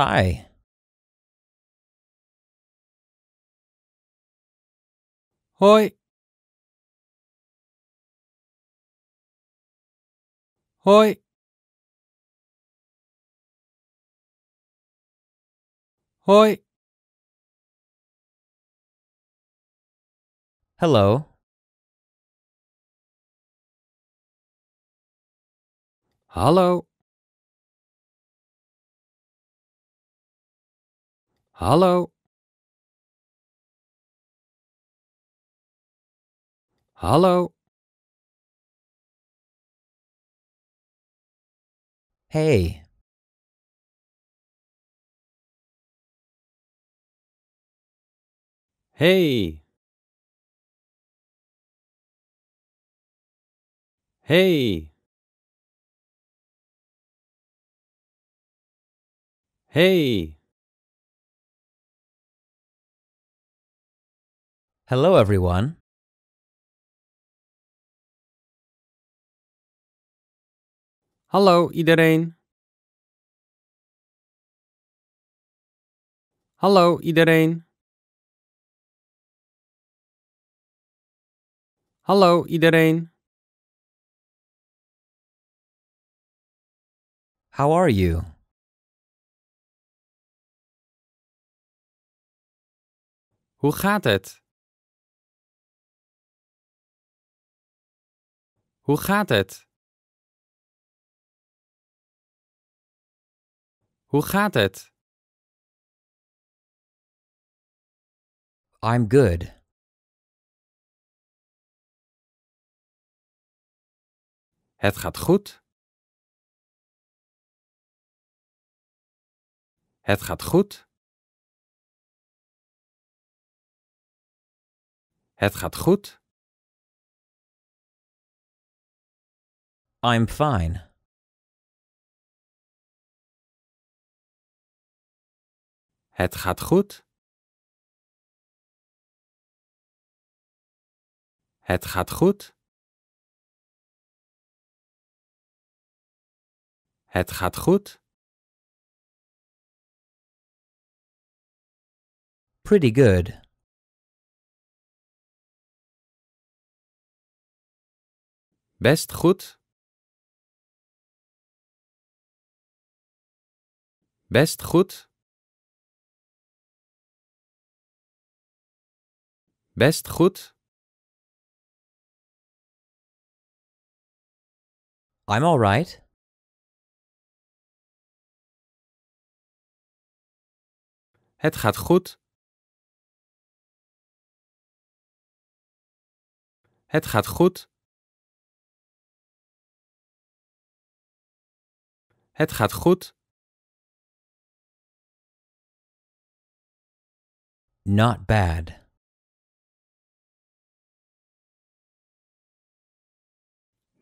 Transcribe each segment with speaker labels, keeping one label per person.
Speaker 1: Hi Hoi Hoi Hoi Hello Hello Hallo. Hallo. Hey. Hey. Hey. Hey. Hello, everyone. Hallo iedereen. Hallo iedereen. Hallo iedereen. How are you? Hoe gaat het? Hoe gaat het? Hoe gaat het? I'm good. Het gaat goed. Het gaat goed. Het gaat goed. I'm fine. Het gaat goed. Het gaat goed. Het gaat goed. Pretty good. Best goed. Best goed. Best goed. I'm all right. Het gaat goed. Het gaat goed. Het gaat goed. not bad.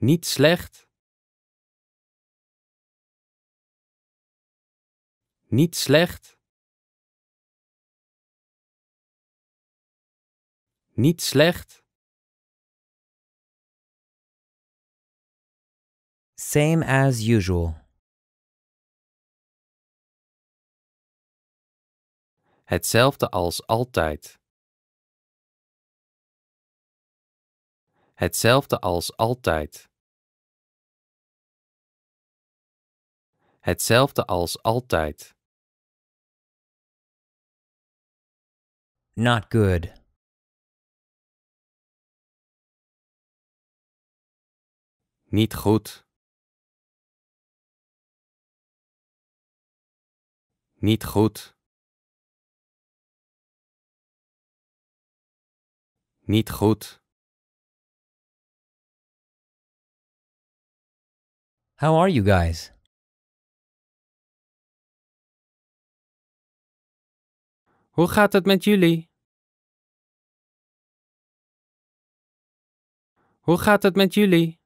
Speaker 1: Niet slecht. Niet slecht. Niet slecht. Same as usual. Hetzelfde als altijd. Hetzelfde als altijd. Hetzelfde als altijd. Not good. Niet goed. Niet goed. Niet goed. How are you guys? Hoe gaat het met jullie? Hoe gaat het met jullie?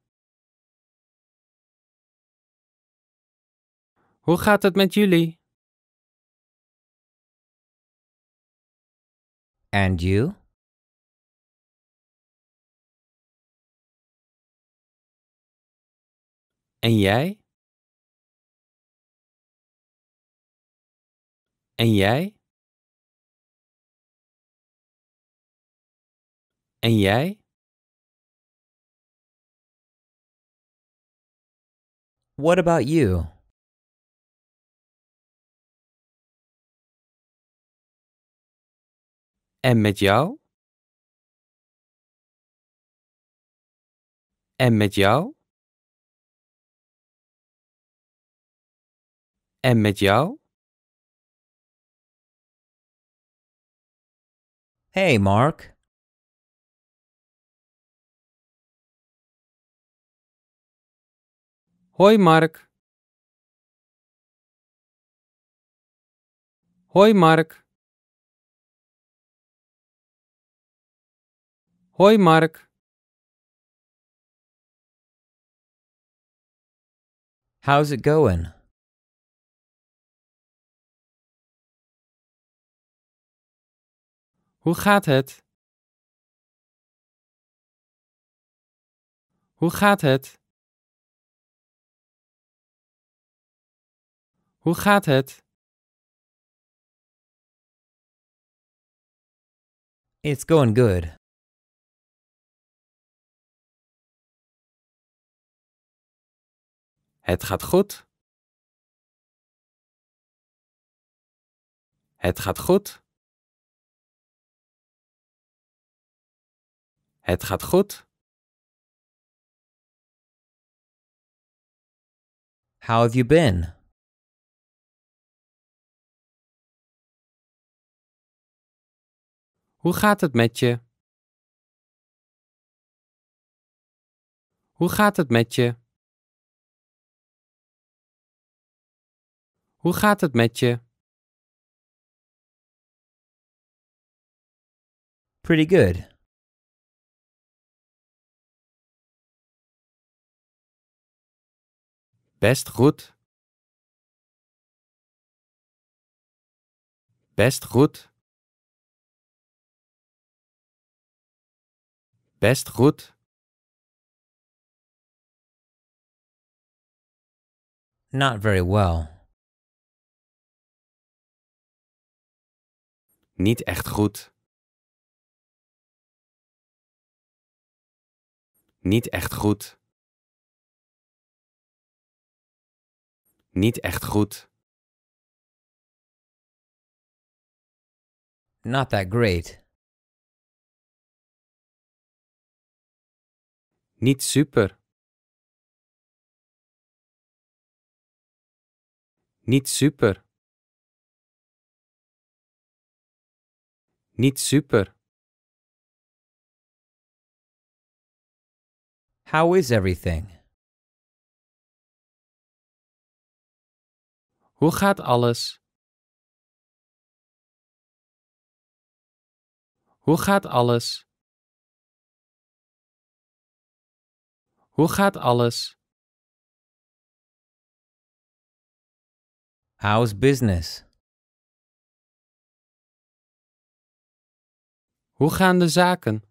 Speaker 1: Hoe gaat het met jullie? And you? En jij? En jij? En jij? What about you? En met jou? En met jou? En met jou? Hey, Mark. Hoi, Mark. Hoi, Mark. Hoi, Mark. How's it going? Hoe gaat het? Hoe gaat het? Hoe gaat het? It's going good. Het gaat goed. Het gaat goed. Het gaat goed. How have you been? Hoe gaat het met je? Hoe gaat het met je? Hoe gaat het met je? Pretty good. Best goed. Best goed. Best goed. Not very well. Niet echt goed. Niet echt goed. niet echt goed. Not that great. Niet super. Niet super. Niet super. How is everything? Hoe gaat alles? Hoe gaat alles? Hoe gaat alles? How's business? Hoe gaan de zaken?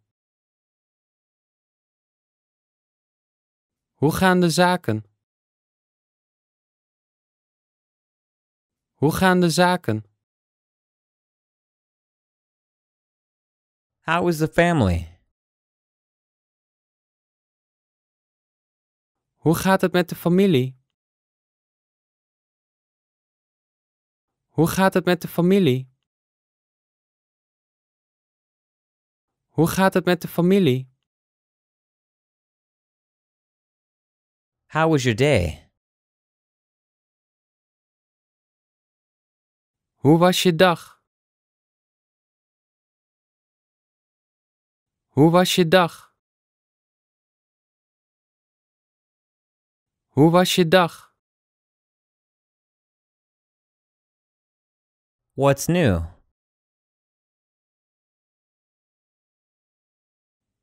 Speaker 1: Hoe gaan de zaken? Hoe gaan de zaken? How is the family? Hoe gaat het met de familie? Hoe gaat het met de familie? Hoe gaat het met de familie? How was your day? Hoe was je dag? Hoe was je dag? Hoe was je dag? What's new?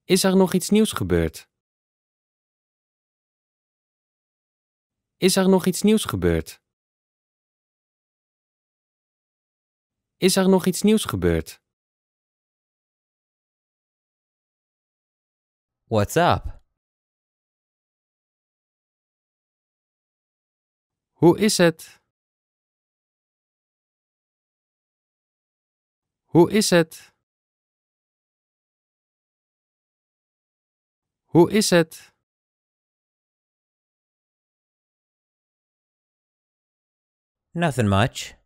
Speaker 1: Is er nog iets nieuws gebeurd? Is er nog iets nieuws gebeurd? Is er nog iets nieuws gebeurd? What's up? Hoe is het? Hoe is het? Hoe is het? Nothing much.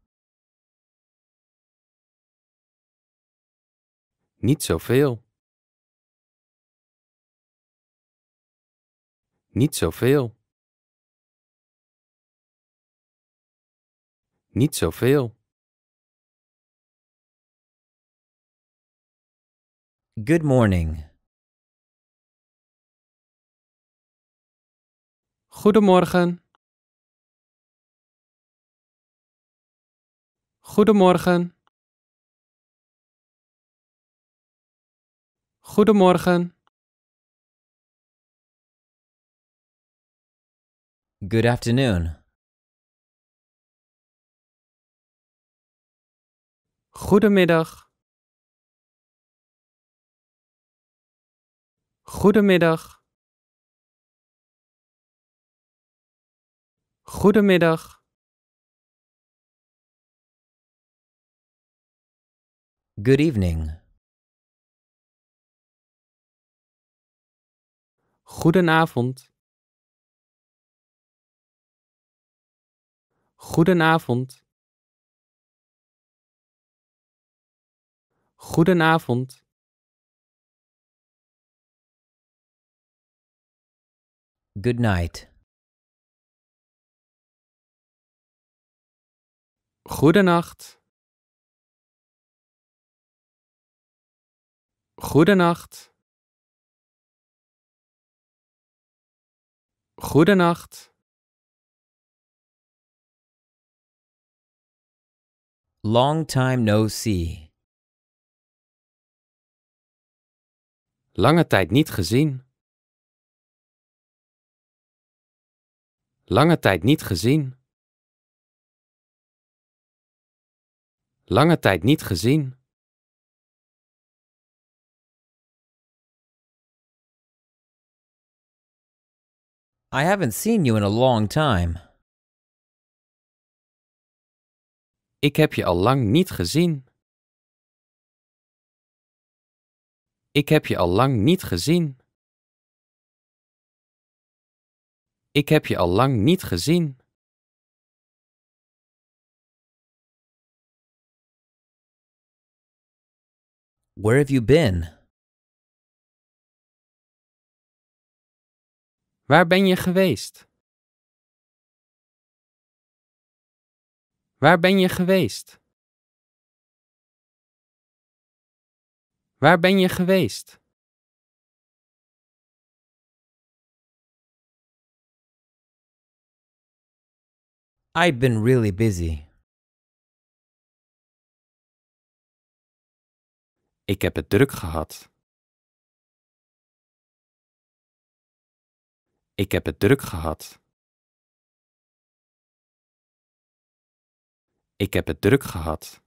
Speaker 1: Niet zoveel. Niet zoveel. Niet zoveel. Good morning. Goedemorgen. Goedemorgen. Goedemorgen. Good afternoon. Goedemiddag. Goedemiddag. Goedemiddag. Good evening. Goedenavond. Goedenavond. Goedenavond. Good night. Goedenacht. Goedenacht. Goedenacht. Long time no see. Lange tijd niet gezien. Lange tijd niet gezien. Lange tijd niet gezien. I haven't seen you in a long time. Ik heb je al lang niet gezien. Ik heb je al lang niet gezien. Ik heb je al lang niet gezien. Where have you been? Waar ben je geweest? Waar ben je geweest? Waar ben je geweest? I've been really busy. Ik heb het druk gehad. Ik heb het druk gehad. Ik heb het druk gehad.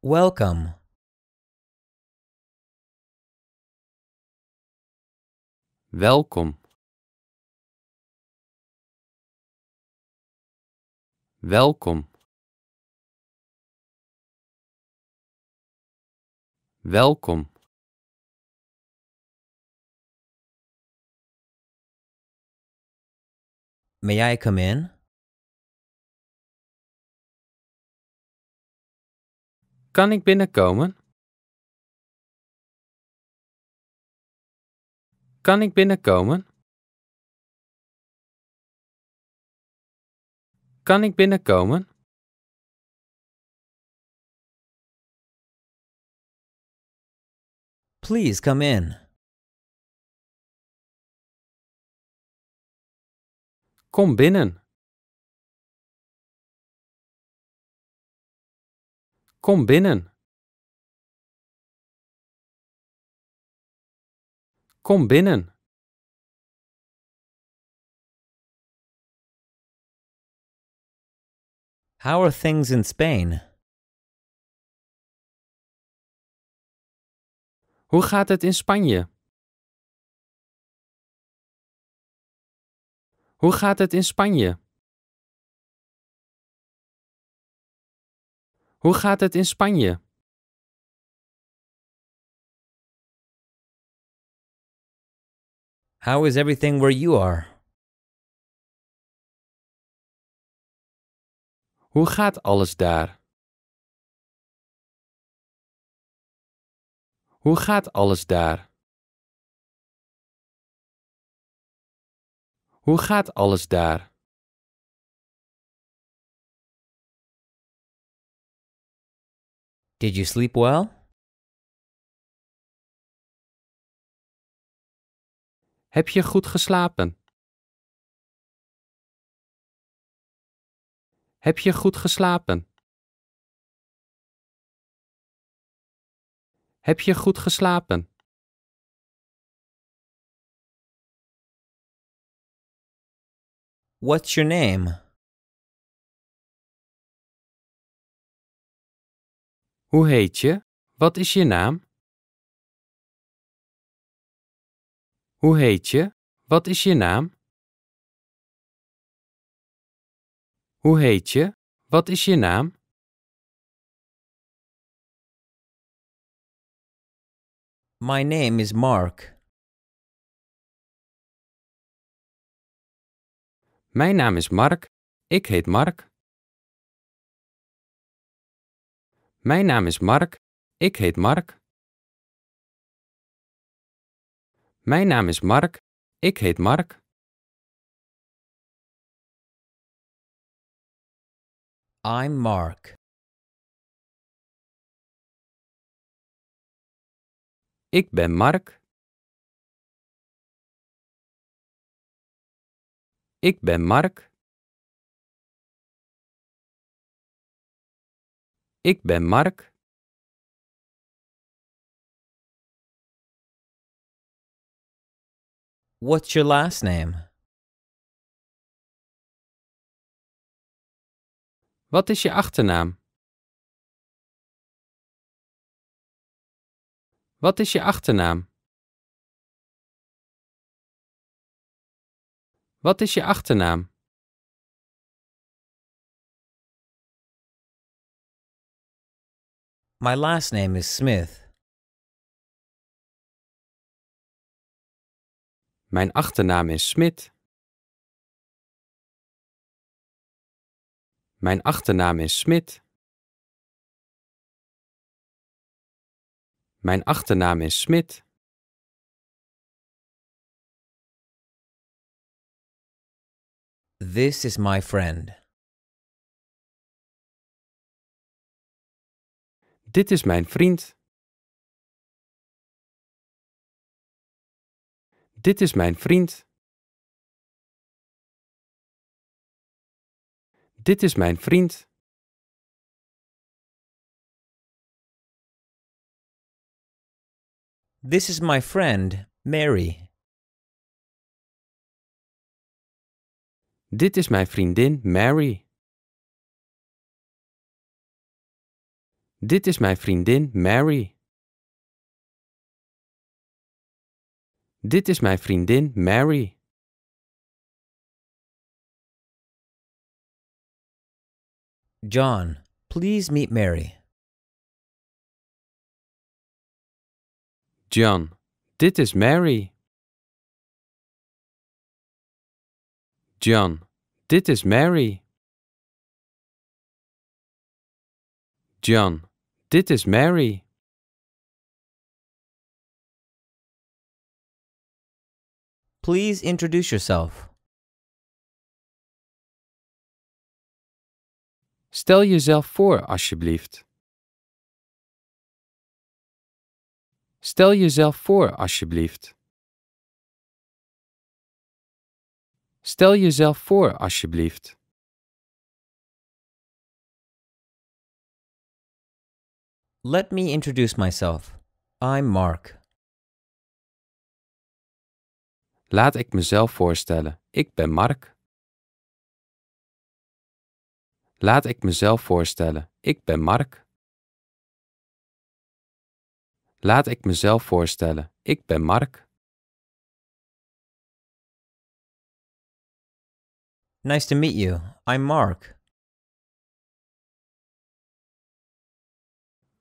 Speaker 1: Welcome. Welkom. Welkom. Welkom. May I come in? Kan ik binnenkomen? Kan ik binnenkomen? Kan ik binnenkomen? Please come in. Kom binnen. Kom binnen. Kom binnen. How are things in Spain? Hoe gaat het in Spanje? Hoe gaat het in Spanje? Hoe gaat het in Spanje? How is everything where you are? Hoe gaat alles daar? Hoe gaat alles daar? Hoe gaat alles daar? Did you sleep well? Heb je goed geslapen? Heb je goed geslapen? Heb je goed geslapen? What's your name? Hoe heet je? Wat is je naam? Hoe heet je? Wat is je naam? Hoe heet je? Wat is je naam? My name is Mark. Mijn naam is Mark. Ik heet Mark. Mijn naam is Mark. Ik heet Mark. Mijn naam is Mark. Ik heet Mark. I'm Mark. Ik ben Mark. Ik ben Mark. Ik ben Mark. What's your last name? Wat is je achternaam? Wat is je achternaam? Wat is je achternaam? My last name is Smith. Mijn achternaam is Smit. Mijn achternaam is Smit. Mijn achternaam is Smit. This is my friend. Dit is mijn vriend. Dit is mijn vriend. Dit is mijn vriend. This is my friend, Mary. Dit is mijn vriendin Mary. Dit is mijn vriendin Mary. Dit is mijn vriendin Mary. John, please meet Mary. John, dit is Mary. John, dit is Mary. John, dit is Mary. Please introduce yourself. Stel jezelf voor, alsjeblieft. Stel jezelf voor, alsjeblieft. Stel jezelf voor, alsjeblieft. Let me introduce myself. I'm Mark. Laat ik mezelf voorstellen. Ik ben Mark. Laat ik mezelf voorstellen. Ik ben Mark. Laat ik mezelf voorstellen. Ik ben Mark. Nice to meet you. I'm Mark.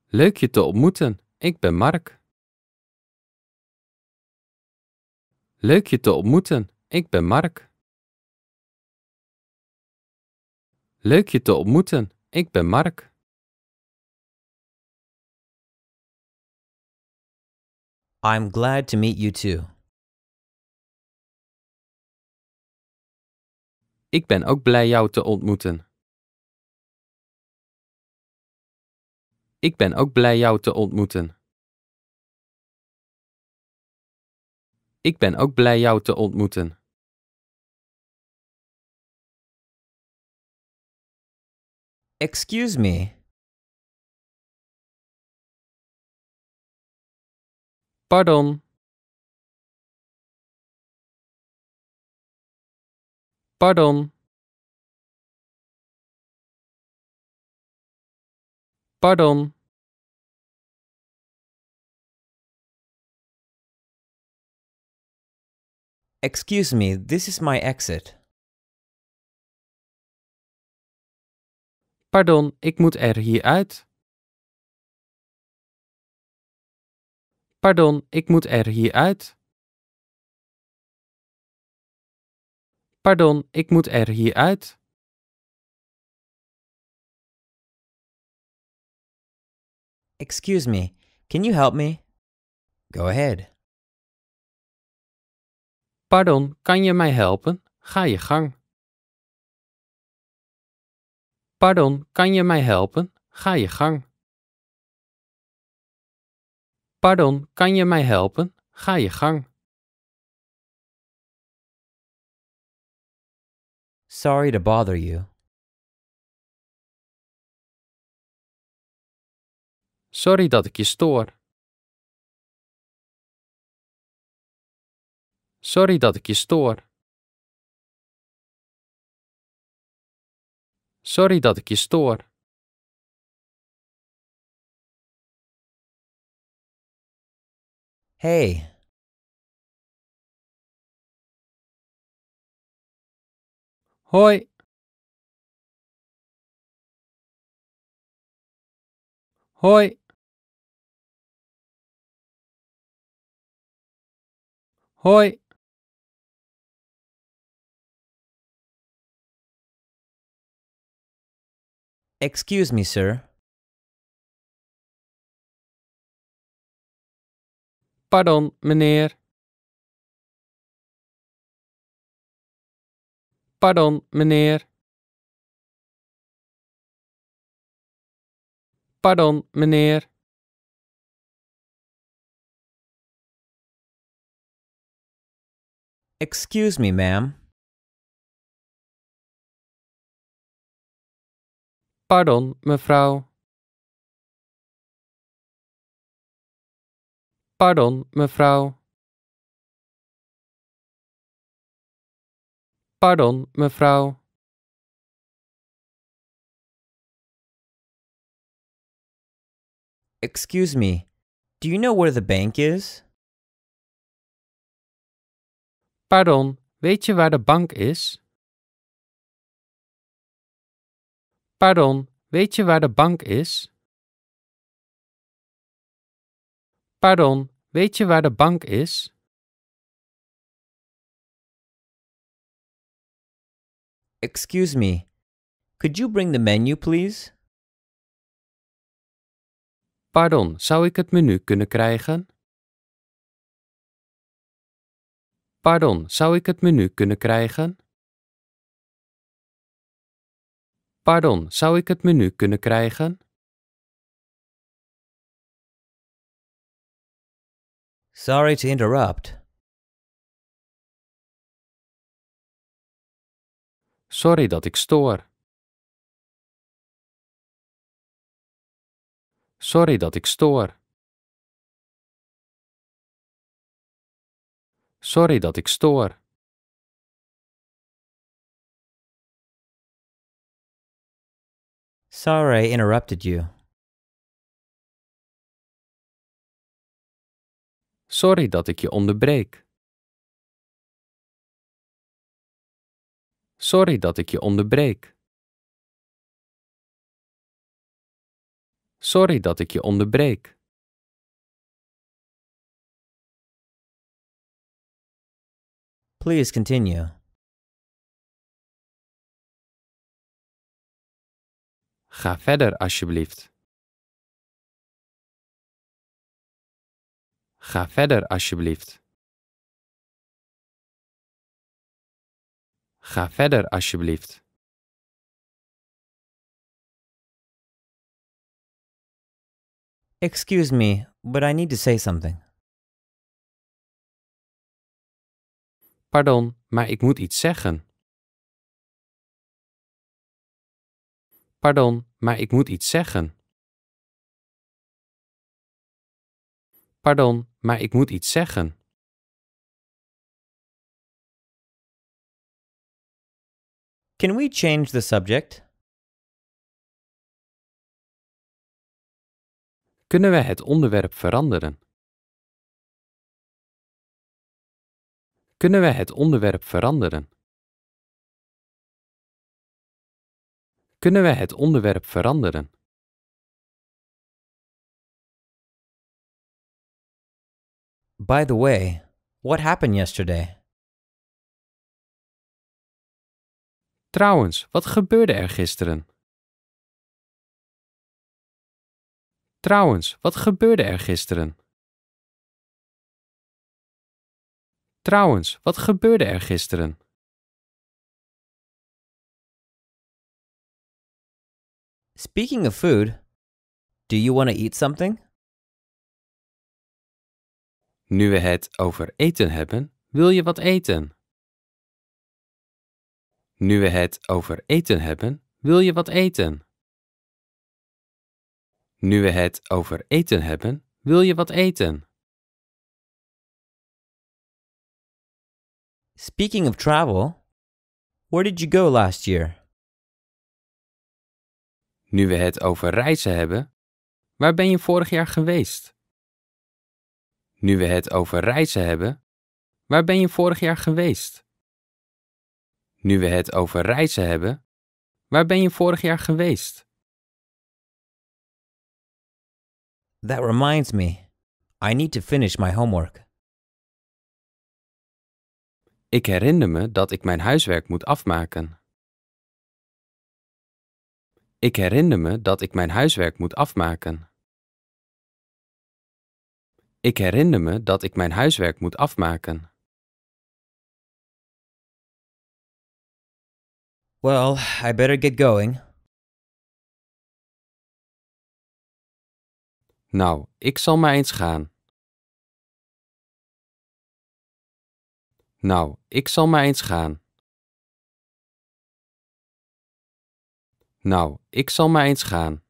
Speaker 1: Leuk je te ontmoeten. Ik ben Mark. Leuk je te ontmoeten. Ik ben Mark. Leuk je te ontmoeten. Ik ben Mark. I'm glad to meet you too. Ik ben ook blij jou te ontmoeten. Ik ben ook blij jou te ontmoeten. Ik ben ook blij jou te ontmoeten. Excuse me. Pardon. Pardon. Pardon. Excuse me, this is my exit. Pardon, ik moet er hier uit. Pardon, ik moet er hier uit. Pardon, ik moet er hier uit. Excuse me, can you help me? Go ahead. Pardon, kan je mij helpen? Ga je gang. Pardon, kan je mij helpen? Ga je gang. Pardon, kan je mij helpen? Ga je gang. Sorry to bother you. Sorry dat ik je stoor. Sorry dat ik je stoor. Sorry dat ik je stoor. Hey Hoi Hoi Hoi Excuse me, sir. Pardon, meneer. Pardon, meneer. Pardon, meneer. Excuse me, ma'am. Pardon, mevrouw. Pardon, mevrouw. Pardon, mevrouw. Excuse me, do you know where the bank is? Pardon, weet je waar de bank is? Pardon, weet je waar de bank is? Pardon, weet je waar de bank is? Excuse me, could you bring the menu, please? Pardon, zou ik het menu kunnen krijgen? Pardon, zou ik het menu kunnen krijgen? Pardon, zou ik het menu kunnen krijgen? Sorry to interrupt. Sorry dat ik stoor. Sorry dat ik stoor. Sorry dat ik stoor. Sorry I interrupted you. Sorry dat ik je onderbreek. Sorry dat ik je onderbreek. Sorry dat ik je onderbreek. Please continue. Ga verder alsjeblieft. Ga verder alsjeblieft. Ga verder alsjeblieft. Excuse me, but I need to say something. Pardon, maar ik moet iets zeggen. Pardon, maar ik moet iets zeggen. Pardon, maar ik moet iets zeggen. Can we change the subject? Kunnen we het onderwerp veranderen? Kunnen we het onderwerp veranderen? Kunnen we het onderwerp veranderen? By the way, what happened yesterday? Trouwens, wat gebeurde er gisteren? Trouwens, wat gebeurde er gisteren? Trouwens, wat gebeurde er gisteren? Speaking of food, do you want to eat something? Nu we het over eten hebben, wil je wat eten?
Speaker 2: Nu we het over eten hebben, wil je wat eten?
Speaker 1: Nu we het over eten hebben, wil je wat eten? Speaking of travel, where did you go last year? Nu we het over
Speaker 2: reizen hebben, waar ben je vorig jaar geweest? Nu we het over reizen hebben, waar ben je vorig jaar geweest? Nu we het over reizen hebben, waar ben je vorig jaar geweest? That reminds me. I need to finish my homework.
Speaker 1: Ik herinner me dat ik mijn huiswerk moet afmaken. Ik herinner me dat ik mijn huiswerk moet afmaken. Ik herinner me dat ik mijn huiswerk moet afmaken. Well, I better get going. Nou, ik zal maar eens gaan. Nou, ik zal maar eens gaan. Nou, ik zal maar eens gaan.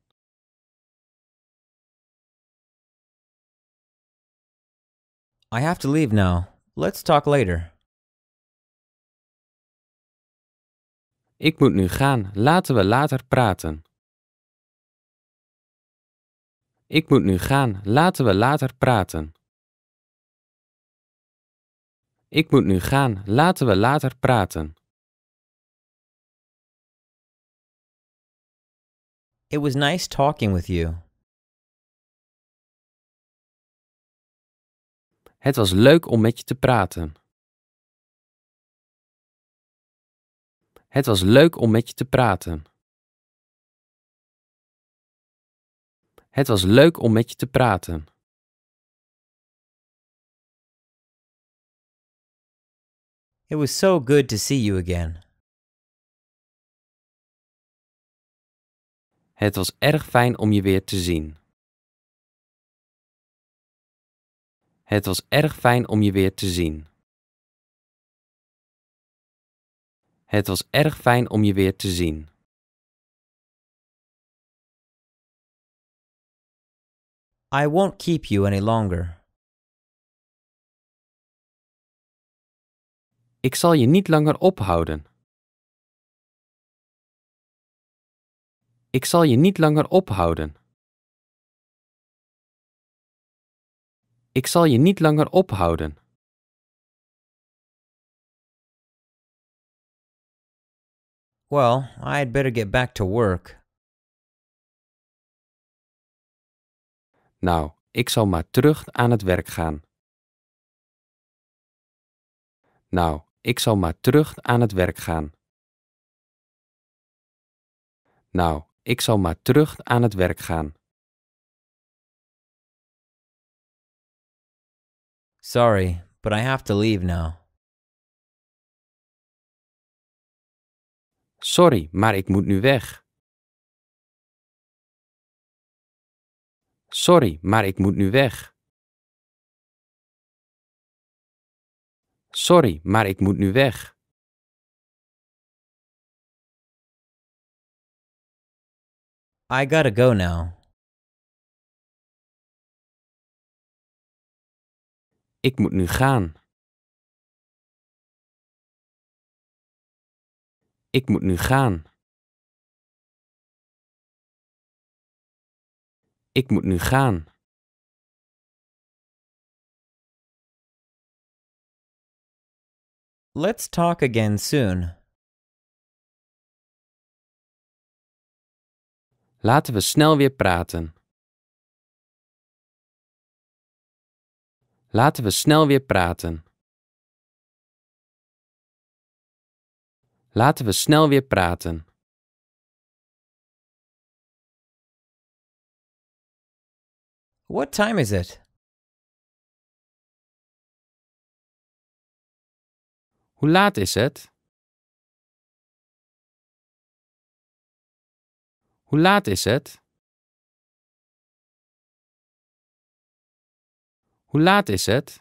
Speaker 1: I have to leave now. Let's talk later. Ik moet nu gaan. Laten we later praten. Ik moet nu gaan. Laten we later praten. Ik moet nu gaan. Laten we later praten. It was nice talking with you. Het was leuk om met je te praten. Het was leuk om met je te praten. Het was leuk om met je te praten. It was so good to see you again. Het was erg fijn om je weer te zien. Het was erg fijn om je weer te zien. Het was erg fijn om je weer te zien. I won't keep you any longer. Ik zal je niet langer ophouden. Ik zal je niet langer ophouden. Ik zal je niet langer ophouden. Well, I had better get back to work.
Speaker 2: Nou, ik zal maar terug aan het werk gaan.
Speaker 1: Nou, ik zal maar terug aan het werk gaan. Nou, ik zal maar terug aan het werk gaan. Sorry, but I have to leave now. Sorry, maar ik moet nu weg. Sorry, maar ik moet nu weg. Sorry, maar ik moet nu weg. I gotta go now. Ik moet nu gaan. Ik moet nu gaan. Ik moet nu gaan. Let's talk again soon. Laten we snel weer praten. Laten we snel weer praten. Laten we snel weer praten. What time is it? Hoe laat is het? Hoe laat is het? Hoe laat is het?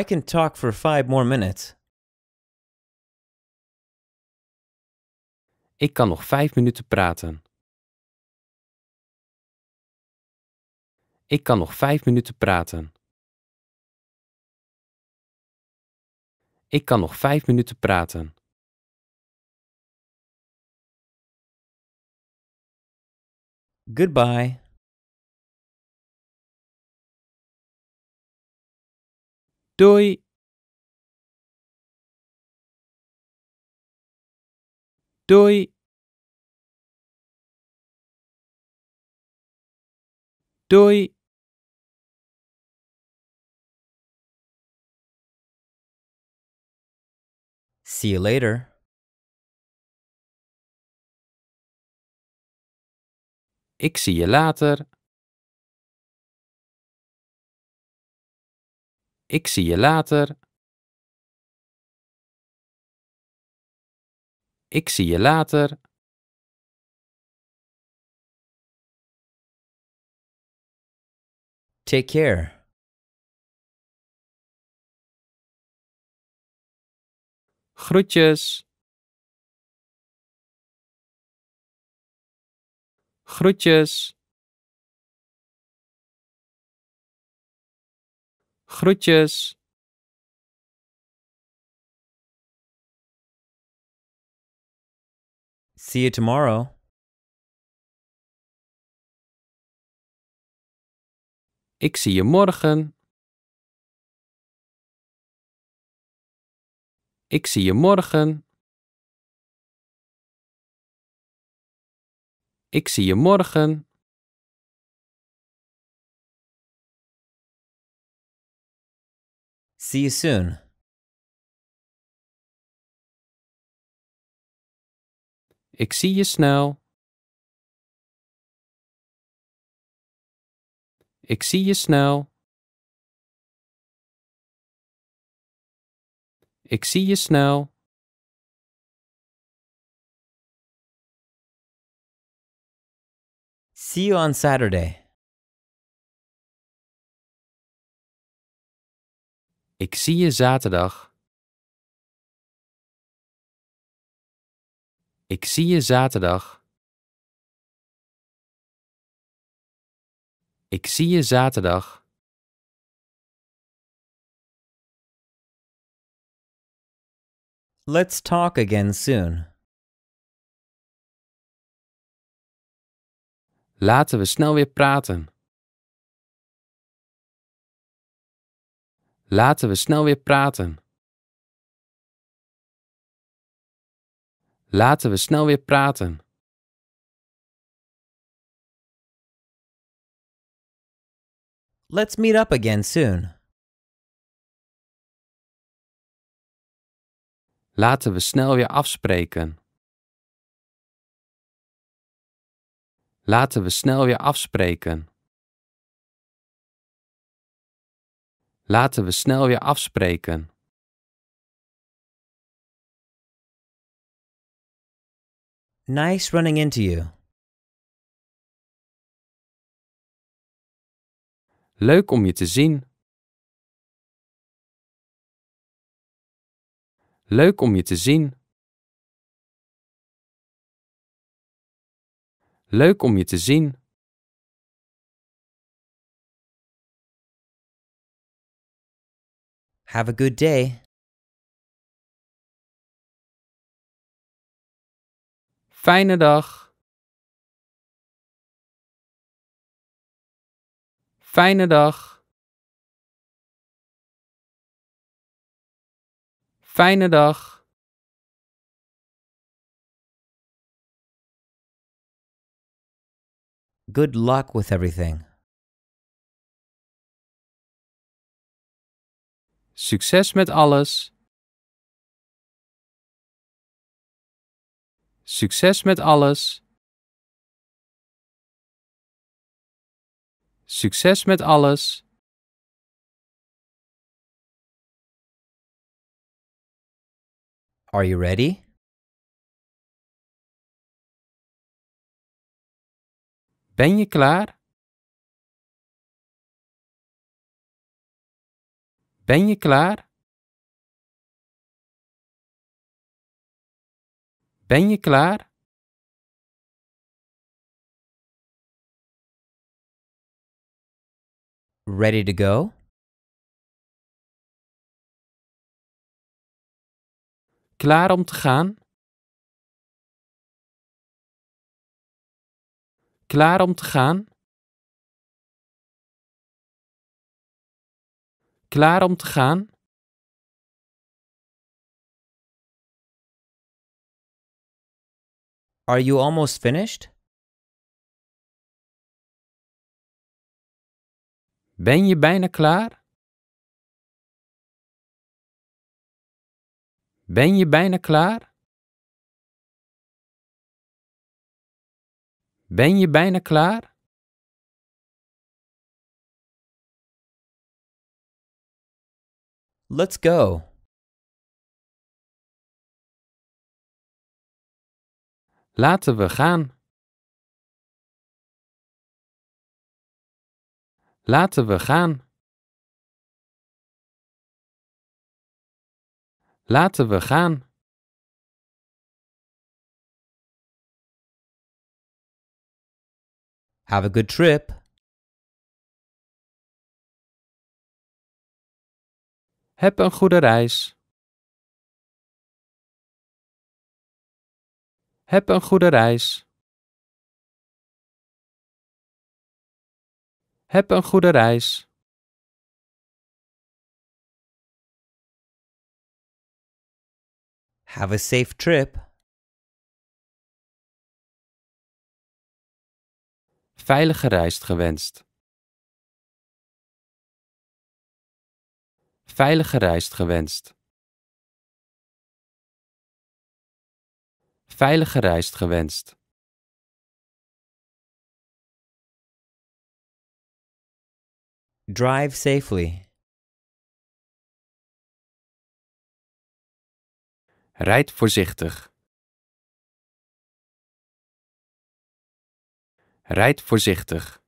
Speaker 1: I can talk for five more minutes. Ik kan nog vijf minuten praten. Ik kan nog vijf minuten praten. Ik kan nog vijf minuten praten. Goodbye. Doi. Doi. Doi. See you later. Ik zie je later. Ik zie je later. Ik zie je later. Take care. Groetjes. Groetjes. Groetjes. See you tomorrow. Ik zie je morgen. Ik zie je morgen. Ik zie je morgen. See you soon. Ik zie je snel. Ik zie je snel. Ik zie je snel. See you on Saturday. Ik zie je zaterdag. Ik zie je zaterdag. Ik zie je zaterdag. Let's talk again soon. Laten we snel weer praten. Laten we snel weer praten. Laten we snel weer praten. Let's meet up again soon. Laten we snel weer afspreken. Laten we snel weer afspreken. Laten we snel weer afspreken. Nice running into you. Leuk om je te zien. Leuk om je te zien. Leuk om je te zien. Have a good day. Fijne dag. Fijne dag. Fijne dag. Good luck with everything. Succes met alles. Succes met alles. Succes met alles. Are you ready? Ben je klaar? Ben je klaar? Ben je klaar? Ready to go? Klaar om te gaan? klaar om te gaan? Klaar om te gaan? Are you almost finished? Ben je bijna klaar? Ben je bijna klaar? Ben je bijna klaar? Let's go. Laten we gaan. Laten we gaan. Laten we gaan. Have a good trip. Heb een goede reis. Heb een goede reis. Heb een goede reis. Have a safe trip. Veilige reis gewenst. Veilige reis gewenst. Veilige reis gewenst. Drive safely. Rijd voorzichtig. Rijd voorzichtig.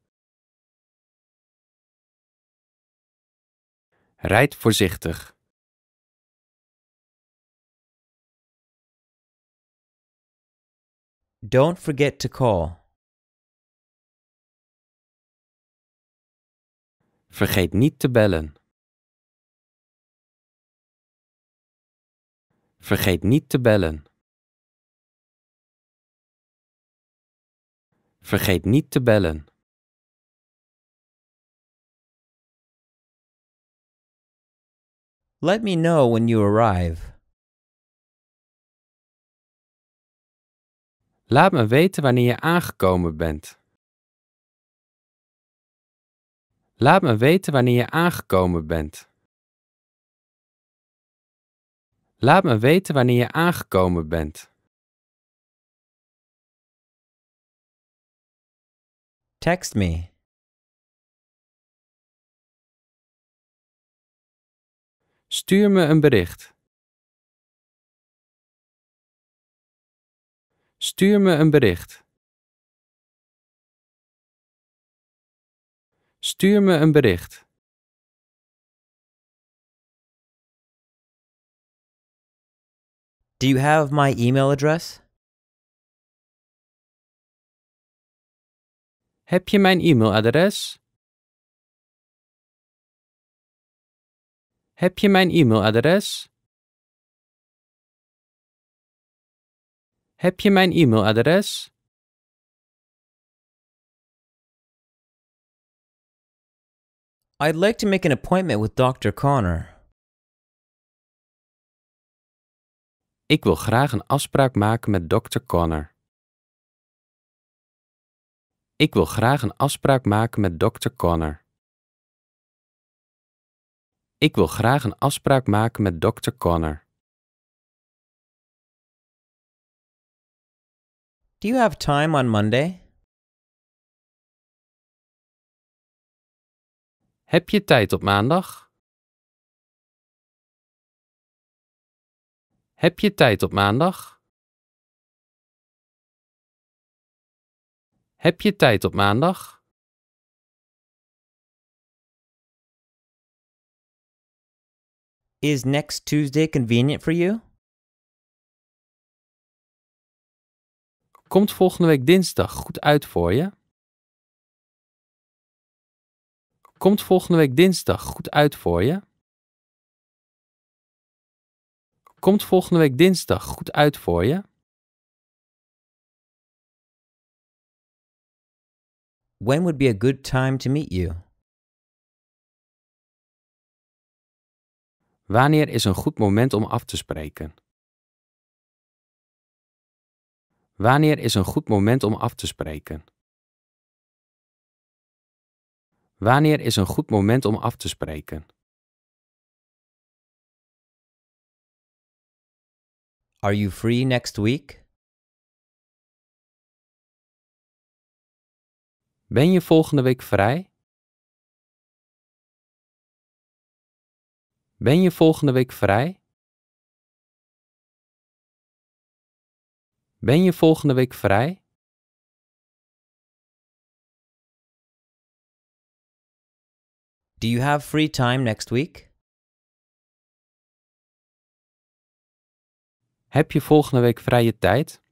Speaker 1: Rijd voorzichtig. Don't forget to call. Vergeet niet te bellen. Vergeet niet te bellen. Vergeet niet te bellen. Let me know when you arrive. Laat me weten wanneer je aangekomen bent. Laat me weten wanneer je aangekomen bent. Laat me weten wanneer je aangekomen bent. Text me. Stuur me een bericht. Stuur me een bericht. Stuur me een bericht. Do you have my email address? Heb je mijn e-mailadres? Heb je mijn e-mailadres? Heb je mijn e-mailadres? I'd like to make an appointment with Dr. Connor. Ik wil graag een afspraak maken met Dr. Connor. Ik wil graag een afspraak maken met dokter Connor. Ik wil graag een afspraak maken met dokter Connor. Do you have time on Monday? Heb je tijd op maandag? Heb je tijd op maandag? Heb je tijd op maandag? Is next Tuesday convenient for you? Komt volgende week dinsdag goed uit voor je? Komt volgende week dinsdag goed uit voor je? Komt volgende week dinsdag goed uit voor je? When would be a good time to meet you? Wanneer is een goed moment om af te spreken? Wanneer is een goed moment om af te spreken? Wanneer is een goed moment om af te spreken? Are you free next week? Ben je volgende week vrij? Ben je volgende week vrij? Ben je volgende week vrij? Do you have free time next week? Heb je volgende week vrije tijd?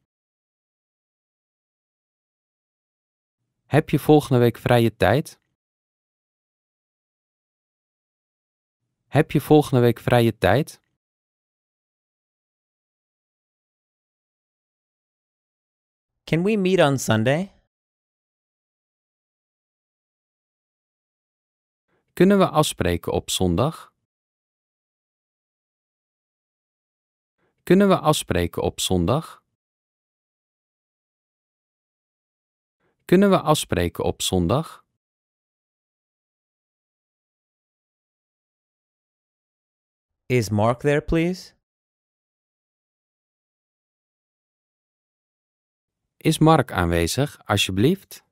Speaker 1: Heb je volgende week vrije tijd? Heb je volgende week vrije tijd? Can we meet on Sunday? Kunnen we afspreken op zondag? Kunnen we afspreken op zondag? Kunnen we afspreken op zondag? Is Mark there, please? Is Mark aanwezig, alsjeblieft?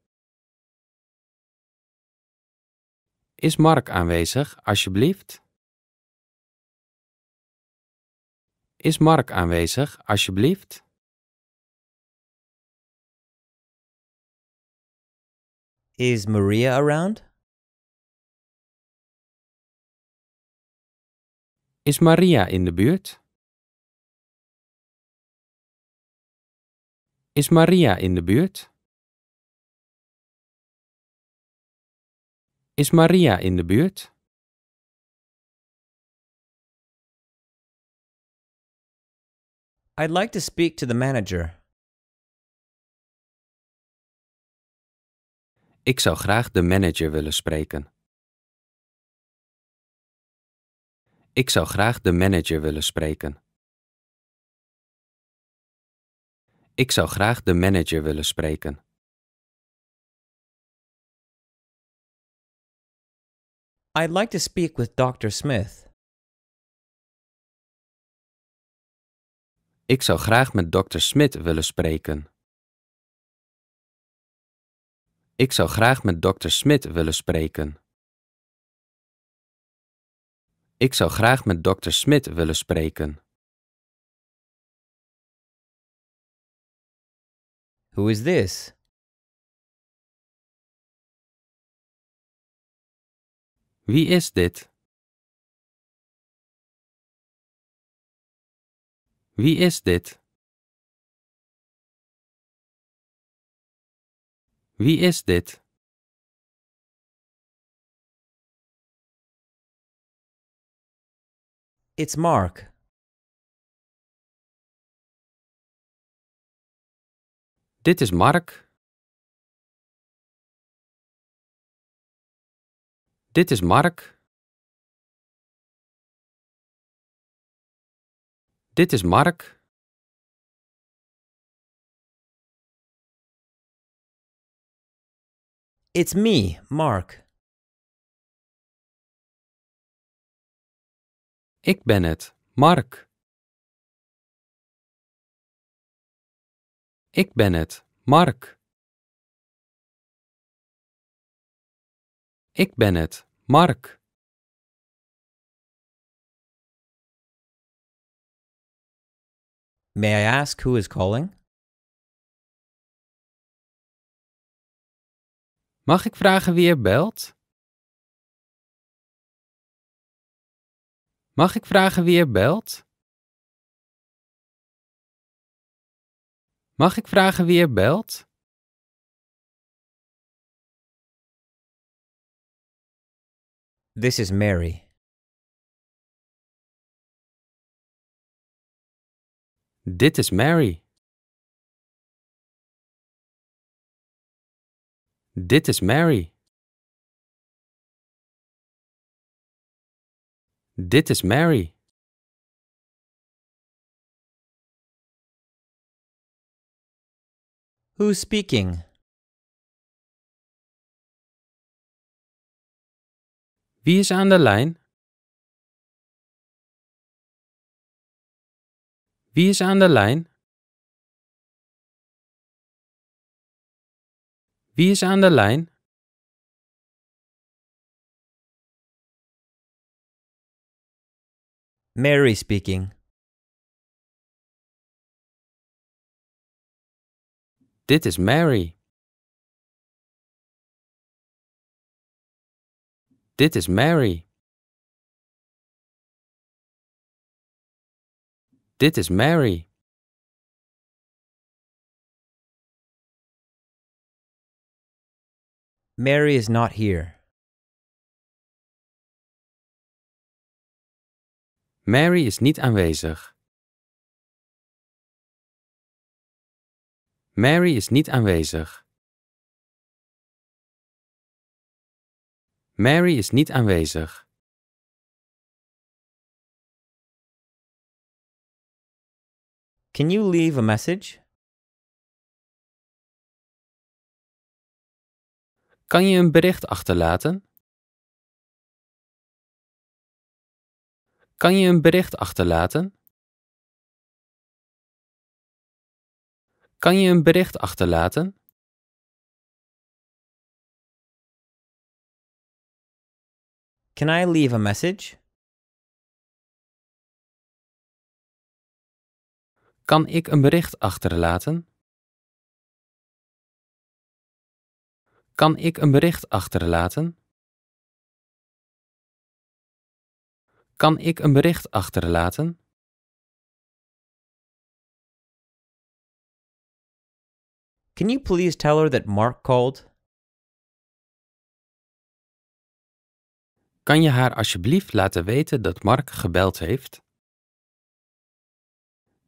Speaker 1: Is Mark aanwezig, alsjeblieft? Is Mark aanwezig, alsjeblieft? Is Maria around? Is Maria in the buurt? Is Maria in the buurt? Is Maria in the buurt? I'd like to speak to the manager. Ik zou graag de manager willen spreken. Ik zou graag de manager willen spreken. Ik zou graag de manager willen spreken. I'd like to speak with Dr. Smith. Ik zou graag met Dr. Smith willen spreken. Ik zou graag met dokter Smit willen spreken. Ik zou graag met dokter Smit willen spreken. Who is this? Wie is dit? Wie is dit? Wie is dit? It's Mark. Dit is Mark. Dit is Mark. Dit is Mark. It's me, Mark. Ik ben het, Mark. Ik ben het, Mark. Ik ben het, Mark. May I ask who is calling? Mag ik vragen wie er belt? Mag ik vragen wie er belt? Mag ik vragen wie er belt? This is Mary. Dit is Mary. Dit is Mary. Dit is Mary. Who's speaking? Wie is aan de lijn? Wie is aan de lijn? Wie is er aan de lijn? Mary speaking. Dit is Mary. Dit is Mary. Dit is Mary. Mary is not here. Mary is niet aanwezig. Mary is niet aanwezig. Mary is niet aanwezig. Can you leave a message? Kan je een bericht achterlaten? Kan je een bericht achterlaten? Kan je een bericht achterlaten? Can I leave a message? Kan ik een bericht achterlaten? Kan ik een bericht achterlaten? Kan ik een bericht achterlaten? Can you please tell her that Mark called? Kan je haar alsjeblieft laten weten dat
Speaker 2: Mark gebeld heeft?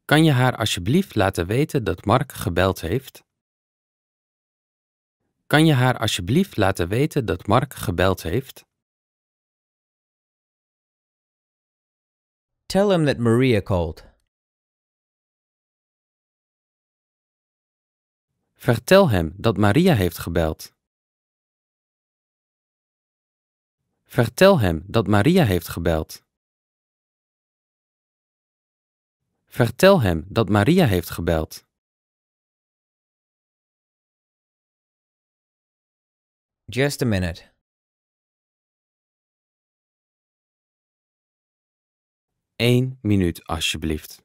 Speaker 2: Kan je haar alsjeblieft laten weten dat Mark gebeld heeft? Kan je haar alsjeblieft
Speaker 1: laten weten dat Mark gebeld heeft? Tell him that Maria called. Vertel hem dat Maria heeft gebeld. Vertel hem dat Maria heeft gebeld. Vertel hem dat Maria heeft gebeld. Just a minute. Eén minuut alsjeblieft.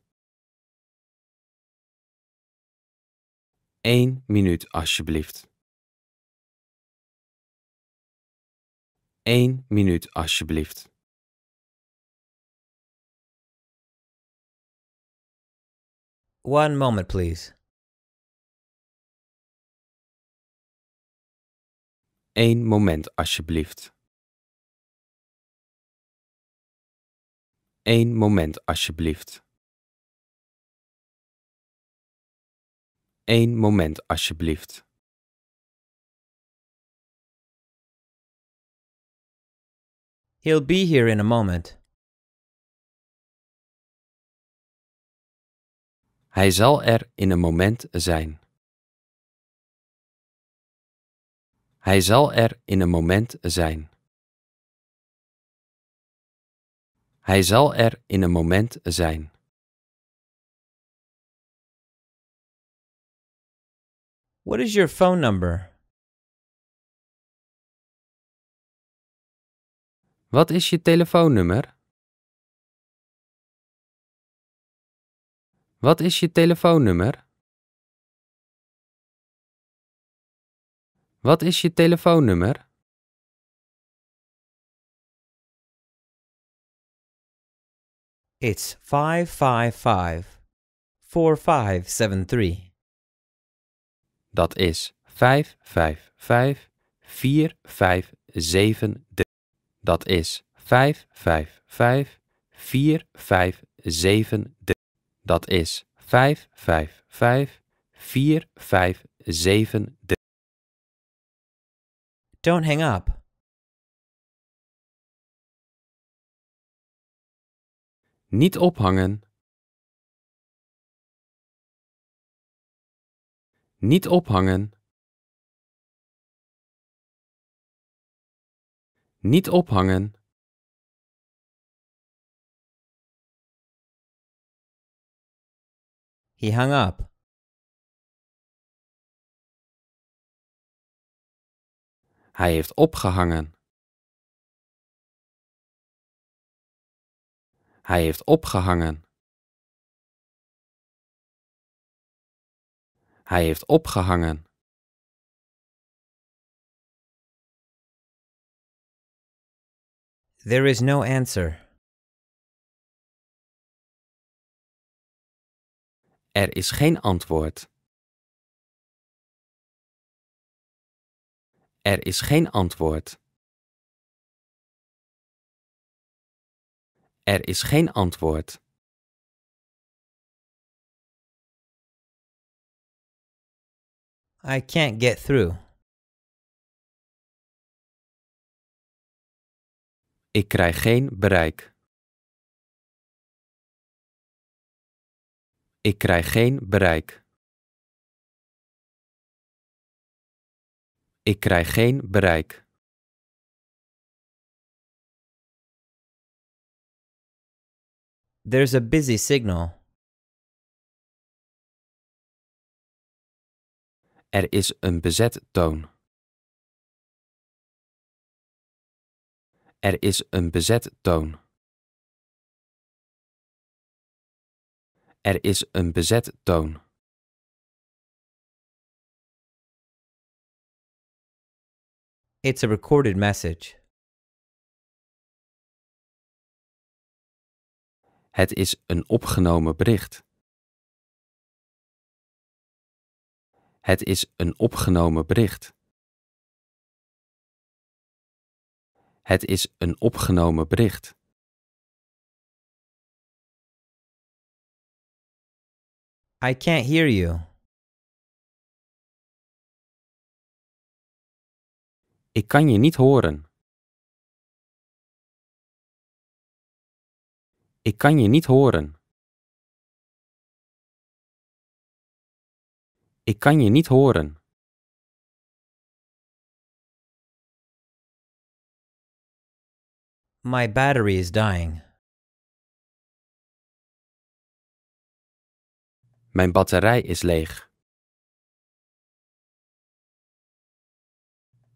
Speaker 1: Eén minuut alsjeblieft. Eén minuut alsjeblieft. One moment, please. Eén moment alsjeblieft. Eén moment alsjeblieft. Eén moment alsjeblieft. He'll be here in a moment. Hij zal er in een moment zijn. Hij zal er in een moment zijn. Hij zal er in een moment zijn. What is your phone number? Wat is je telefoonnummer? Wat is je telefoonnummer? Wat is je telefoonnummer? It's 555 4573.
Speaker 2: Dat is 555 4573. Dat is 555 4573. Dat is 555
Speaker 1: 4573. Don't hang up. Niet ophangen. Niet ophangen. Niet ophangen. He hung up. Hij heeft opgehangen. Hij heeft opgehangen. Hij heeft opgehangen. There is no answer. Er is geen antwoord. Er is geen antwoord. Er is geen antwoord. I can't get through. Ik krijg geen bereik. Ik krijg geen bereik. Ik krijg geen bereik. There's a busy signal. Er is een bezet toon. Er is een bezet toon. Er is een bezet toon. It's a recorded message. Het is een opgenomen bericht. Het is een opgenomen bericht. Het is een opgenomen bericht. I can't hear you. Ik kan je niet horen. Ik kan je niet horen. Ik kan je niet horen. My battery is dying. Mijn batterij is leeg.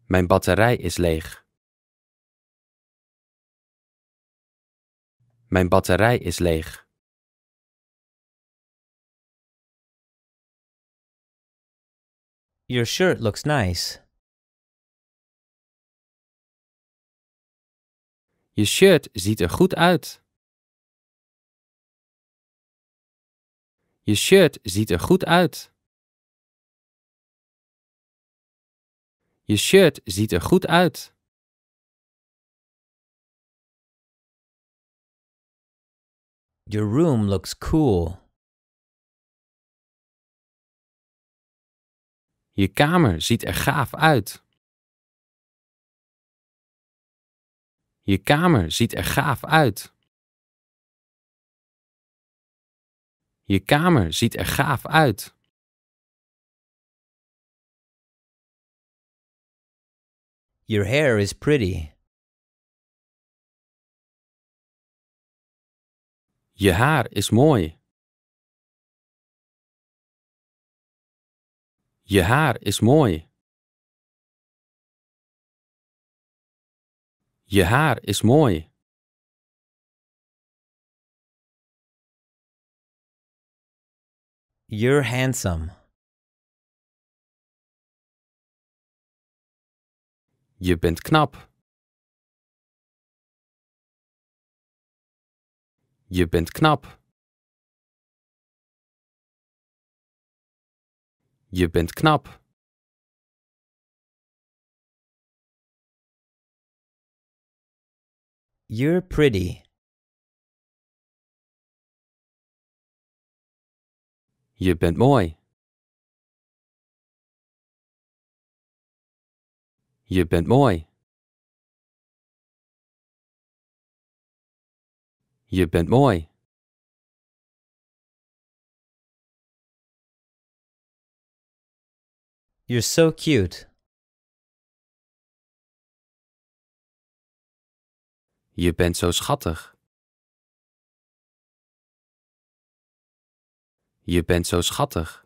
Speaker 1: Mijn batterij is leeg. Mijn batterij is leeg. Your shirt looks nice. Je shirt ziet er goed uit. Je shirt ziet er goed uit. Je shirt ziet er goed uit. Your room looks cool. Je kamer ziet er gaaf uit. Je kamer ziet er gaaf uit. Je kamer ziet er gaaf uit. Your hair is pretty. Je haar is mooi. Je haar is mooi. Je haar is mooi. You're handsome. Je bent knap. Je bent knap. Je bent knap. You're pretty. Je bent mooi. Je bent mooi. Je bent mooi. You're so cute. Je bent zo schattig. Je bent zo schattig.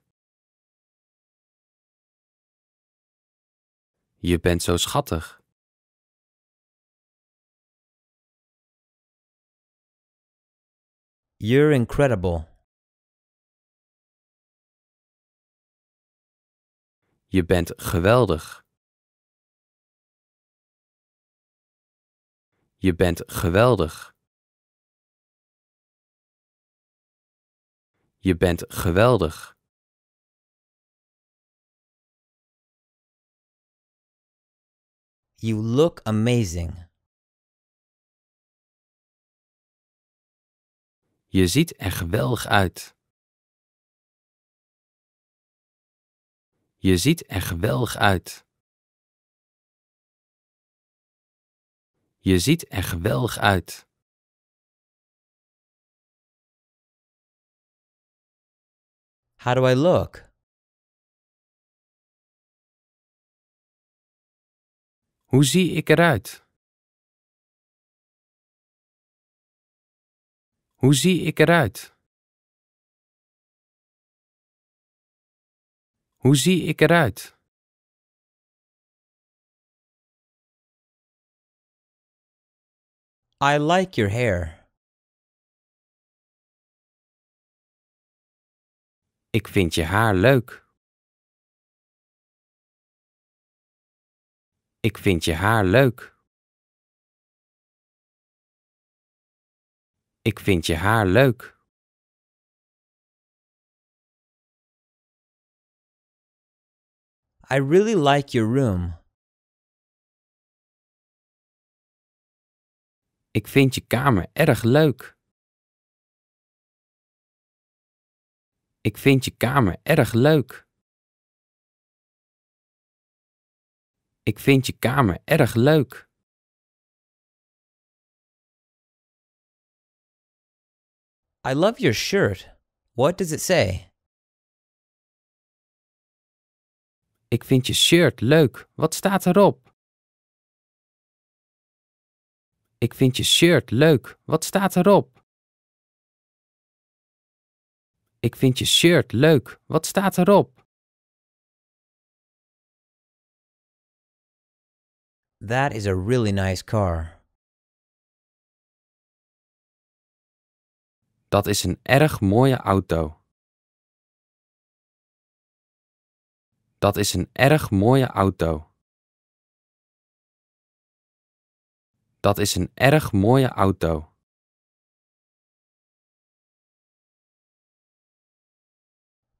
Speaker 1: Je bent zo schattig. You're incredible. Je bent geweldig. Je bent geweldig. Je bent geweldig. You look amazing. Je ziet er geweldig uit. Je ziet er geweldig uit. Je ziet er geweldig uit. How do I look? Hoe zie ik eruit? Hoe zie ik eruit? Hoe zie ik eruit? I like your hair. Ik vind je haar leuk. Ik vind je haar leuk. Ik vind je haar leuk. I really like your room. Ik vind je kamer erg leuk. Ik vind je kamer erg leuk. Ik vind je kamer erg leuk. I love your shirt. What does it say? Ik vind je shirt leuk. Wat staat erop? Ik vind je shirt leuk. Wat staat erop? Ik vind je shirt leuk. Wat staat erop? That is a really nice car. Dat is een erg mooie auto. Dat is een erg mooie auto. Dat is een erg mooie auto.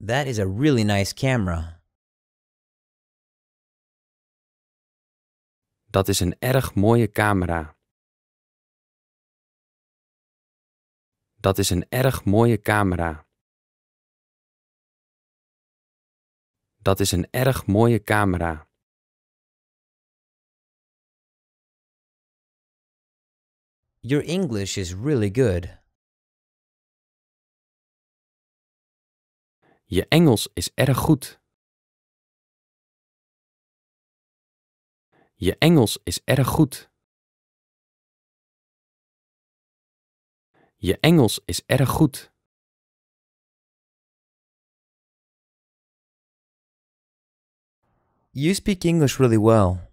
Speaker 1: That is a really nice camera. Dat is een erg mooie camera. Dat is een erg mooie camera. Dat is een erg mooie camera. Your English is really good. Je Engels is erg goed. Je Engels is erg goed. Je Engels is erg goed. You speak English really well.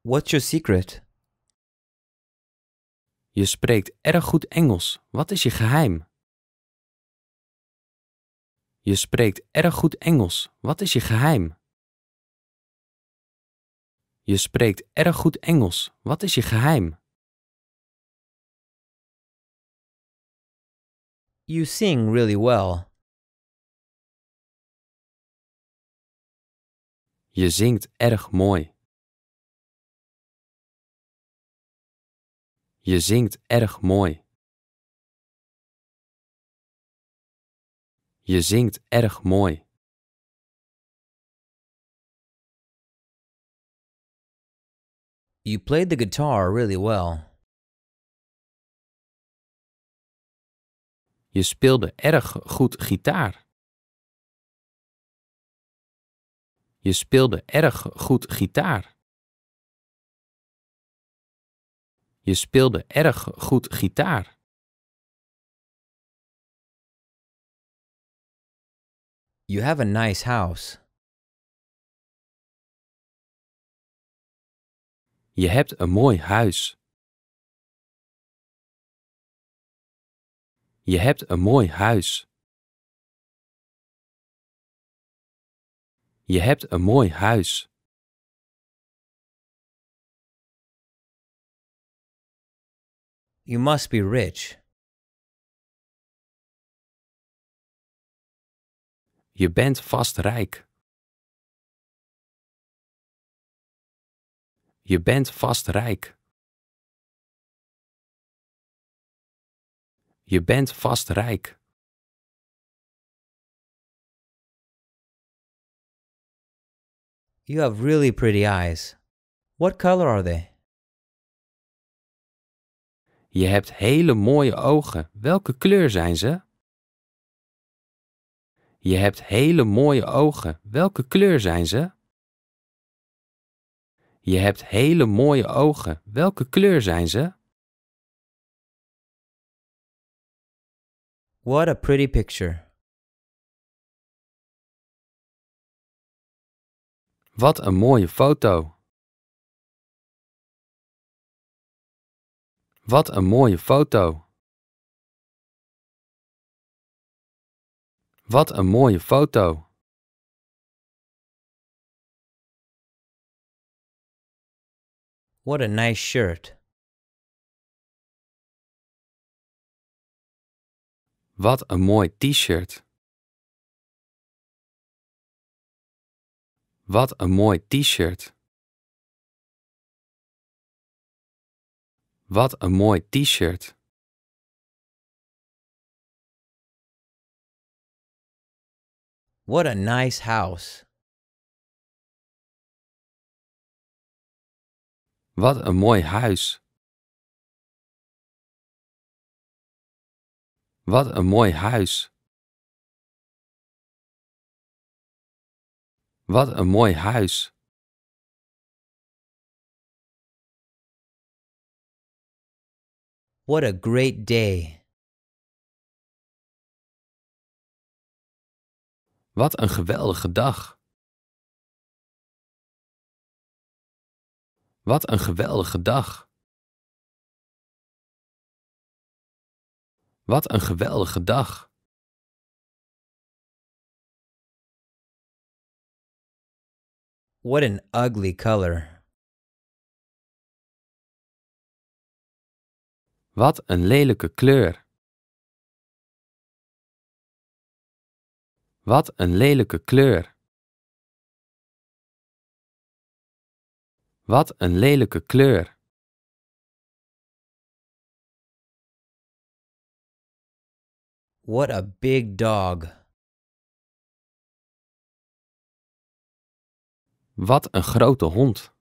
Speaker 1: What's your
Speaker 2: secret? Je spreekt erg goed Engels. Wat is
Speaker 1: je geheim? Je spreekt erg goed Engels. Wat is je geheim? Je spreekt erg goed Engels. Wat is je geheim? You sing really well. Je zingt erg mooi. Je zingt erg mooi. Je zingt erg mooi. You played the guitar really well. Je speelde erg goed gitaar. Je speelde erg goed gitaar. Je speelde erg goed gitaar. You have a nice house. Je hebt een mooi huis. Je hebt een mooi huis. Je hebt een mooi huis. You must be rich. Je bent vast rijk. Je bent vast rijk. Je bent vast rijk. You have really pretty eyes. What color are they? Je hebt hele mooie ogen. Welke kleur zijn ze? Je hebt hele mooie ogen. Welke kleur zijn ze? Je hebt hele mooie ogen. Welke kleur zijn ze? What a pretty picture. Wat een mooie foto. Wat een mooie foto. Wat een mooie foto. What a nice shirt. Wat een mooi t-shirt. Wat een mooi t-shirt. Wat een mooi t-shirt. What a nice house. Wat een mooi huis. Wat een mooi huis. Wat een mooi huis. What a great day. Wat een geweldige dag. Wat een geweldige dag. Wat een geweldige dag. What an ugly color. Wat een lelijke kleur. Wat een lelijke kleur. Wat een lelijke kleur. What a big dog. Wat een grote hond.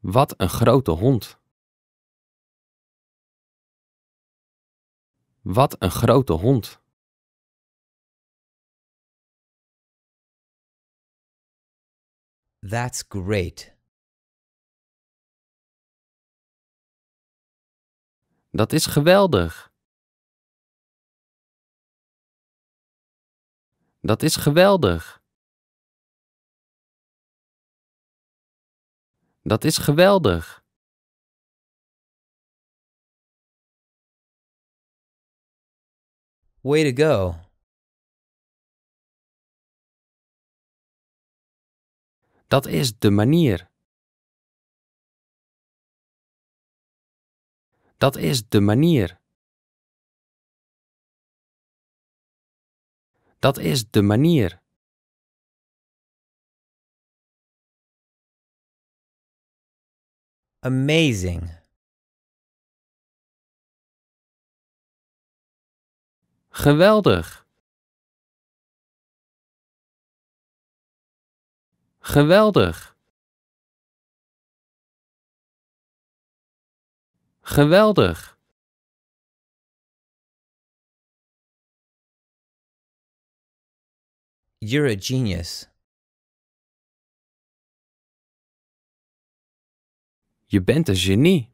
Speaker 1: Wat een grote hond. Wat een grote hond. That's great. Dat is geweldig. Dat is geweldig. Dat is geweldig. Way to go. Dat is de manier. Dat is de manier. Dat is de manier. Amazing. Geweldig. Geweldig. Geweldig. You're a genius. Je bent een genie.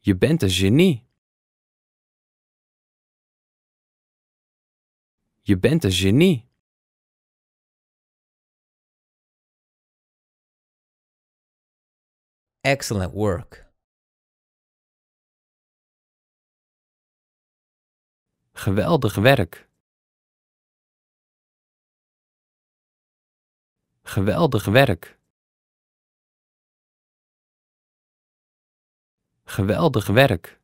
Speaker 1: Je bent een genie. Je bent een genie. Excellent work. Geweldig werk. Geweldig werk. Geweldig werk.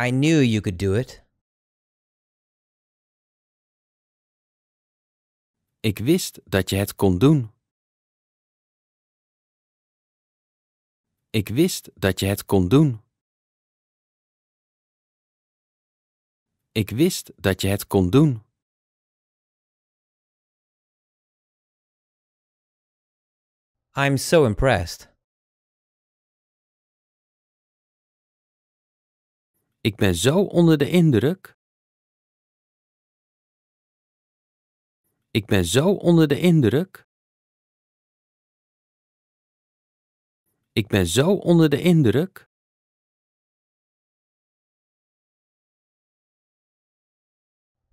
Speaker 1: I knew you could do it. Ik wist dat je het kon doen. Ik wist dat je het kon doen. Ik wist dat je het kon doen. I'm so impressed. Ik ben zo onder de indruk. Ik ben zo onder de indruk. Ik ben zo onder de indruk.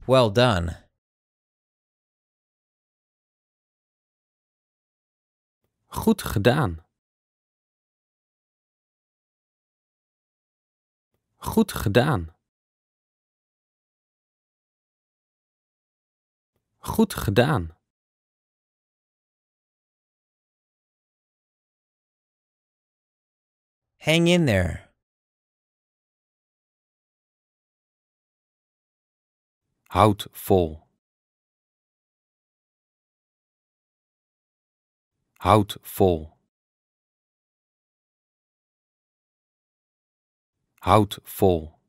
Speaker 1: Well done. Goed gedaan. Goed gedaan. Goed gedaan. Hang in there. Houd vol. Houd vol. Houd vol.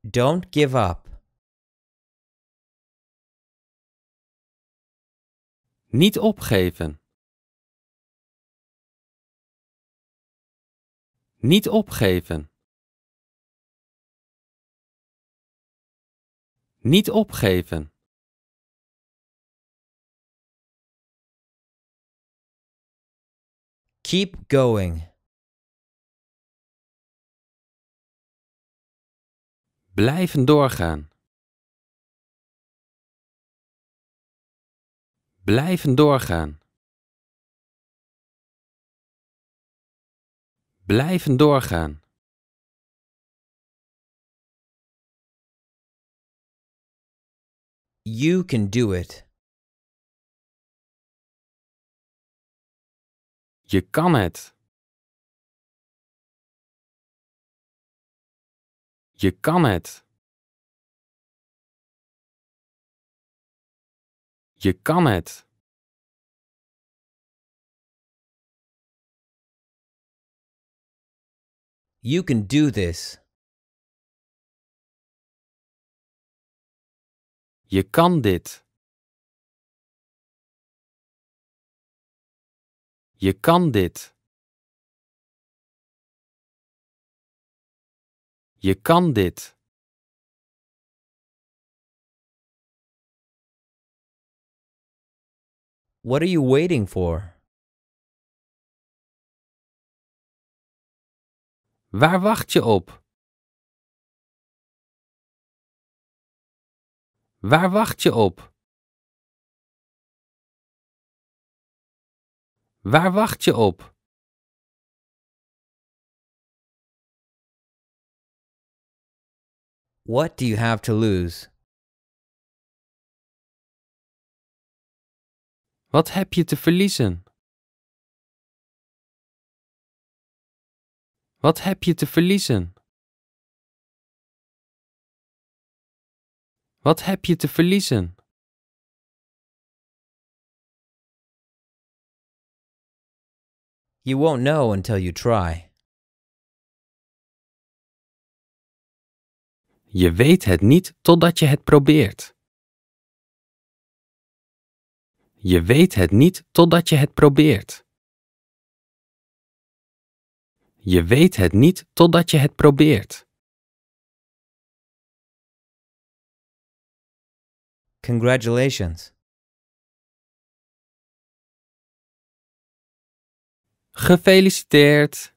Speaker 1: Don't give up. Niet opgeven. Niet opgeven. Niet opgeven. Keep going. Blijven doorgaan. Blijven doorgaan. Blijven doorgaan. You can do it. Je kan het. Je kan het. Je kan het. You can do this. Je kan dit. Je kan dit. Je kan dit. What are you waiting for? Waar wacht je op? Waar wacht je op? Waar wacht je op? What do you have to lose? Wat heb je te verliezen? Wat heb je te verliezen? Wat heb je te verliezen? You won't know until you try. Je weet het niet totdat je het probeert. Je weet het niet totdat je het probeert. Je weet het niet totdat je het probeert. Congratulations. Gefeliciteerd.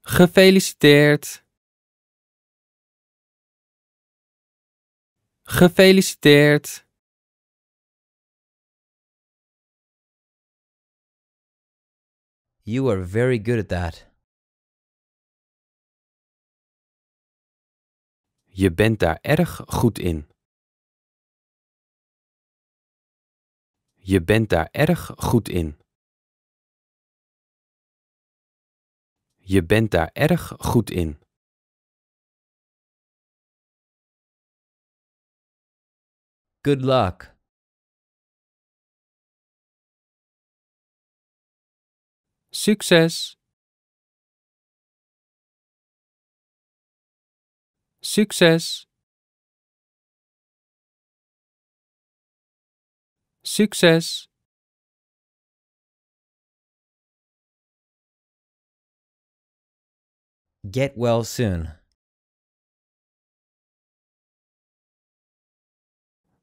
Speaker 1: Gefeliciteerd. Gefeliciteerd. You are very good at that. Je bent daar erg goed in. Je bent daar erg goed in. Je bent daar erg goed in. Good luck. Succes. Succes. Succes! Get well soon.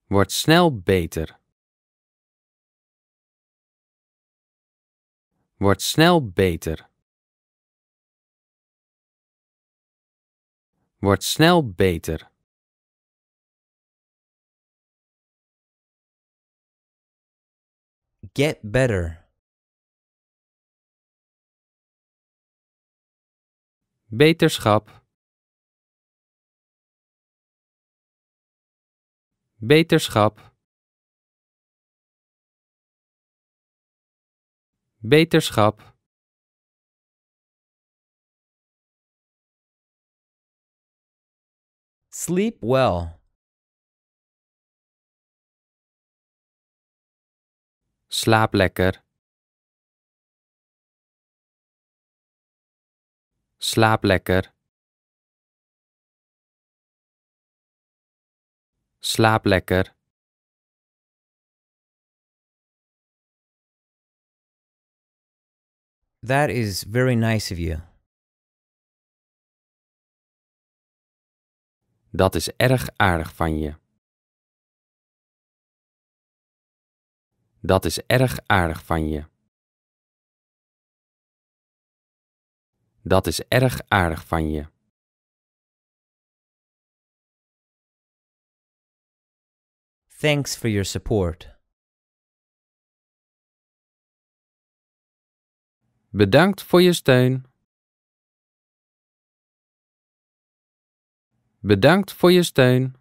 Speaker 1: Word snel beter. Word snel beter. Word snel beter. Get better. Beterschap. Beterschap. Beterschap. Sleep well. Slaap lekker. Slaap lekker. Slaap lekker. That is very nice of you. Dat is erg aardig van je. Dat is erg aardig van je. Dat is erg aardig van je. Thanks for your support. Bedankt voor je steun. Bedankt voor je steun.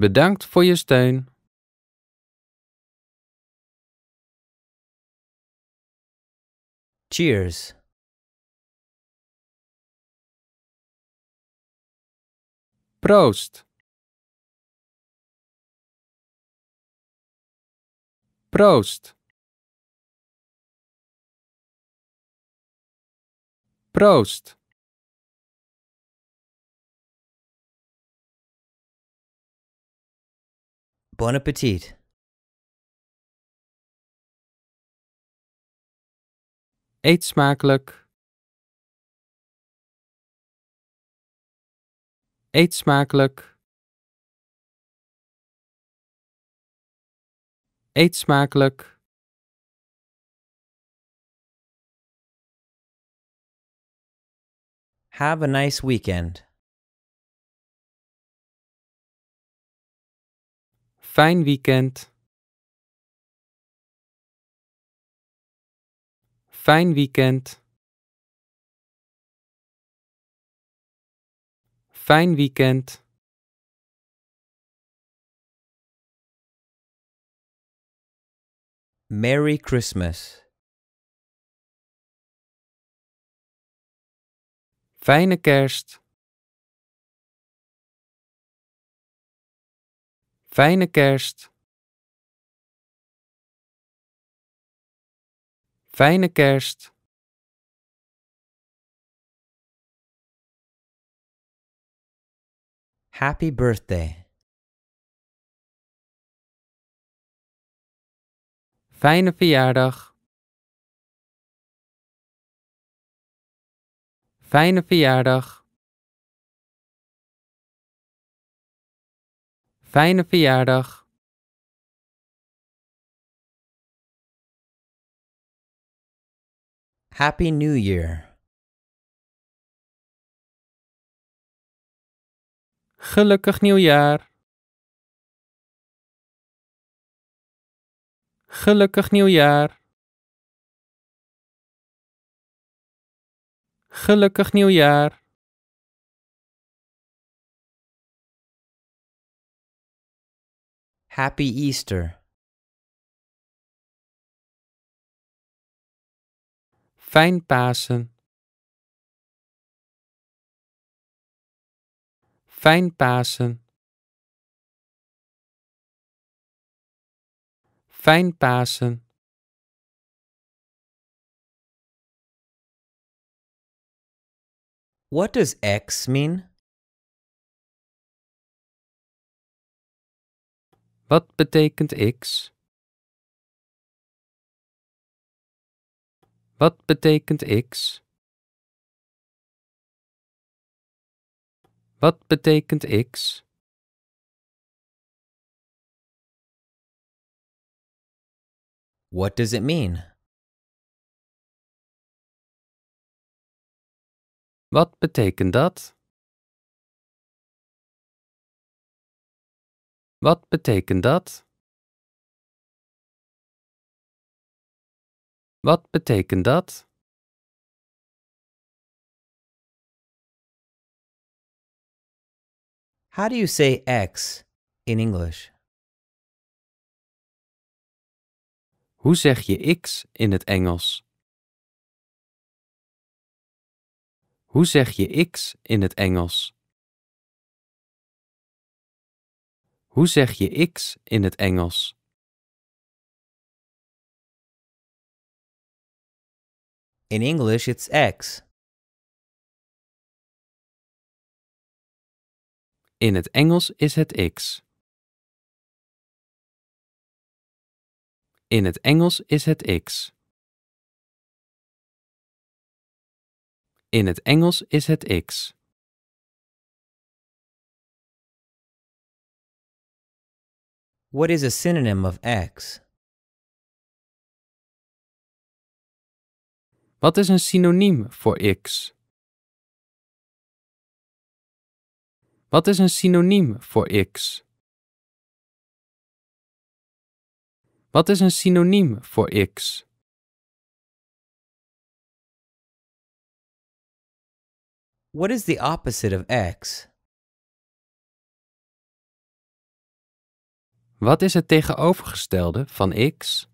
Speaker 1: Bedankt voor je steun. Cheers. Proost. Proost. Proost. Bon appetit. Eet smakelijk. Eet smakelijk. Eet smakelijk. Have a nice weekend. fijn weekend. Fijn weekend. Fijn weekend. Merry Christmas. Fijne kerst. Fijne kerst. Fijne kerst. Happy birthday. Fijne verjaardag. Fijne verjaardag. Fijne verjaardag. Happy New Year. Gelukkig nieuwjaar. Gelukkig nieuwjaar. Gelukkig nieuwjaar. Happy Easter. Fijn Pasen. Fijn Pasen. Fijn Pasen. What does X mean? Wat betekent x? Wat betekent x? Wat betekent x? What does it mean? Wat betekent dat? Wat betekent dat? Wat betekent dat? How do you say X in English? Hoe zeg je X in het Engels? Hoe zeg je X in het Engels? Hoe zeg je X in het Engels? In English, it's X. In het Engels is het X. In het Engels is het X. In het Engels is het X. What is a synonym of x? Wat is een synoniem voor x? Wat is een synoniem voor x? Wat is een synoniem voor x? What is the opposite of x? Wat is het tegenovergestelde van x?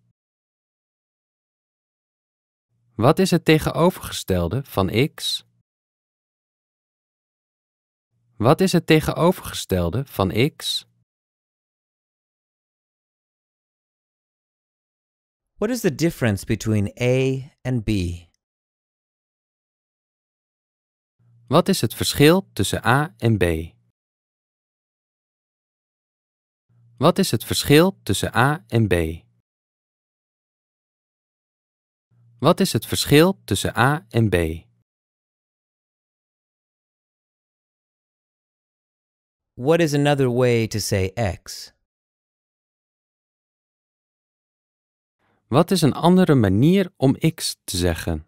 Speaker 2: Wat is het tegenovergestelde van x?
Speaker 1: Wat is het tegenovergestelde van x? What is the difference between a and b? Wat is het verschil tussen a en b? Wat is het verschil tussen A en B? Wat is het verschil tussen A en B? What is another way to say x? Wat is een andere manier om x te zeggen?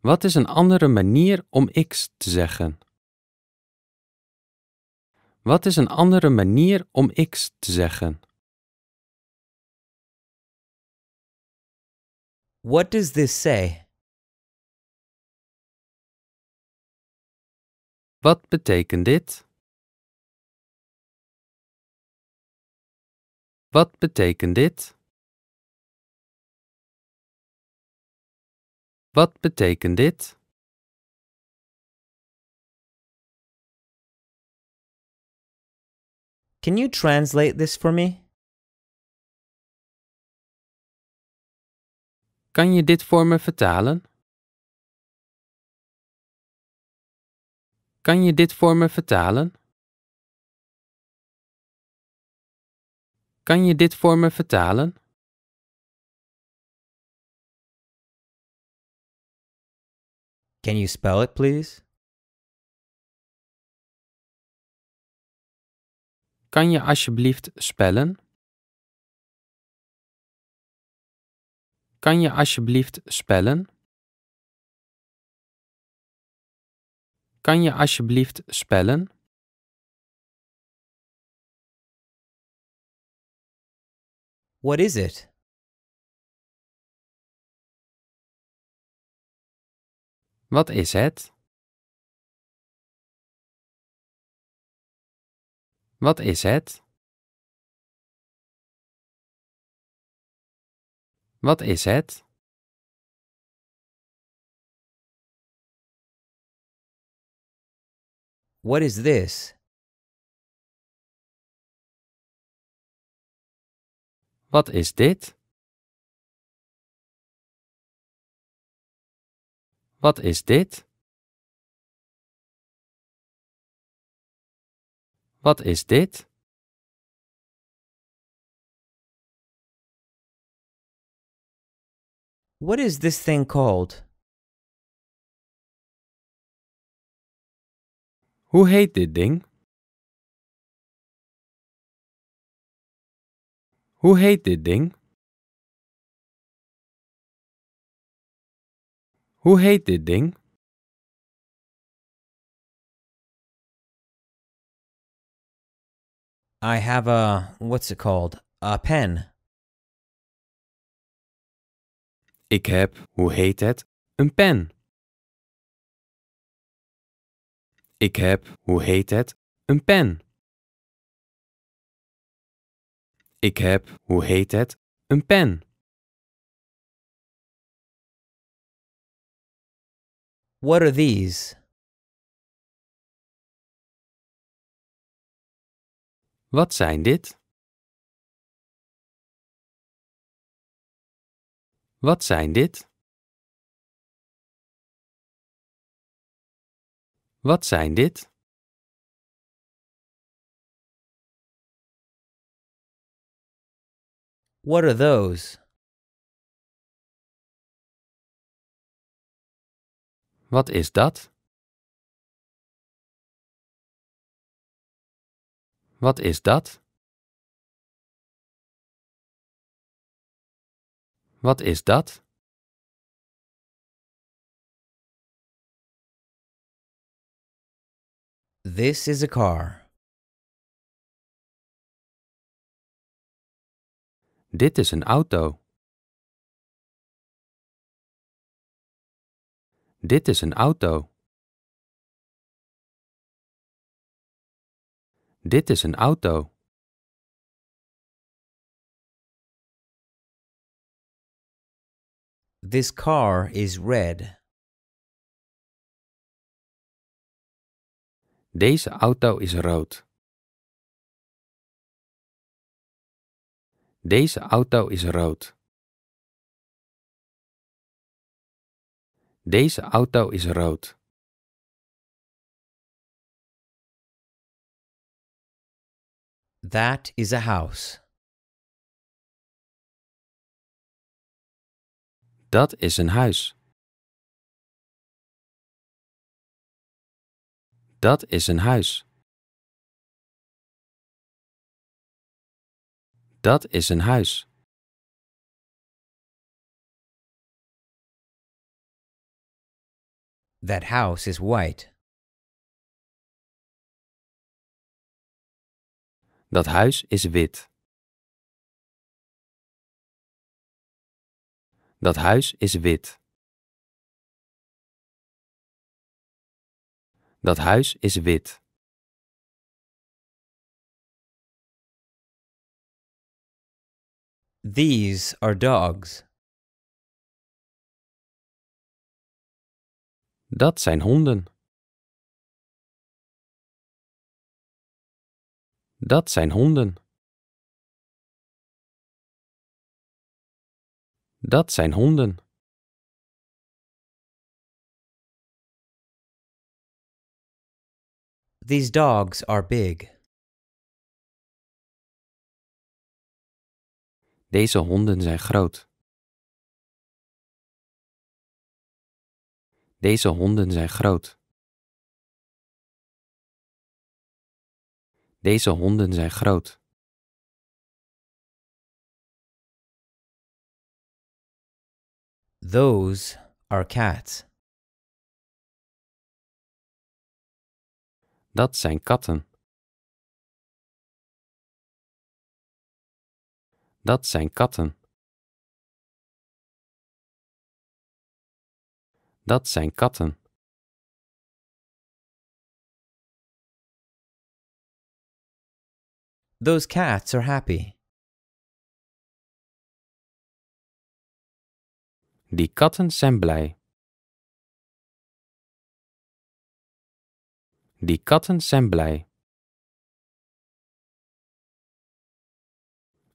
Speaker 1: Wat is een andere manier om x te zeggen? Wat is een andere manier om x te zeggen? What does this say? Wat betekent dit? Wat betekent dit? Wat betekent dit? Can you translate this for me? Kan je dit voor me vertalen? Kan je dit voor me vertalen? Kan je dit voor me vertalen? Can you spell it, please? Kan je alsjeblieft spellen? Kan je alsjeblieft spellen? Kan je alsjeblieft spellen? What is it? Wat is het? Wat is het? Wat is het? What is this? Wat is dit? Wat is dit? Wat is dit? What is this thing called? Hoe heet dit ding? Hoe heet dit ding? Hoe heet dit ding? I have a what's it called? A pen. Ik heb, hoe heet het, een pen. Ik heb, hoe heet het, een pen. Ik heb, hoe heet het, een pen. What are these? Wat zijn dit? Wat zijn dit? Wat zijn dit? What are those? Wat is dat? Wat is dat? Wat is dat? This is a car. Dit is een auto. Dit is een auto. Dit is een auto. This car is red. Deze auto is rood. Deze auto is rood. Deze auto is rood. That is a house. Dat is een huis. Dat is een huis. Dat is een huis. That house is white. Dat huis is wit. Dat huis is wit. Dat huis is wit. These are dogs. Dat zijn honden. Dat zijn honden. Dat zijn honden. These dogs are big. Deze honden zijn groot. Deze honden zijn groot. Deze honden zijn groot. Those are cats. Dat zijn katten. Dat zijn katten. Dat zijn katten. Those cats are happy. Die katten zijn blij. Die katten zijn blij.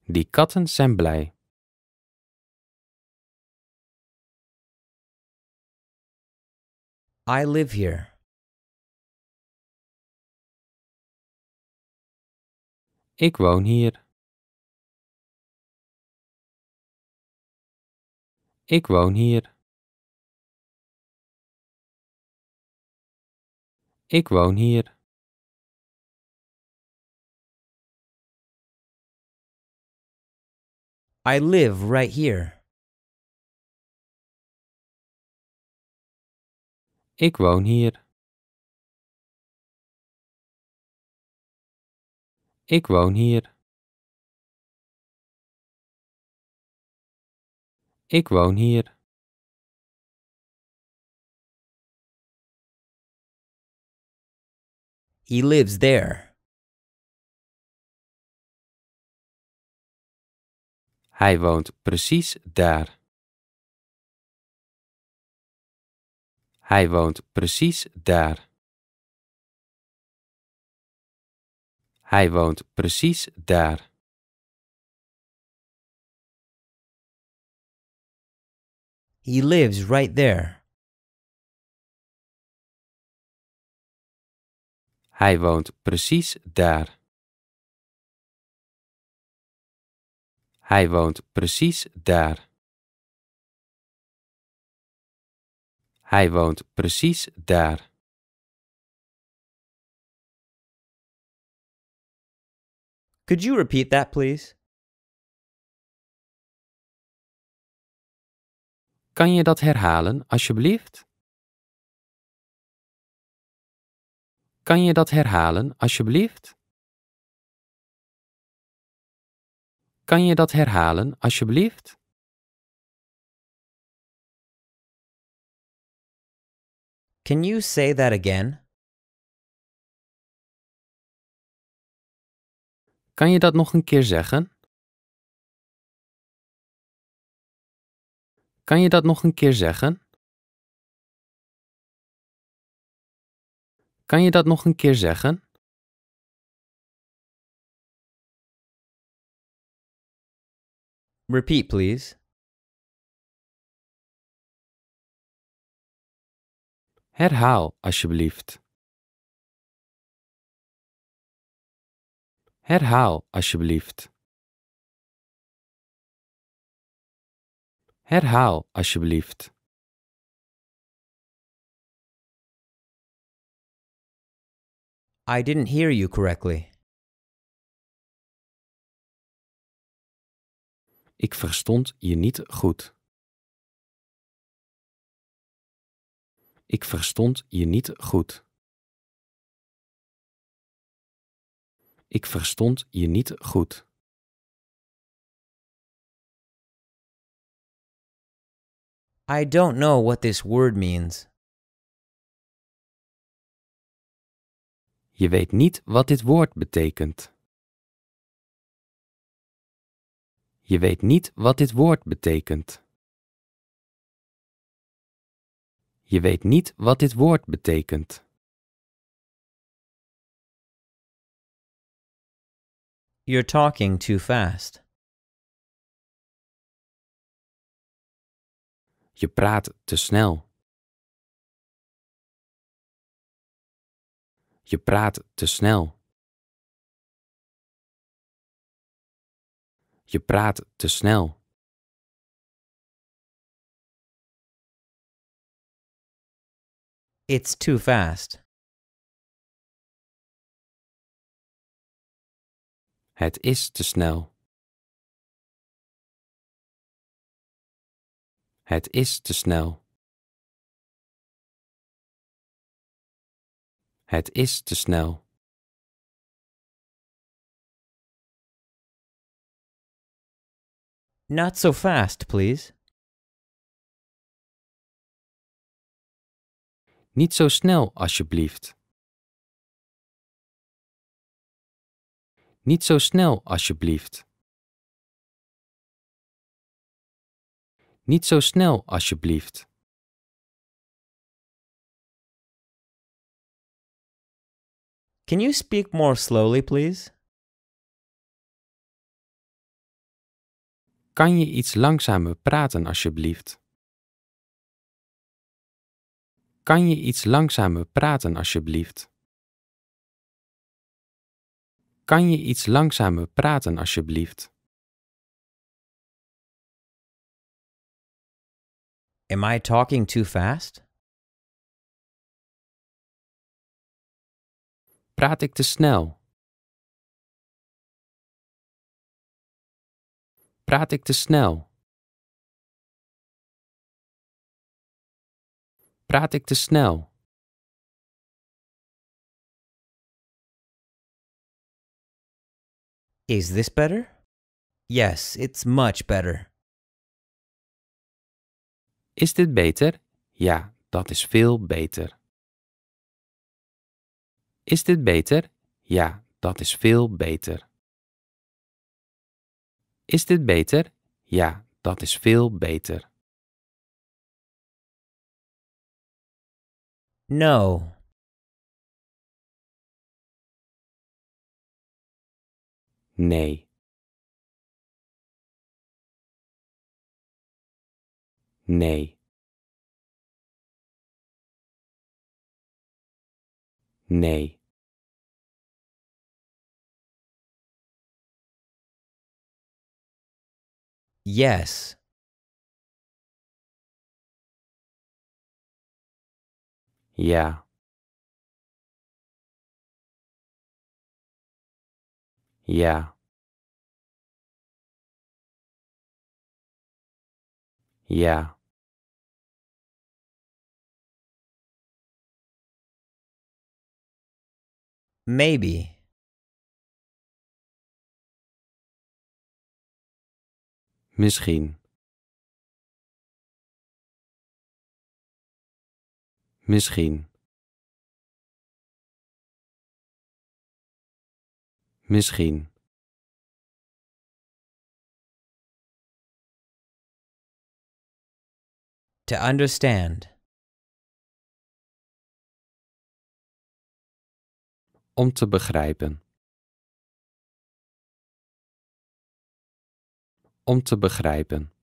Speaker 1: Die katten zijn blij. I live here. Ik woon hier. Ik woon hier. Ik woon hier. I live right here. Ik woon hier. Ik woon hier. Ik woon hier. He lives there. Hij woont precies daar. Hij woont precies daar. Hij woont precies daar. He lives right there. Hij woont precies daar. Hij woont precies daar. Hij woont precies daar. Could you repeat that, please? Kan herhalen, alsjeblieft? je dat herhalen, alsjeblieft? Kan je dat herhalen, alsjeblieft? Can you say that again? Kan je dat nog een keer zeggen? Kan je dat nog een keer zeggen? Kan je dat nog een keer zeggen? Repeat, please. Herhaal, alsjeblieft. Herhaal alsjeblieft. Herhaal alsjeblieft. I didn't hear you correctly. Ik verstond je niet goed. Ik verstond je niet goed. Ik verstond je niet goed. I don't know what this word means. Je weet niet wat dit woord betekent. Je weet niet wat dit woord betekent. Je weet niet wat dit woord betekent. You're talking too fast. Je praat te snel. Je praat te snel. Je praat te snel. It's too fast. Het is te snel. Het is te snel. Het is te snel. Not so fast, please. Niet zo snel, alsjeblieft. Niet zo snel, alsjeblieft. Niet zo snel, alsjeblieft. Can you speak more slowly, please? Kan je iets langzamer praten, alsjeblieft? Kan je iets langzamer praten, alsjeblieft? Kan je iets langzamer praten, alsjeblieft? Am I talking too fast? Praat ik te snel? Praat ik te snel? Praat ik te snel? Is this better? Yes, it's much better.
Speaker 2: Is dit beter? Ja, dat is veel beter. Is dit beter? Ja, dat is veel beter.
Speaker 1: Is dit beter? Ja, dat is veel beter. No, Nay. Nay. Nay. Yes. Yeah. Yeah. Yeah. Maybe. Misschien. Misschien. Misschien. To understand. Om te begrijpen. Om te begrijpen.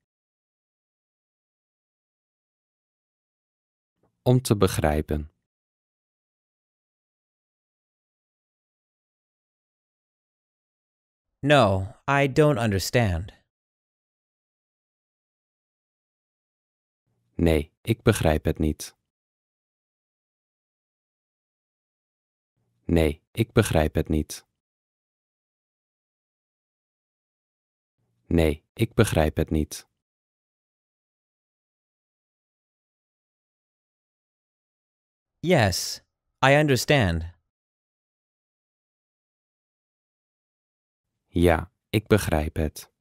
Speaker 1: Om te begrijpen. No, I don't understand. Nee, ik begrijp het niet. Nee, ik begrijp het niet. Nee, ik begrijp het niet. Yes, I understand. Ja, ik begrijp het.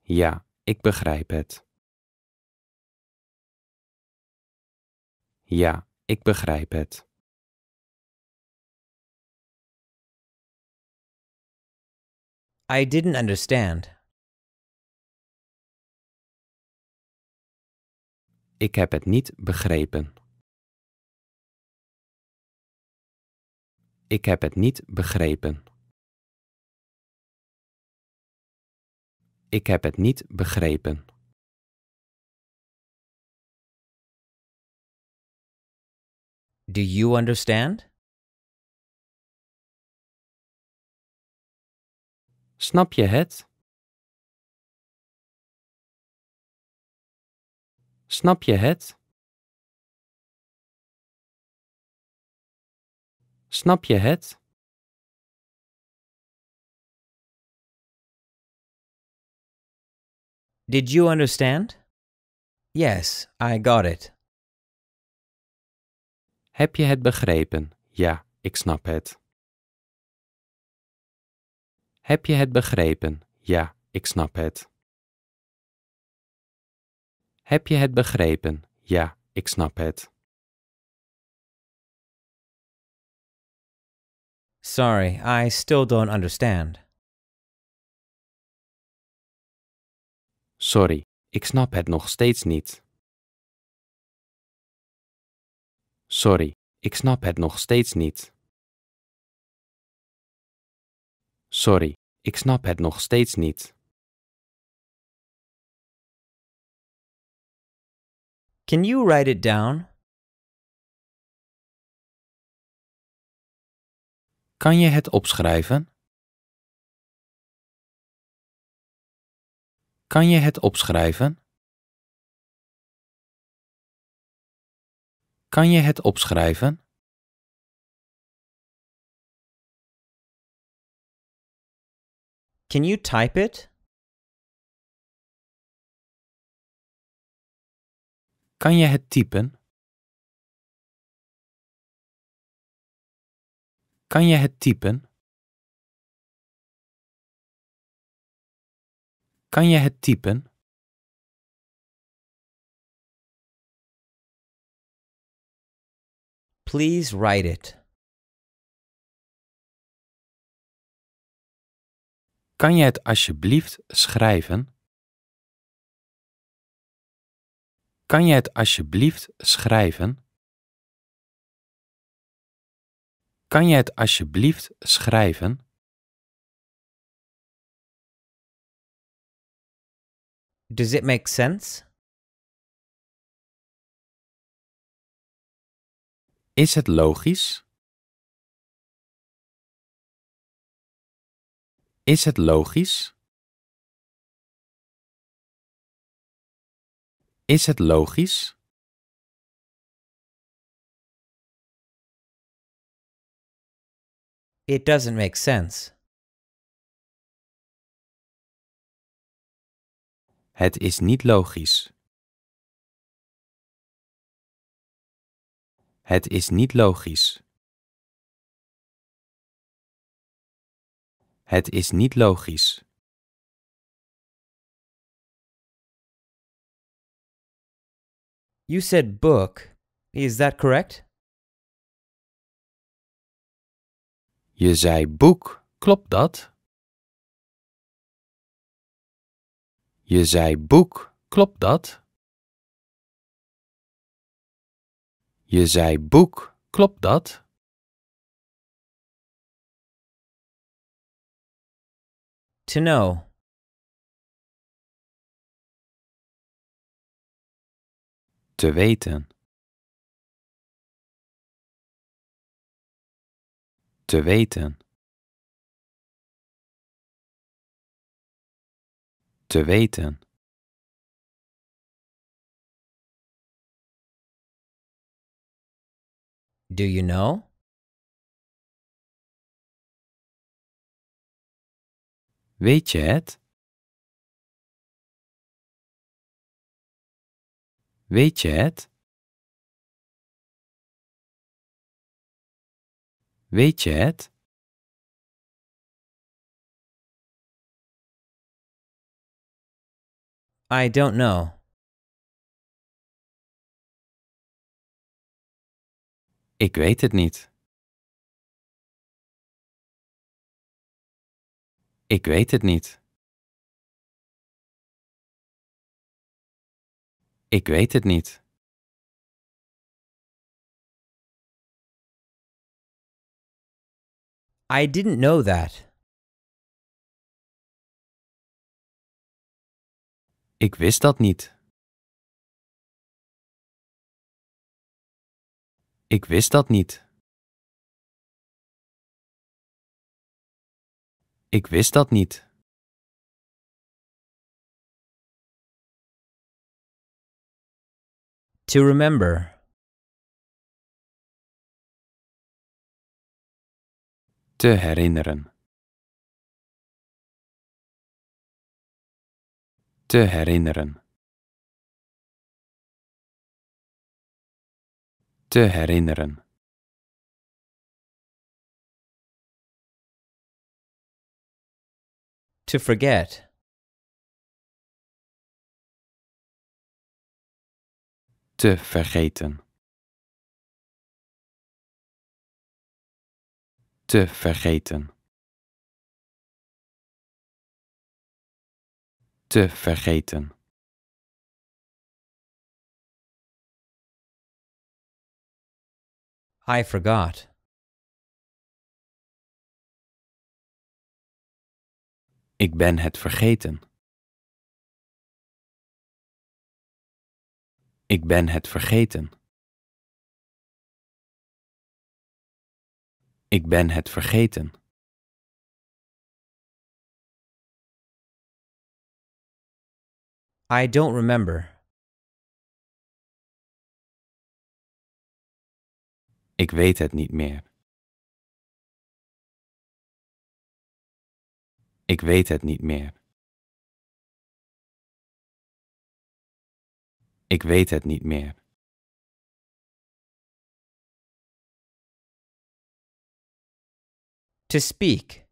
Speaker 1: Ja, ik begrijp het. Ja, ik begrijp het. I didn't understand. Ik heb het niet begrepen. Ik heb het niet begrepen. Ik heb het niet begrepen. Do you understand? Snap je het? Snap je het? Snap je het? Did you understand? Yes, I got it. Heb je het begrepen? Ja, ik snap het. Heb je het begrepen? Ja, ik snap het. Heb je het begrepen? Ja, ik snap het. Sorry, I still don't understand. Sorry, ik snap het nog steeds niet. Sorry, ik snap het nog steeds niet. Sorry, ik snap het nog steeds niet. Can you write it down? Kan je het opschrijven? Kan je het opschrijven? Kan je het opschrijven? Can you type it? Kan je het typen? Kan je het typen? Kan je het typen? Please write it. Kan je het alsjeblieft schrijven? Kan je het alsjeblieft schrijven? Kan je het alsjeblieft schrijven? Does it make sense? Is het logisch? Is het logisch? Is het logisch? It doesn't make sense. Het is niet logisch. Het is niet logisch. Het is niet logisch. You said book. Is that correct? Je zei boek, klopt dat? Je zei boek, klopt dat? Je zei boek, klopt dat? To know. Te weten. te weten. Te weten. Do you know? Weet je het? Weet je het? Weet je het? I don't know. Ik weet het niet. Ik weet het niet. Ik weet het niet. I didn't know that. Ik wist dat niet. Ik wist dat niet. Ik wist dat niet. To remember. te herinneren. Te herinneren. Te herinneren. To forget. Te vergeten. te vergeten. Te vergeten. I forgot. Ik ben het vergeten. Ik ben het vergeten. Ik ben het vergeten. I don't remember. Ik weet het niet meer. Ik weet het niet meer. Ik weet het niet meer. To speak.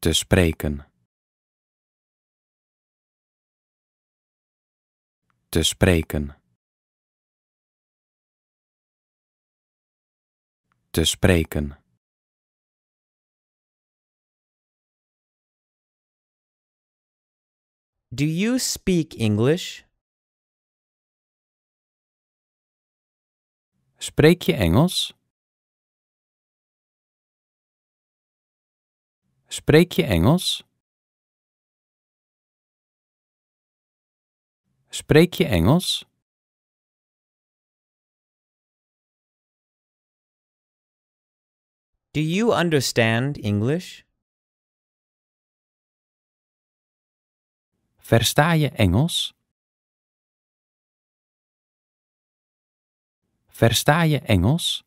Speaker 1: Te spreken. Te spreken. Te spreken. Do you speak English? Spreek je Engels? Spreek je Engels? Spreek je Engels? Do you understand English? Versta je Engels? Versta je Engels?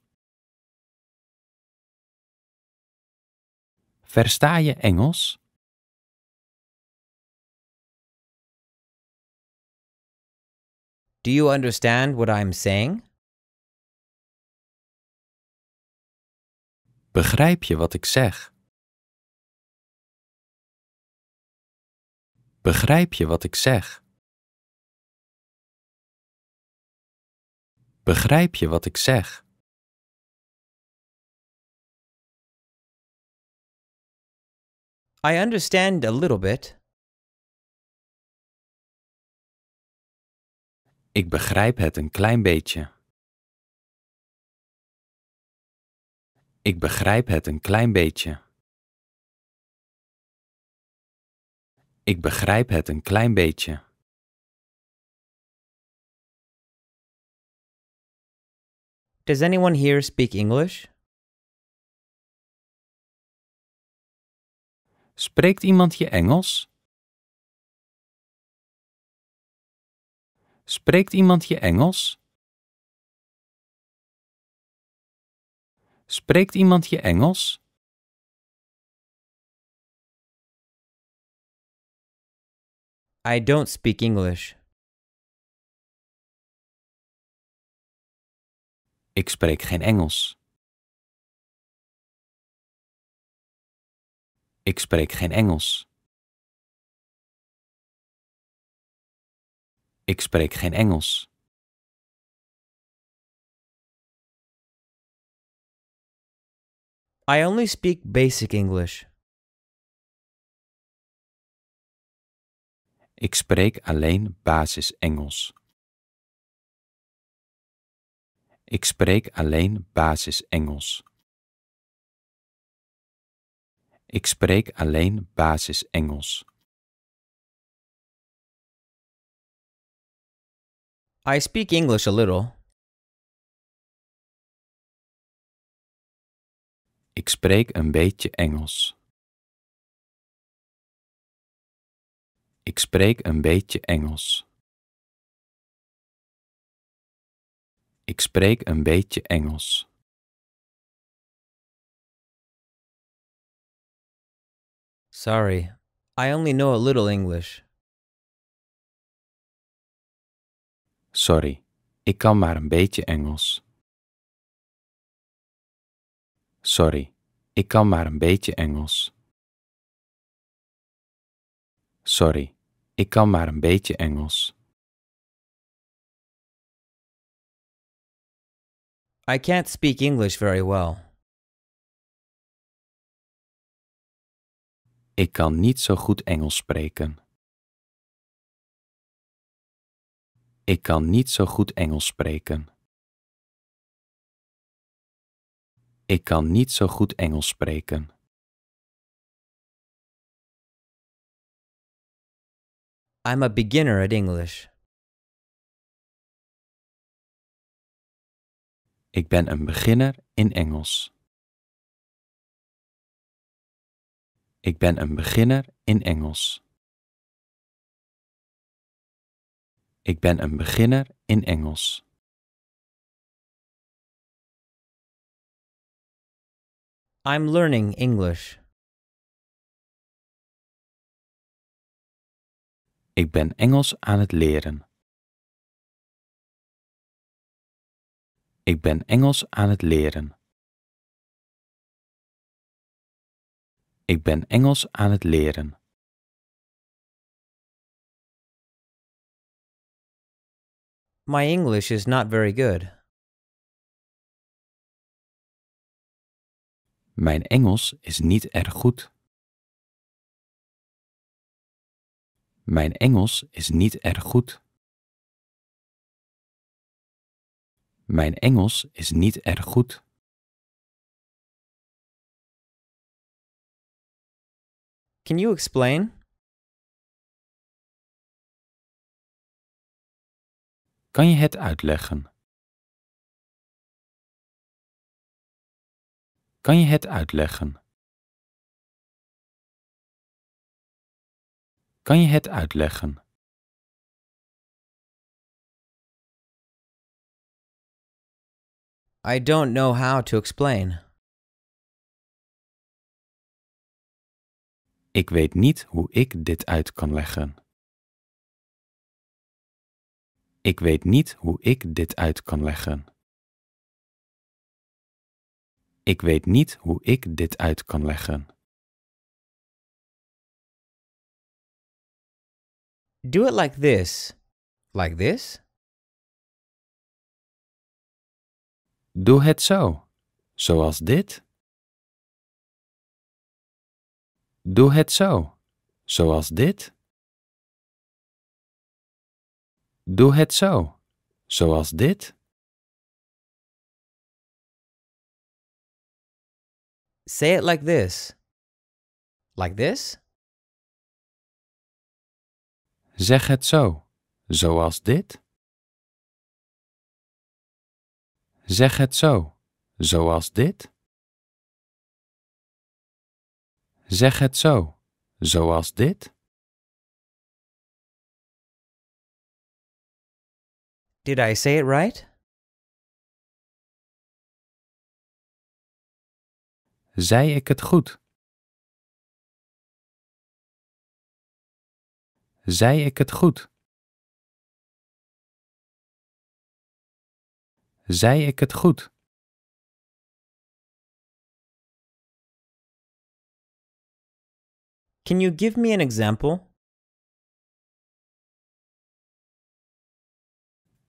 Speaker 1: Versta je Engels? Do you understand what I'm saying? Begrijp je wat ik zeg? Begrijp je wat ik zeg? Begrijp je wat ik zeg? I understand a little bit. Ik begrijp het een klein beetje. Ik begrijp het een klein beetje. Ik begrijp het een klein beetje. Does anyone here speak English? Spreekt iemand je Engels? Spreekt iemand je Engels? Spreekt iemand je Engels? I don't speak English. Ik spreek geen Engels. Ik spreek geen Engels. Ik spreek geen Engels. I only speak basic English. Ik spreek alleen basis Engels. Ik spreek alleen basis-Engels. Ik spreek alleen basis-Engels. I speak English a little. Ik spreek een beetje Engels. Ik spreek een beetje Engels. Ik spreek een beetje Engels. Sorry, I only know a little English. Sorry, ik kan maar een beetje Engels. Sorry, ik kan maar een beetje Engels. Sorry, ik kan maar een beetje Engels. I can't speak English very well. Ik kan niet zo goed Engels spreken. Ik kan niet zo goed Engels spreken. Ik kan niet zo goed Engels spreken. I'm a beginner at English. Ik ben een beginner in Engels. Ik ben een beginner in Engels. Ik ben een beginner in Engels. I'm learning English. Ik ben Engels aan het leren. Ik ben Engels aan het leren. Ik ben Engels aan het leren. My English is not very good. Mijn Engels is niet erg goed. Mijn Engels is niet erg goed. Mijn Engels is niet erg goed. Can you explain? Kan je het uitleggen? Kan je het uitleggen? Kan je het uitleggen? I don't know how to explain. Ik weet niet hoe ik dit uit kan leggen. Ik weet niet hoe ik dit uit kan leggen. Ik weet niet hoe ik dit uit kan leggen. Do it like this. Like this? Doe het zo, zoals dit. Doe het zo, zoals dit. Doe het zo, zoals dit. Say it like this. Like this? Zeg het zo, zoals dit. Zeg het zo, zoals dit. Zeg het zo, zoals dit. Did I say it right? Zei ik het goed? Zei ik het goed? Zei ik het goed? Can you give me an example?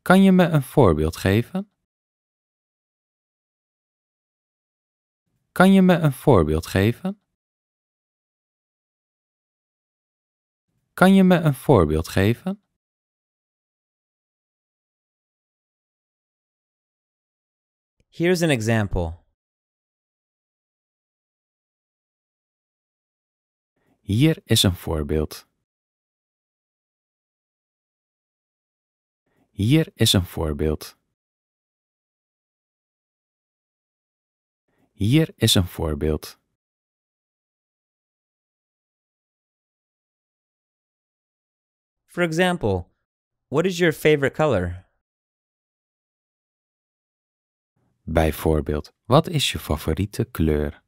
Speaker 1: Kan je me een voorbeeld geven? Kan je me een voorbeeld geven? Kan je me een voorbeeld geven? Here's an example. Hier is een voorbeeld. Hier is een voorbeeld. Hier is een voorbeeld. For example, what is your favorite color? Bijvoorbeeld, wat is je favoriete kleur?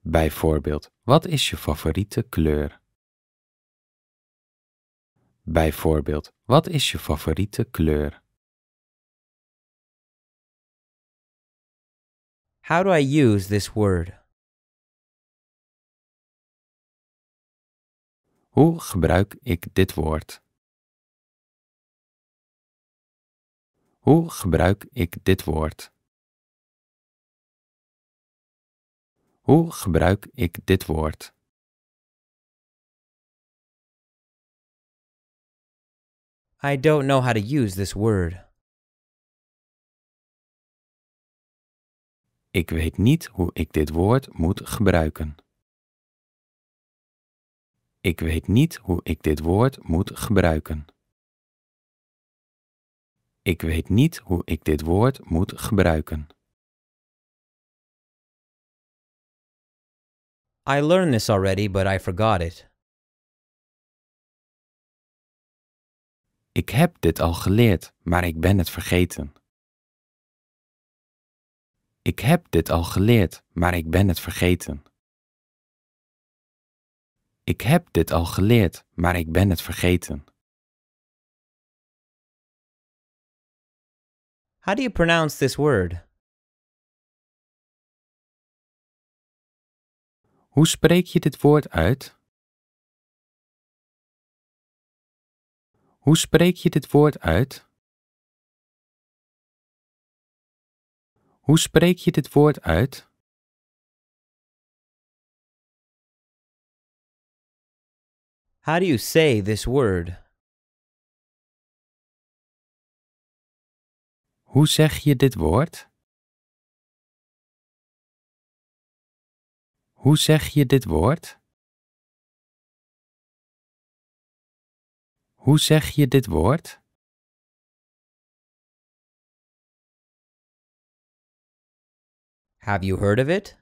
Speaker 1: Bijvoorbeeld, wat is je favoriete kleur? Bijvoorbeeld, wat is je favoriete kleur? How do I use this word? Hoe gebruik ik dit woord? Hoe gebruik ik dit woord? Hoe gebruik ik dit woord? I don't know how to use this word. Ik weet niet hoe ik dit woord moet gebruiken. Ik weet niet hoe ik dit woord moet gebruiken. Ik weet niet hoe ik dit woord moet gebruiken. I learned this already, but I forgot it. Ik heb dit al geleerd, maar ik ben het vergeten. Ik heb dit al geleerd, maar ik ben het vergeten. Ik heb dit al geleerd, maar ik ben het vergeten. How do you pronounce this word? Hoe spreek je dit woord uit? Hoe spreek je dit woord uit? Hoe spreek je dit woord uit? How do you say this word? Hoe zeg je dit woord? Hoe zeg je dit woord? Hoe zeg je dit woord? Have you heard of it?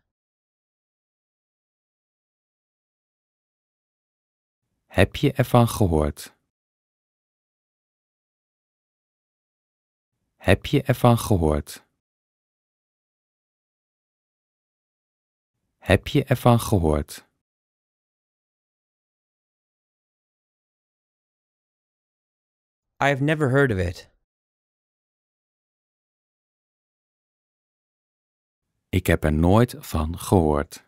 Speaker 1: Heb je ervan gehoord? Heb je ervan gehoord? Heb je ervan gehoord? I have never heard of it. Ik heb er nooit van gehoord.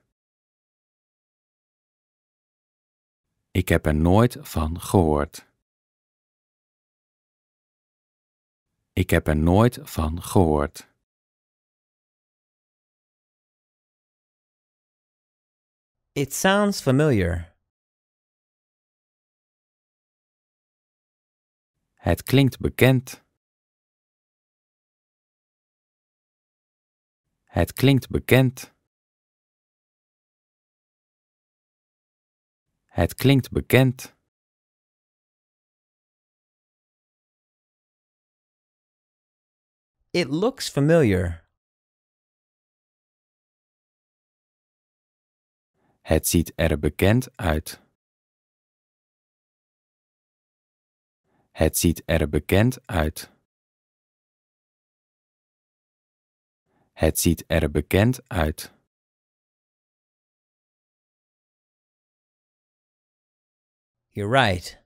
Speaker 1: Ik heb er nooit van gehoord. Ik heb er nooit van gehoord. It sounds familiar. Het klinkt bekend. Het klinkt bekend. Het klinkt bekend. It looks familiar. Het ziet er bekend uit. Het ziet er bekend uit. Het ziet er bekend uit. You're right.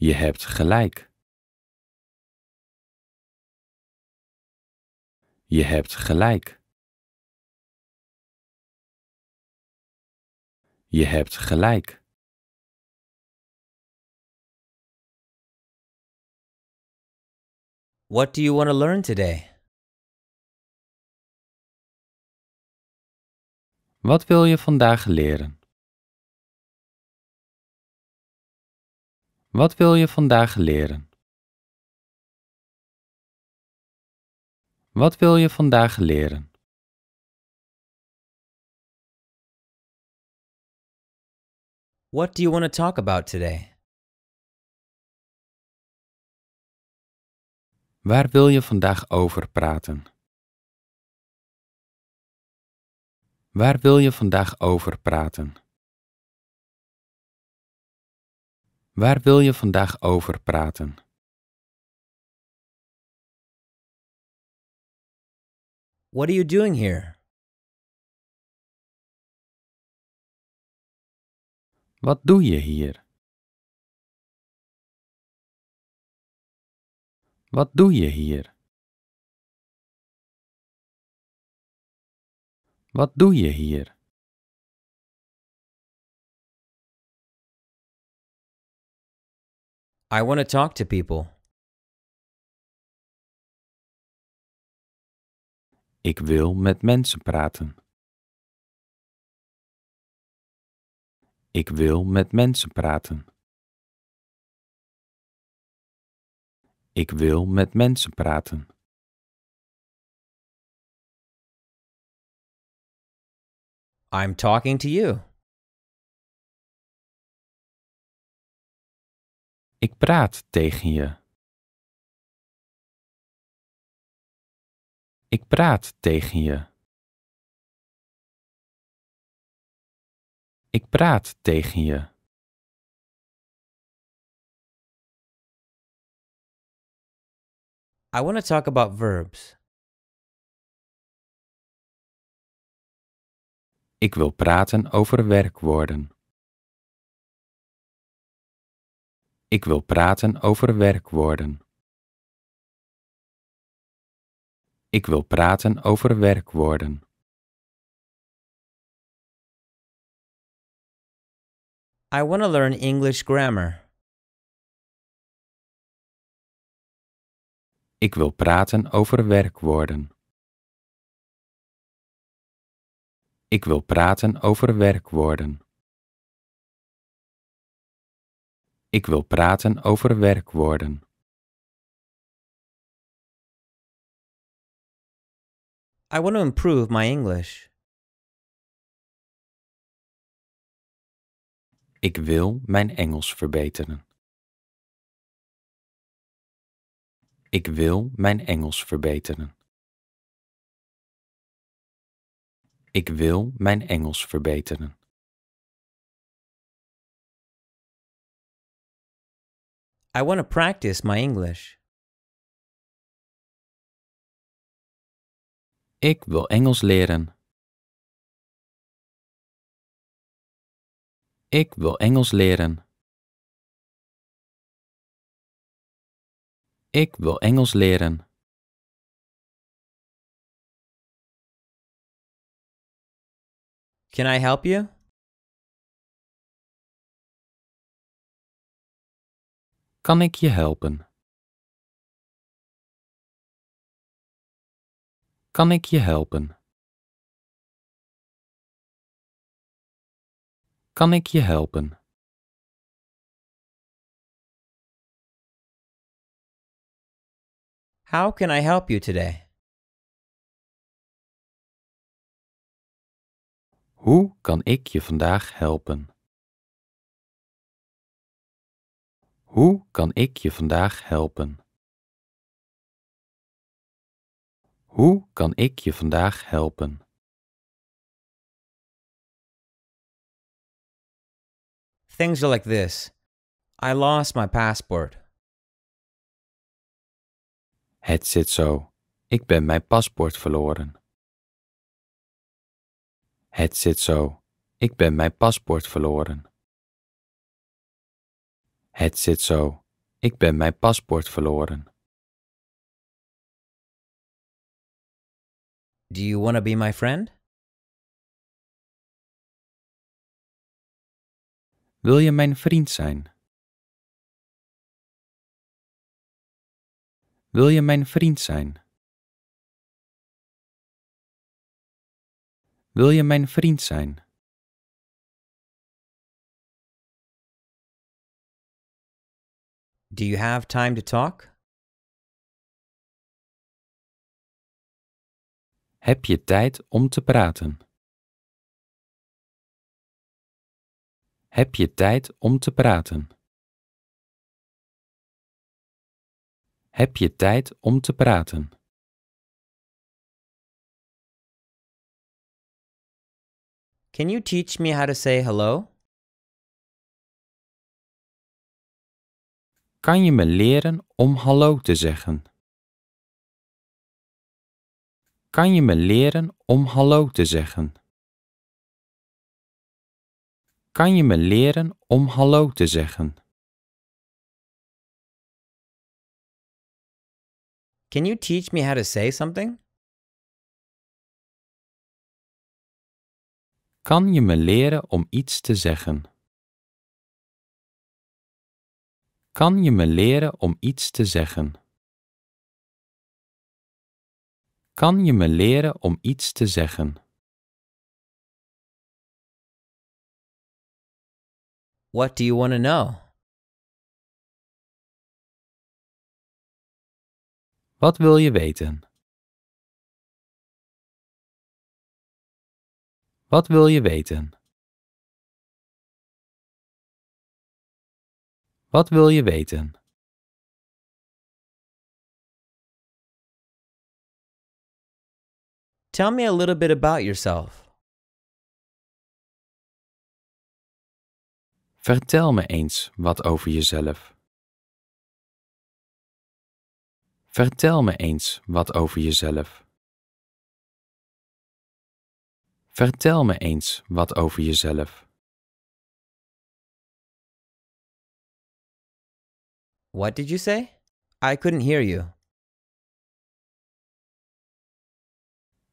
Speaker 1: Je hebt gelijk. Je hebt gelijk. Je hebt gelijk. What do you want to learn today? Wat wil je vandaag leren? Wat wil je vandaag leren? Wat wil je vandaag leren? What do you want to talk about today? Waar wil je vandaag over praten? Waar wil je vandaag over praten? Waar wil je vandaag over praten? What are you doing here? Wat doe je hier? Wat doe je hier? Wat doe je hier? I want to talk to people. Ik wil met mensen praten. Ik wil met mensen praten. Ik wil met mensen praten. I'm talking to you. Ik praat tegen je. Ik praat tegen je. Ik praat tegen je. I want to talk about verbs. Ik wil praten over werkwoorden. Ik wil praten over werkwoorden. Ik wil praten over werkwoorden. I want to learn English grammar. Ik wil praten over werkwoorden. Ik wil praten over werkwoorden. Ik wil praten over werkwoorden. I want to improve my English. Ik wil mijn Engels verbeteren. Ik wil mijn Engels verbeteren. Ik wil mijn Engels verbeteren. I want to practice my English. Ik wil Engels leren. Ik wil Engels leren. Ik wil Engels leren. Can I help you? kan ik je helpen? Kan ik je helpen? Kan ik je helpen? How can I help you today? Hoe kan ik je vandaag helpen? Hoe kan ik je vandaag helpen? Hoe kan ik je vandaag helpen? Things are like this. I lost my passport. Het zit zo. Ik ben mijn paspoort verloren. Het zit zo. Ik ben mijn paspoort verloren. Het zit zo. Ik ben mijn paspoort verloren. Do you want to be my friend? Wil je mijn vriend zijn? Wil je mijn vriend zijn? Wil je mijn vriend zijn? Do you have time to talk? Heb je tijd om te praten? Heb je tijd om te praten? Heb je tijd om te praten? Can you teach me how to say hello? Kan je me leren om hallo te zeggen? Kan je me leren om hallo te zeggen? Kan je me leren om hallo te zeggen? Can you teach me how to say something? Kan je me leren om iets te zeggen? Kan je me leren om iets te zeggen? Kan je me leren om iets te zeggen? What do you want to know? Wat wil je weten? Wat wil je weten? Wat wil je weten? Tell me a little bit about yourself. Vertel me eens wat over jezelf. Vertel me eens wat over jezelf. Vertel me eens wat over jezelf. What did you say? I couldn't hear you.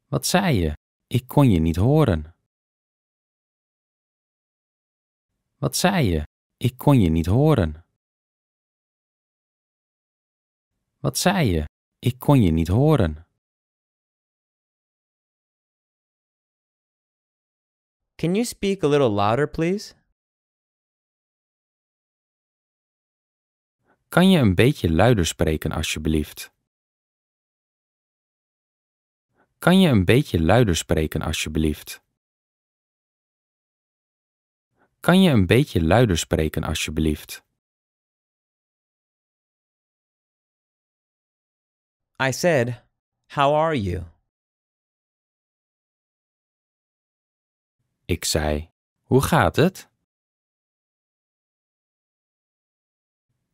Speaker 1: Wat zei je? Ik kon je niet horen. Wat zei je? Ik kon je niet horen. Wat zei je? Ik kon je niet horen. Can you speak a little louder, please? Kan je een beetje luider spreken alsjeblieft? Kan je een beetje luider spreken alsjeblieft? Kan je een beetje luider spreken alsjeblieft? I said, How are you? Ik zei, Hoe gaat het?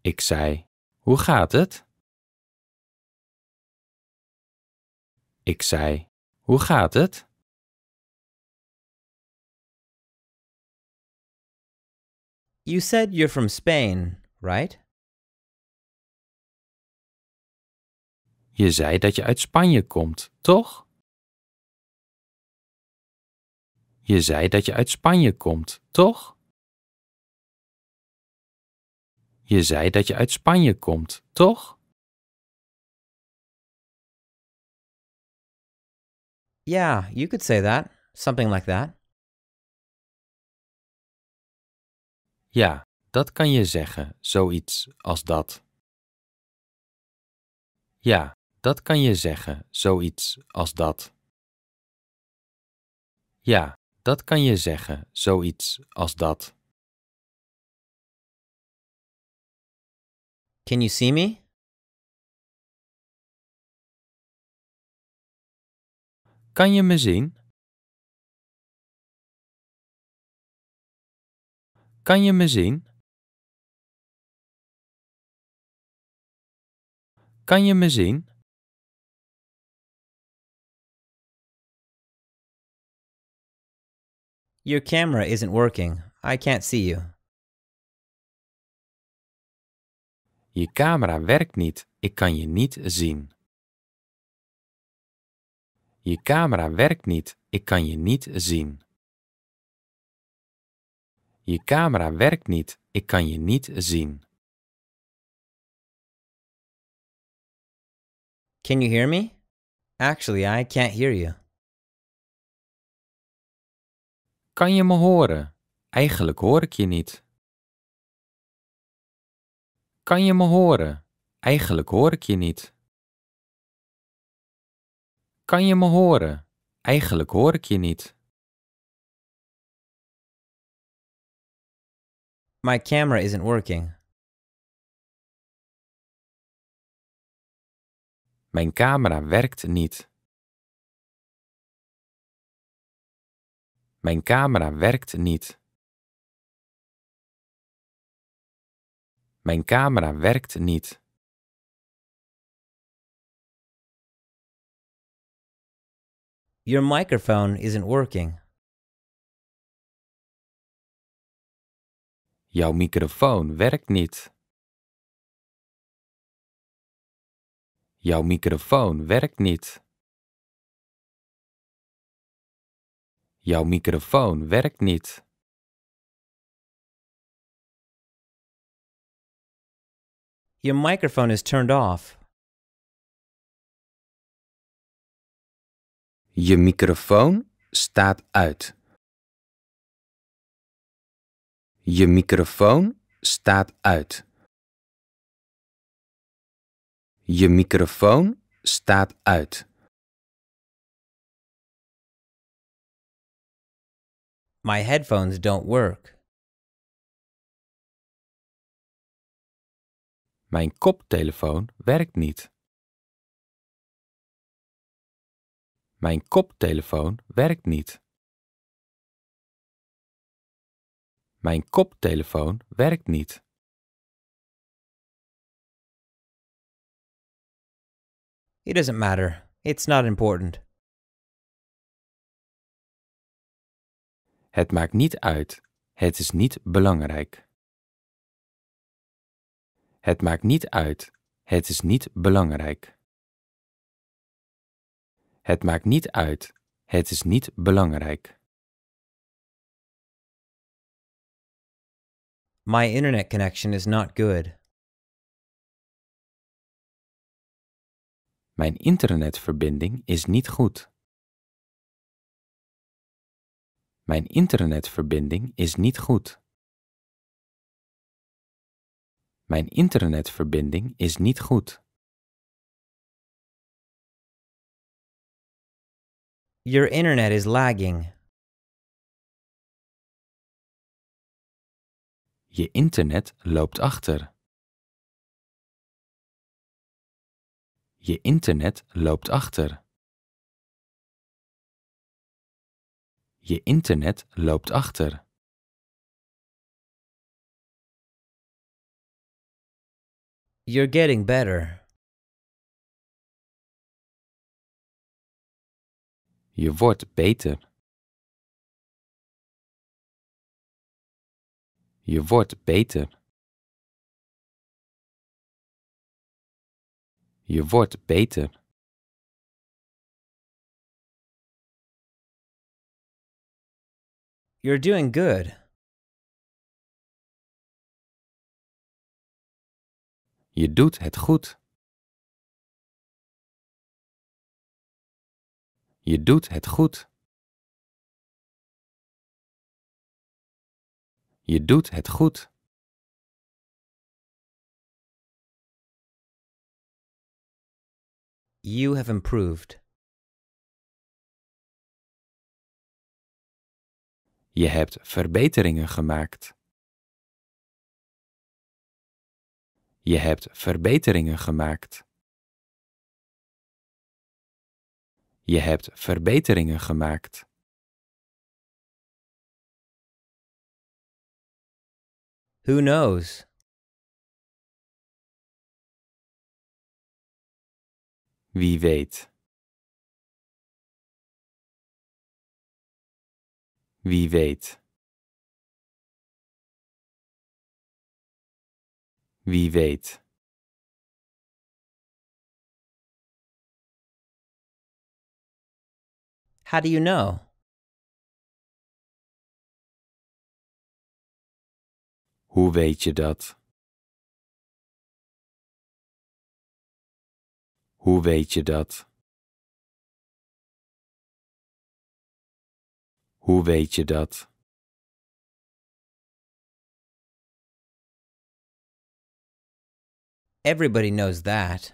Speaker 1: Ik zei: Hoe gaat het? Ik zei: Hoe gaat het? You said you're from Spain, right? Je zei dat je uit Spanje komt, toch? Je zei dat je uit Spanje komt, toch? Je zei dat je uit Spanje komt, toch? Ja, you could say that. Something like that.
Speaker 2: Ja, dat kan je zeggen, zoiets als dat. Ja, dat kan je zeggen, zoiets als
Speaker 1: dat. Ja, dat kan je zeggen, zoiets als dat. Can you see me? Kan je me zien? Kan je me zien? Kan je me zien? Your camera isn't working. I can't see you. Je camera werkt niet, ik kan je niet zien.
Speaker 2: Je camera werkt niet, ik kan je niet zien.
Speaker 1: Je camera werkt niet, ik kan je niet zien. Can you hear me? Actually, I can't hear you. Kan je me horen? Eigenlijk hoor ik je niet. Kan je me horen? Eigenlijk hoor ik je niet. Kan je me horen? Eigenlijk hoor ik je niet. My camera isn't working. Mijn camera werkt niet. Mijn camera werkt niet. Mijn camera werkt niet. Your microphone isn't working. Jouw microfoon werkt niet. Jouw microfoon werkt niet. Jouw microfoon werkt niet. Your microphone is turned off. Je microfoon staat uit. Je microfoon staat uit. Je microfoon staat uit. My headphones don't work. Mijn koptelefoon werkt niet. Mijn koptelefoon werkt niet. Mijn koptelefoon werkt niet. It doesn't matter. It's not important. Het maakt niet uit. Het is niet belangrijk. Het maakt niet uit. Het is niet belangrijk. Het maakt niet uit. Het is niet belangrijk. My internet connection is not good. Mijn internetverbinding is niet goed. Mijn internetverbinding is niet goed. Mijn internetverbinding is niet goed. Your internet is lagging. Je internet loopt achter. Je internet loopt achter. Je internet loopt achter. You're getting better. Je wordt beter. Je wordt beter. Je wordt beter. You're doing good. Je doet het goed. Je doet het goed. Je doet het goed. You have improved. Je hebt verbeteringen gemaakt. Je hebt verbeteringen gemaakt. Je hebt verbeteringen gemaakt. Who knows? Wie weet. Wie weet. Wie weet. How do you know? Hoe weet je dat? Hoe weet je dat? Hoe weet je dat? Everybody knows that.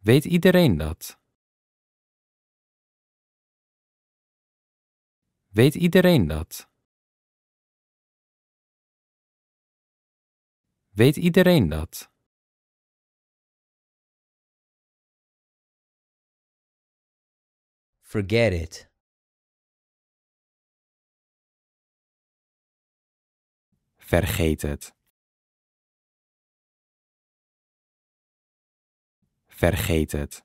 Speaker 1: Weet iedereen dat? Weet iedereen dat? Weet iedereen dat? Forget it. Vergeet het. Vergeet het.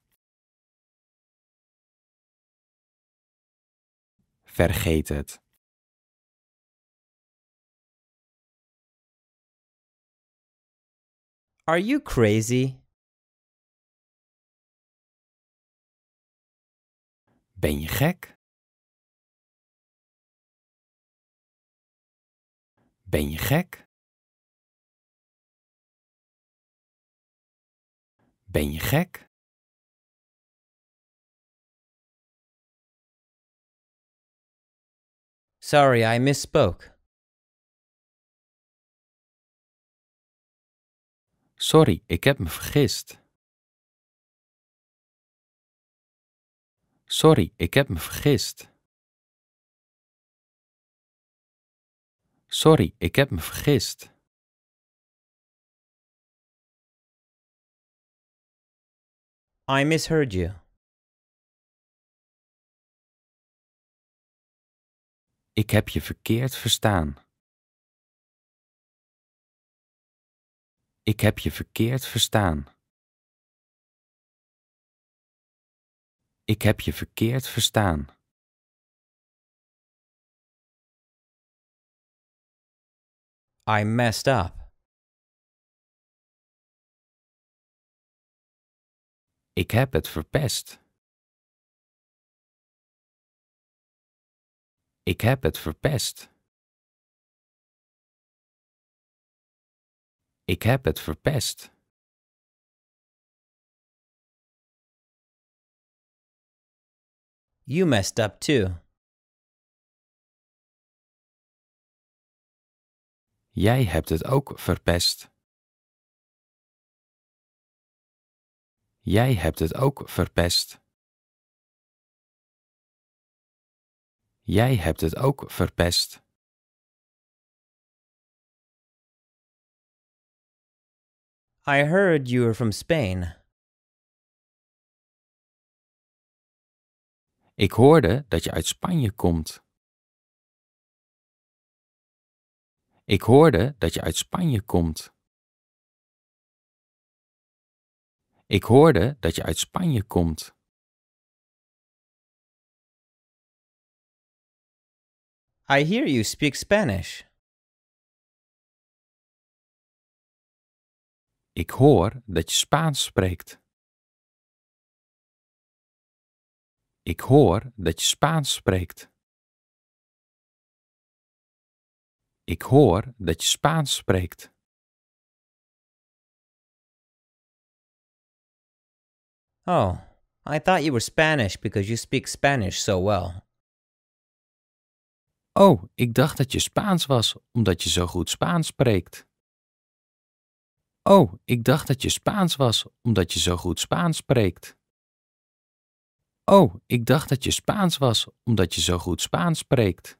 Speaker 1: Vergeet het. Are you crazy? Ben je gek?
Speaker 3: Ben je gek? Ben
Speaker 1: je gek? Sorry, I misspoke. Sorry, ik heb me vergist. Sorry, ik heb me vergist. Sorry, ik heb me vergist. I misheard you. Ik heb je verkeerd verstaan. Ik heb je verkeerd verstaan. Ik heb je verkeerd verstaan. I messed up. Ik heb het verpest. Ik heb het verpest. Ik heb het verpest. You messed up too. Jij hebt het ook verpest. Jij hebt het ook verpest. Jij hebt het ook verpest. I heard you were from Spain. Ik hoorde dat je uit Spanje komt. Ik hoorde dat je uit Spanje komt. Ik hoorde dat je uit Spanje komt. I hear you speak Spanish. Ik hoor dat je Spaans spreekt. Ik hoor dat je Spaans spreekt. Ik hoor dat je Spaans spreekt. Oh, I thought you were Spanish because you speak Spanish so well.
Speaker 2: Oh, ik dacht dat je Spaans was omdat je zo goed Spaans spreekt. Oh, ik dacht dat je Spaans was omdat je zo
Speaker 1: goed Spaans spreekt. Oh, ik dacht dat je Spaans was omdat je zo goed Spaans spreekt.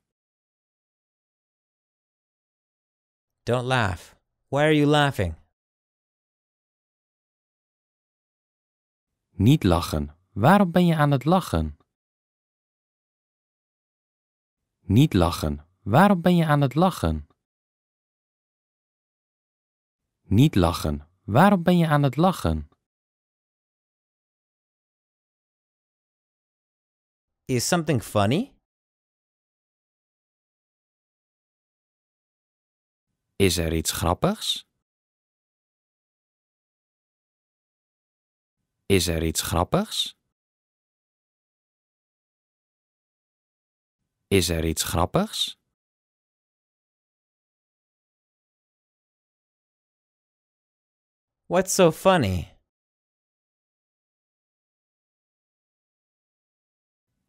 Speaker 1: Don't laugh. are you laughing? Niet lachen. Waarom ben je aan het lachen? Niet lachen. Waarom ben je aan het lachen? Niet lachen. Waarom ben je aan het lachen? Is something funny? Is er iets grappigs? Is er iets grappigs? Is er iets grappigs? What's so funny?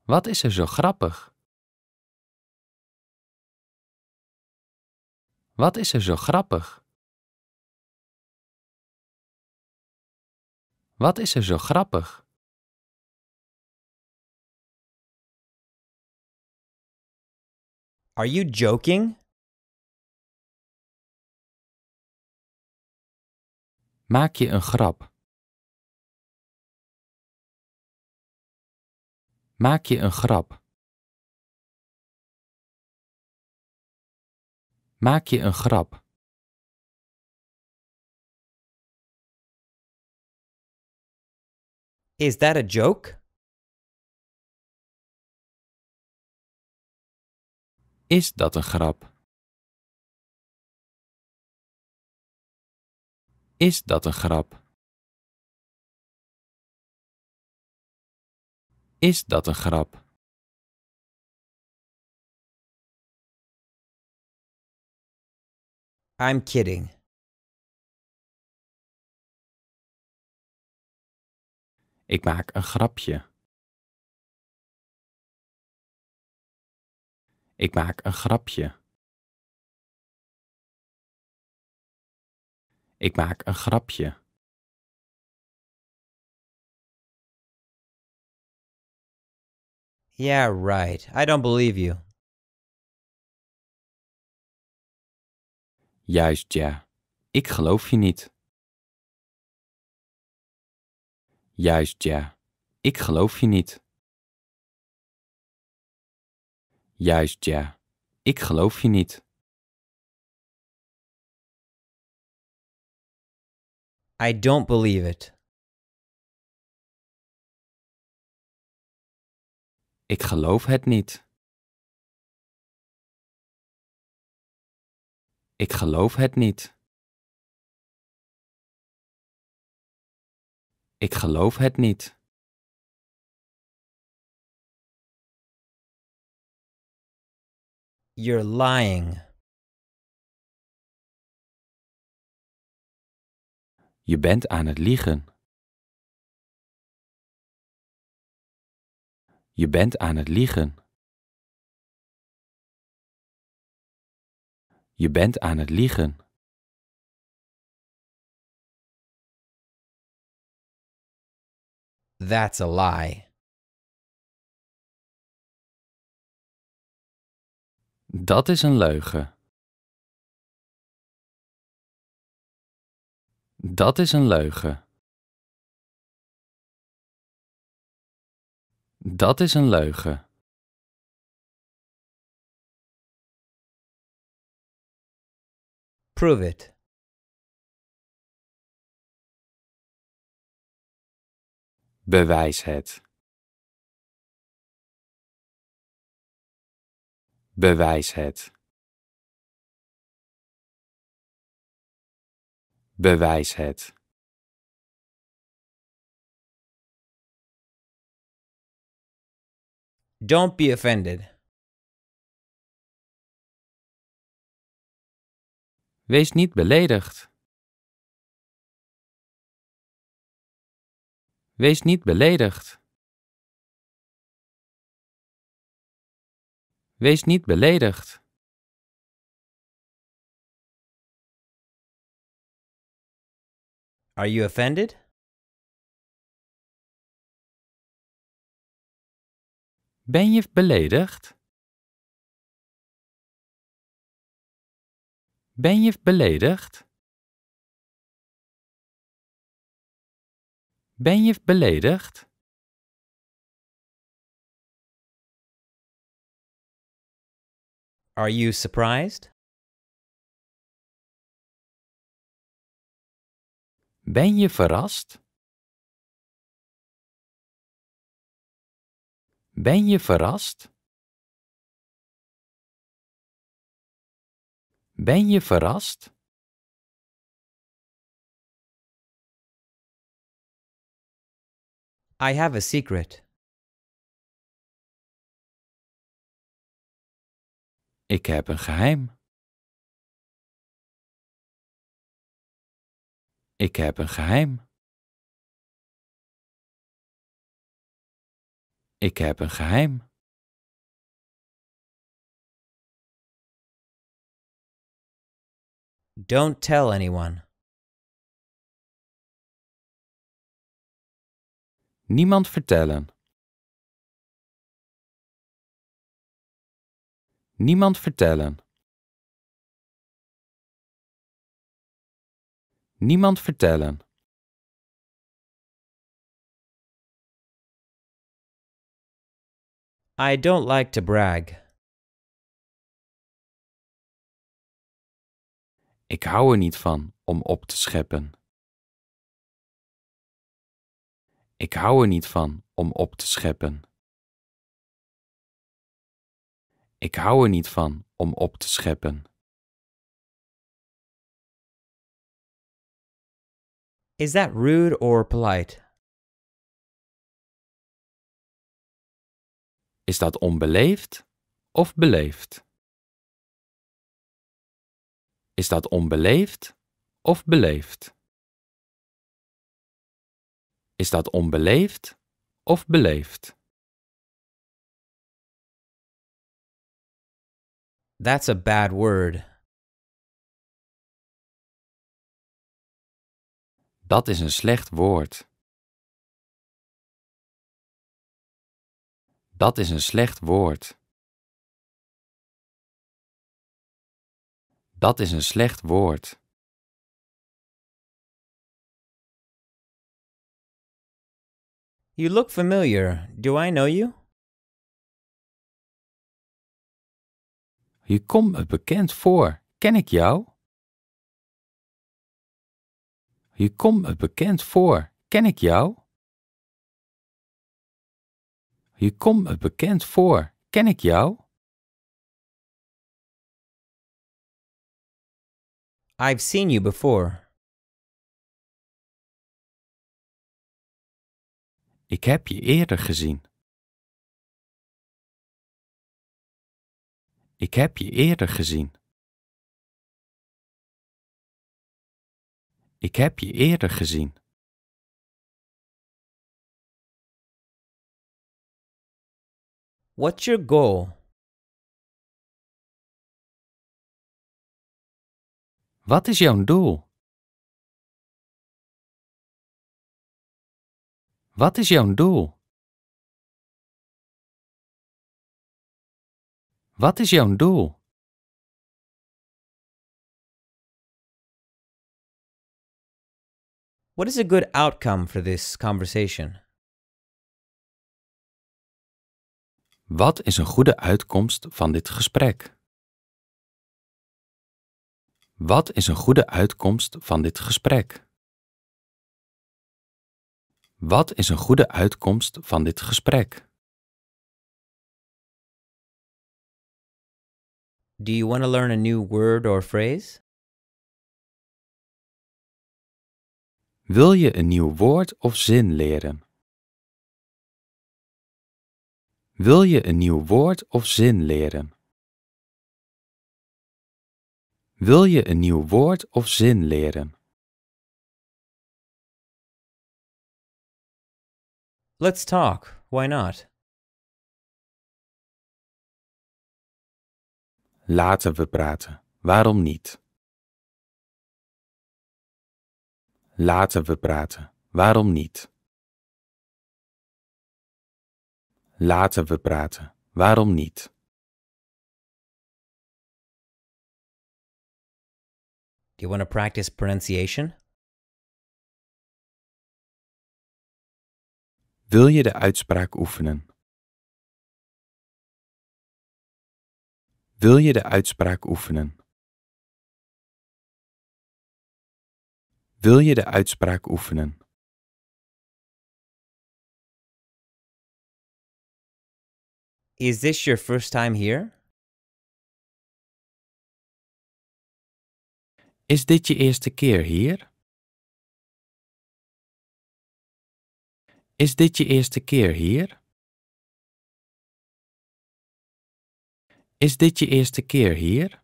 Speaker 1: Wat is er zo grappig? Wat is er zo grappig? Wat is er zo grappig? Are you joking? Maak je een grap? Maak je een grap? Maak je een grap? Is that a joke? Is dat een grap? Is dat een grap? Is dat een grap? I'm kidding. Ik maak een grapje. Ik maak een grapje. Ik maak een grapje. Yeah, right. I don't believe you. Juist ja. Ik geloof je niet. Juist ja. Ik geloof je niet. Juist ja. Ik geloof je niet. I don't believe it. Ik geloof het niet. Ik geloof het niet. Ik geloof het niet. You're lying. Je bent aan het liegen. Je bent aan het liegen. Je bent aan het liegen. That's a lie. Dat is een leugen. Dat is een leugen. Dat is een leugen. prove it. Bewijs het. Bewijs het. Bewijs het. Don't be offended. Wees niet beledigd. Wees niet beledigd. Wees niet beledigd. Are you offended? Ben je beledigd? Ben je beledigd? Ben je beledigd? Are you surprised? Ben je verrast? Ben je verrast? Ben je verrast? I have a secret. Ik heb een geheim. Ik heb een geheim. Ik heb een geheim. Don't tell anyone. Niemand vertellen. Niemand vertellen. Niemand vertellen. I don't like to brag. Ik hou er niet van om op te scheppen. Ik hou er niet van om op te scheppen. Ik hou er niet van om op te scheppen. Is that rude or polite? Is dat onbeleefd of beleefd? Is dat onbeleefd of beleefd? Is dat onbeleefd of beleefd? That's a bad word. Dat is een slecht woord. Dat is een slecht woord. Dat is een slecht woord. You look familiar. Do I know you? Je komt me bekend voor. Ken ik jou? Je komt me bekend voor. Ken ik jou? Je komt me bekend voor. Ken ik jou? I've seen you before. Ik heb je eerder gezien. Ik heb je eerder gezien. Ik heb je eerder gezien. What's your goal? Wat is jouw doel? Wat is jouw doel? Wat is jouw doel? What is a good outcome for this conversation? Wat is een goede uitkomst van dit gesprek? Wat is een goede uitkomst van dit gesprek? Wat is een goede uitkomst van dit gesprek? Do you want to learn a new word or phrase? Wil je een nieuw woord of zin leren? Wil je een nieuw woord of zin leren? Wil je een nieuw woord of zin leren? Let's talk. Why not? Laten we praten. Waarom niet? Laten we praten. Waarom niet? Laten we praten. Waarom niet? You want to practice pronunciation? Wil je de uitspraak oefenen? Wil je de uitspraak oefenen? Wil je de uitspraak oefenen? Is this your first time here? Is dit je eerste keer hier? Is dit je eerste keer hier? Is dit je eerste keer hier?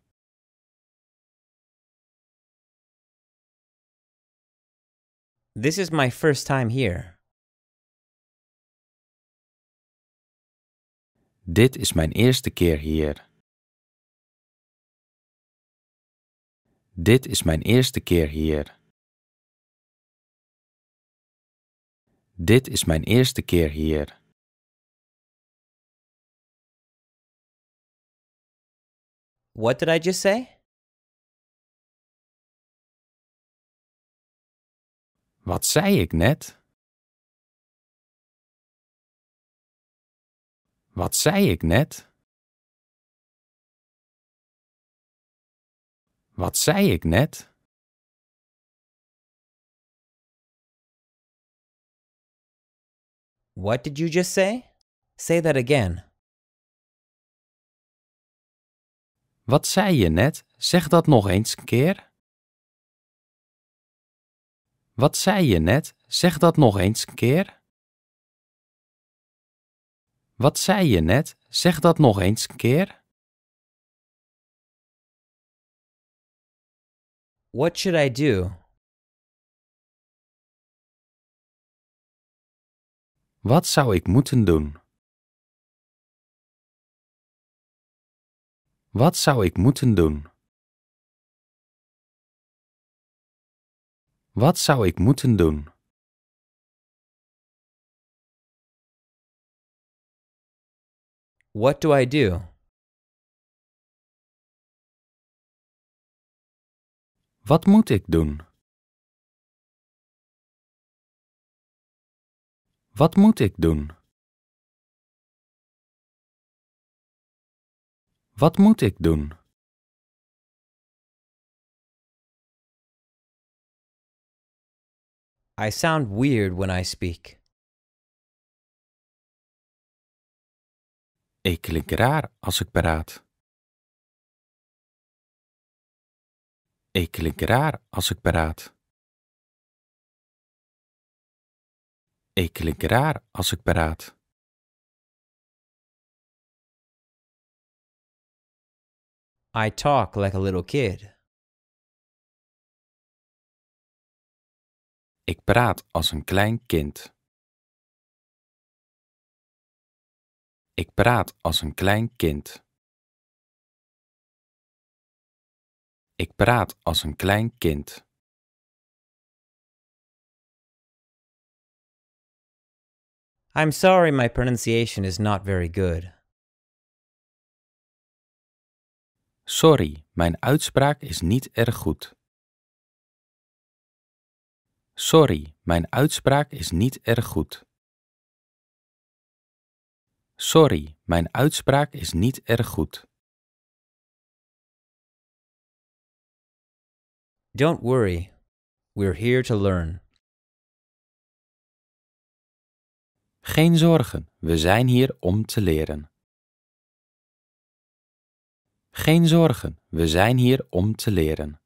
Speaker 1: This is my first time here. Dit is mijn eerste keer hier. Dit is mijn eerste keer hier. Dit is mijn eerste keer hier. What did I just say? Wat zei ik net? Wat zei ik net? Wat zei ik net? What did you just say? Say that again. Wat zei je net? Zeg dat nog eens een keer. Wat zei je net? Zeg dat nog eens een keer. Wat zei je net? Zeg dat nog eens een keer. What should I do? Wat zou ik moeten doen? Wat zou ik moeten doen? Wat zou ik moeten doen? What do I do? Wat moet ik doen? Wat moet ik doen? Wat moet ik doen? I sound weird when I speak. Ik klink raar als ik praat. Ik klink raar als ik praat. Ik klink raar als ik praat. I talk like a little kid. Ik praat als een klein kind. Ik praat als een klein kind. Ik praat als een klein kind. I'm sorry my pronunciation is not very good.
Speaker 2: Sorry, mijn uitspraak is niet erg goed.
Speaker 1: Sorry, mijn uitspraak is niet erg goed. Sorry, mijn uitspraak is niet erg goed. Don't worry, we're here to learn.
Speaker 2: Geen zorgen, we zijn hier om te leren. Geen zorgen, we zijn hier om te leren.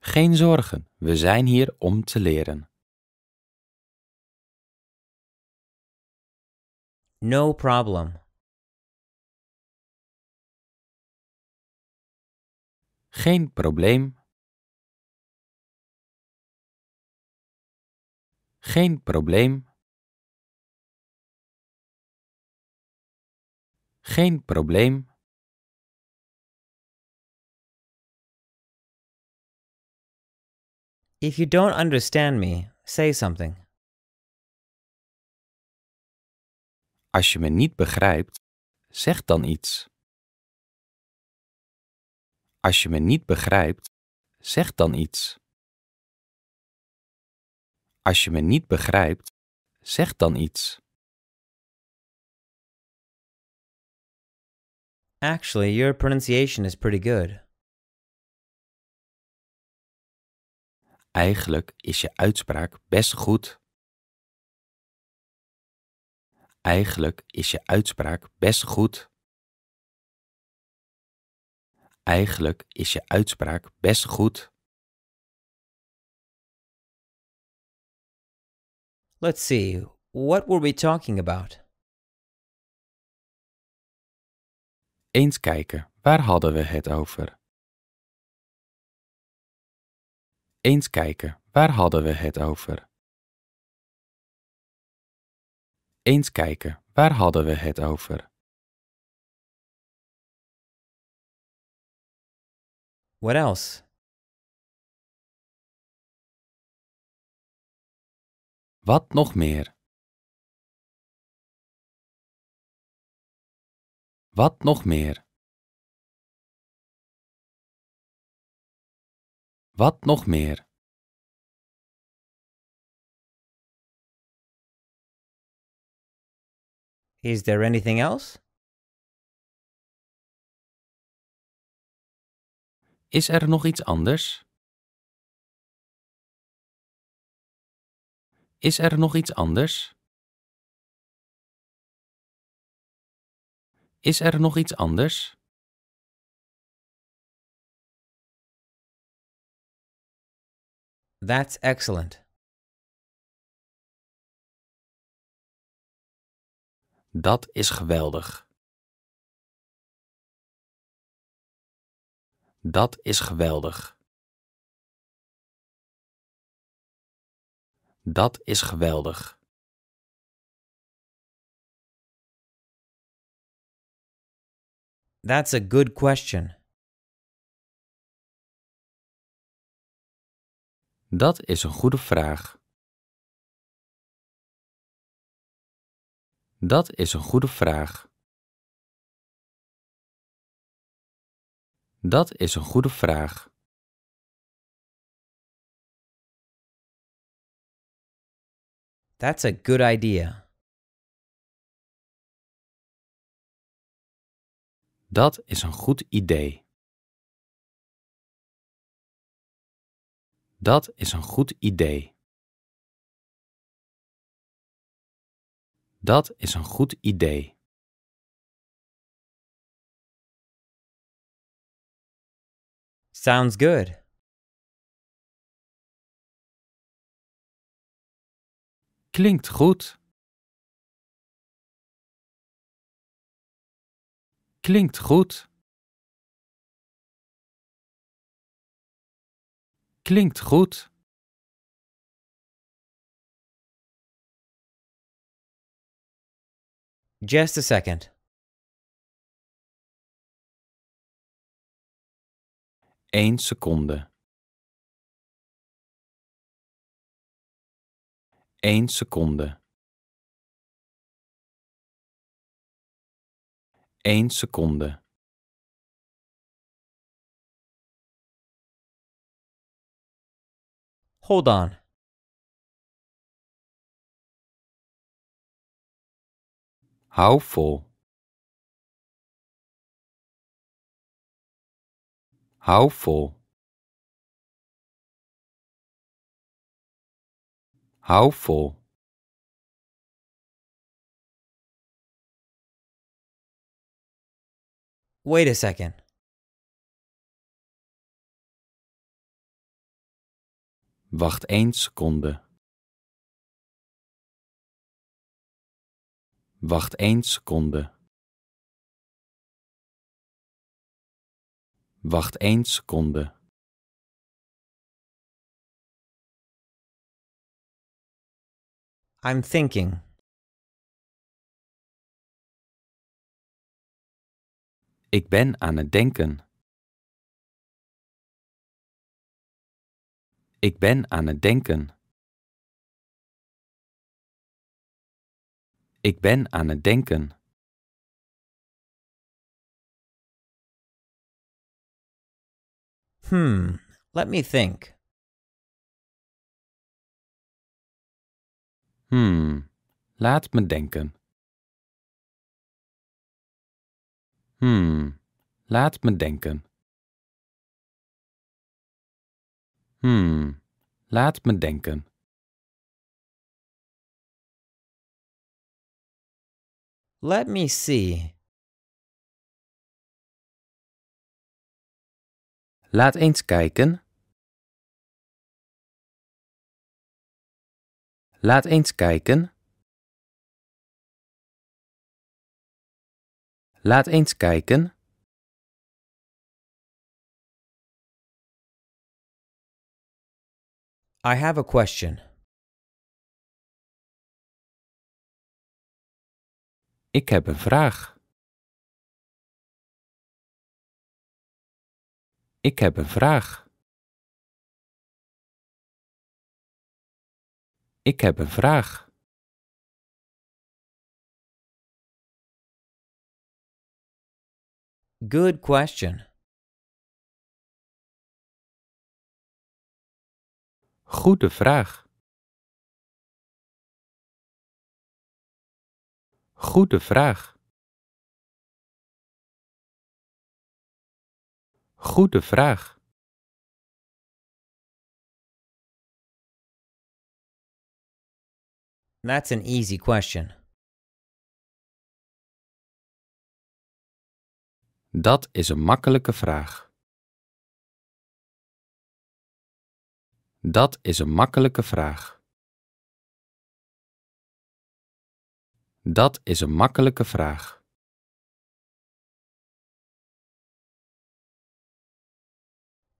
Speaker 1: Geen zorgen, we zijn hier om te leren. No problem. Geen probleem. Geen probleem. Geen probleem. If you don't understand me, say something. Als je me niet begrijpt, zeg dan iets. Als je me niet begrijpt, zeg dan iets. Als je me niet begrijpt, zeg dan iets. Actually, your pronunciation is pretty good. Eigenlijk is je uitspraak best goed. Eigenlijk is je uitspraak best goed. Eigenlijk is je uitspraak best goed. Let's see, what were we talking about? Eens kijken, waar hadden we het over? Eens kijken, waar hadden we het over? Eens kijken, waar hadden we het over? What else? Wat nog meer? Wat nog meer? Wat nog meer? Is there anything else? Is er nog iets anders? Is er nog iets anders? Is er nog iets anders? That's excellent. Dat is geweldig. Dat is geweldig. Dat is geweldig. That's a good question. Dat is een goede vraag. Dat is een goede vraag. Dat is een goede vraag. That's a good idea. Dat is een goed idee. Dat is een goed idee. Dat is een goed idee. Sounds good. Klinkt goed. Klinkt goed. Klinkt goed. Just a second. Een seconde. 1 seconde. 1 seconde. Hold on. Hou vol. Hou vol. Hou vol. Wait a second. Wacht één seconde. Wacht één seconde. Wacht één seconde. I'm thinking. Ik ben aan het denken. Ik ben aan het denken. Ik ben aan het denken. Hmm, let me think. Hmm, laat me denken. Hmm, laat me denken. Hmm, laat me denken. Let me see. Laat eens kijken. Laat eens kijken. Laat eens kijken. I have a question. Ik heb een vraag. Ik heb een vraag. Ik heb een vraag. Good question. Goede vraag. Goede vraag. Goede vraag. That's an easy question. Dat is een makkelijke vraag. Dat is een makkelijke vraag. Dat is een makkelijke vraag.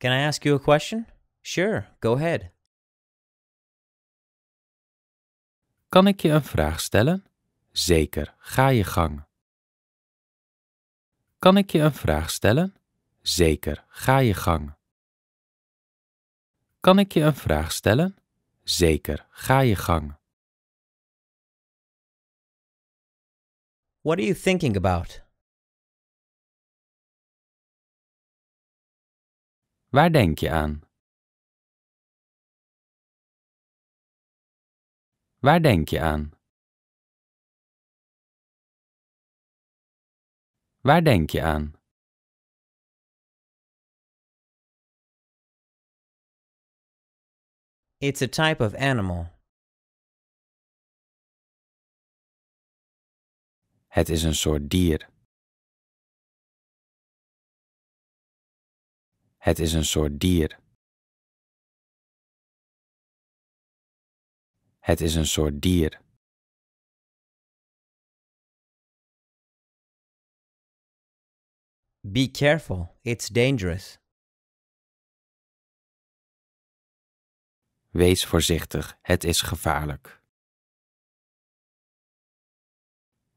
Speaker 1: Can I ask you a question? Sure, go ahead.
Speaker 2: Kan ik je een vraag stellen? Zeker, ga je gang. Kan ik je een vraag stellen? Zeker, ga je gang.
Speaker 1: Kan ik je een vraag stellen? Zeker, ga je gang. What are you thinking about? Waar denk je aan? Waar denk je aan? Waar denk je aan? It's a type of animal. Het is een soort dier. Het is een soort dier. Het is een soort dier. Be careful, it's dangerous. Wees voorzichtig, het is gevaarlijk.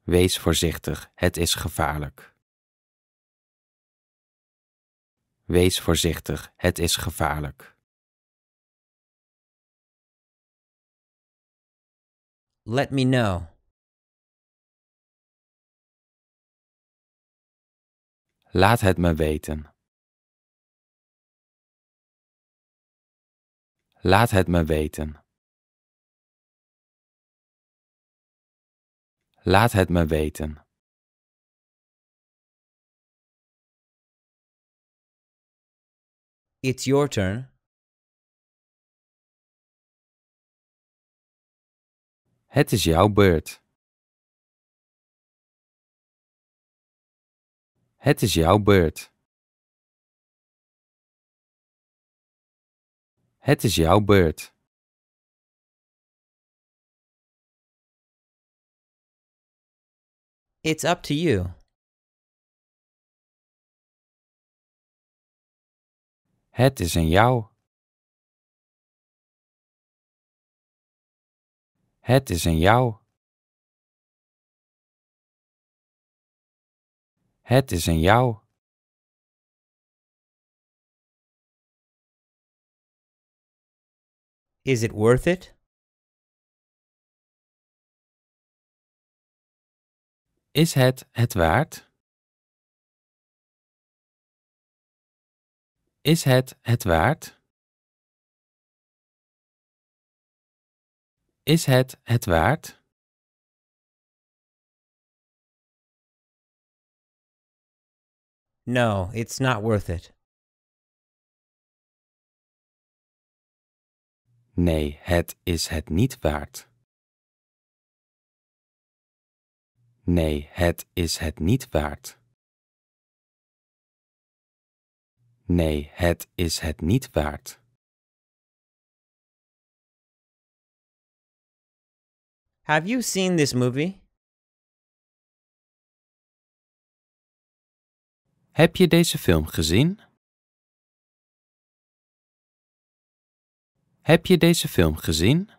Speaker 1: Wees voorzichtig, het is gevaarlijk. Wees voorzichtig, het is gevaarlijk. Let me know. Laat het me weten. Laat het me weten. Laat het me weten. It's your turn. Het is jouw beurt. Het is jouw beurt. Het is jouw beurt. It's up to you. Het is in jou. Het is in jou. Het is in jou. Is it worth it? Is het het waard? Is het het waard? Is het het waard? No, it's not worth it. Nee, het is het niet waard. Nee, het is het niet waard. Nee, het is het niet waard. Have you seen this movie? Heb je deze film gezien? Heb je deze film gezien?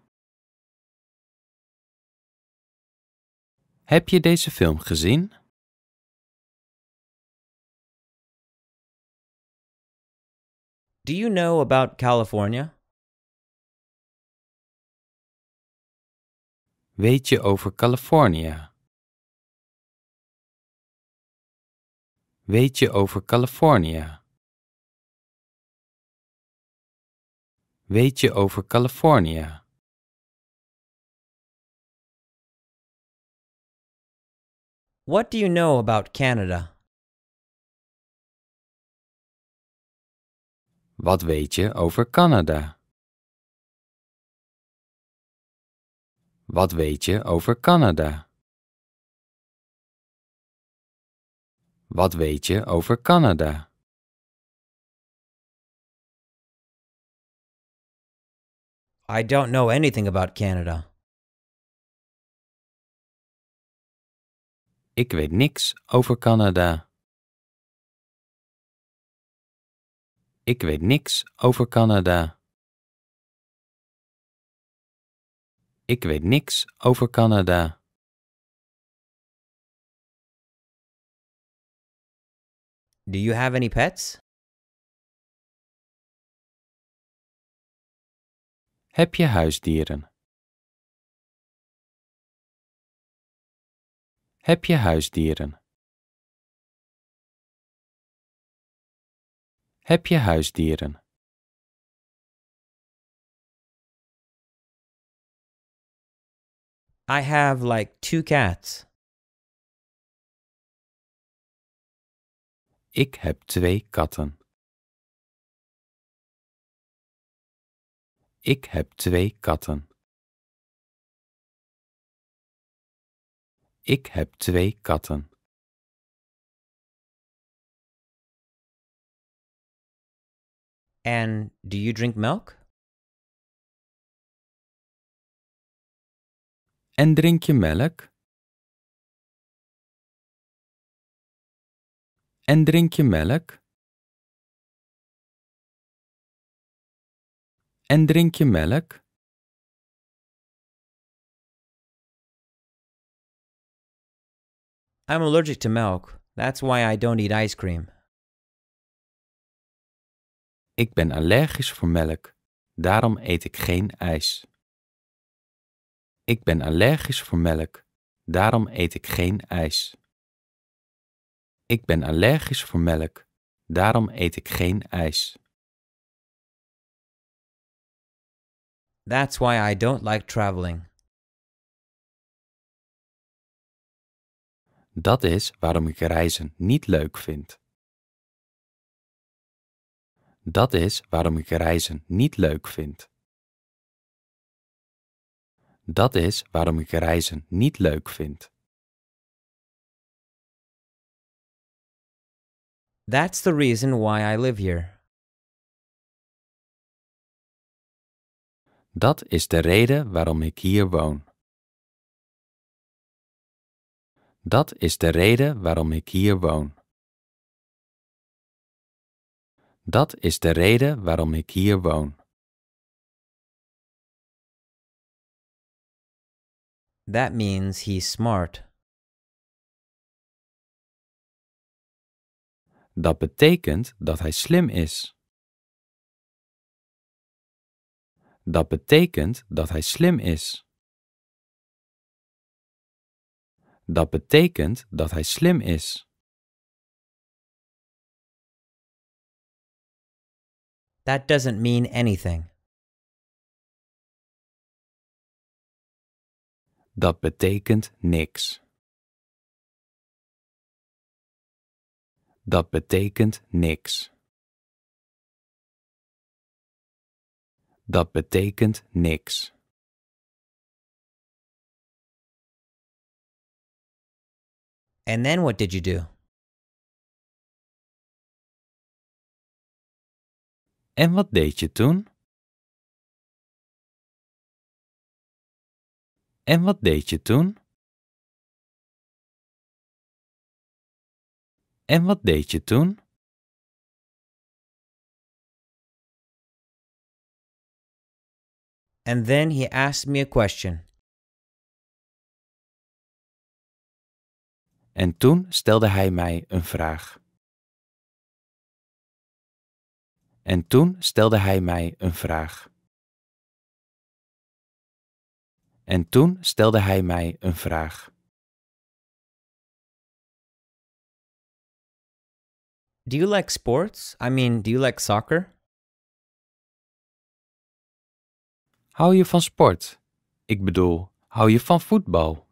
Speaker 1: Heb je deze film gezien? Do you know about California? Weet je over California? Weet je over California? Weet je over California? What do you know about Canada? Wat weet je over Canada? Wat weet je over Canada? Wat weet je over Canada? I don't know anything about Canada. Ik weet niks over Canada. Ik weet niks over Canada. Ik weet niks over Canada. Do you have any pets? Heb je huisdieren? Heb je huisdieren? Heb je huisdieren? I have like two cats. Ik heb twee katten. Ik heb twee katten. Ik heb twee katten. And do you drink milk? En drink je melk? En drink je melk? En drink je melk? I'm allergic to milk. That's why I don't eat ice cream. Ik
Speaker 2: ben allergisch voor melk, daarom eet ik geen ijs. Ik ben allergisch voor melk, daarom eet ik geen ijs.
Speaker 1: Ik ben allergisch voor melk, daarom eet ik geen ijs. That's why I don't like traveling. Dat is waarom ik reizen niet leuk vind. Dat is waarom ik reizen niet leuk vind. Dat is waarom ik reizen niet leuk vind.
Speaker 2: That's the reason why I live here.
Speaker 1: Dat is de reden waarom ik hier woon. Dat is de reden waarom ik hier woon. Dat is de reden waarom ik hier woon. That means he's smart. Dat betekent dat hij slim is. Dat betekent dat hij slim is. Dat betekent dat hij slim is. That doesn't mean anything. Dat betekent niks. Dat betekent niks. Dat betekent niks. And then what did you do? En wat deed je toen? En wat deed je toen? En wat deed je toen? And then he asked me a question. En toen stelde hij mij een vraag. En toen stelde hij mij een vraag. En toen stelde hij mij een vraag. Do
Speaker 2: you like sports? I mean, do you like soccer?
Speaker 1: Hou je van sport? Ik bedoel, hou je van voetbal?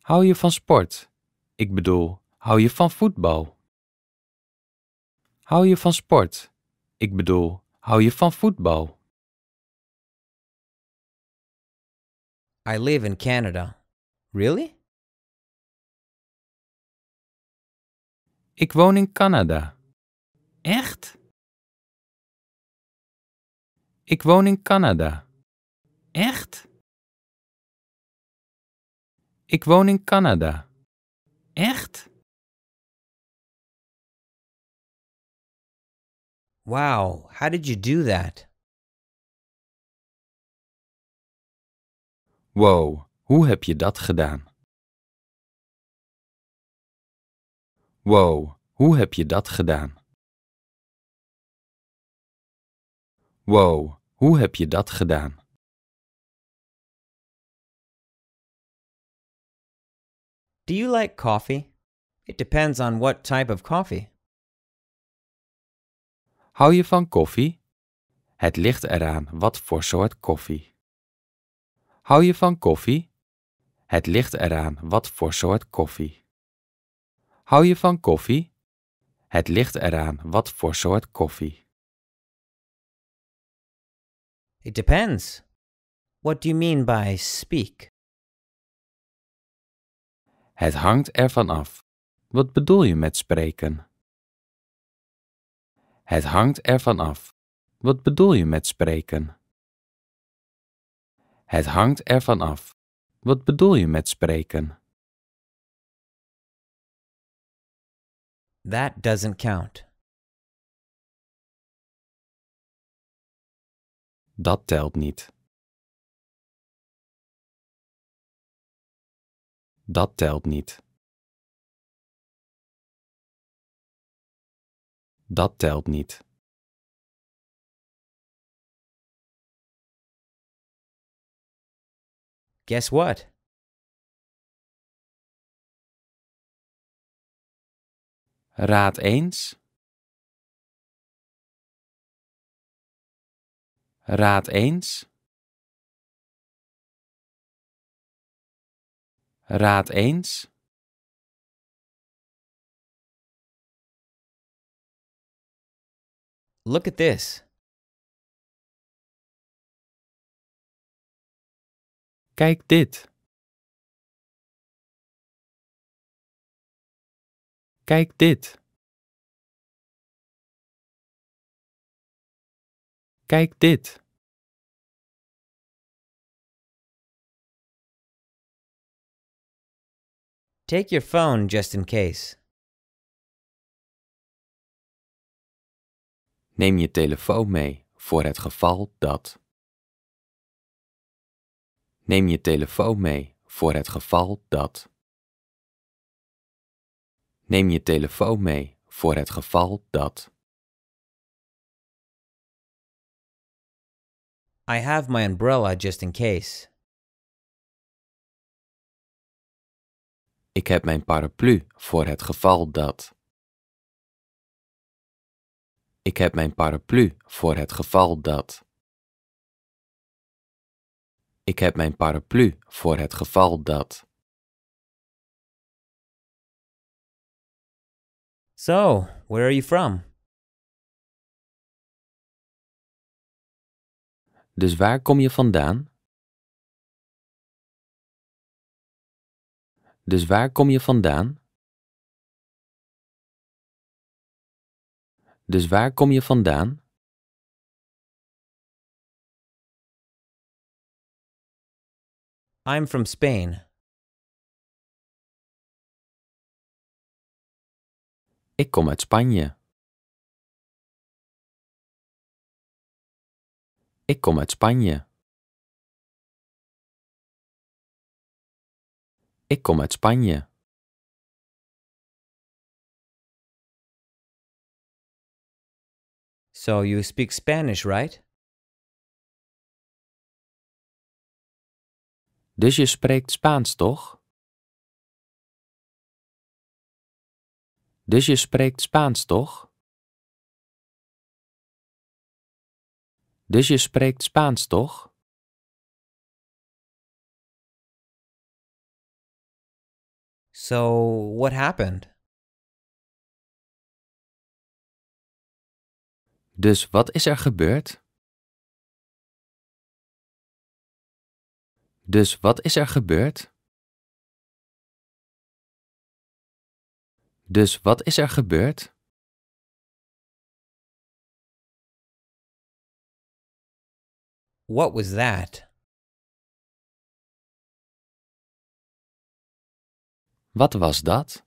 Speaker 1: Hou je van sport? Ik bedoel, hou je van voetbal? Hou je van sport? Ik bedoel, hou je van voetbal? I live in Canada. Really? Ik woon in Canada. Echt? Ik woon in Canada. Echt? Ik woon in Canada. Echt? Wow, how did you do that? Wow, hoe heb je dat gedaan? Wow, hoe heb je dat gedaan? Wow, hoe heb je dat gedaan? Do you like coffee? It depends on what type of coffee.
Speaker 2: Hou je van koffie? Het ligt eraan wat voor soort koffie. Hou je van koffie? Het ligt eraan wat voor soort koffie. Hou je van koffie? Het ligt eraan wat voor soort koffie.
Speaker 1: It depends. What do you mean by speak? Het hangt ervan af. Wat bedoel je met spreken? Het hangt ervan af. Wat bedoel je met spreken? Het hangt ervan af. Wat bedoel je met spreken? That doesn't count. Dat telt niet. Dat telt niet. dat telt niet. Guess what? Raad eens. Raad eens. Raad eens. look at this. Kijk dit. Kijk dit. Kijk dit. Take your phone just in case. Neem je telefoon mee voor het geval dat.
Speaker 2: Neem je telefoon mee voor het geval dat.
Speaker 1: Neem je telefoon mee voor het geval dat. I have my umbrella just in case. Ik heb mijn paraplu voor het geval dat. Ik heb mijn paraplu voor het geval dat. Ik heb mijn paraplu voor het geval dat. So, where are you from? Dus waar kom je vandaan? Dus waar kom je vandaan? Dus waar kom je vandaan? I'm from Spain. Ik kom uit Spanje. Ik kom uit Spanje. Ik kom uit Spanje. So you speak Spanish, right? Dus je spreekt Spaans, toch? Dus je spreekt Spaans, toch? Dus je spreekt Spaans, toch? So, what happened? Dus wat is er gebeurd? Dus wat is er gebeurd? Dus wat is er gebeurd? What was that? Wat was dat?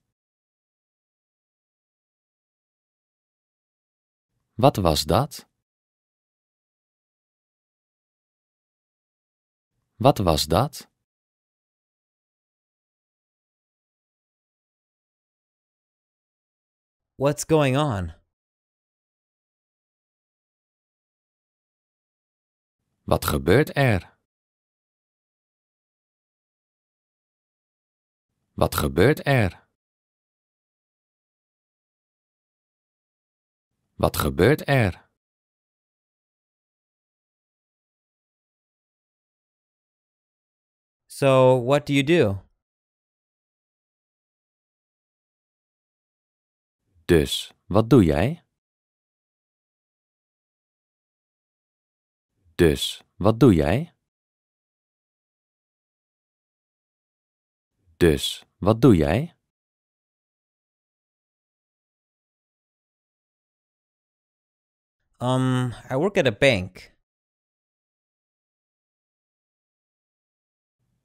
Speaker 1: Wat was dat? Wat was dat? What's going on? Wat gebeurt er? Wat gebeurt er? Wat gebeurt er? So, what do you do? Dus, wat doe jij? Dus, wat doe jij? Dus, wat doe jij? Um, I work at a bank.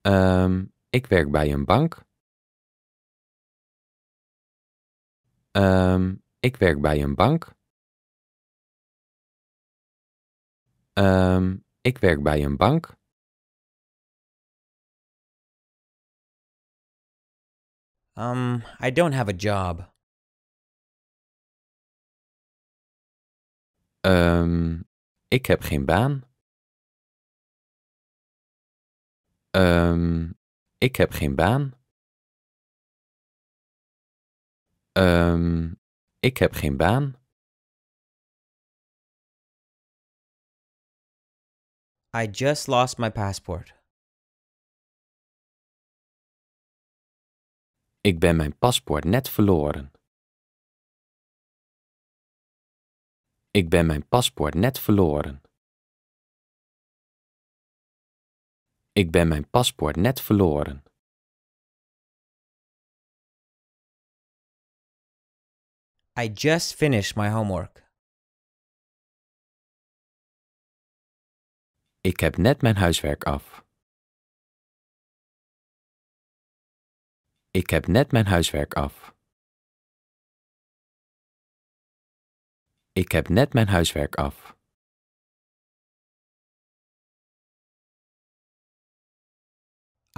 Speaker 1: Um, ik werk bij een bank. Um, ik werk bij een bank. Um, ik werk bij een bank. Um, I don't have a job. Um, ik heb geen baan. Um, ik heb geen baan. Um, ik heb geen baan. I just lost my passport. Ik ben mijn paspoort net verloren. Ik ben mijn paspoort net verloren. Ik ben mijn paspoort net verloren. I just finished my homework. Ik heb net mijn huiswerk af. Ik heb net mijn huiswerk af. Ik heb net mijn huiswerk af.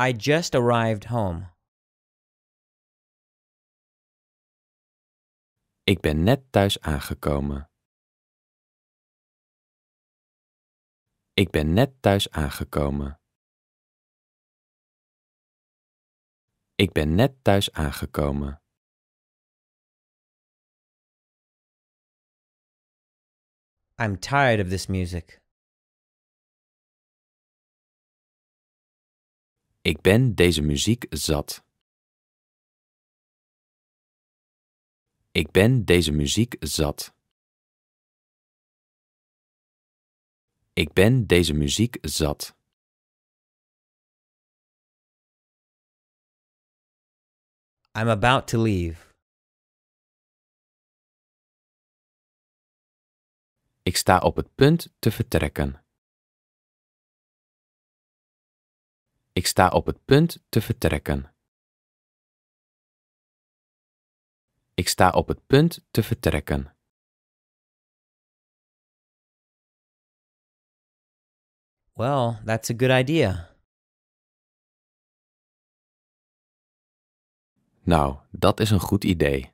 Speaker 1: I just arrived home. Ik ben net thuis aangekomen. Ik ben net thuis aangekomen. Ik ben net thuis aangekomen. I'm tired of this music. Ik ben deze muziek zat. Ik ben deze muziek zat. Ik ben deze muziek zat. I'm about to leave. Ik sta op het punt te vertrekken. Ik sta op het punt te vertrekken. Ik sta op het punt te vertrekken. Well, that's a good idea. Nou, dat is een goed idee.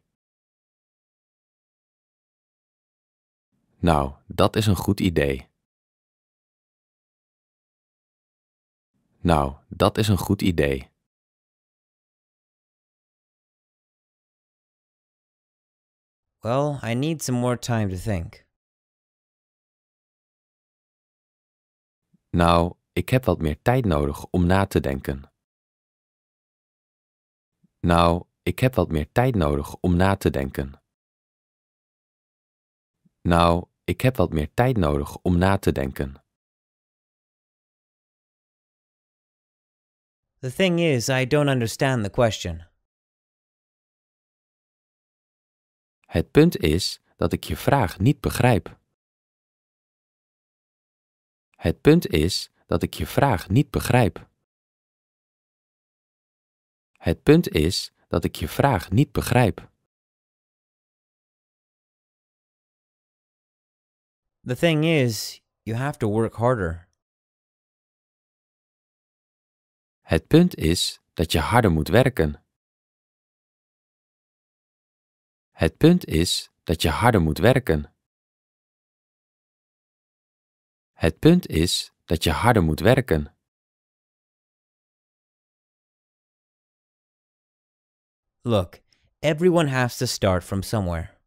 Speaker 1: Nou, dat is een goed idee. Nou, dat is een goed idee. Well, I need some more time to think. Nou, ik heb wat meer tijd nodig om na te denken. Nou, ik heb wat meer tijd nodig om na te denken. Nou, ik heb wat meer tijd nodig om na te denken.
Speaker 2: The thing is, I don't understand the question.
Speaker 1: Het punt is dat ik je vraag niet begrijp. Het punt is dat ik je vraag niet begrijp. Het punt is dat ik je vraag niet begrijp. The thing is, you have to work harder. Het punt is dat je harder moet werken. Het punt is dat je harder moet werken. Het punt is dat je harder moet werken. Look, everyone has to start from somewhere.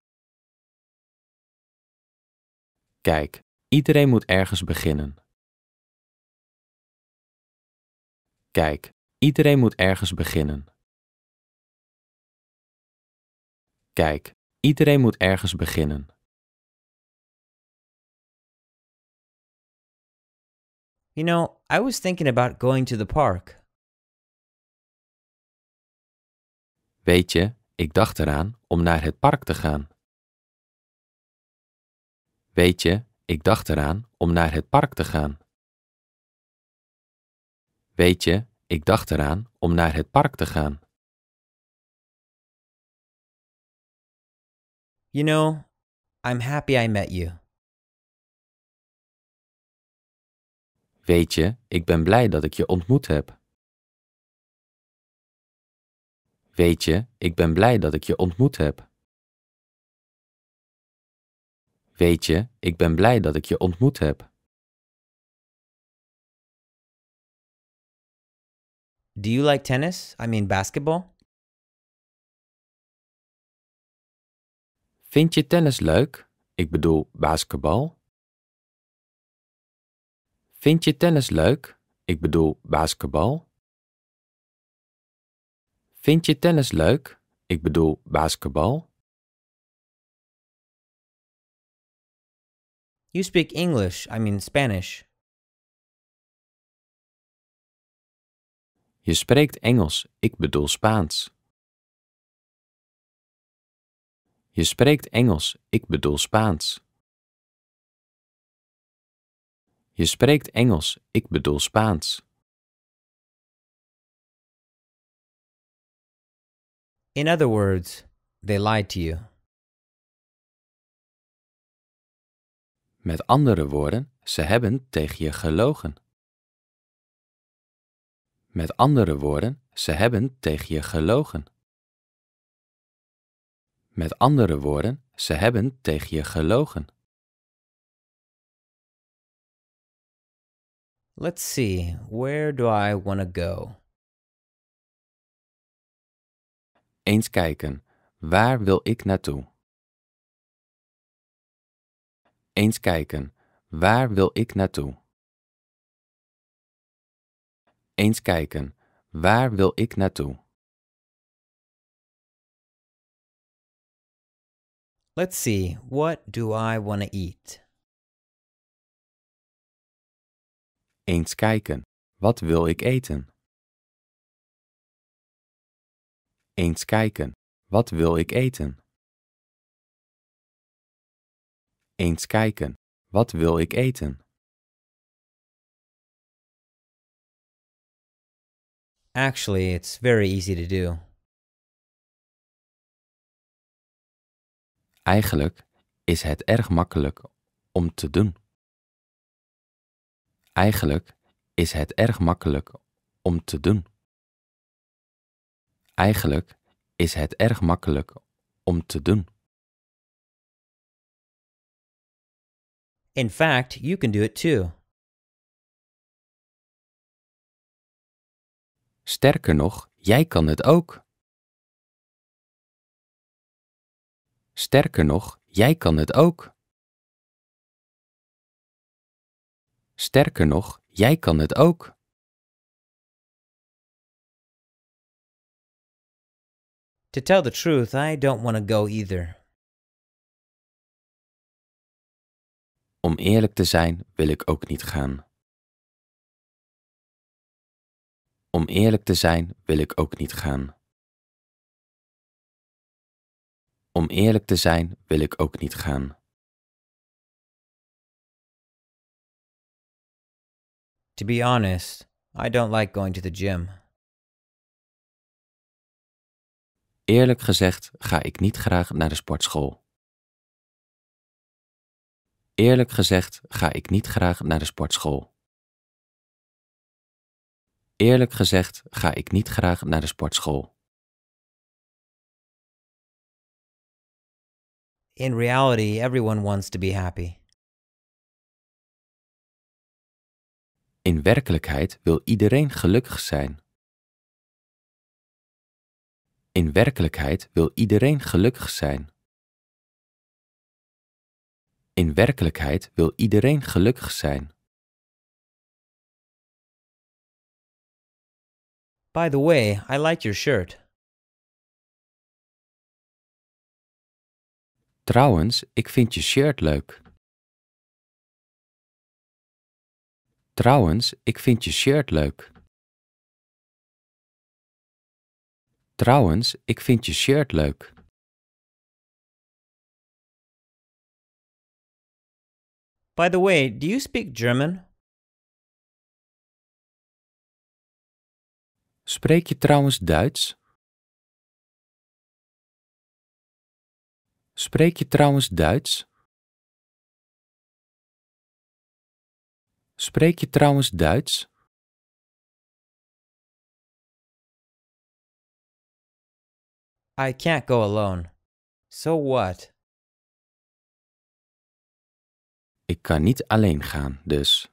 Speaker 1: Kijk, iedereen moet ergens beginnen. Kijk, iedereen moet ergens beginnen. Kijk, iedereen moet ergens beginnen. You know, I was thinking about going to the park. Weet je, ik dacht eraan om naar het park te gaan. Weet je, ik dacht eraan om naar het park te gaan. Weet je, ik dacht eraan om naar het park te gaan. You know, I'm happy I met you. Weet je, ik ben blij dat ik je ontmoet heb. Weet je, ik ben blij dat ik je ontmoet heb. Weet je, ik ben blij dat ik je ontmoet heb. Do you like tennis? I mean basketball? Vind je tennis leuk? Ik bedoel basketbal. Vind je tennis leuk? Ik bedoel basketbal. Vind je tennis leuk? Ik bedoel basketbal. You speak English, I mean Spanish. Je spreekt Engels, ik bedoel Spaans. Je spreekt Engels, ik bedoel Spaans. Je spreekt Engels, ik bedoel Spaans. In other words, they lied to you. Met andere woorden, ze hebben tegen je gelogen.
Speaker 2: Met andere woorden, ze hebben tegen je gelogen.
Speaker 1: Met andere woorden, ze hebben tegen je gelogen. Let's see, where do I want to go? Eens kijken, waar wil ik naartoe? eens kijken, waar wil ik naartoe? Eens kijken, waar wil ik naartoe? Let's see,
Speaker 2: what do I want to eat?
Speaker 1: Eens kijken, wat wil ik eten? Eens kijken, wat wil ik eten? Eens kijken, wat wil ik eten? Actually, it's very easy to do. Eigenlijk is het erg makkelijk om te doen. Eigenlijk is het erg makkelijk om te doen. Eigenlijk is het erg makkelijk om te doen. In fact, you can do it too. Sterker nog, jij kan het ook. Sterker nog, jij kan het ook. Sterker nog, jij kan het ook. To tell the truth, I don't want to go either. Om eerlijk te zijn wil ik ook niet gaan. Om eerlijk te zijn wil ik ook niet gaan. Om eerlijk te zijn wil ik ook niet gaan. To be honest, I don't like going to the gym. Eerlijk gezegd ga ik niet graag naar de sportschool. Eerlijk gezegd ga ik niet graag naar de sportschool. Eerlijk gezegd ga ik niet graag naar de sportschool.
Speaker 2: In reality, everyone wants to be happy.
Speaker 1: In werkelijkheid wil iedereen gelukkig zijn. In werkelijkheid wil iedereen gelukkig zijn. In werkelijkheid wil iedereen gelukkig zijn. By the way, I like your shirt. Trouwens, ik vind je shirt leuk. Trouwens, ik vind je shirt leuk. Trouwens, ik vind je shirt leuk. By the way, do you speak German? Spreek je trouwens Duits? Spreek je trouwens Duits? Spreek je trouwens Duits? I can't go alone. So what? Ik kan niet alleen gaan, dus.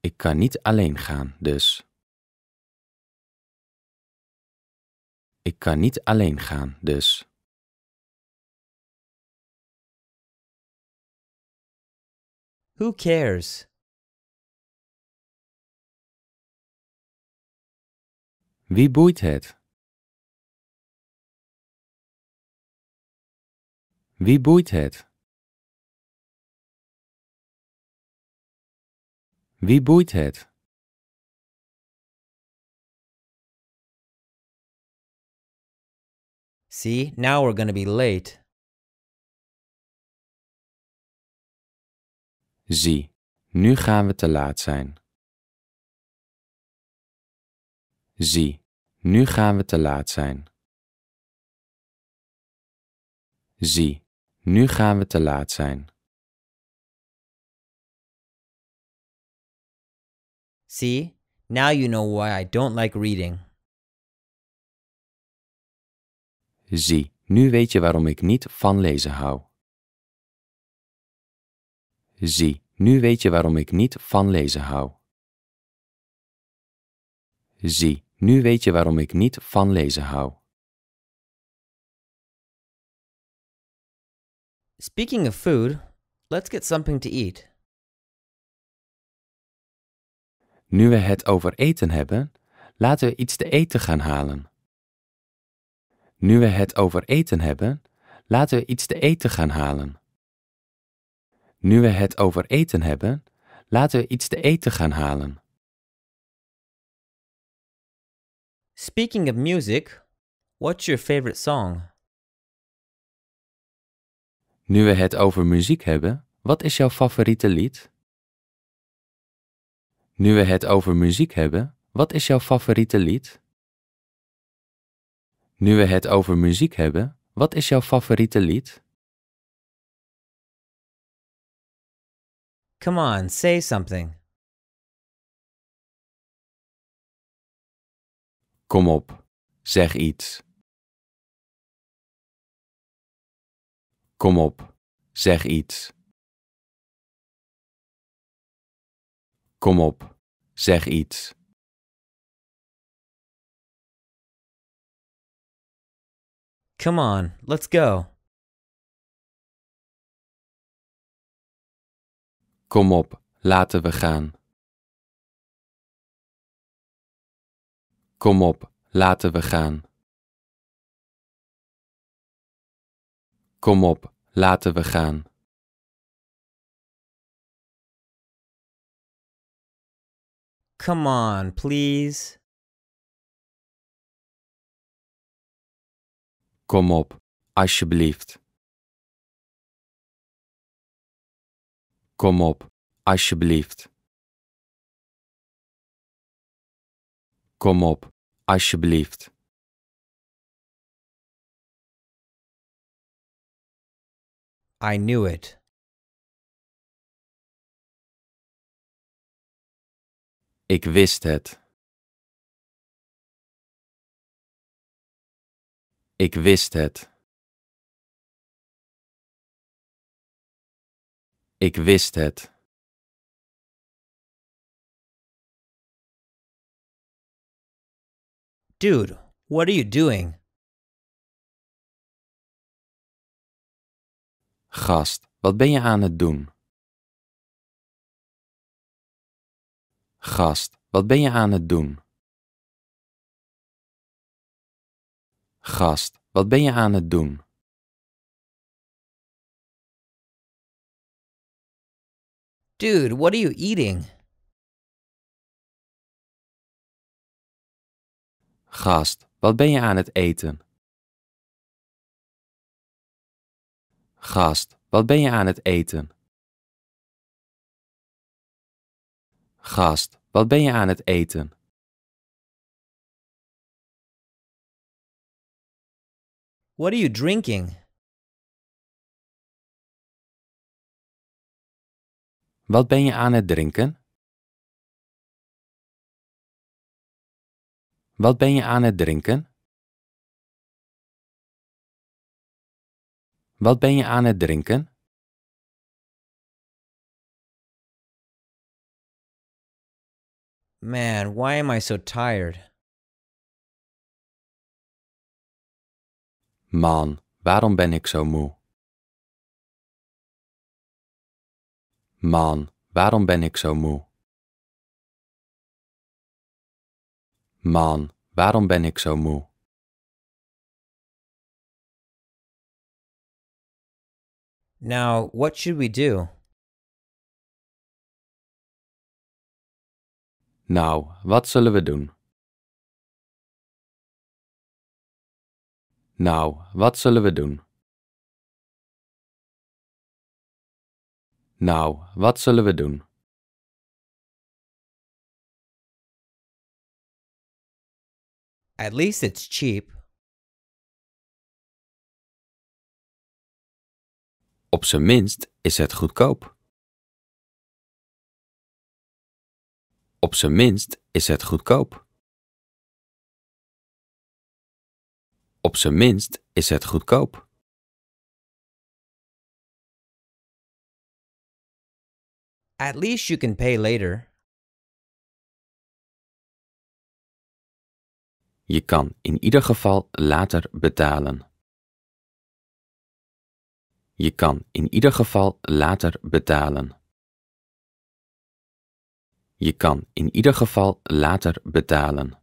Speaker 1: Ik kan niet alleen gaan, dus. Ik kan niet alleen gaan, dus. Who cares? Wie boeit het? Wie boeit het? Wie boeit het? See, now we're going to be late. Zie, nu gaan we te laat zijn. Zie, nu gaan we te laat zijn. Zie, nu gaan we te laat zijn. See, now you know why I don't like reading.
Speaker 2: Zie, nu weet je waarom ik niet van lezen hou. Zie, nu weet je waarom ik niet van lezen hou.
Speaker 1: Zie, nu weet je waarom ik niet van lezen hou. Speaking of food, let's get something to eat.
Speaker 2: Nu we het over eten hebben, laten we iets te eten gaan halen. Nu we het over eten hebben, laten we iets te eten gaan halen.
Speaker 1: Nu we het over eten hebben, laten we iets te eten gaan halen. Speaking of music, what's your favorite song?
Speaker 2: Nu we het over muziek hebben, wat is jouw favoriete lied? Nu we het over muziek hebben, wat is jouw favoriete lied?
Speaker 1: Nu we het over muziek hebben, wat is jouw favoriete lied? Come on, say something. Kom op, zeg iets. Kom op, zeg iets. Kom op, zeg iets. Come on, let's go. Kom op, laten we gaan. Kom op, laten we gaan. Kom op, laten we gaan. Come on, please. Kom op, alsjeblieft. Kom op, alsjeblieft. Kom op, alsjeblieft. I knew it. Ik wist het. Ik wist het. Ik wist het. Dude, what are you doing? Gast, wat ben je aan het doen? Gast, wat ben je aan het doen? Gast, wat ben je aan het doen? Dude, what are you eating? Gast, wat ben je aan het eten? Gast, wat ben je aan het eten? Gast, wat ben je aan het eten? What are you drinking? Wat ben je aan het drinken? Wat ben je aan het drinken? Wat ben je aan het drinken? Man, why am I so tired? Man, waarom ben ik zo moe? Man, waarom ben ik zo moe? Man, waarom ben ik zo moe? Now, what should we do? Nou, wat zullen we doen? Nou, wat zullen we doen? Nou, wat zullen we doen? At least it's cheap. Op zijn minst is het goedkoop. Op zijn minst is het goedkoop. Op zijn minst is het goedkoop. At least you can pay later. Je kan in ieder geval later betalen. Je kan in ieder geval later betalen. Je kan in ieder geval later betalen.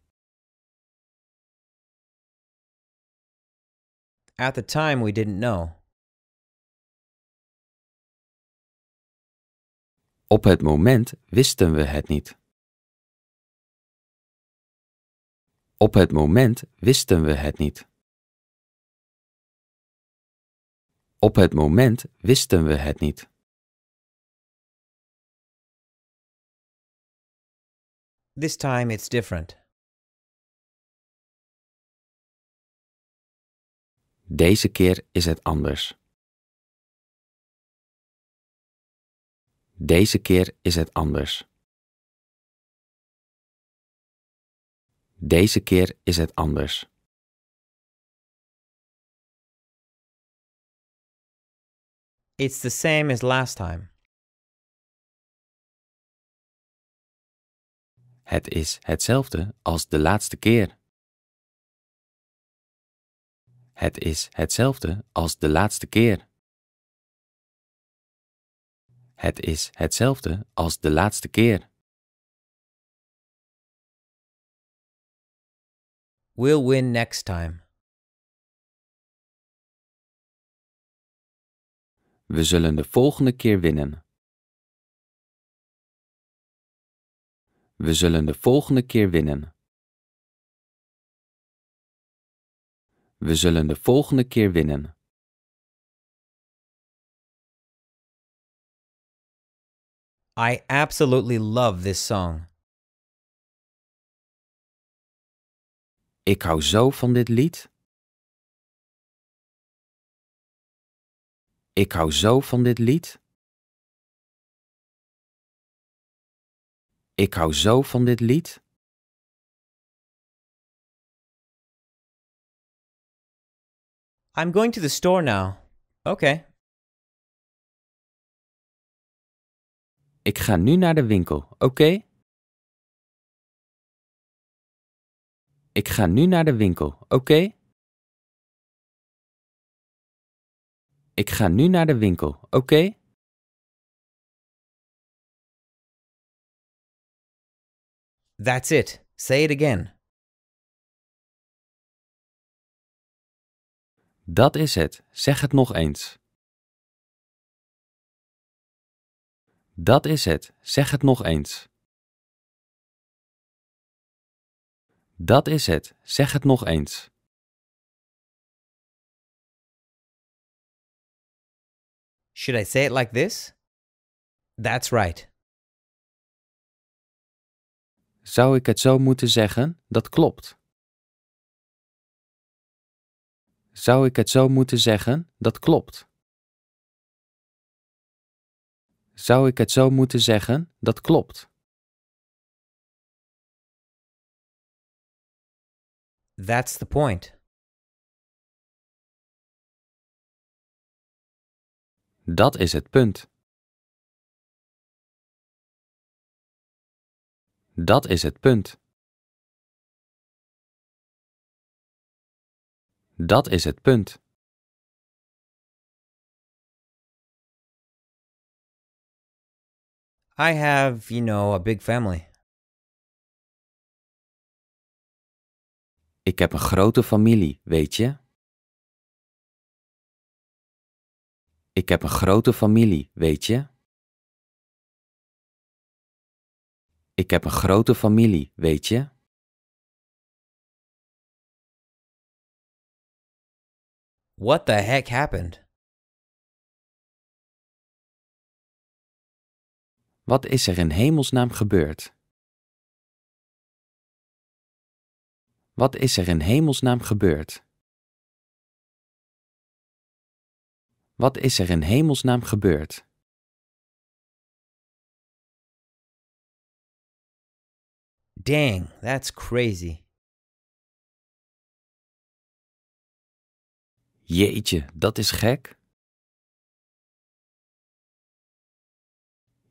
Speaker 1: At the time we didn't know. Op het moment wisten we het niet. Op het moment wisten we het niet. Op het moment wisten we het niet. This time it's different. Deze keer is het anders. Deze keer is het anders. Deze keer is het anders. It's the same as last time. Het is hetzelfde als de laatste keer. Het is hetzelfde als de laatste keer. Het is hetzelfde als de laatste keer. We'll win next time. We zullen de volgende keer winnen. We zullen de volgende keer winnen. We zullen de volgende keer winnen. I absolutely love this song. Ik hou zo van dit lied. Ik hou zo van dit lied. Ik hou zo van dit lied. I'm going to the store now. Oké. Ik ga nu naar de winkel, oké? Ik ga nu naar de winkel, oké? Ik ga nu naar de winkel, oké? That's it. Say it again. Dat is het. Zeg het nog eens. Dat is het. Zeg het nog eens. Dat is het. Zeg het nog eens. Should I say it like this? That's right. Zou ik het zo moeten zeggen? Dat klopt.
Speaker 2: Zou ik het zo moeten zeggen? Dat klopt.
Speaker 1: Zou ik het zo moeten zeggen? Dat klopt. That's the point. Dat is het punt. Dat is het punt. Dat is het punt. I have, you know, a big family. Ik heb een grote familie, weet je? Ik heb een grote familie, weet je? Ik heb een grote familie, weet je? What the heck happened? Wat is er in hemelsnaam gebeurd? Wat is er in hemelsnaam gebeurd? Wat is er in hemelsnaam gebeurd? Dang, that's crazy. Jeetje, dat is gek.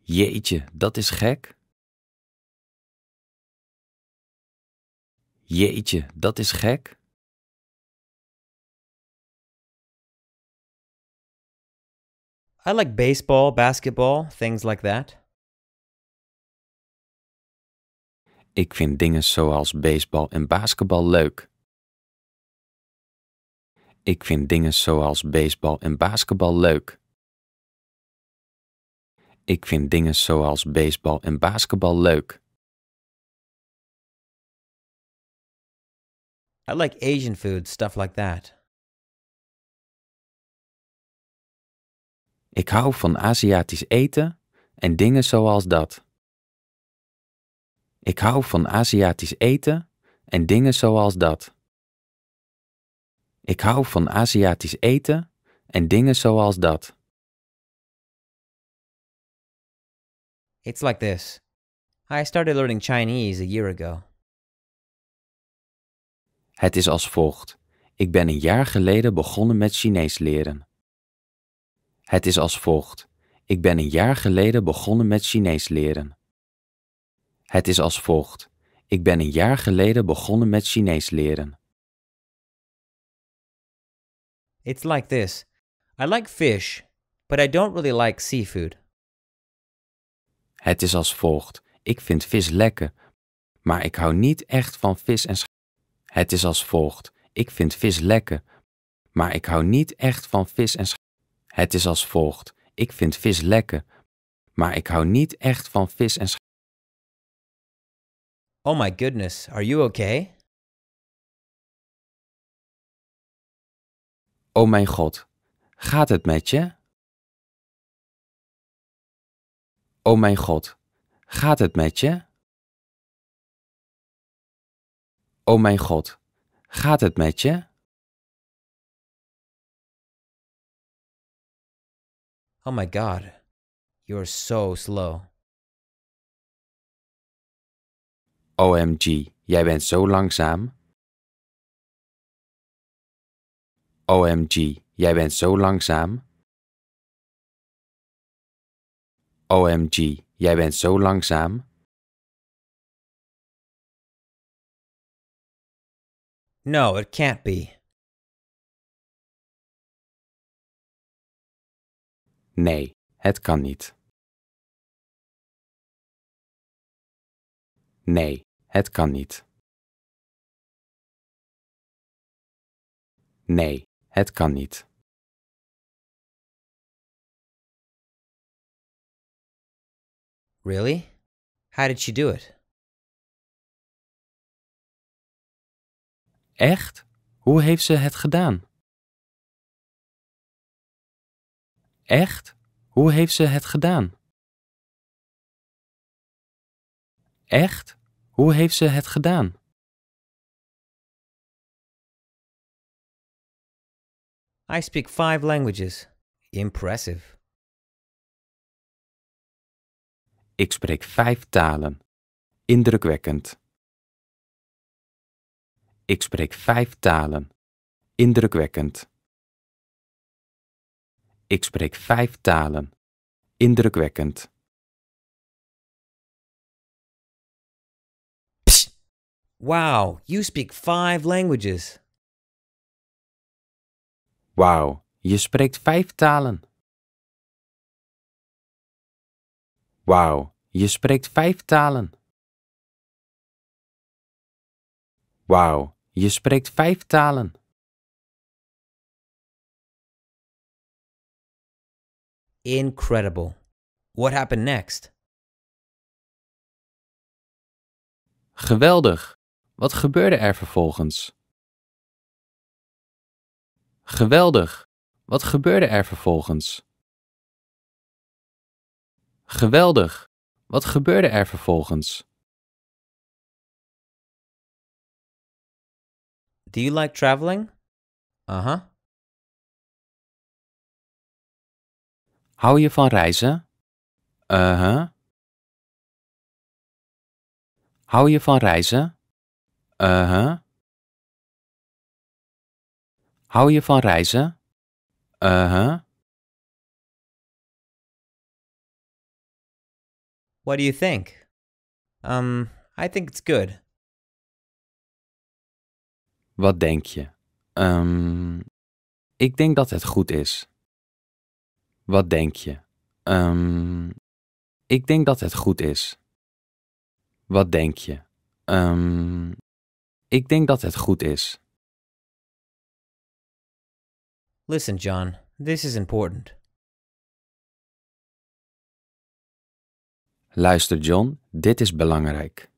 Speaker 1: Jeetje, dat is gek. Jeetje, dat is gek. I like baseball, basketball, things like that.
Speaker 2: Ik vind dingen zoals baseball en basketbal leuk. Ik vind dingen zoals baseball en basketbal leuk.
Speaker 1: Ik vind dingen zoals baseball en basketbal leuk. I like Asian food, stuff like that. Ik hou van Aziatisch eten en dingen zoals dat.
Speaker 2: Ik hou van Aziatisch eten en dingen zoals dat. Ik hou van Aziatisch eten en dingen zoals dat. It's like this. I started learning Chinese a year ago.
Speaker 1: Het is als volgt.
Speaker 2: Ik ben een jaar geleden begonnen met Chinees leren. Het is als volgt. Ik ben een jaar geleden begonnen met Chinees leren. Het is als volgt. Ik ben een jaar geleden begonnen met Chinees leren. It's like this. I like fish, but I don't really like seafood.
Speaker 1: Het is als volgt. Ik vind vis
Speaker 2: lekker, maar ik hou niet echt van vis en Het is als volgt. Ik vind vis lekker, maar ik hou niet echt van vis en het is als volgt:
Speaker 1: ik vind vis lekker, maar ik hou niet echt van vis en Oh my goodness, are you okay? Oh mijn god, gaat het met je? Oh mijn god, gaat het met je? Oh mijn god, gaat het met je? Oh my god, you're so slow. OMG, jij bent zo langzaam. OMG, jij bent zo langzaam. OMG, jij bent zo langzaam. No, it can't be. Nee, het kan niet. Nee, het kan niet. Nee, het kan niet. Really? How did she do it? Echt? Hoe heeft ze het gedaan? Echt? Hoe heeft ze het gedaan? Echt? Hoe heeft ze het gedaan?
Speaker 2: I speak five languages. Impressive.
Speaker 1: Ik spreek vijf talen. Indrukwekkend. Ik spreek vijf talen. Indrukwekkend. Ik spreek vijf talen. Indrukwekkend. Psst. Wow, you speak five languages. Wow, je spreekt vijf talen. Wow, je spreekt vijf talen. Wow, je spreekt vijf talen. Incredible. What happened next? Geweldig. Wat gebeurde er vervolgens? Geweldig. Wat gebeurde er vervolgens? Geweldig. Wat gebeurde er vervolgens? Do you like traveling? Uh-huh. Hou je van reizen? Uh-huh. Hou je van reizen? Uh-huh. Hou je van reizen? Uh-huh. What do you think? Um, I think it's good. Wat denk je? Um, ik denk dat het goed is. Wat denk
Speaker 3: je?
Speaker 2: Um, ik denk dat het goed is. Wat
Speaker 1: denk je? Um, ik denk dat het goed is. Listen, John, this is important. Luister, John, dit is belangrijk.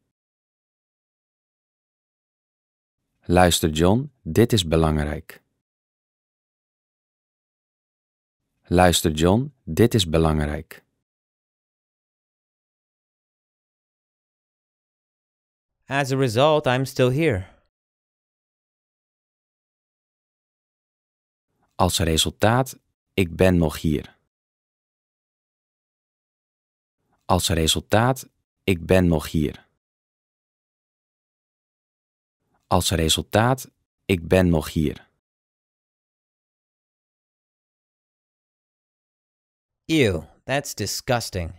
Speaker 1: Luister, John, dit is belangrijk. Luister John, dit is belangrijk. As a result, I'm still here. Als resultaat, ik ben nog hier. Als resultaat, ik ben nog hier. Als resultaat, ik ben nog hier. Ew, that's disgusting.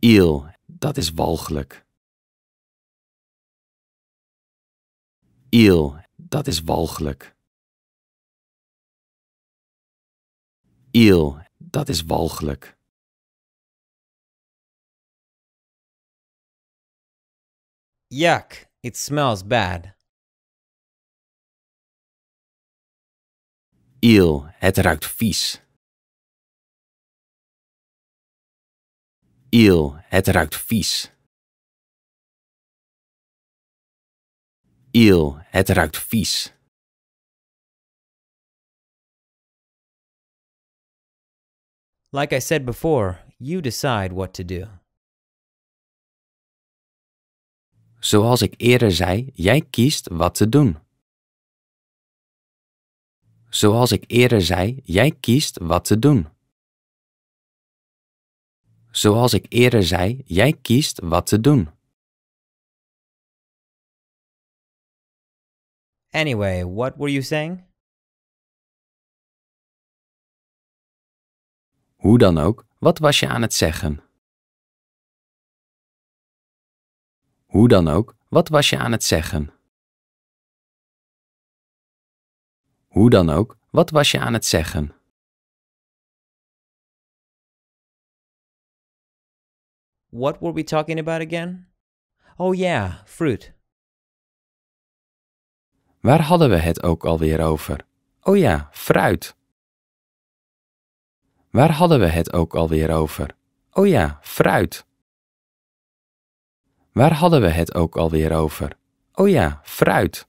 Speaker 1: Ew, dat is walgelijk. Ew, dat is walgelijk. Ew, dat is walgelijk. Yuck, it smells bad. Eel, het ruikt vies. Eel, het ruikt vies. Eel, het ruikt vies. Like I said before, you decide what to do. Zoals ik eerder zei, jij kiest wat te doen. Zoals ik eerder zei, jij kiest wat te doen. Zoals ik eerder zei, jij kiest wat te doen. Anyway, what were you saying? Hoe dan ook, wat was je aan het zeggen? Hoe dan ook, wat was je aan het zeggen? Hoe dan ook, wat was je aan het zeggen?
Speaker 2: What were we talking about again? Oh ja, yeah, fruit. Waar hadden we het ook alweer over? Oh ja, fruit. Waar hadden we het ook alweer over? Oh ja,
Speaker 1: fruit. Waar hadden we het ook alweer over? Oh ja, fruit.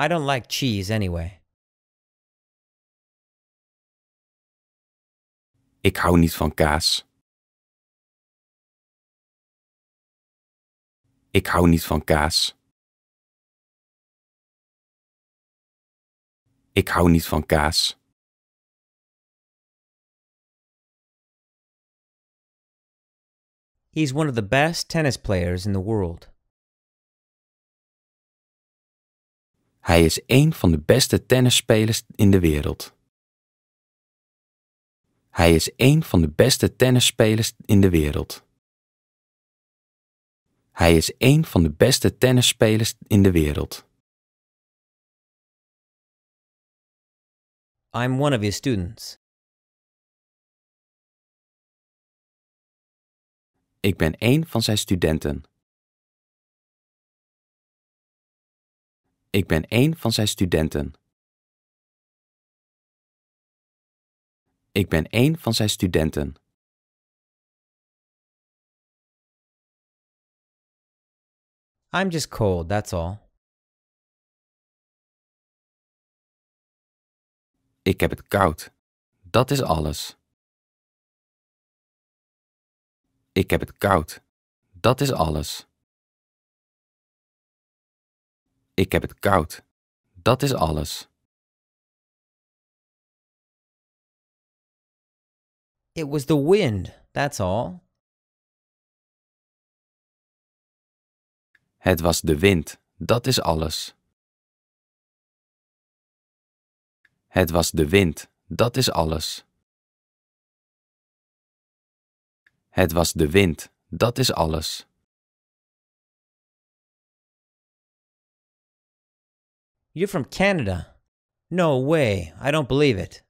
Speaker 1: I don't like cheese anyway. Ik hou niet van kaas. Ik hou niet van kaas. Ik hou niet van kaas. He's one of the best tennis players in the world. Hij is een van de beste tennisspelers in de wereld.
Speaker 2: Hij is een van de beste tennisspelers in de wereld.
Speaker 1: Hij is een van de beste tennisspelers in de wereld. I'm one of his students. Ik ben een van zijn studenten. Ik ben een van zijn studenten. Ik ben een van zijn studenten. I'm just cold, that's all. Ik heb het koud. Dat is alles. Ik heb het koud. Dat is alles. Ik heb het koud. Dat is alles. It was the wind, that's all. Het was de wind, dat is alles. Het was de wind, dat is alles. Het was de wind, dat is alles. You're from Canada. No way, I don't believe it.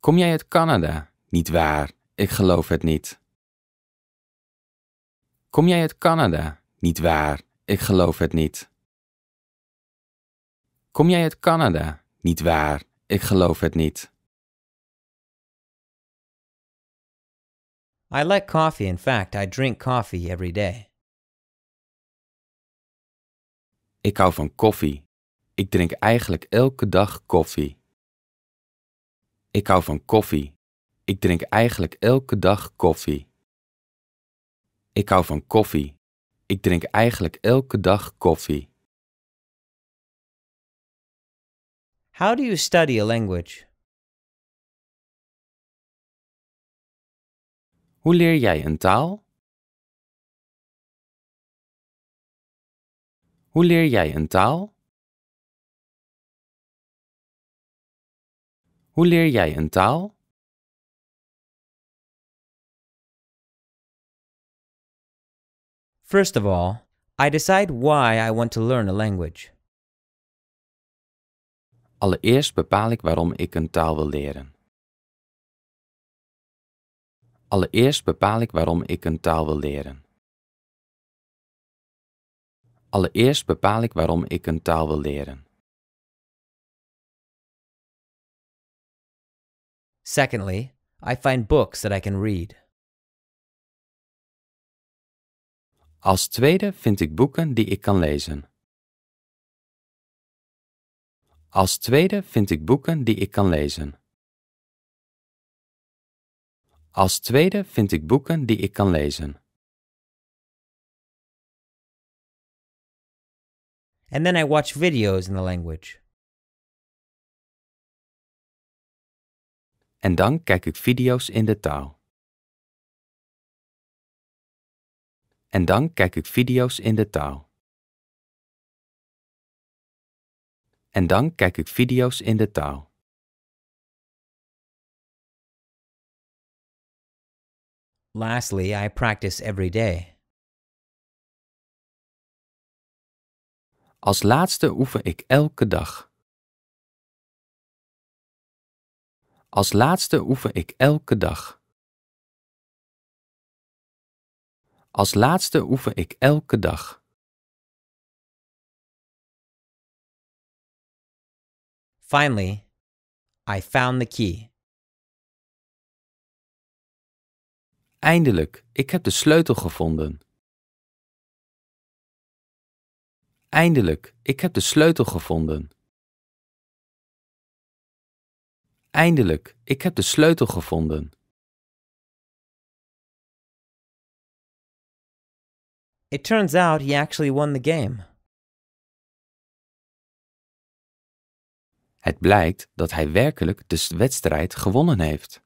Speaker 2: Kom jij uit Canada? Niet waar, ik geloof het niet. Kom jij uit Canada? Niet waar, ik geloof het niet.
Speaker 1: Kom jij uit Canada? Niet waar, ik geloof het niet. I like coffee, in fact, I drink coffee every day. Ik hou van koffie. Ik drink eigenlijk elke dag koffie.
Speaker 2: Ik hou van koffie. Ik drink eigenlijk elke dag koffie.
Speaker 1: Ik hou van koffie. Ik drink eigenlijk elke dag koffie. How do you study a language? Hoe leer jij een taal? Hoe leer jij een taal? Hoe leer jij een taal? First of all, I decide why I want to learn a language. Allereerst bepaal ik waarom ik een taal wil leren. Allereerst bepaal ik waarom ik een taal wil leren. Allereerst bepaal ik waarom ik een taal wil leren. Secondly, I find books that I can read. Als tweede vind ik boeken die ik kan lezen. Als tweede vind ik boeken die ik kan lezen. Als tweede vind ik boeken die ik kan lezen. and then I watch videos in the language. En dan kijk ik video's in de taal. En dan kijk ik video's in de taal. En dan kijk ik video's in de taal. Lastly, I practice every day. Als laatste oefen ik elke dag. Als laatste oefen ik elke dag. Als laatste oefen ik elke dag. Finally, I found the key. Eindelijk, ik heb de sleutel gevonden. Eindelijk, ik heb de sleutel gevonden. Eindelijk, ik heb de sleutel gevonden.
Speaker 2: It turns out he actually won the game.
Speaker 1: Het blijkt dat hij werkelijk de wedstrijd gewonnen heeft.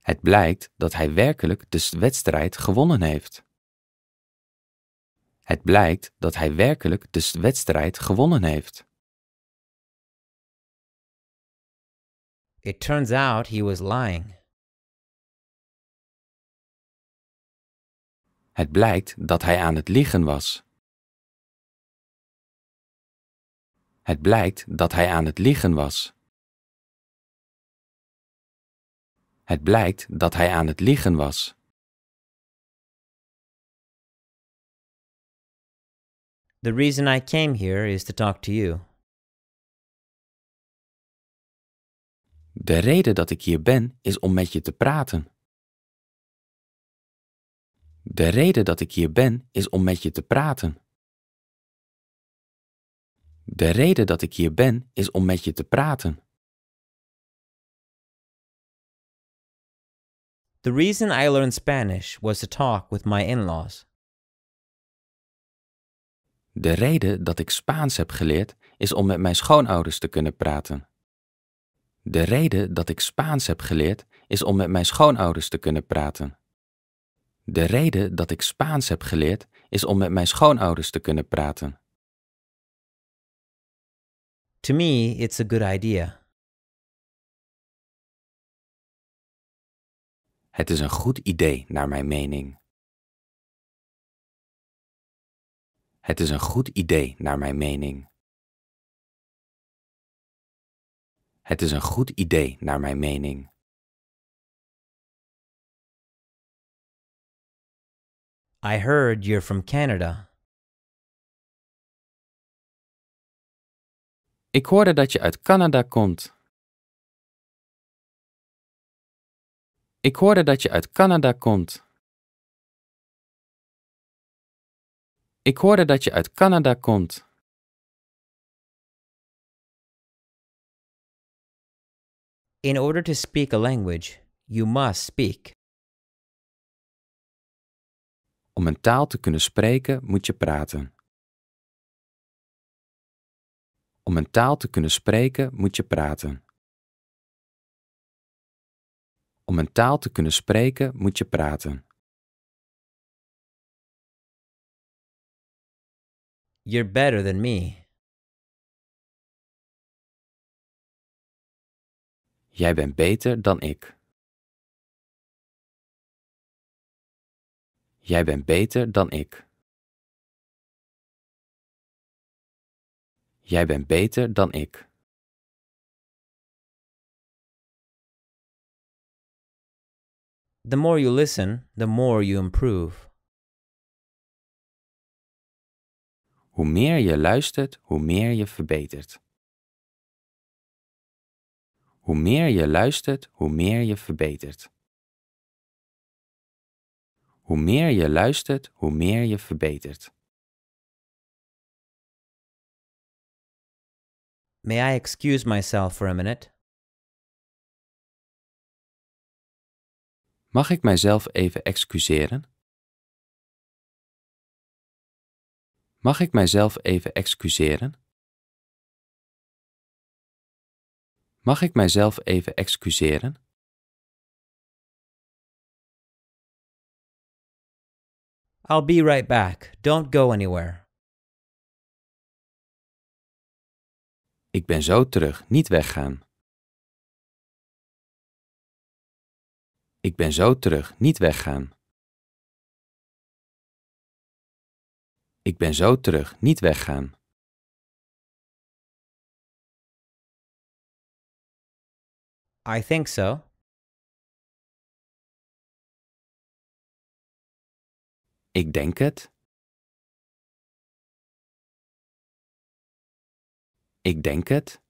Speaker 1: Het blijkt dat hij werkelijk de wedstrijd gewonnen heeft. Het blijkt dat hij werkelijk de wedstrijd gewonnen heeft. It turns out he was lying. Het blijkt dat hij aan het liegen was. Het blijkt dat hij aan het liegen was. Het blijkt dat hij aan het liegen was. The reason I came here is to talk to you. De reden dat ik hier ben is om met je te praten.
Speaker 2: De reden dat ik hier ben is om met je te praten.
Speaker 1: De reden dat ik hier ben is om met je te praten. The reason I learned Spanish was to talk with my in-laws.
Speaker 2: De reden dat ik Spaans heb geleerd is om met mijn schoonouders te kunnen praten. De reden dat ik Spaans heb geleerd is om met mijn schoonouders te kunnen praten. De reden dat ik Spaans heb geleerd is om met mijn schoonouders te kunnen praten.
Speaker 1: To me, it's a good idea. Het is een goed idee, naar mijn mening. Het is een goed idee, naar mijn mening. Het is een goed idee, naar mijn mening. I heard you're from Canada. Ik hoorde dat je uit Canada komt. Ik hoorde dat je uit Canada komt. Ik hoorde dat je uit Canada komt. In order to speak a language, you must speak. Om een taal te kunnen spreken, moet je praten. Om een taal te kunnen spreken, moet je praten. Om een taal te kunnen spreken, moet je praten. You're better than me. Jij bent beter dan ik. Jij bent beter dan ik. Jij bent beter dan ik. The more you listen, the more you improve. Hoe meer je luistert, hoe meer je verbetert. Hoe meer je luistert, hoe meer je verbetert. Hoe meer je luistert, hoe meer je verbetert. May I excuse myself for a minute? Mag ik mijzelf even excuseren? Mag ik mijzelf even excuseren? Mag ik mijzelf even excuseren? I'll be right back. Don't go anywhere. Ik ben zo terug, niet weggaan. Ik ben zo terug, niet weggaan. Ik ben zo terug, niet weggaan. I think so. Ik denk het. Ik denk het.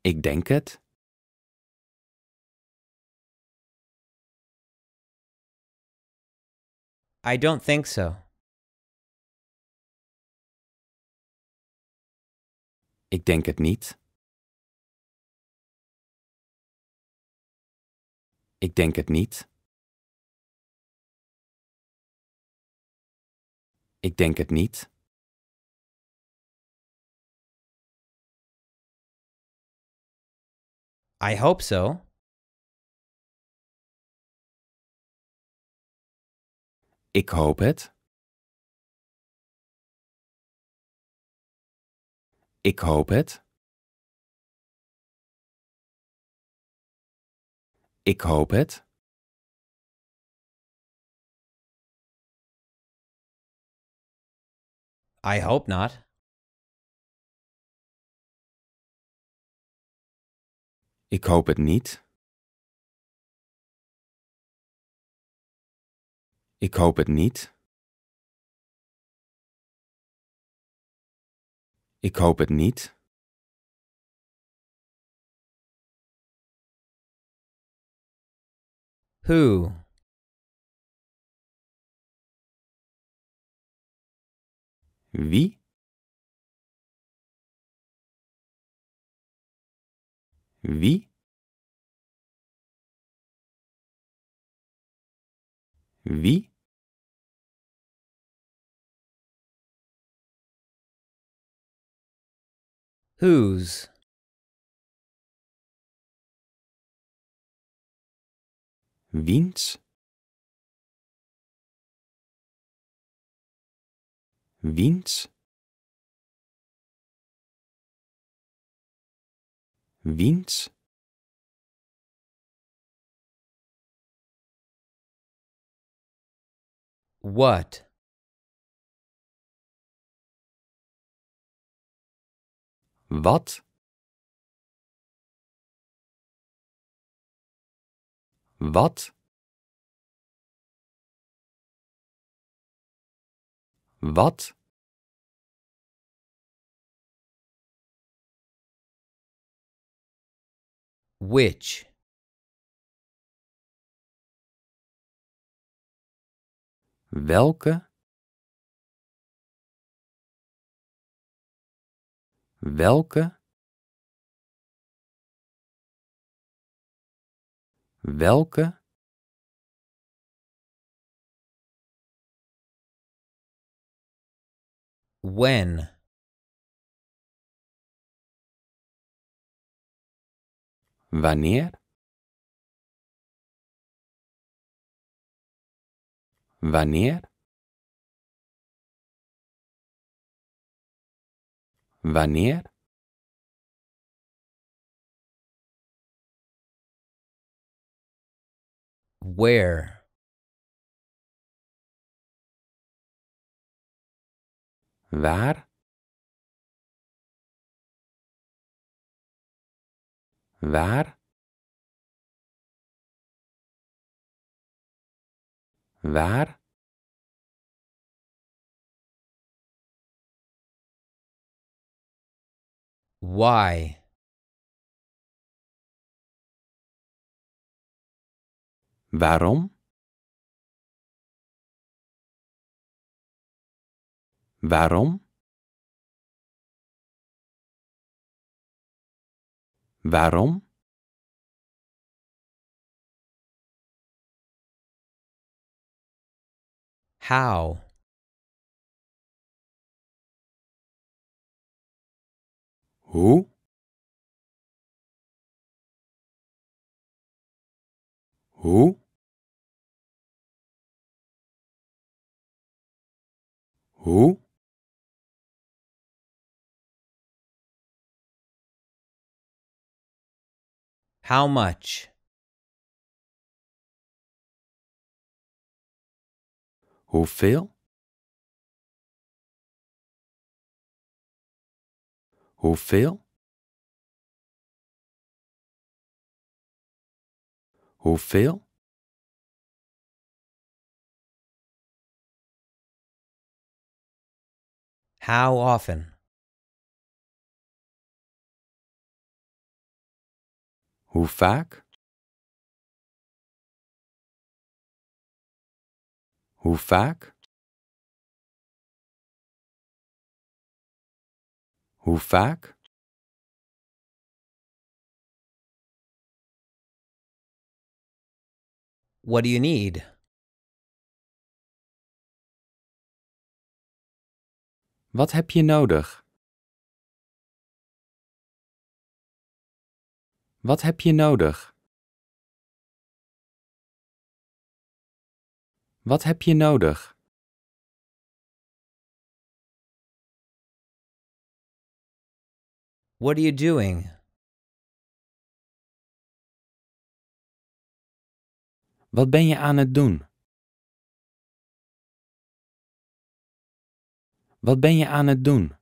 Speaker 1: Ik denk het. I don't think so. Ik denk het niet. Ik denk het niet. Ik denk het niet. I hope so. Ik hoop het. Ik hoop het. Ik hoop het. I hope not. Ik hoop het niet. Ik hoop het niet. Ik hoop het niet. Who? Wie? Wie? Ви? Whose? Vince? Vince? Vince? What? Wat? Wat? Wat? Which? Welke Welke Welke When Wanneer Wanneer? Wanneer? Where? Waar? Waar? Waar? Why? Warum? Warum? Warum? How? Who? Who? Who? How much? Hoeveel? hoeveel feel? How often? Hoe vaak? Hoe vaak? Hoe vaak? What do you need? Wat heb je nodig? Wat heb je nodig? Wat heb je nodig? What are you doing? Wat ben je aan het doen? Wat ben je aan het doen?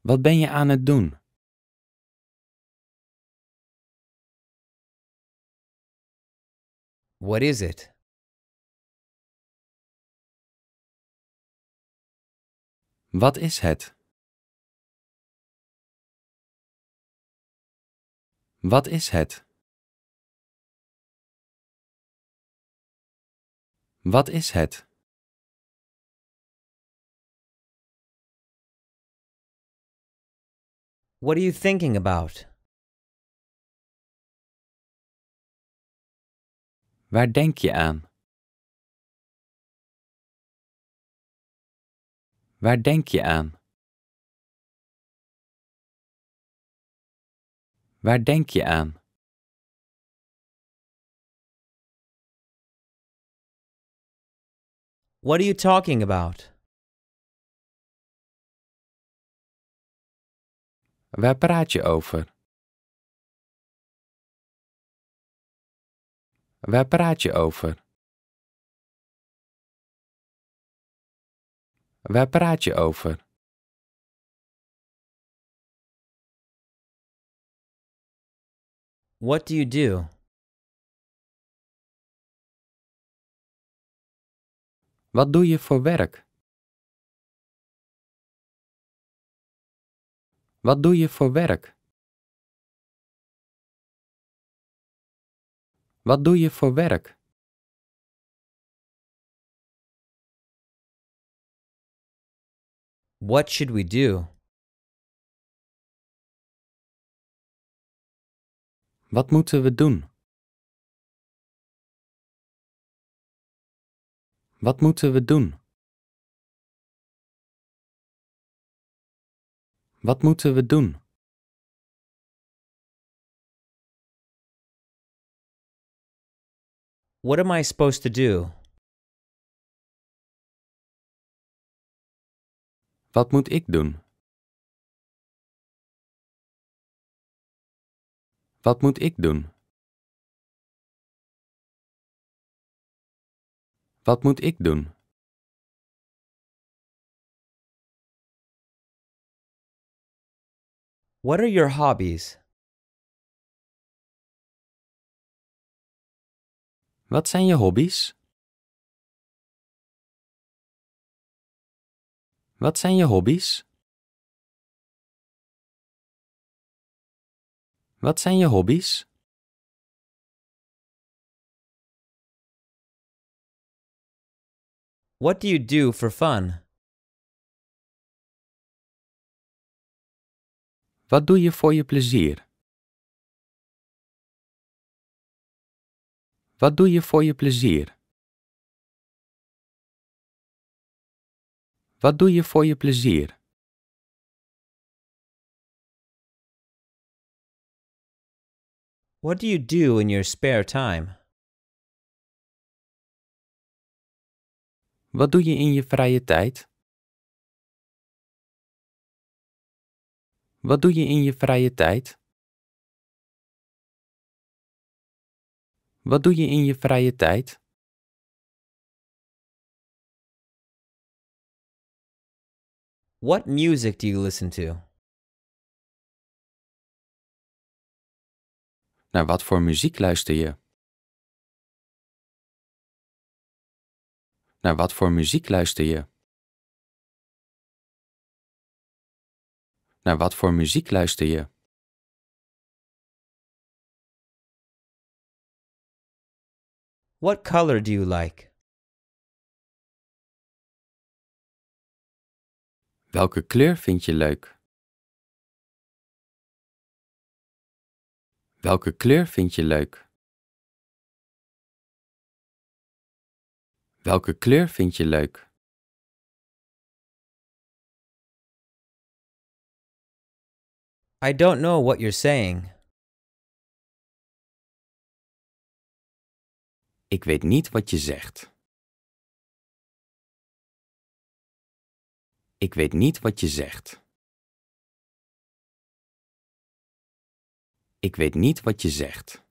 Speaker 1: Wat ben je aan het doen? What is it? Wat is het? Wat is het? Wat is het? What are you thinking about? Waar denk je aan? Waar denk je aan? Waar denk je aan? What are you talking about? Waar praat je over? Waar praat je over? Waar praat je over? What do you do? Wat doe je voor werk? Wat doe je voor werk? Wat doe je voor werk? What should we do? Wat moeten we doen? Wat moeten we doen? Wat moeten we doen? What am I supposed to do? Wat moet ik doen? Wat moet ik doen? Wat moet ik doen? What are your hobbies? Wat zijn je hobby's? Wat zijn je hobby's? Wat zijn je hobby's? What do you do for fun? Wat doe je voor je plezier? Wat doe je voor je plezier? Wat doe je voor je plezier? What do you do in your spare time? Wat doe je in je vrije tijd? Wat doe je in je vrije tijd? Wat doe je in je vrije tijd? What music do you listen to? Naar wat voor muziek luister je? Naar wat voor muziek luister je? Naar wat voor muziek luister je? What color do you like? Welke kleur vind je leuk? Welke kleur vind je leuk? Welke kleur vind je leuk? I don't know what you're saying. Ik weet niet wat je zegt. Ik weet niet wat je zegt. Ik weet niet wat je zegt.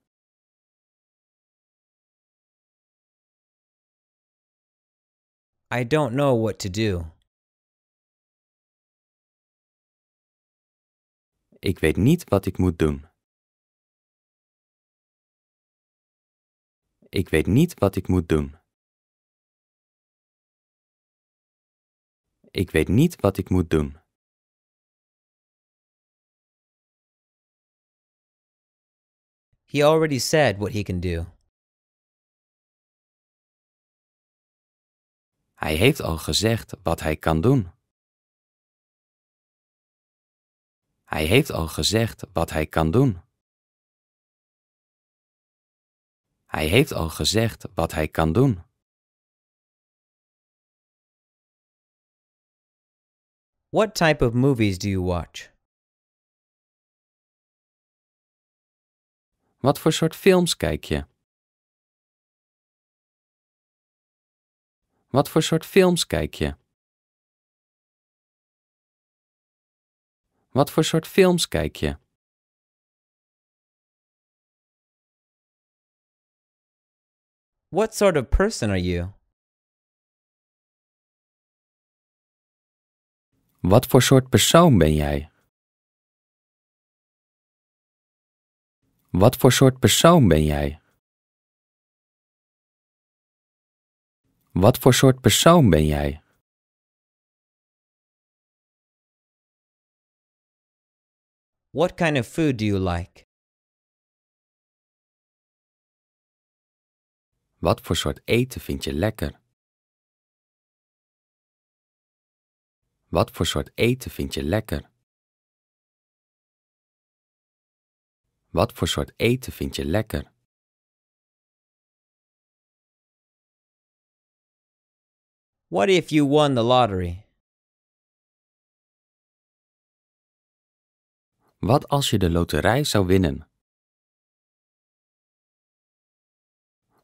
Speaker 1: I don't know what to do. Ik weet niet wat ik moet doen. Ik weet niet wat ik moet doen. Ik weet niet wat ik moet doen. He already said what he can do. Hij heeft al gezegd wat hij kan doen. Hij heeft al gezegd wat hij kan doen. Hij heeft al gezegd wat hij kan doen. What type of movies do you watch? Wat voor soort films kijk je? Wat voor soort films kijk je? Wat voor soort films kijk je? What sort of person are you? Wat voor soort persoon ben jij? Wat voor soort persoon ben jij? Wat voor soort persoon ben jij? What kind of food do you like? Wat voor soort eten vind je lekker? Wat voor soort eten vind je lekker? Wat voor soort eten vind je lekker? What if you won the lottery? Wat als je de loterij zou winnen?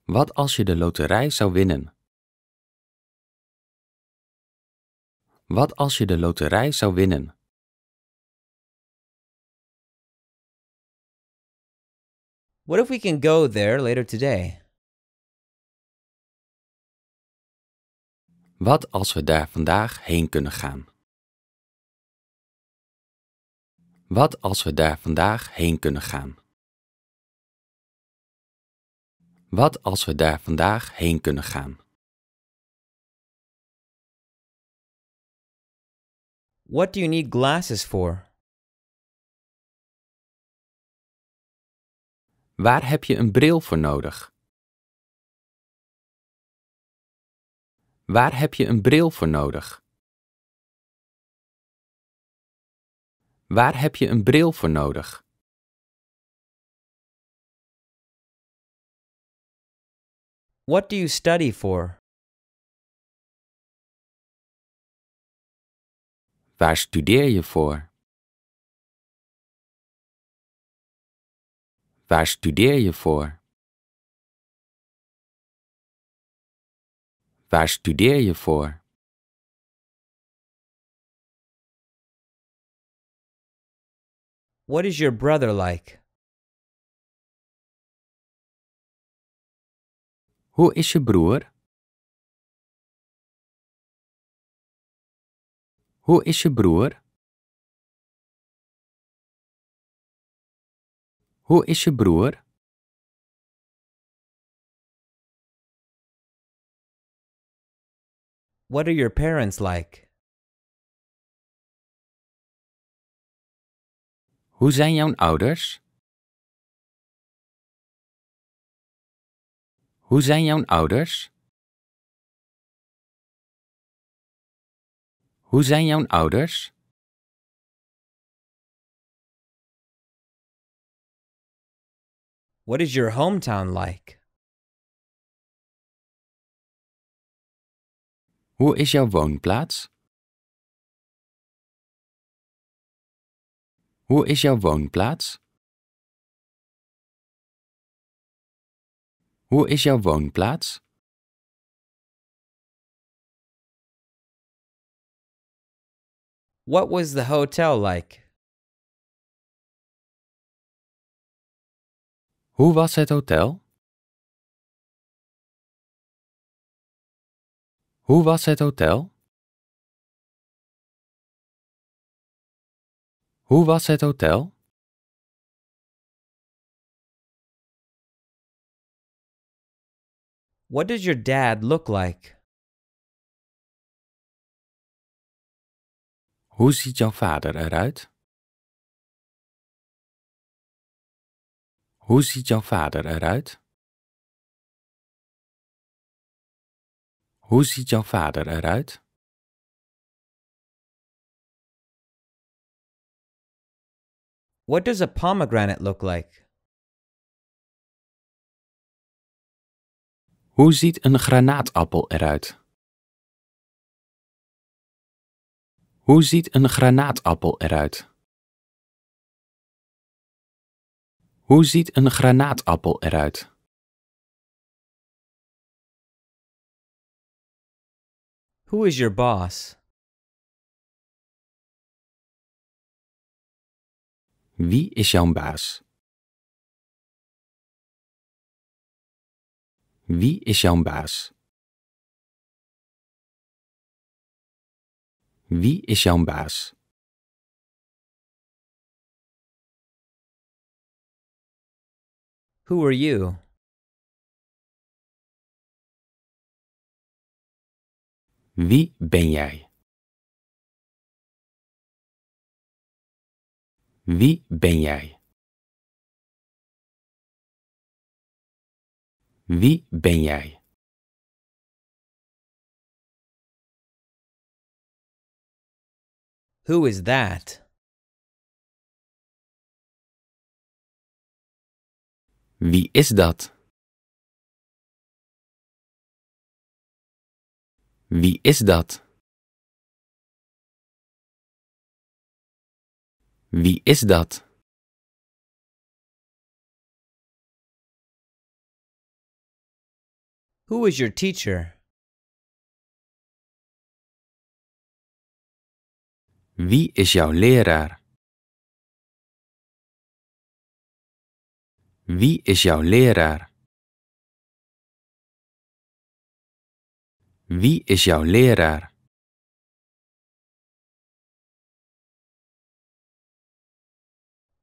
Speaker 1: Wat als je de loterij zou winnen? Wat als je de loterij zou winnen? What if we can go there later today? Wat als we daar vandaag heen kunnen gaan? Wat als we daar vandaag heen kunnen gaan? Wat als we daar vandaag heen kunnen gaan? What do you need glasses for? Waar heb je een bril voor nodig? Waar heb je een bril voor nodig? Waar heb je een bril voor nodig? What do you study for? Waar studeer je voor? Waar studeer je voor? Waar studeer je voor? What is your brother like? Hoe is je broer? Hoe is je broer? Hoe is je broer? What are your parents like? Hoe zijn jouw ouders? Hoe zijn jouw ouders? Hoe zijn jouw ouders? What is your hometown like? Hoe is jouw woonplaats? Hoe is jouw woonplaats? Hoe is jouw woonplaats? What was the hotel like? Hoe was het hotel? Hoe was het hotel? Hoe was het hotel? What does your dad look like? Hoe ziet jouw vader eruit? Hoe ziet jouw vader eruit? Hoe ziet jouw vader eruit? What does a pomegranate look like? Hoe ziet een granaatappel eruit? Hoe ziet een granaatappel eruit? Hoe ziet een granaatappel eruit? Who is your boss? Wie is jouw baas? Wie is jouw baas? Wie is jouw baas? Who are you? Wie ben jij? Wie ben jij? Wie ben jij? Who is that? Wie is dat? Wie is dat? Wie is dat? Who is your teacher? Wie is jouw leraar? Wie is jouw leraar? Wie is jouw leraar?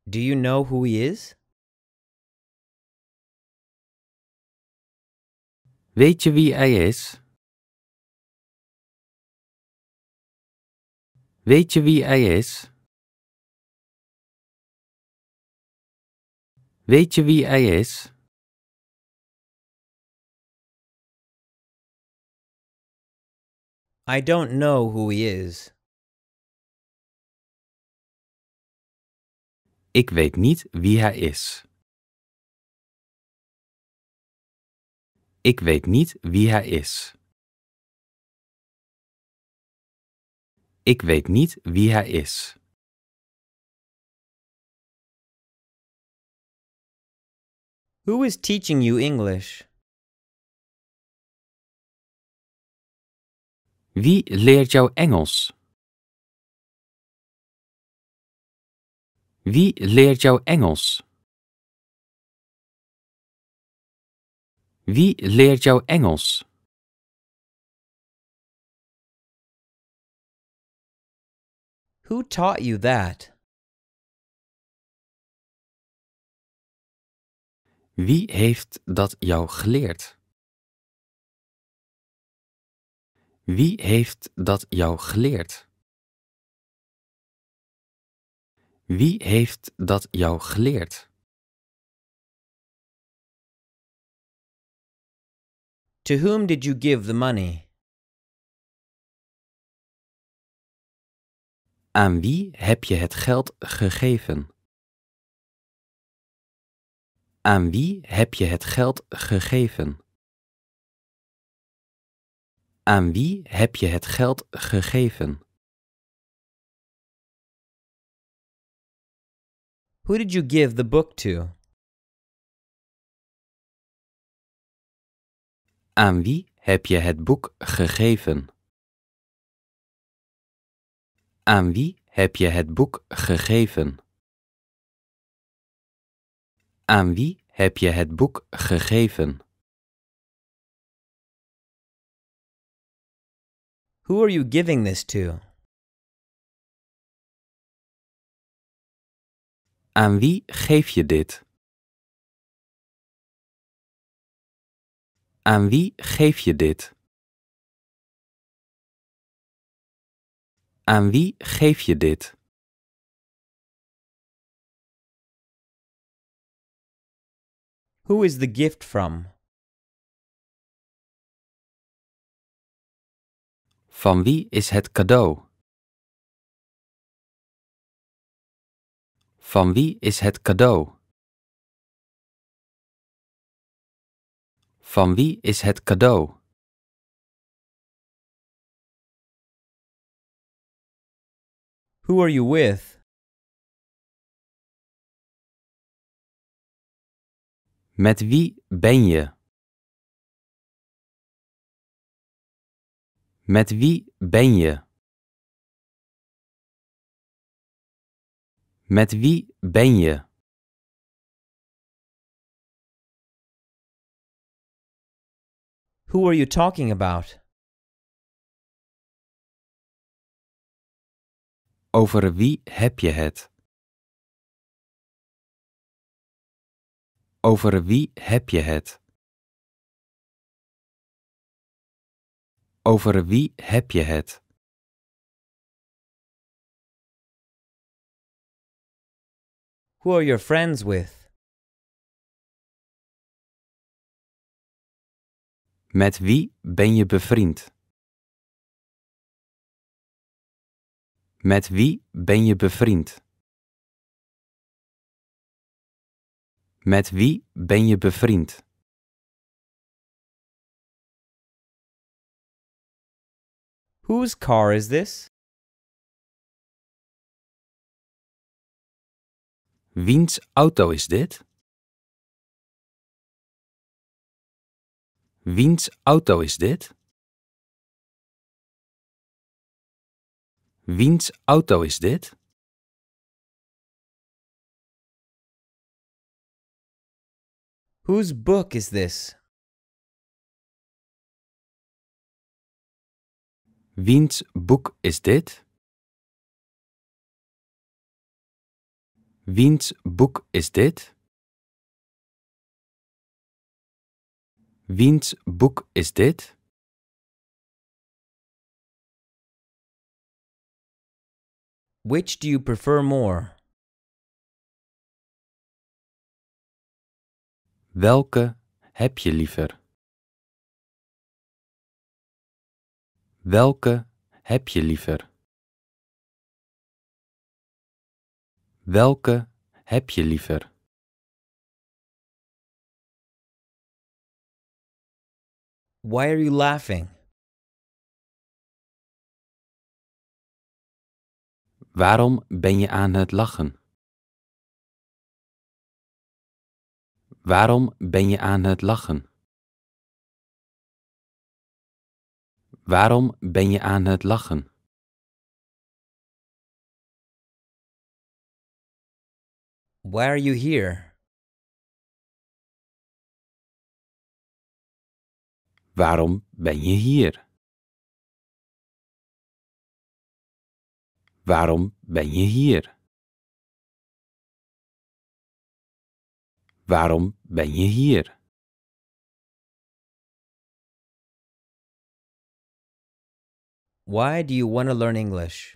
Speaker 1: Do you know who he is? Weet je wie hij is? Weet je wie hij is? Weet je wie hij is? I don't know who he is. Ik weet niet wie hij is. Ik weet niet wie hij is. Ik weet niet wie hij is. Who is teaching you English? Wie leert jou Engels? Wie leert jou Engels? Wie leert jou Engels? Who taught you that? Wie heeft dat jou geleerd? Wie heeft dat jou geleerd? Wie heeft dat jou geleerd? To whom did you give the money? Aan wie heb je het geld gegeven? Aan wie heb je het geld gegeven? Aan wie heb je het geld gegeven? Who did you give the book to? Aan wie heb je het boek gegeven? Aan wie heb je het boek gegeven? Aan wie heb je het boek gegeven? Who are you giving this to? Aan wie geef je dit? Aan wie geef je dit? Aan wie geef je dit? Who is the gift from? Van wie is het cadeau? Van wie is het cadeau? Van wie is het cadeau? Who are you with? Met wie ben je? Met wie ben je? Met wie ben je? Who are you talking about? Over wie heb je het? Over wie heb je het? Over wie heb je het? Who are your friends with? Met wie ben je bevriend? Met wie ben je bevriend? Met wie ben je bevriend? Whose car is this? Wiens auto is dit? Wiens auto is dit? Wiens auto is dit? Whose book is this? Wiens boek is dit? Wiens boek is dit? Wiens boek is dit? Which do you prefer more? Welke heb je liever? Welke heb je liever? Welke heb je liever? Why are you laughing? Waarom ben je aan het lachen? Waarom ben je aan het lachen? Waarom ben je aan het lachen? Why are you here? Waarom ben je hier? Waarom ben je hier? Waarom ben je hier? Why do you want to learn English?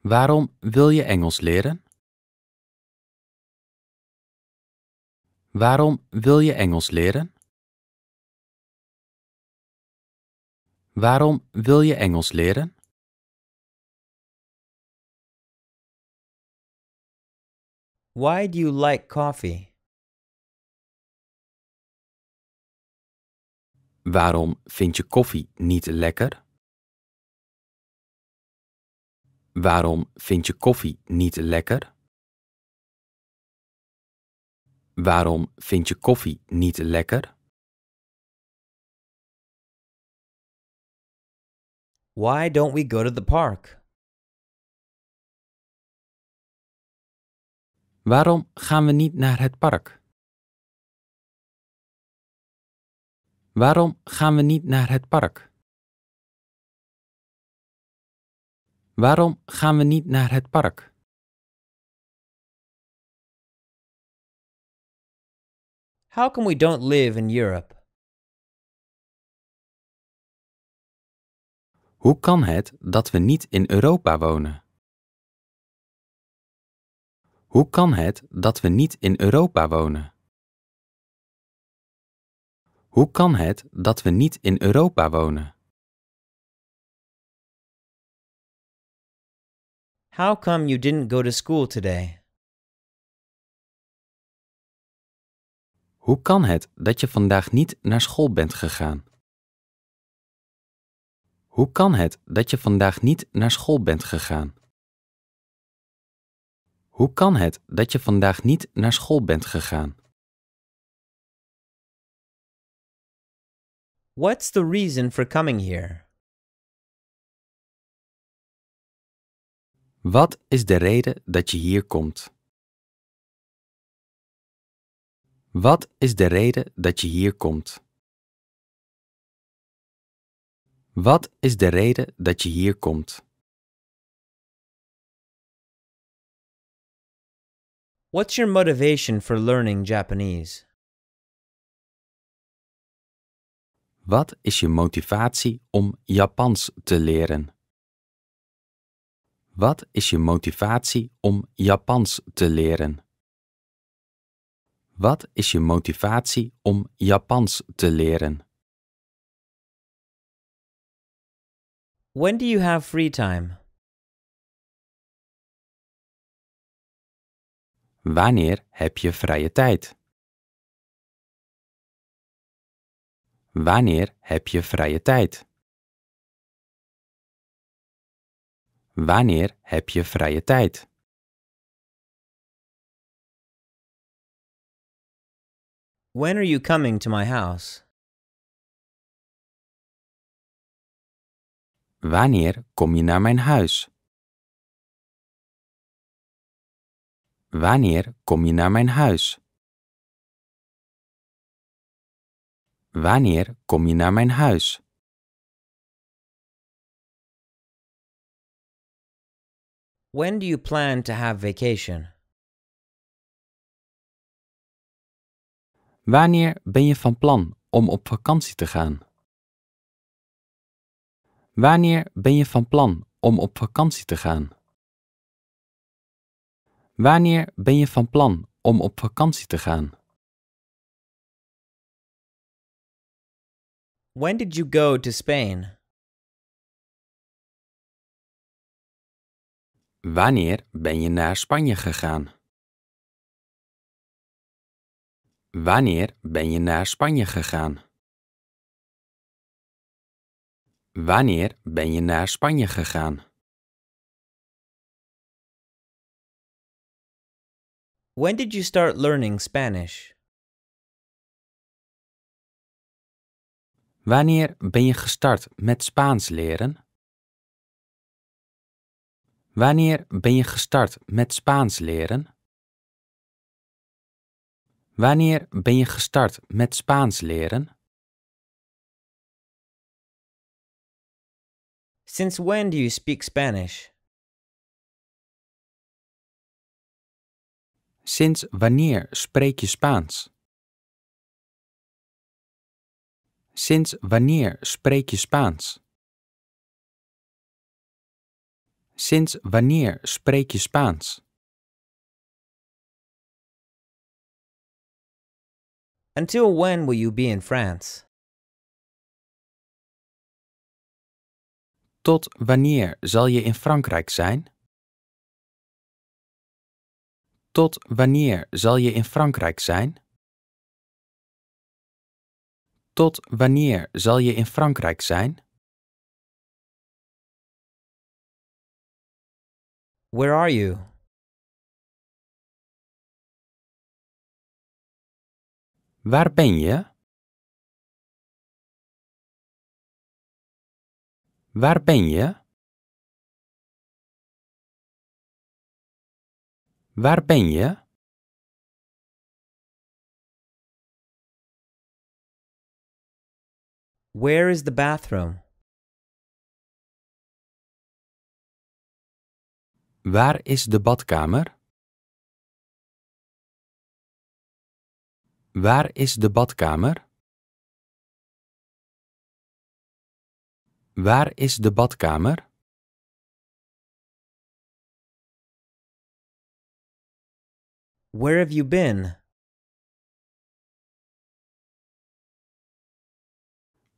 Speaker 1: Waarom wil je Engels leren? Waarom wil je Engels leren? Waarom wil je Engels leren? Why do you like coffee? Waarom vind je koffie niet lekker? Waarom vind je koffie niet lekker? Waarom vind je koffie niet lekker? Why don't we go to the park? Waarom gaan we niet naar het park? Waarom gaan we niet naar het park? Waarom gaan we niet naar het park? How come we don't live in Europe? Hoe kan het dat we niet in Europa wonen?
Speaker 2: Hoe kan het dat we niet in Europa wonen?
Speaker 1: Hoe kan het dat we niet in Europa wonen? How come you didn't go to school today? Hoe kan het dat je vandaag niet naar school bent gegaan?
Speaker 2: Hoe kan het dat je vandaag niet naar school bent gegaan?
Speaker 1: Hoe kan het dat je vandaag niet naar school bent gegaan? What's the reason for coming here? Wat is de reden dat je hier komt? Wat is de reden dat je hier komt? Wat is de reden dat je hier komt?
Speaker 2: What's your motivation for learning Japanese?
Speaker 1: Wat is je motivatie om Japans te leren? Wat is je motivatie
Speaker 2: om Japans te leren? Wat is je motivatie
Speaker 1: om Japans te leren?
Speaker 2: When do you have free time?
Speaker 1: Wanneer heb je vrije tijd? Wanneer heb je vrije tijd? Wanneer heb je vrije tijd? When are you coming to my house? Wanneer kom je naar mijn huis? Wanneer kom je naar mijn huis? Wanneer kom je naar mijn huis? When do you plan to have vacation? Wanneer ben je van plan om op vakantie te gaan?
Speaker 2: Wanneer ben je van plan om op vakantie te gaan?
Speaker 1: Wanneer ben je van plan om op vakantie te gaan? When did you go to Spain? Wanneer ben je naar Spanje gegaan? Wanneer ben je naar Spanje gegaan? Wanneer ben je naar Spanje gegaan? When did you start learning Spanish? Wanneer ben je gestart met Spaans leren? Wanneer ben je gestart met Spaans leren? Wanneer ben je gestart met Spaans leren? Since when do you speak Spanish? Sinds wanneer spreek je Spaans? Sinds wanneer spreek je Spaans? Sinds wanneer spreek je Spaans? Until when will you be in France? Tot wanneer zal je in Frankrijk zijn?
Speaker 2: Tot wanneer zal je in Frankrijk zijn?
Speaker 1: Tot wanneer zal je in Frankrijk zijn? Where are you? Waar ben je? Waar ben je? Waar ben je? Where is the bathroom? Waar is de badkamer? Waar is de badkamer? Waar is de badkamer? Where have you been?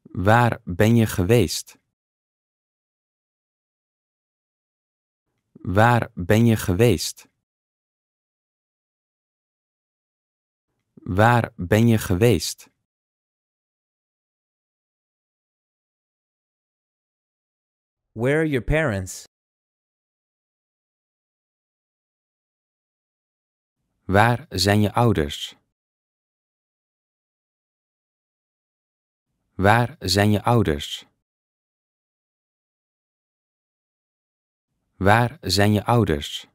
Speaker 1: Waar ben je geweest? Waar ben je geweest? Waar ben je geweest? Where are your parents? Waar zijn je ouders? Waar zijn je ouders? Waar zijn je ouders?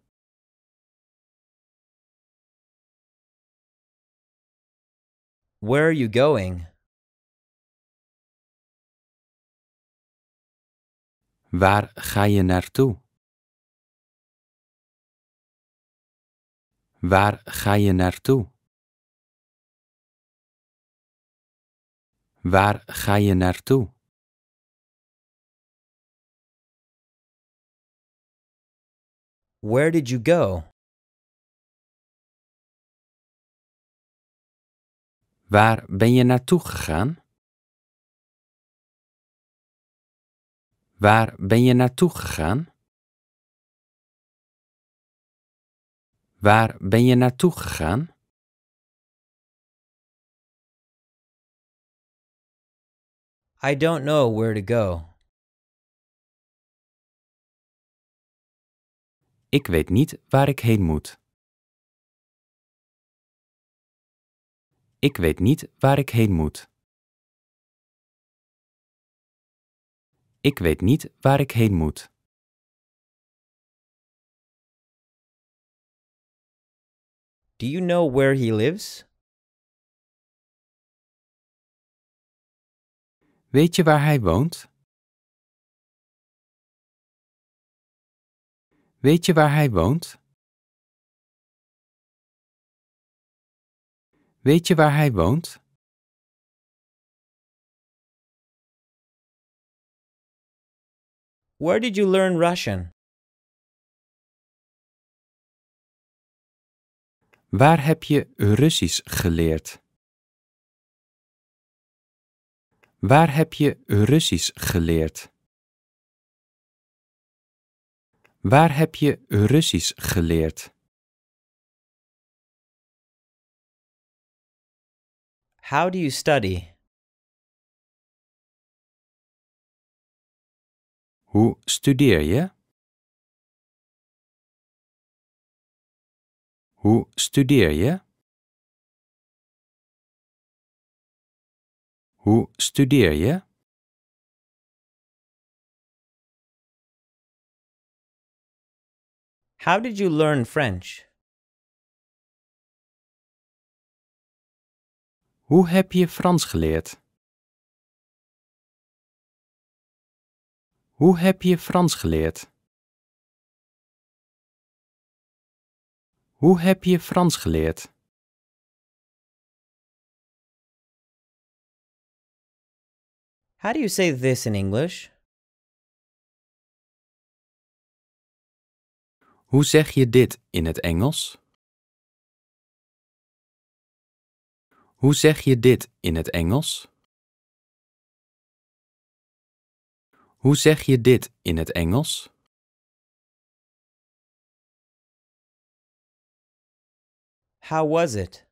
Speaker 1: Where are you going? Waar ga je naartoe? Waar ga je naartoe? Waar ga je naartoe? Where did you go? Waar ben je naartoe gegaan? Waar ben je naartoe gegaan? Waar ben je naartoe gegaan? I don't know where to go. Ik weet niet waar ik heen moet. Ik weet niet waar ik heen moet. Ik weet niet waar ik heen moet. Do you know where he lives? Weet je waar hij woont? Weet je waar hij woont? Weet je waar hij woont? Where did you learn Russian? Waar heb je Russisch geleerd? Waar heb je Russisch geleerd? Waar heb je Russisch geleerd? How do you study? Hoe studeer je? Hoe studeer je? Hoe studeer je? How did you learn French? Hoe heb je Frans geleerd? Hoe heb je Frans geleerd? Hoe heb je Frans geleerd? How do you say this in English? Hoe zeg je dit in het Engels? Hoe zeg je dit in het Engels? Hoe zeg je dit in het Engels? How was it?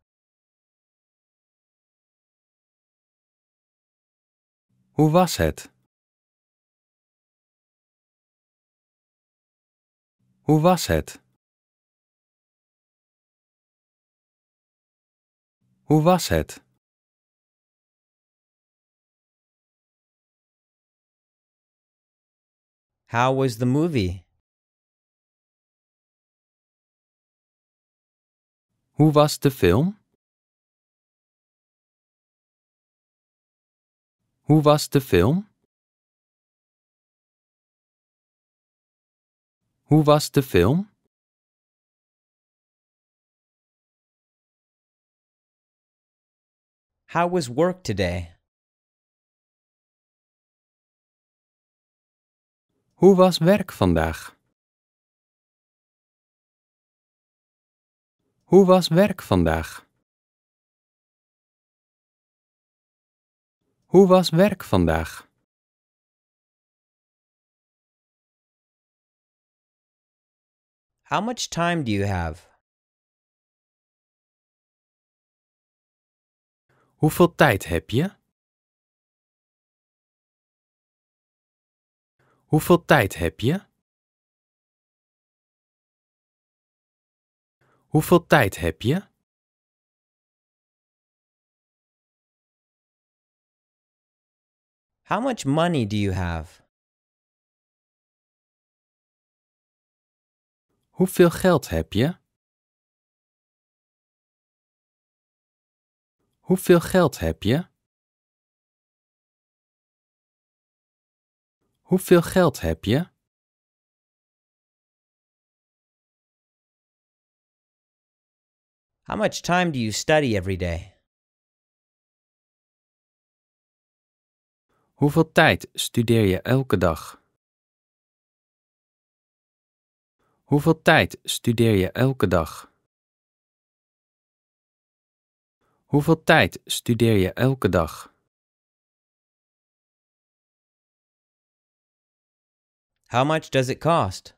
Speaker 1: Hoe was het? Hoe was het? Hoe was het? How was the movie? Hoe was de film? Hoe was de film? Hoe was de film? How was work today? Hoe was werk vandaag? Hoe was werk vandaag? Hoe was werk vandaag? How much time do you have? Hoeveel tijd heb je? Hoeveel tijd heb je? Hoeveel tijd heb je? How much money do you have? Hoeveel geld heb je? Hoeveel geld heb je? Hoeveel geld heb je? How much time do you study every day? Hoeveel tijd studeer je elke dag? Hoeveel tijd studeer je elke dag? Hoeveel tijd studeer je elke dag? How much does it cost?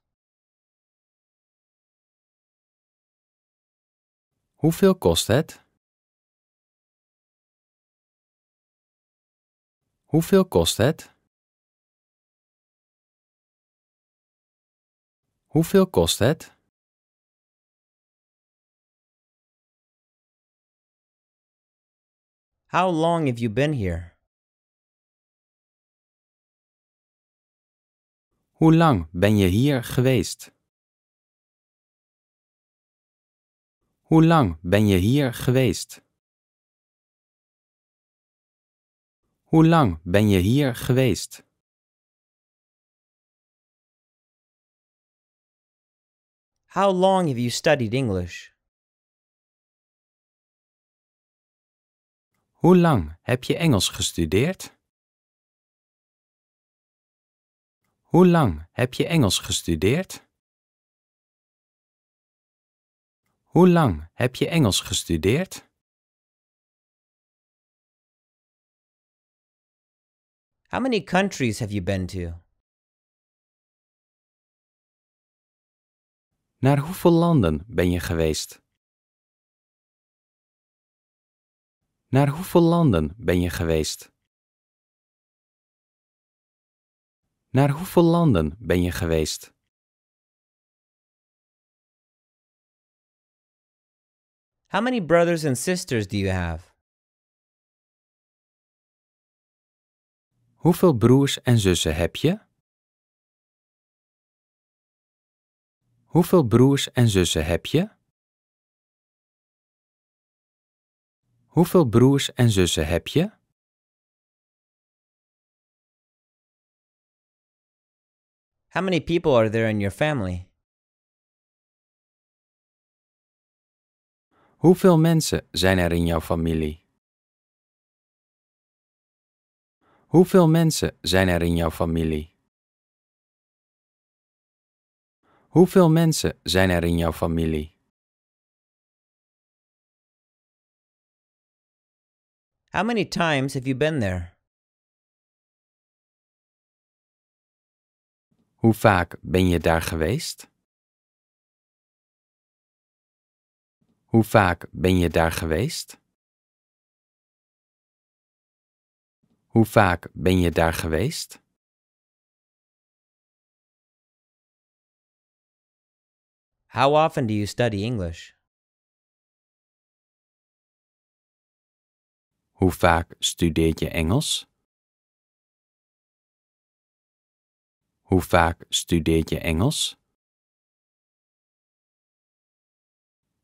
Speaker 1: Hoeveel kost het? Hoeveel kost het? Hoeveel kost het? How long have you been here? Hoe lang ben je hier geweest? Hoe lang ben je hier geweest? Hoe lang ben je hier geweest? How long have you studied English? Hoe lang heb je Engels gestudeerd? Hoe lang heb je Engels gestudeerd? Hoe lang heb je Engels gestudeerd? How many countries have you been to? Naar hoeveel landen ben je geweest? Naar hoeveel landen ben je geweest? Naar hoeveel landen ben je geweest? How many brothers and sisters do you have? Hoeveel broers en zussen heb je? Hoeveel broers en zussen heb je? Hoeveel broers en zussen heb je? How many people are there in your family? Hoeveel mensen zijn er in jouw familie? Hoeveel mensen zijn er in jouw familie? Hoeveel mensen zijn er in jouw familie? How many times have you been there? Hoe vaak ben je daar geweest? Hoe vaak ben je daar geweest? Hoe vaak ben je daar geweest? How often do you study English? Hoe vaak studeert je Engels? Hoe vaak studeert je Engels?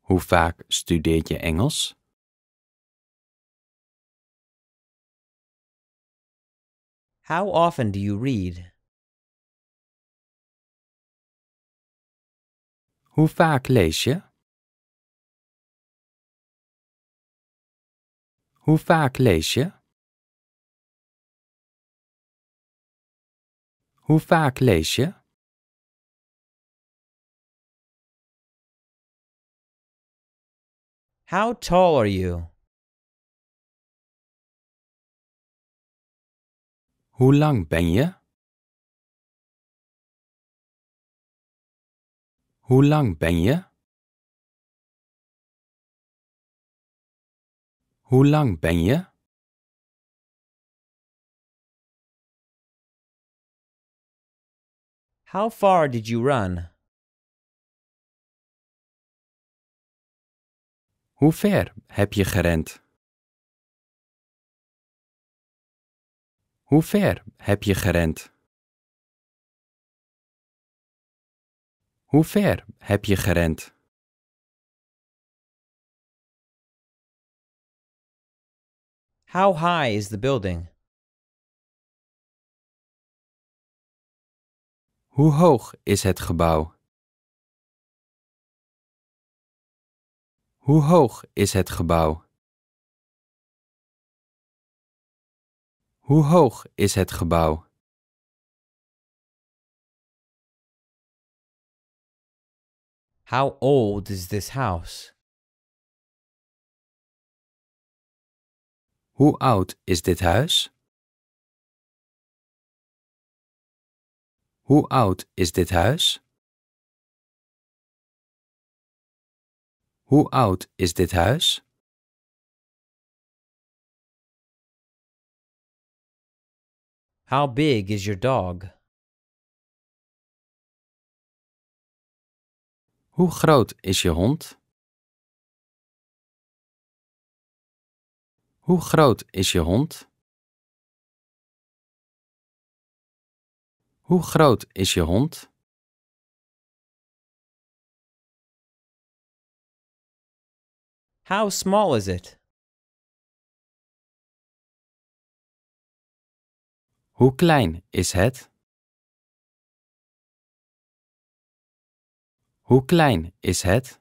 Speaker 1: Hoe vaak studeert je Engels? How often do you read? Hoe vaak lees je? Hoe vaak lees je? Hoe vaak lees je? How tall are you? Hoe lang ben je? Hoe lang ben je? Hoe lang ben je? How far did you run? Hoe ver heb je gerend? Hoe ver heb je gerend? Hoe ver heb je gerend? How high is the building? Hoe hoog is het gebouw? Hoe hoog is het gebouw? Hoe hoog is het gebouw? How old is this house? Hoe oud is dit huis? Hoe oud is dit huis? Hoe oud is dit huis? How big is your dog? Hoe groot is je hond? Hoe groot is je hond? Hoe groot is je hond? How small is it? Hoe klein is het? Hoe klein is het?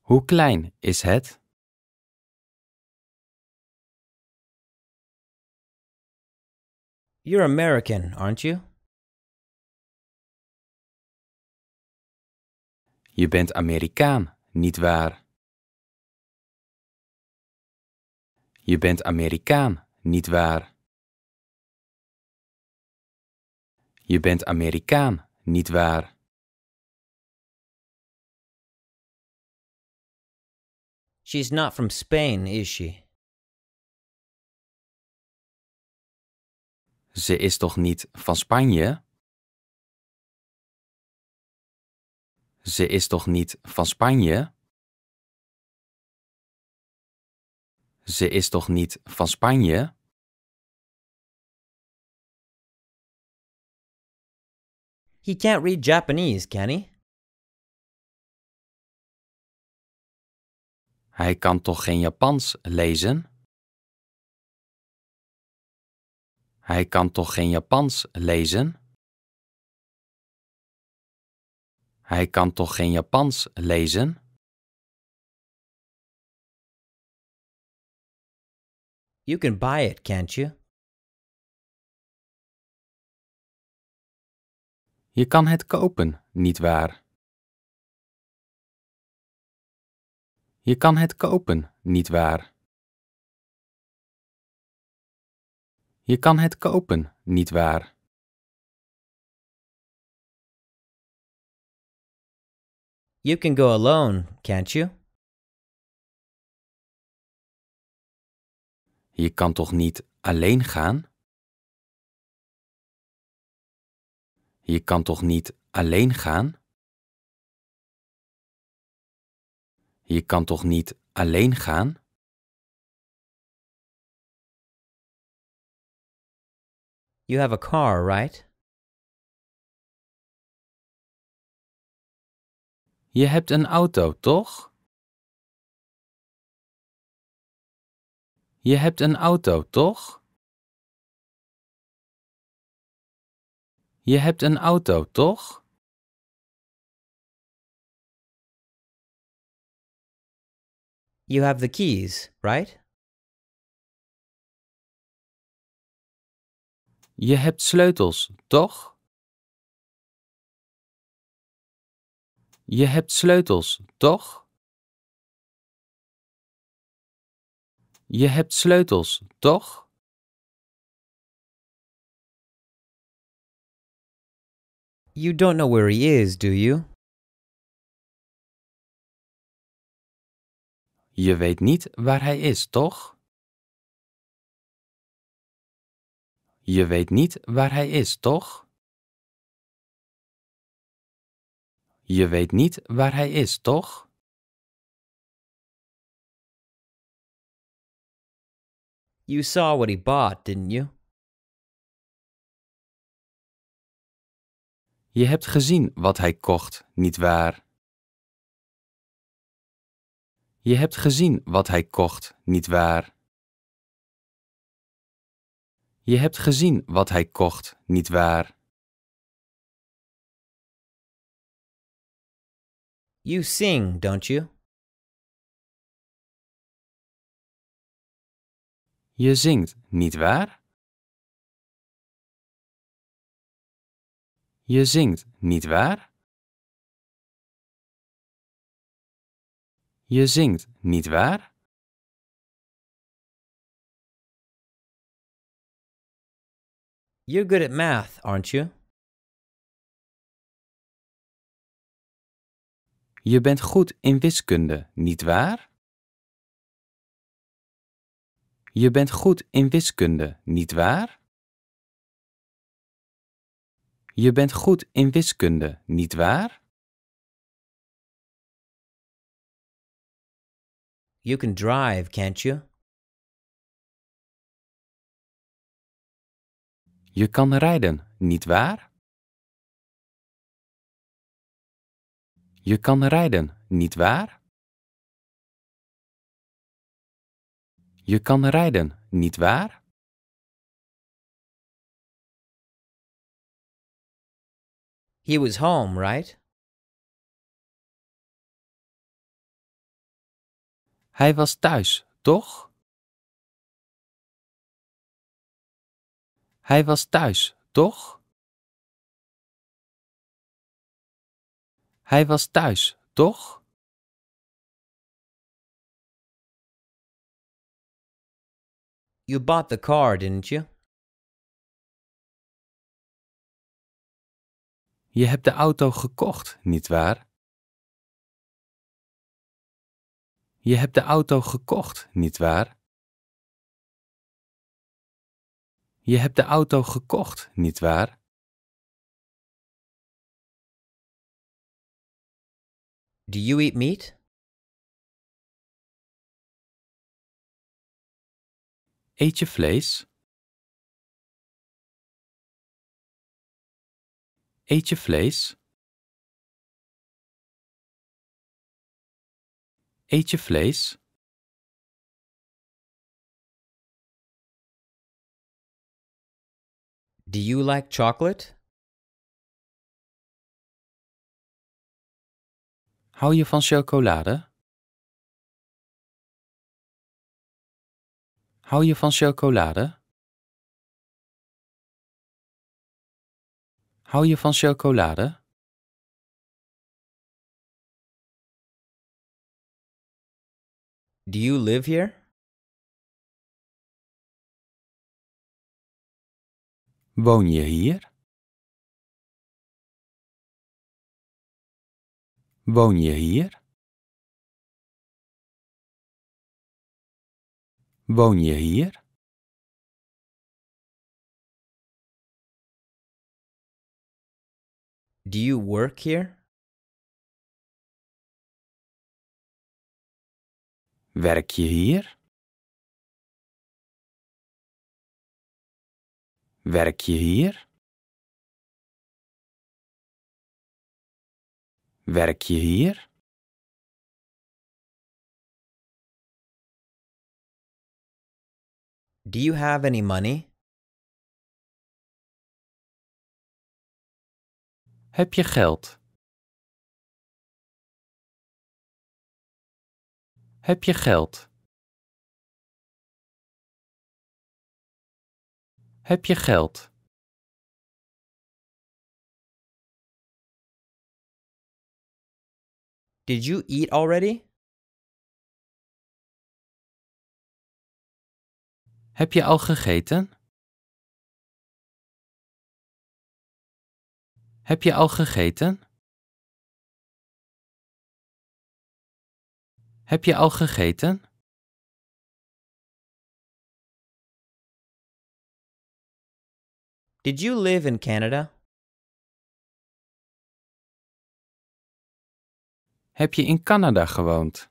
Speaker 1: Hoe klein is het? You're American, aren't you? Je bent Amerikaan, nietwaar? Je bent Amerikaan, nietwaar? Je bent Amerikaan, nietwaar? She's not from Spain, is she? Ze is toch niet van Spanje? Ze is toch niet van Spanje? Ze is toch niet van Spanje? He can't read Japanese, can he? Hij kan toch geen Japans lezen? Hij kan toch geen Japans lezen? Hij kan toch geen Japans lezen? You can buy it, can't you? Je kan het kopen, niet waar? Je kan het kopen, niet waar? Je kan het kopen, niet waar. You can go alone, can't you? Je kan toch niet alleen gaan? Je kan toch niet alleen gaan? Je kan toch niet alleen gaan? You have a car, right? Je hebt een auto, toch? Je hebt een auto, toch? Je hebt een auto, toch? You have the keys, right? Je hebt sleutels, toch? Je hebt sleutels, toch? Je hebt sleutels, toch? You don't know where he is, do you? Je weet niet waar hij is, toch? Je weet niet waar hij is, toch? Je weet niet waar hij is, toch? You saw what he bought, didn't you? Je hebt gezien wat hij kocht, niet waar? Je hebt gezien wat hij kocht, niet waar? Je hebt gezien wat hij kocht, niet waar. You sing, don't you? Je zingt, niet waar. Je zingt, waar? Je zingt, waar? You're good at math, aren't you? Je bent goed in wiskunde, niet waar? Je bent goed in wiskunde, niet waar? Je bent goed in wiskunde, niet waar? You can drive, can't you? Je kan rijden, niet waar? Je kan rijden, niet waar? Je kan rijden, niet waar? He was home, right? Hij was thuis, toch? Hij was thuis, toch? Hij was thuis, toch? You bought the car, didn't you? Je hebt de auto gekocht, niet waar? Je hebt de auto gekocht, niet waar? Je hebt de auto gekocht, nietwaar? Do you eat meat? Eet je vlees? Eet je vlees? Eet je vlees? Do you like chocolate? Hou je van chocolade? Hou je van chocolade? Hou je van chocolade? Do you live here? Woon je hier? Woon je hier? Woon je hier? Do you work here? Werk je hier? Werk je hier? Werk je hier? Do you have any money? Heb je geld? Heb je geld? heb je geld? Did you eat already? Heb je al gegeten? Heb je al gegeten? Heb je al gegeten? Did you live in Canada? Heb je in Canada gewoond?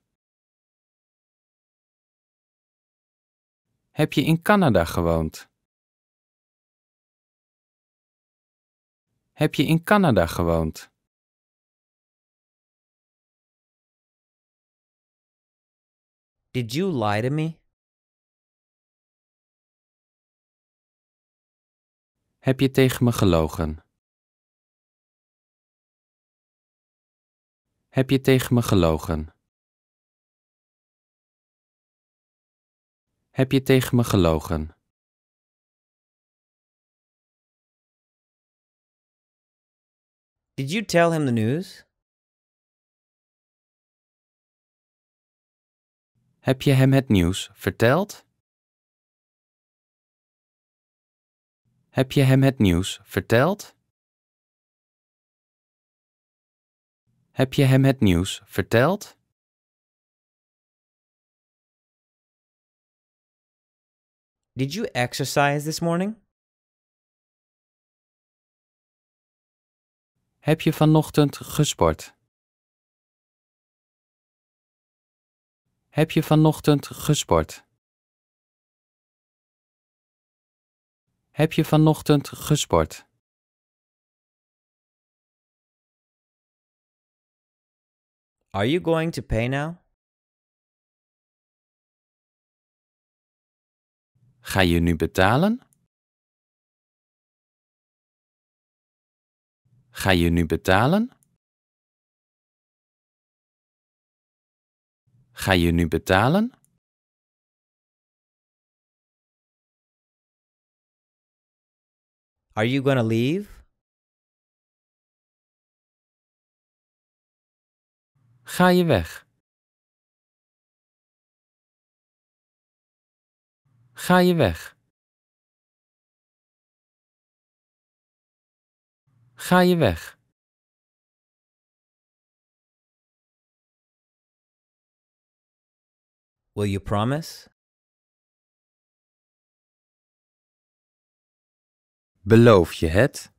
Speaker 1: Heb je in Canada gewoond? Heb je in Canada gewoond? Did you lie to me? heb je tegen me gelogen? Heb je tegen me gelogen? Heb je tegen me gelogen? Did you tell him the news? Heb je hem het nieuws verteld? Heb je hem het nieuws verteld? Heb je hem het nieuws verteld? Did you exercise this morning? Heb je vanochtend gesport? Heb je vanochtend gesport? Heb je vanochtend gesport? Are you going to pay now? Ga je nu betalen? Ga je nu betalen? Ga je nu betalen? Are you going to leave? Ga je weg? Ga je weg? Ga je weg? Will you promise? Beloof je het?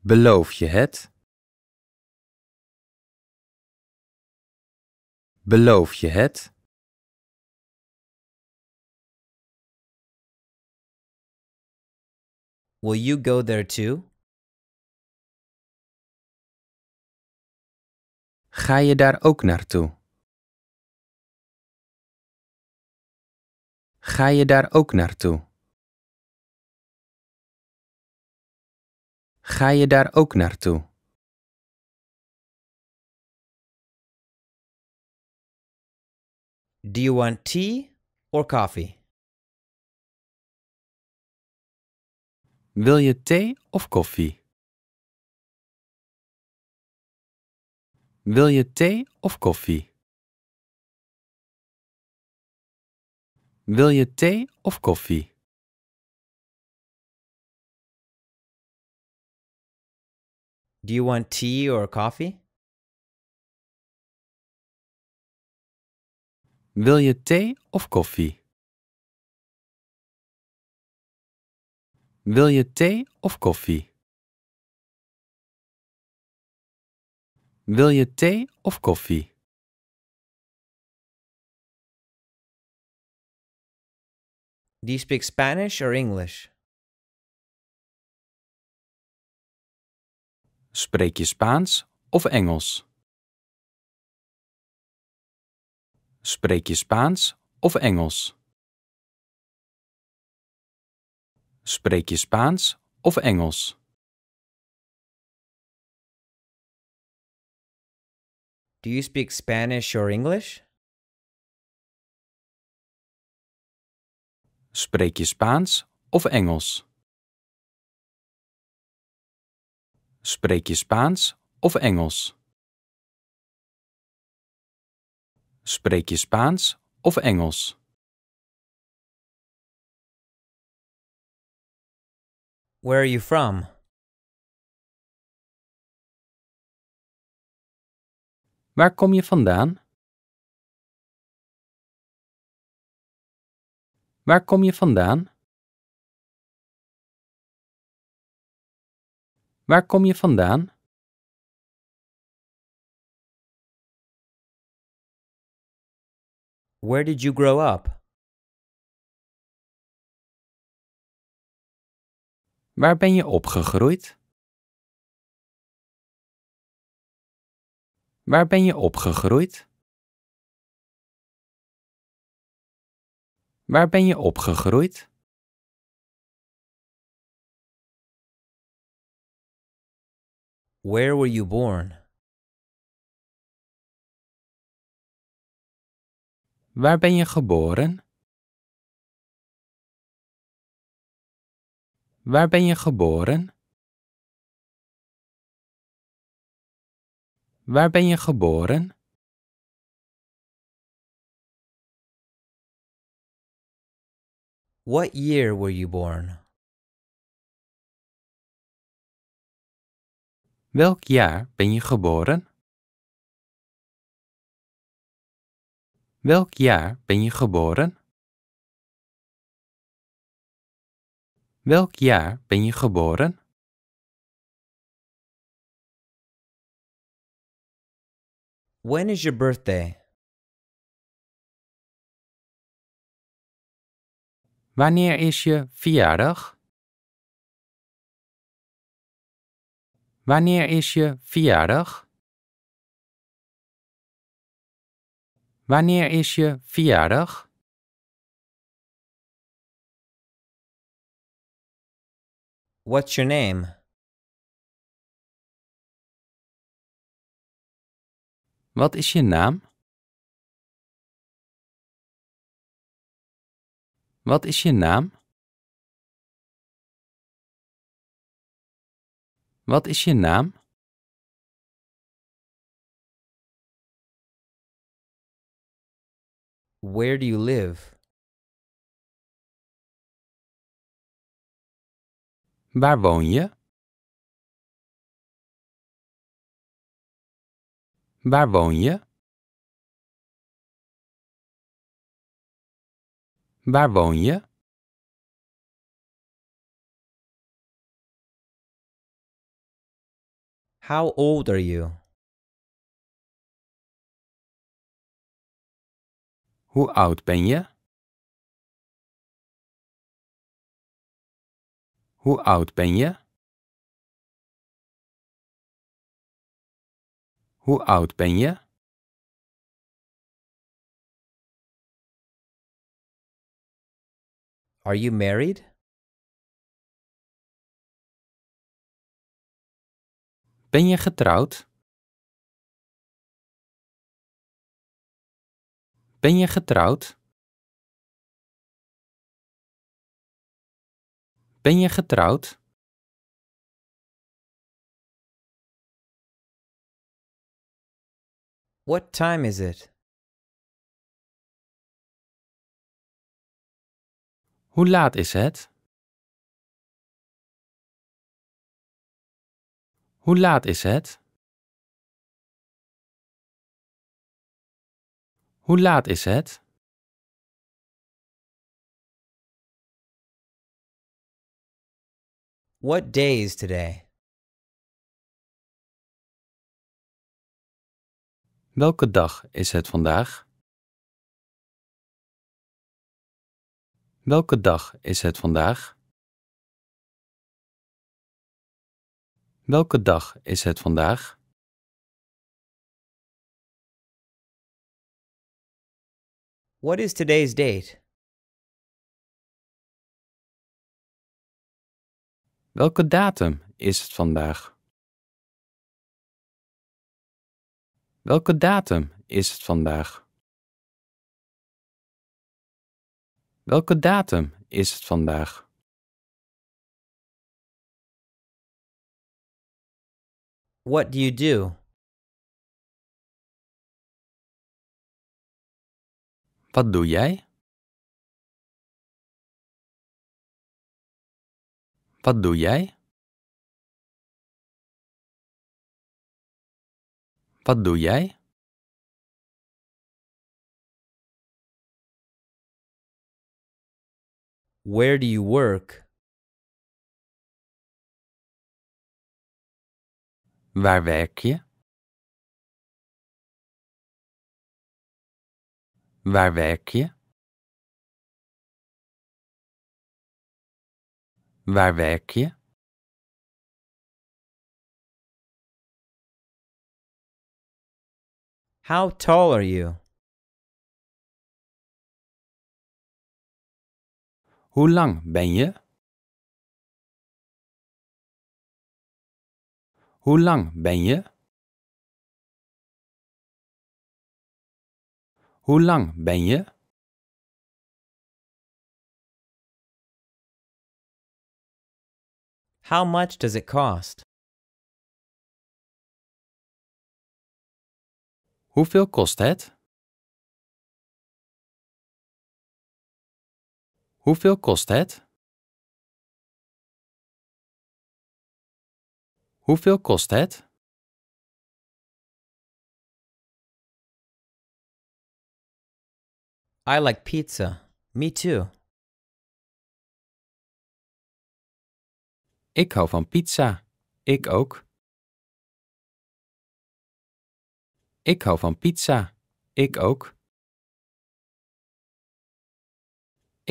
Speaker 1: Beloof je het? Beloof je het? Will you go there too? Ga je daar ook naartoe? Ga je daar ook naartoe? Ga je daar ook naartoe? Do you want tea or coffee? Wil je thee of koffie? Wil je thee of koffie? Wil je thee of koffie? Do you want tea or coffee? Wil je thee of koffie? Wil je thee of koffie? Wil je thee of koffie? Do you speak Spanish or English? Spreek je Spaans of Engels? Spreek je Spaans of Engels? Spreek je Spaans of Engels? Do you speak Spanish or English? Spreek je Spaans of Engels? Spreek je Spaans of Engels? Spreek je Spaans of Engels? Where are you from? Waar kom je vandaan? Waar kom je vandaan? Waar kom je vandaan? Where did you grow up? Waar ben je opgegroeid? Waar ben je opgegroeid? Waar ben je opgegroeid? Where were you born? Waar ben je geboren? Waar ben je geboren? Waar ben je geboren? What year were you born? Welk jaar ben je geboren? Welk jaar ben je geboren? Welk jaar ben je geboren? When is your birthday? Wanneer is je verjaardag? Wanneer is je verjaardag? Wanneer is je verjaardag? What's your name? Wat is je naam? Wat is je naam? Wat is je naam? Where do you live? Waar woon je? Waar woon je? Waar woon je? How old are you? Hoe oud ben je? Hoe oud ben je? Hoe oud ben je? Are you married? Ben je getrouwd? Ben je getrouwd? Ben je getrouwd? What time is it? Hoe laat is het? Hoe laat is het? Hoe laat is het? What day is today? Welke dag is het vandaag? Welke dag is het vandaag? Welke dag is het vandaag? What is today's date? Welke datum is het vandaag? Welke datum is het vandaag? Welke datum is het vandaag? What do you do? Wat doe jij? Wat doe jij? Wat doe jij? Where do you work? Waar werk je? Waar werk je? Waar werk je? How tall are you? Hoe lang ben je? Hoe lang ben je? Hoe lang ben je? How much does it cost? Hoeveel kost het? Hoeveel kost het? Hoeveel kost het? I like pizza. Me too. Ik hou van pizza. Ik ook. Ik hou van pizza. Ik ook.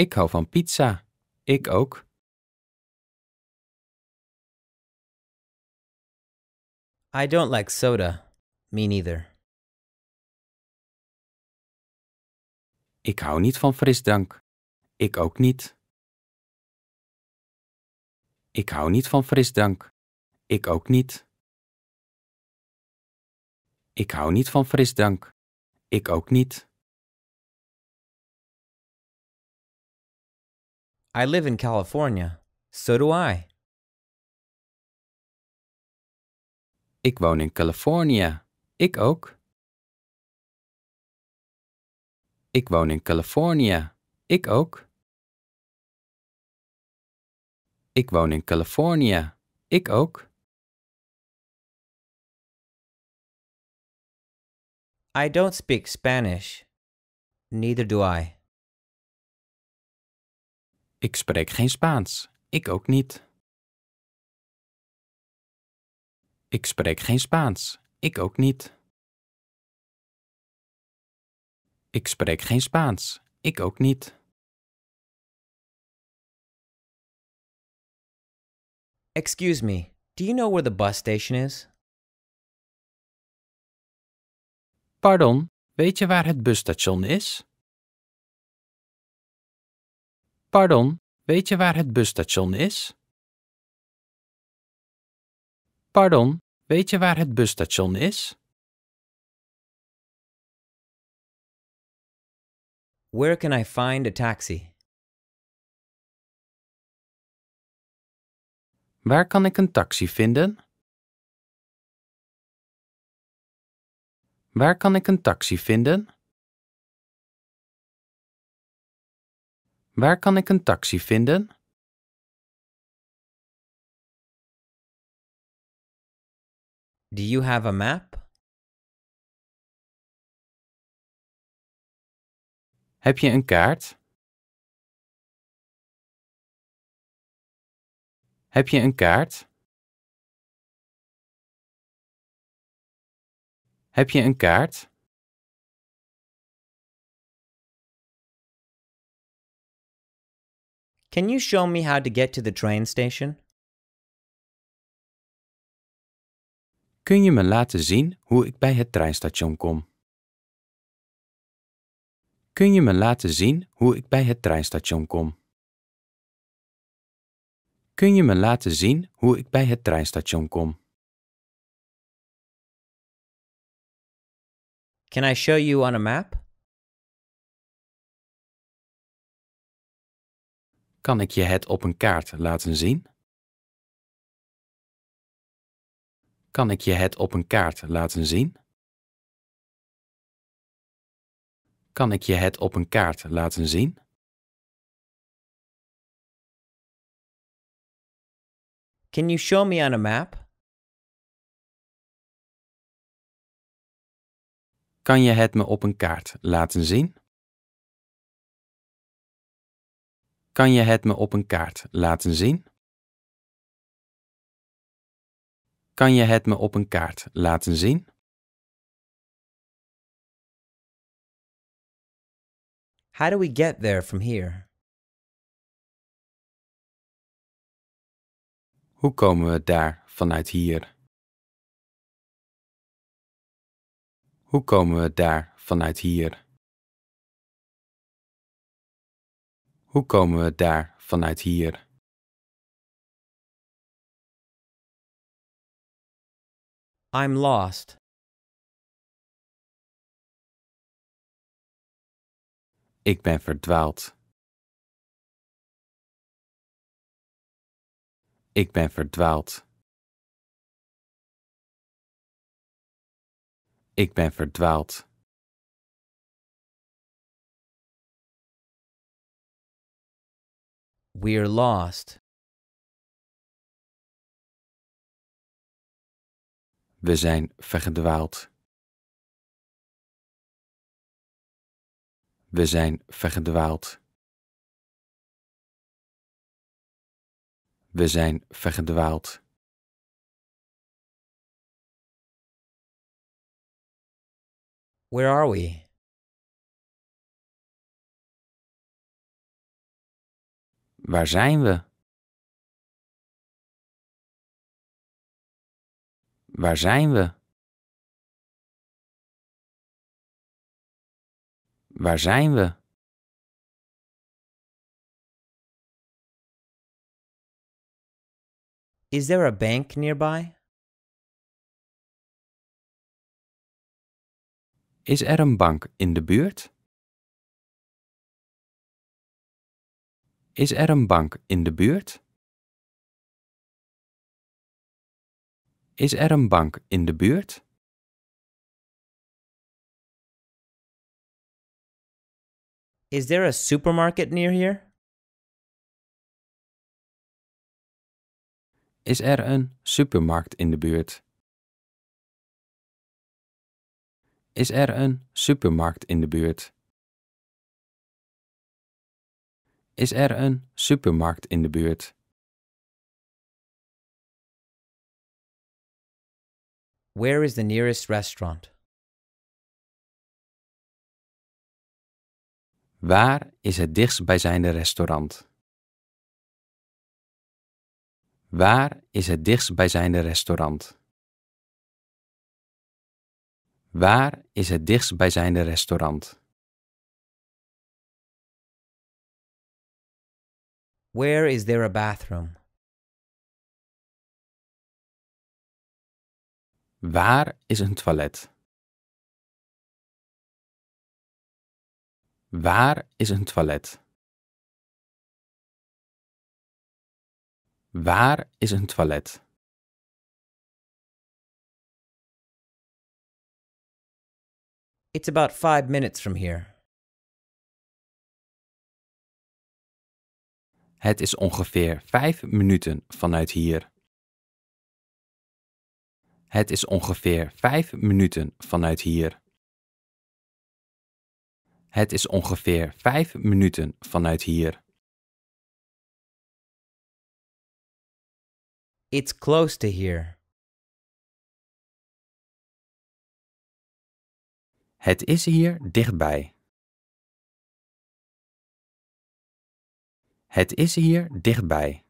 Speaker 1: Ik hou van pizza. Ik ook. I don't like soda. Me neither. Ik hou niet van frisdrank. Ik ook niet. Ik hou niet van frisdrank. Ik ook niet. Ik hou niet van frisdrank. Ik ook niet. I live in California. So do I. Ik woon in California. Ik ook. Ik woon in California. Ik ook. Ik woon in California. Ik ook. I don't speak Spanish. Neither do I. Ik spreek geen Spaans. Ik ook niet. Ik spreek geen Spaans. Ik ook niet. Ik spreek geen Spaans. Ik ook niet. Excuse me, do you know where the bus station is? Pardon, weet je waar het busstation is? Pardon, weet je waar het busstation is? Pardon, weet je waar het busstation is? Where can I find a taxi? Waar kan ik een taxi vinden? Waar kan ik een taxi vinden? Waar kan ik een taxi vinden? Do you have a map? Heb je een kaart? Heb je een kaart? Heb je een kaart? Can you show me how to get to the train station?
Speaker 2: Kun je me laten zien hoe ik bij het treinstation kom? Kun je me laten zien hoe ik bij het treinstation
Speaker 1: kom? Kun je me laten zien hoe ik bij het treinstation kom? Can I show you on a map? Kan ik je het op een kaart laten zien? Kan ik je het op een kaart laten zien? Kan ik je het op een kaart laten zien? Can you show me on a map? Kan je het me op een kaart laten zien? Kan je het me op een kaart laten zien? Kan je het me op een kaart laten zien? How do we get there from here? Hoe komen we daar vanuit hier? Hoe komen we daar vanuit hier? Hoe komen we daar vanuit hier? I'm lost. Ik ben verdwaald. Ik ben verdwaald. Ik ben verdwaald. we're lost. We zijn vergedwaald. We zijn vergedwaald. We zijn Where are we? Waar zijn we? Waar zijn we? Waar zijn we? Is there a bank nearby? Is er een bank in de buurt? Is er een bank in de buurt? Is er een bank in de buurt? Is there a supermarket near here? Is er een supermarkt in de buurt? Is er een supermarkt in de buurt? Is er een supermarkt in de buurt? Where is the nearest restaurant? Waar is het dichtstbijzijnde restaurant? Waar is het dichtstbijzijnde restaurant? Waar is het dichtstbijzijnde restaurant? Where is there a bathroom? Waar is een toilet? Waar is een toilet? Waar is een toilet? It's about five minutes from here. Het is ongeveer vijf minuten vanuit hier.
Speaker 2: Het is ongeveer vijf minuten vanuit hier.
Speaker 1: Het is ongeveer vijf minuten vanuit hier. It's close to here. Het is hier dichtbij. Het is hier dichtbij.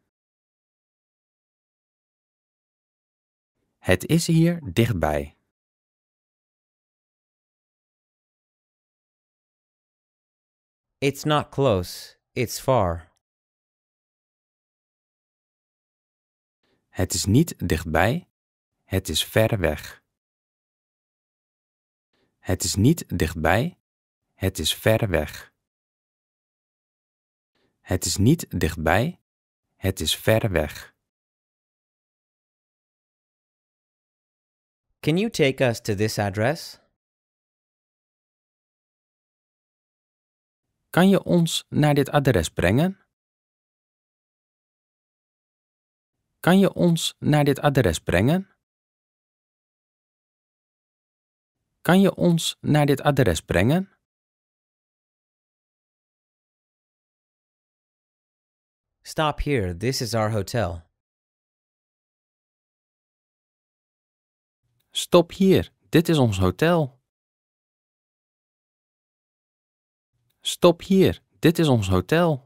Speaker 1: Het is hier dichtbij. It's not close, it's far. Het is niet dichtbij, het is ver weg. Het is niet dichtbij, het is ver weg. Het is niet dichtbij, het is ver weg. Can you
Speaker 2: take us to this address?
Speaker 1: Kan je ons naar dit adres brengen? Kan je ons naar dit adres brengen? Kan je ons naar dit adres brengen? stop here. This is our hotel. Stop hier. Dit is ons hotel. Stop hier. Dit is ons hotel.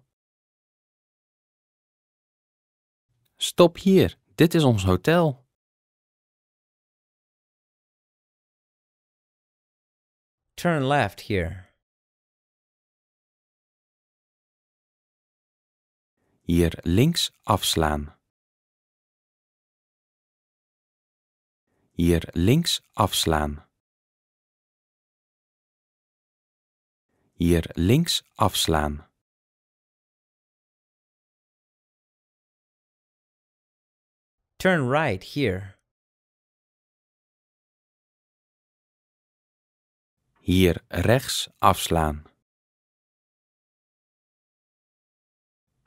Speaker 1: Stop hier. Dit is ons hotel. Turn left here. hier links afslaan. Hier links afslaan. Hier links afslaan. Turn right here. Hier rechts afslaan.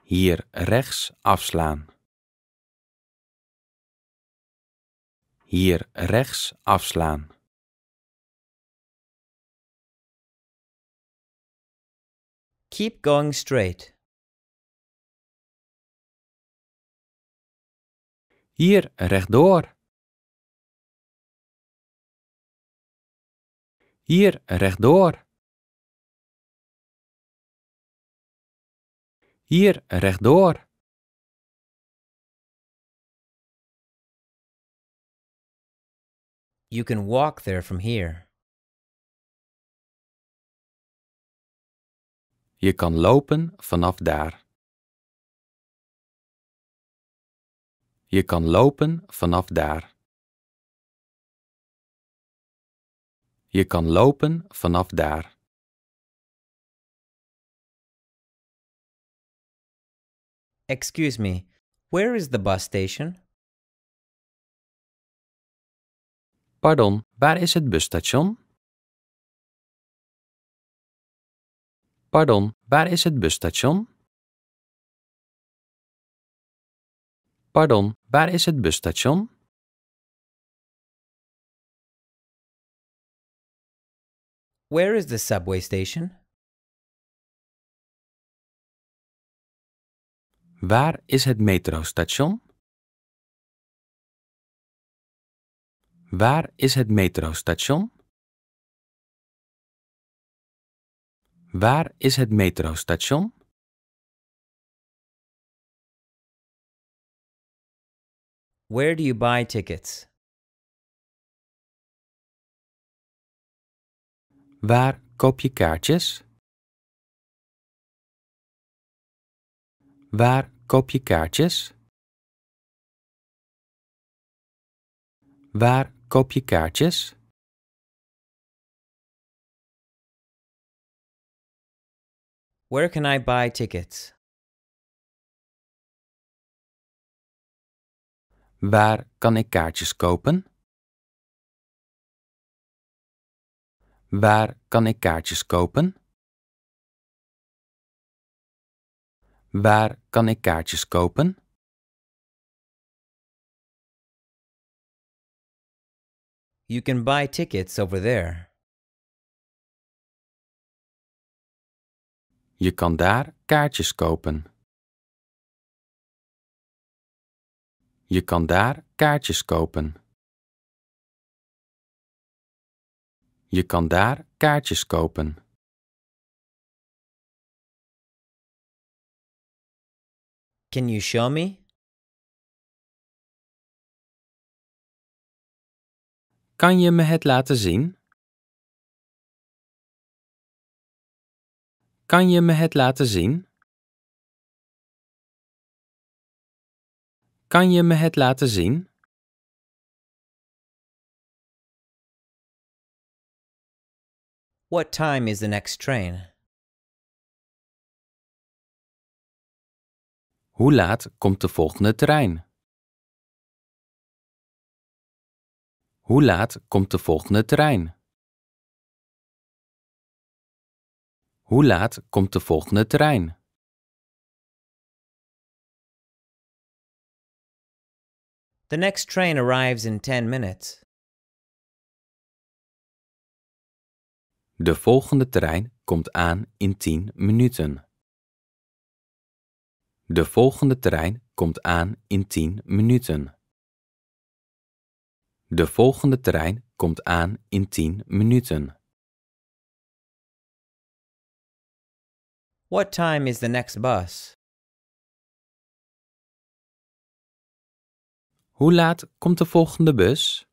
Speaker 1: hier rechts afslaan. Hier rechts afslaan. Keep going straight. Hier rechtdoor. Hier rechtdoor. Hier rechtdoor. You can walk there from here. Je kan lopen vanaf daar. Je kan lopen vanaf daar. Je kan lopen vanaf daar. Excuse me, where is the bus station? Pardon, waar is het busstation? Pardon, waar is het busstation? Pardon, waar is het busstation? Where is the subway station? Waar is het metrostation? Waar is het metrostation? Waar is het metrostation? Where do you buy tickets? Waar koop je kaartjes? Waar koop je kaartjes? Waar koop je kaartjes? Where can I buy tickets? Waar kan ik kaartjes kopen? Waar kan ik kaartjes kopen? Waar kan ik kaartjes kopen? You can buy tickets over there. Je kan daar kaartjes kopen. Je kan daar kaartjes kopen. Je kan daar kaartjes kopen. Can you show me? me? 'Kan je me het laten zien? Kan je me het laten zien? Kan je me het laten zien? What time is the next train? Hoe laat komt de volgende trein? Hoe laat komt de volgende trein? Hoe laat komt de volgende trein? The next train arrives in 10 minutes. De volgende trein komt aan in 10 minuten.
Speaker 2: De volgende trein komt aan in 10 minuten.
Speaker 1: De volgende trein komt aan in 10 minuten. What time is the next bus? Hoe laat komt de volgende bus?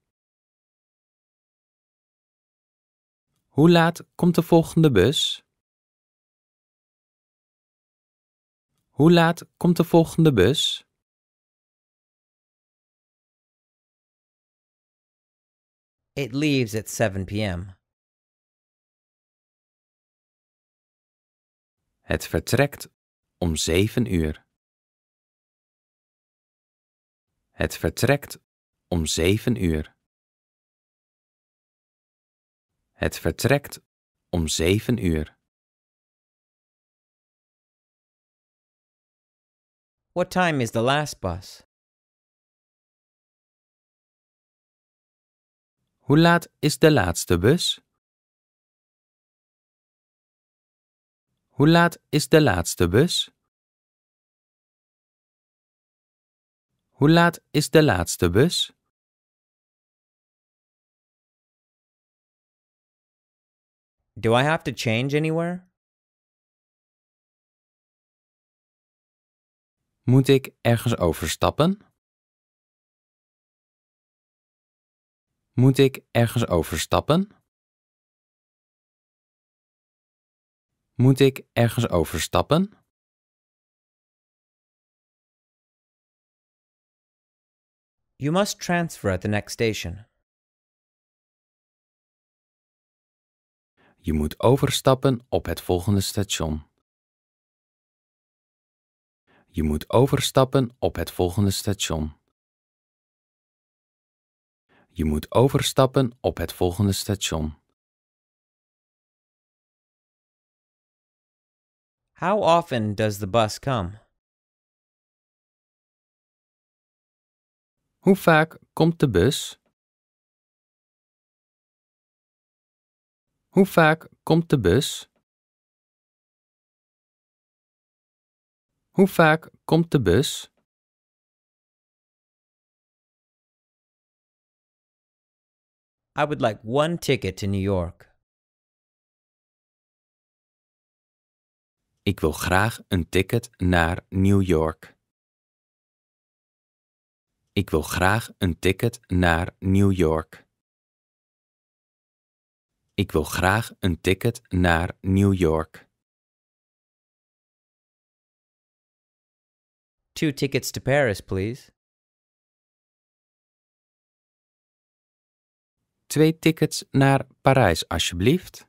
Speaker 1: Hoe laat komt de volgende bus? Hoe laat komt de volgende bus? It leaves at 7 p.m. Het vertrekt om 7 uur. Het vertrekt om 7 uur. Het vertrekt om 7 uur. What time is the last bus? Hoe laat is de laatste bus? Hoe laat is de laatste bus? Hoe laat is de laatste bus? Do I have to change anywhere? Moet ik ergens overstappen? Moet ik ergens overstappen? Moet ik ergens overstappen? You must transfer at the next station. Je moet overstappen op het volgende station.
Speaker 2: Je moet overstappen op het volgende station.
Speaker 1: Je moet overstappen op het volgende station. How often does the bus come? Hoe vaak komt de bus? Hoe vaak komt de bus? Hoe vaak komt de bus? I would like one ticket to New York. Ik wil graag een ticket naar New York. Ik wil graag een ticket naar New York. Ik wil graag een ticket naar New York. two tickets to Paris, please. Twee tickets naar Parijs, alsjeblieft.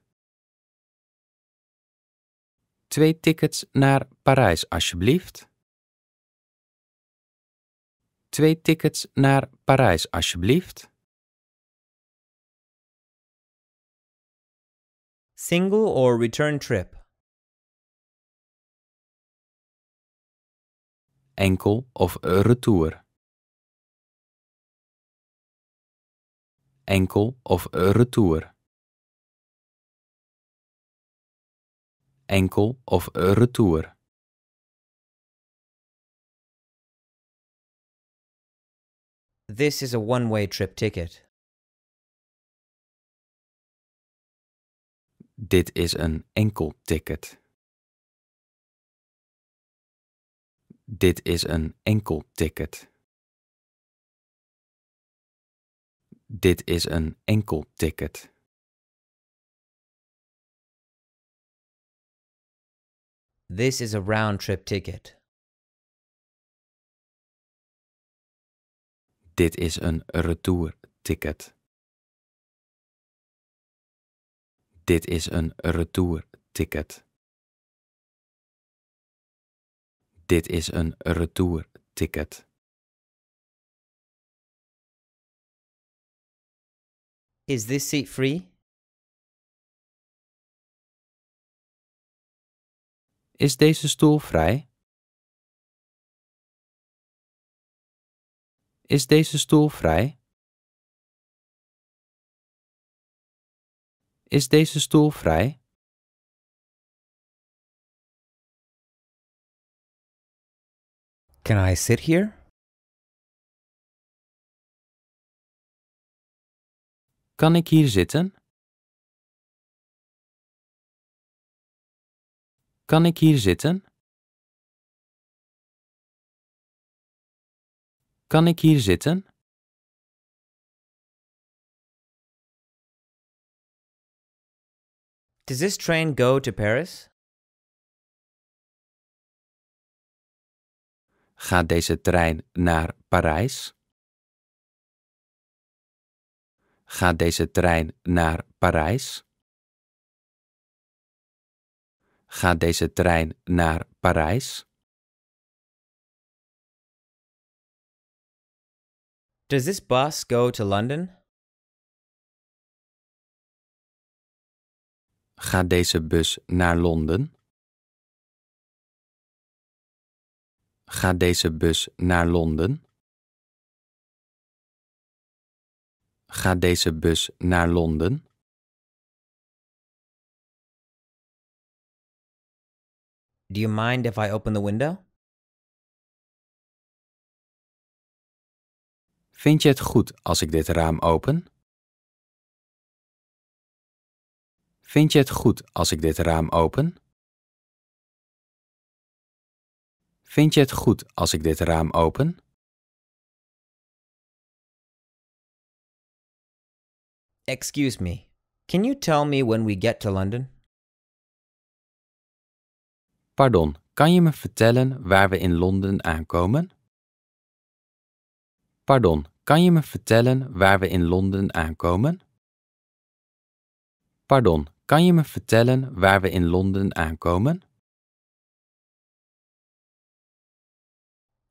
Speaker 1: Twee tickets naar Parijs, alsjeblieft. Twee tickets naar Parijs, alsjeblieft. Single or return trip. enkel of retour. Enkel of retour. Enkel of retour. This is a one-way trip ticket. Dit is een enkel ticket. Dit is een enkel ticket. Dit is een enkel ticket. This is a round trip ticket. Dit is een retour ticket. Dit is een retour ticket. Dit is een retourticket. Is this seat free? Is deze stoel vrij? Is deze stoel vrij? Is deze stoel vrij? Can I sit here? Kan ik hier zitten? Kan ik hier zitten? Kan ik hier zitten? Does this train go to Paris? gaat deze trein naar Parijs? Gaat deze trein naar Parijs? Gaat deze trein naar Parijs? Does this bus go to London? Gaat deze bus naar Londen? gaat deze bus naar Londen? Gaat deze bus naar Londen? Do you mind if I open the window? Vind je het goed als ik dit raam open? Vind je het goed als ik dit raam open? Vind je het goed als ik dit raam open?
Speaker 2: Excuse me. Can you tell me when we get to London? Pardon, kan je me vertellen waar we in Londen aankomen? Pardon, kan je me vertellen waar we in Londen aankomen? Pardon, kan je me
Speaker 1: vertellen waar we in Londen aankomen?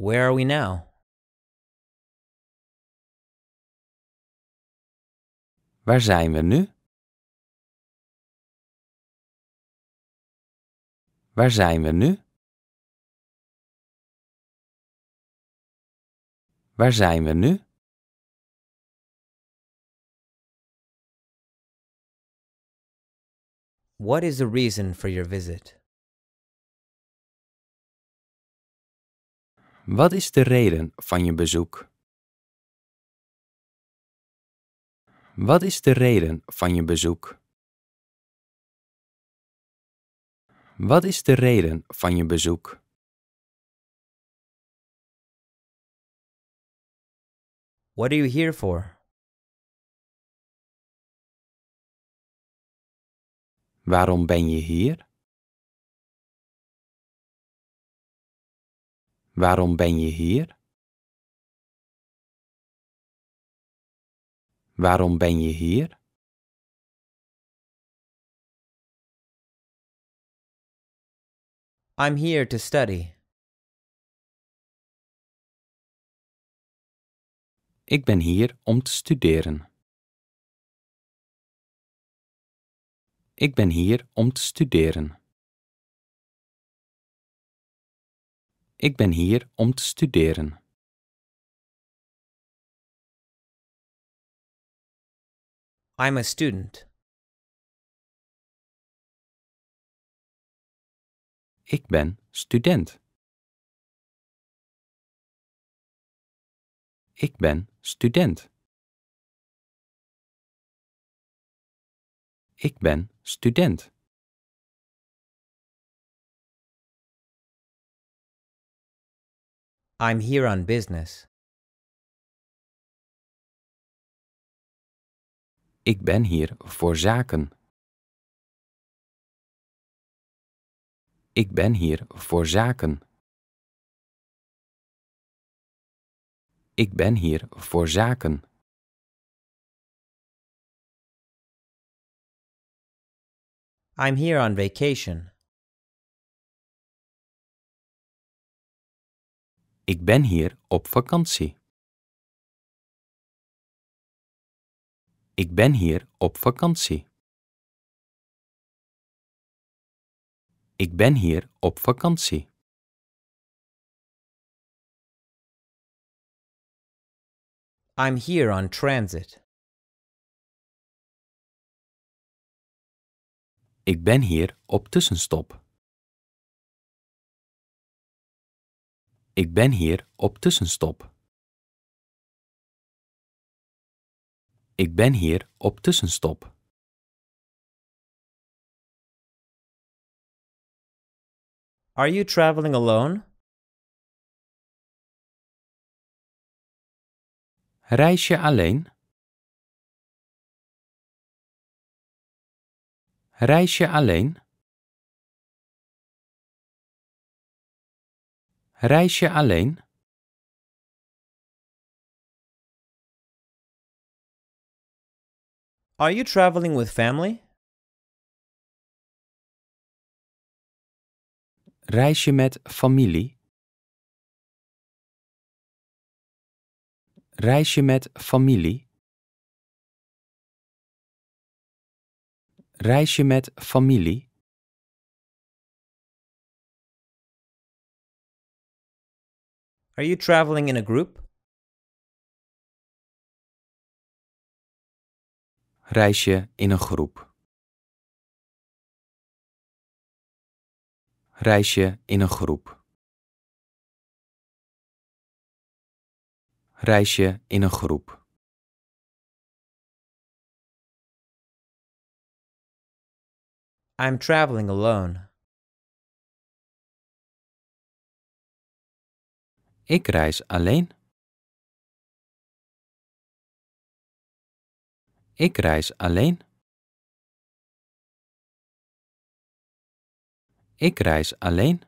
Speaker 1: Where are we now? Waar zijn we nu? Waar zijn we nu? Waar zijn we nu? What is the reason for your visit? Wat is de reden van je bezoek? Wat is de reden van je bezoek? Wat is de reden van je bezoek? What are you here for? Waarom ben je hier? Waarom ben je hier? Waarom ben je hier? I'm here to study. Ik ben hier om te studeren. Ik ben hier om te studeren. Ik ben hier om te studeren. I'm a student. Ik ben student. Ik ben student. Ik ben student. I'm here on business. Ik ben hier voor zaken. Ik ben hier voor zaken. Ik ben hier voor zaken. I'm here on vacation. Ik ben hier op vakantie. Ik ben hier op vakantie. Ik ben hier op vakantie. I'm here on transit. Ik ben hier op tussenstop. Ik ben hier op tussenstop. Ik ben hier op tussenstop. Are you traveling alone? Reis je alleen? Reis je alleen? Reis je alleen? Are you traveling with family? Reis je met familie? Reis je met familie? Reis je met familie? Are you traveling in a group? Reis je in een groep? Reis je in een groep? Reis je in een groep? I'm traveling alone. Ik reis alleen. Ik reis alleen. Ik reis alleen.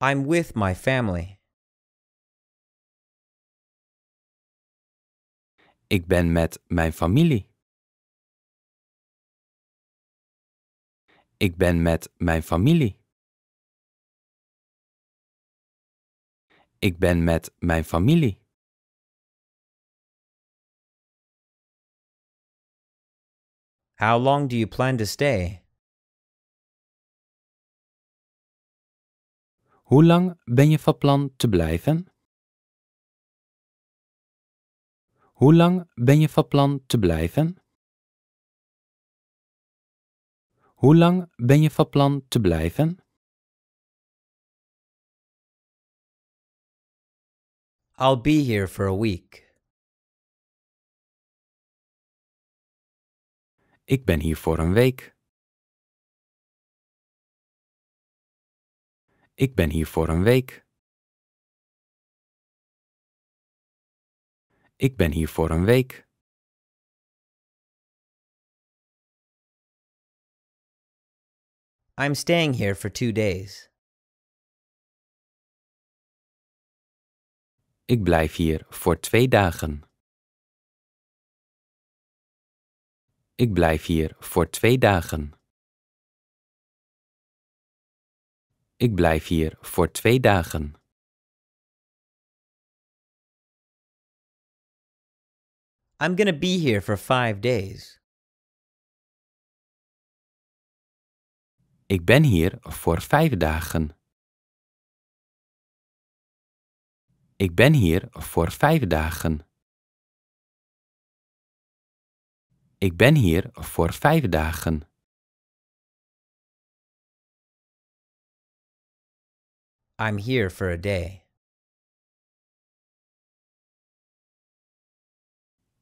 Speaker 1: I'm with my family. Ik ben met mijn familie. Ik ben met mijn familie. Ik ben met mijn familie. How long do you plan to stay? Hoe lang ben je van plan te blijven? Hoe lang ben je van plan te blijven? Hoe lang ben je van plan te blijven? I'll be here for a week. Ik ben hier voor een week. Ik ben hier voor een week. Ik ben hier voor een week. I'm staying here for two days. Ik blijf hier voor twee dagen. Ik blijf hier voor twee dagen. Ik blijf hier voor twee dagen. I'm gonna be here for five days. Ik ben hier voor vijf dagen. Ik ben hier voor vijf dagen. Ik ben hier voor vijf dagen. I'm here for a day.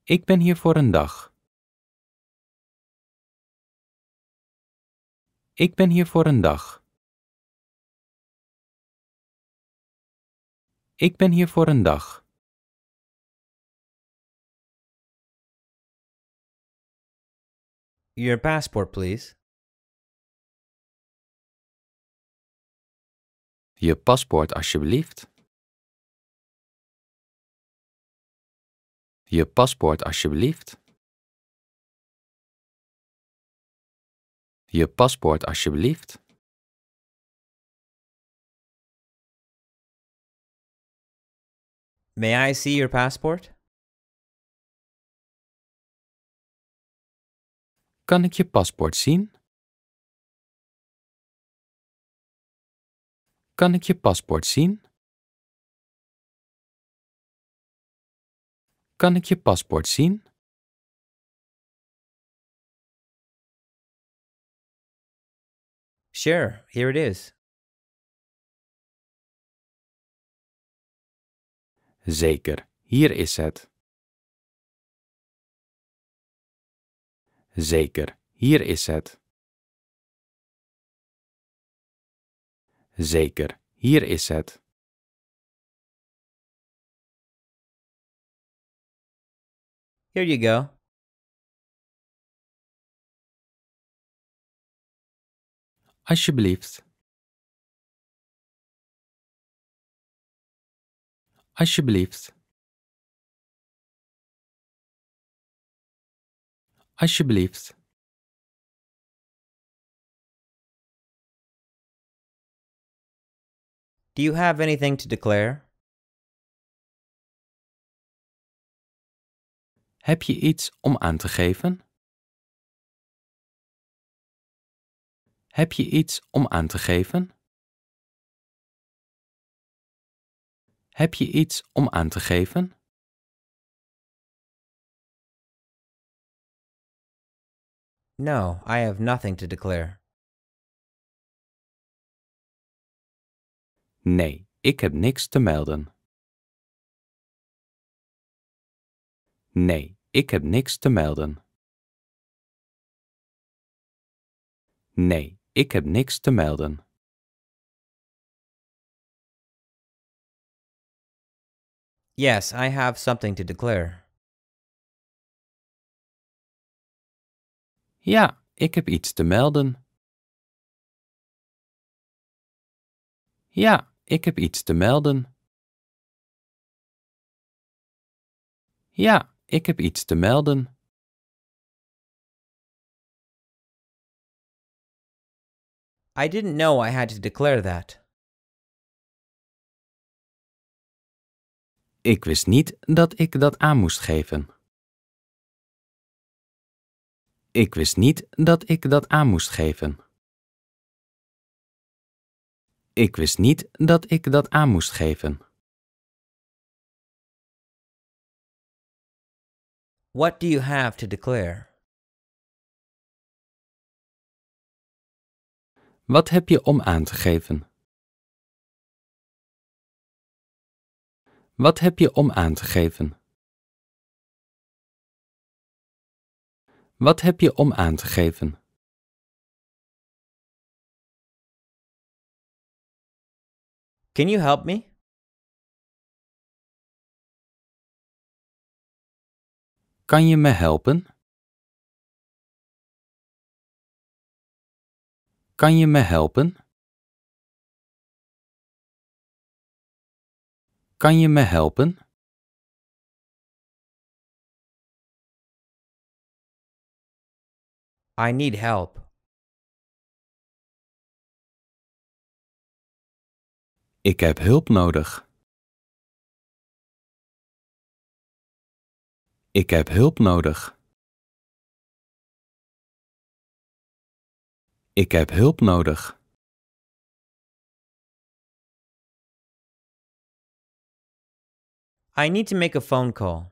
Speaker 1: Ik ben hier voor een dag. Ik ben hier voor een dag. Ik ben hier voor een dag. Your passport, please. Je paspoort, alsjeblieft. Je paspoort, alsjeblieft. Je paspoort alsjeblieft. May I see your passport? Kan ik je paspoort zien? Kan ik je paspoort zien? Kan ik je paspoort zien? Sure, here it is. Zeker, hier is het. Zeker, hier is het. Zeker, hier is het. Here you go. alsjeblieft alsjeblieft alsjeblieft Do you have anything to declare? Heb je iets om aan te geven? Heb je iets om aan te geven? Heb je iets om aan te geven? No, I have nothing to declare. Nee, ik heb niks te melden. Nee, ik heb niks te melden. Nee, Ik heb niks te melden. Yes, I have something to declare. Ja, ik heb iets te melden. Ja, ik heb iets te melden. Ja, ik heb iets te melden. I didn't know I had to declare that. Ik wist niet dat ik dat aan moest geven. Ik wist niet dat ik dat aan moest geven. Ik wist niet dat ik dat aan moest geven. What do you have to declare? Wat heb je om aan te geven? Wat heb je om aan te geven? Wat heb je om aan te geven? Can you help me? Kan je me helpen? Kan je me helpen? Kan je me helpen? I need help. Ik heb hulp nodig. Ik heb hulp nodig. Ik heb hulp nodig. I need to make a phone call.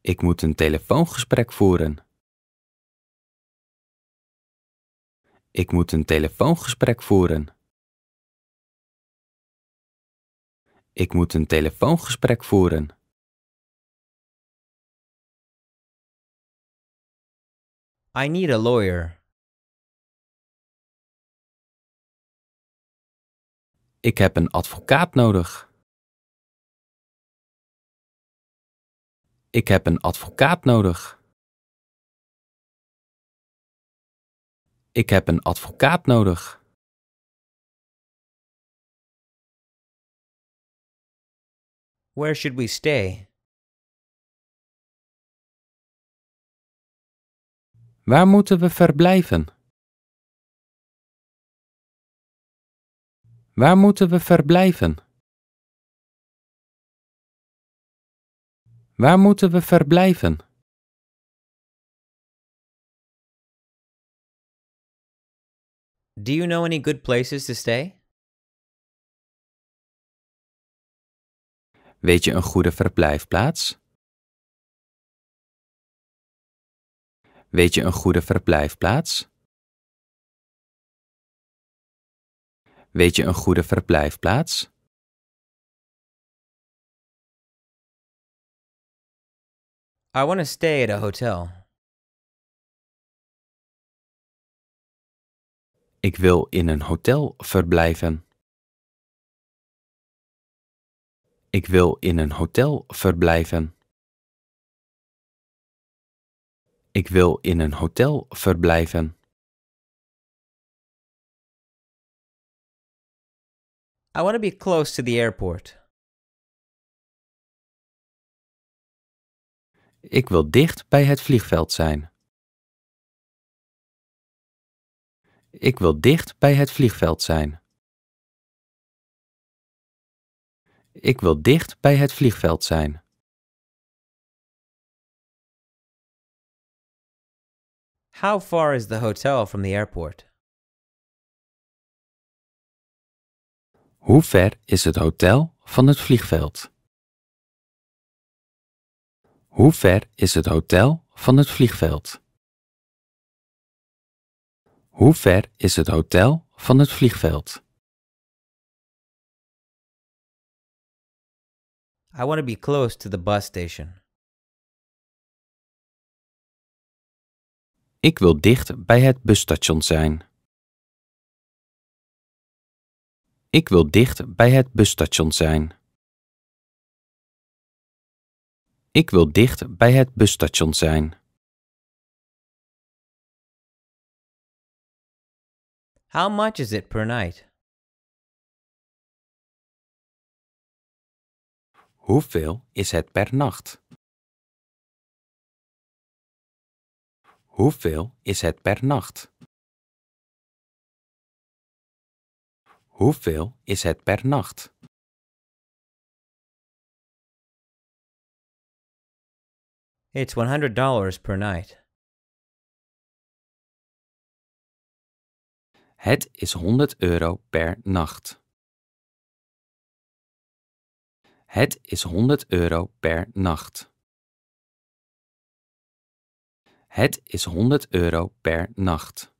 Speaker 1: Ik moet een telefoongesprek voeren. Ik moet een telefoongesprek voeren. Ik moet een telefoongesprek voeren. I need a lawyer. Ik heb een advocaat nodig. Ik heb een advocaat nodig. Ik heb een advocaat nodig. Where should we stay? Waar moeten we verblijven? Waar moeten we verblijven? Waar moeten we verblijven? Do you know any good places to stay? Weet je een goede verblijfplaats? Weet je een goede verblijfplaats? Weet je een goede verblijfplaats? I want to stay at a hotel. Ik wil in een hotel verblijven. Ik wil in een hotel verblijven. Ik wil in een hotel verblijven. I want to be close to the airport. Ik wil dicht bij het vliegveld zijn. Ik wil dicht bij het vliegveld zijn. Ik wil dicht bij het vliegveld zijn. How far is the hotel from the airport? Hoe ver is het hotel van het vliegveld? Hoe ver is het hotel van het vliegveld? Hoe ver is het hotel van het vliegveld? I want to be close to the bus station. Ik wil dicht bij het busstation zijn. Ik wil dicht bij het busstation zijn. Ik wil dicht bij het busstation zijn. How much is it per night? Hoeveel is het per nacht? Hoeveel is het per nacht? Hoeveel is het per nacht? It's $100 per night. Het is 100 euro per nacht. Het is 100 euro per nacht. Het is 100 euro per nacht.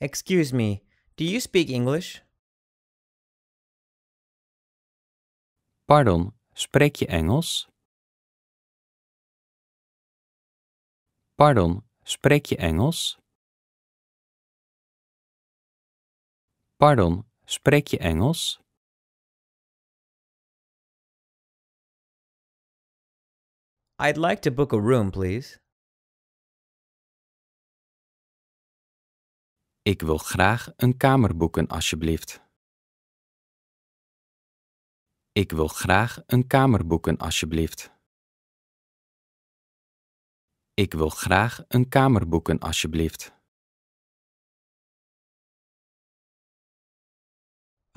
Speaker 1: Excuse me, do you speak English? Pardon, spreek je Engels? Pardon, spreek je Engels? Pardon, spreek je Engels? I'd like to book a room, please. Ik wil graag een kamer boeken, alsjeblieft. Ik wil graag een kamer boeken, alsjeblieft. Ik wil graag een kamer boeken, alsjeblieft.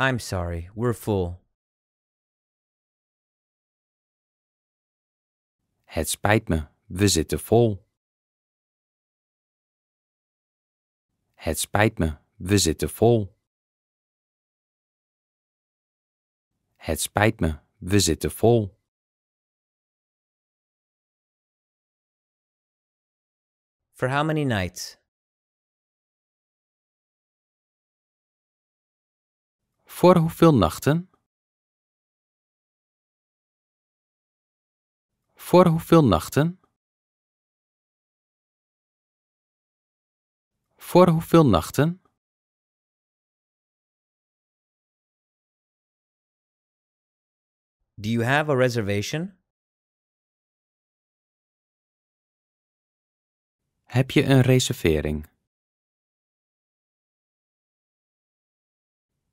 Speaker 1: I'm sorry, we're full. Het spijt me, we zitten vol. Het spijt me, we zitten vol. Het spijt me, we zitten vol. For how many nights? Voor hoeveel nachten? Voor hoeveel nachten? Voor hoeveel nachten? Do you have a reservation? Heb je een reservering?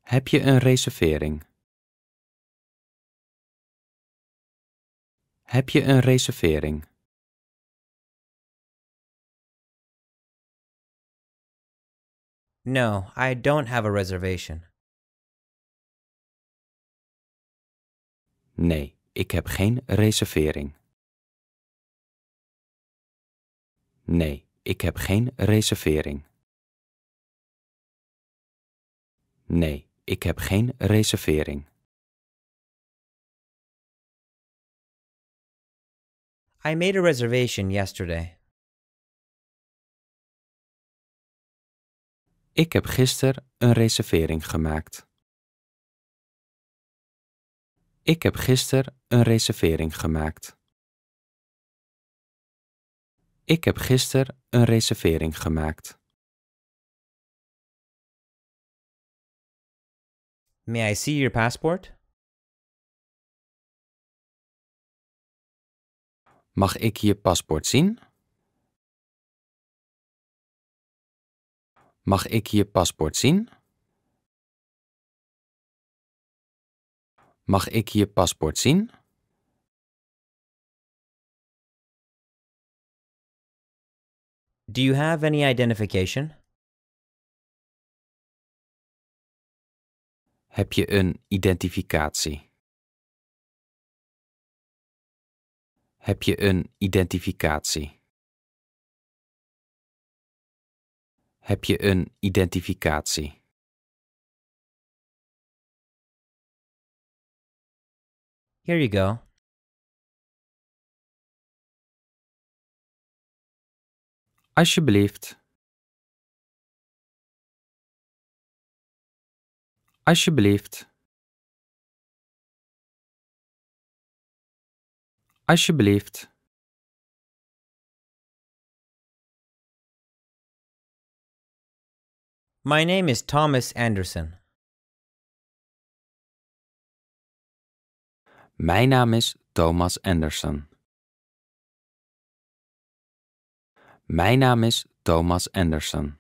Speaker 1: Heb je een reservering? Heb je een reservering? No, I don't have a reservation. Nee, ik heb geen reservering. Nee, ik heb geen reservering. Nee, ik heb geen reservering. I made a reservation yesterday. Ik heb gisteren een reservering gemaakt. Ik heb gisteren een reservering gemaakt. Ik heb gisteren een reservering gemaakt. May I see your passport? Mag ik je paspoort zien? Mag ik je paspoort zien? Mag ik je paspoort zien? Do you have any identification? Heb je een identificatie? heb je een identificatie? Heb je een identificatie? Here you go. Alsjeblieft. Alsjeblieft. alsjeblieft My name is Thomas Anderson. Mijn naam is Thomas Anderson. Mijn naam is Thomas Anderson.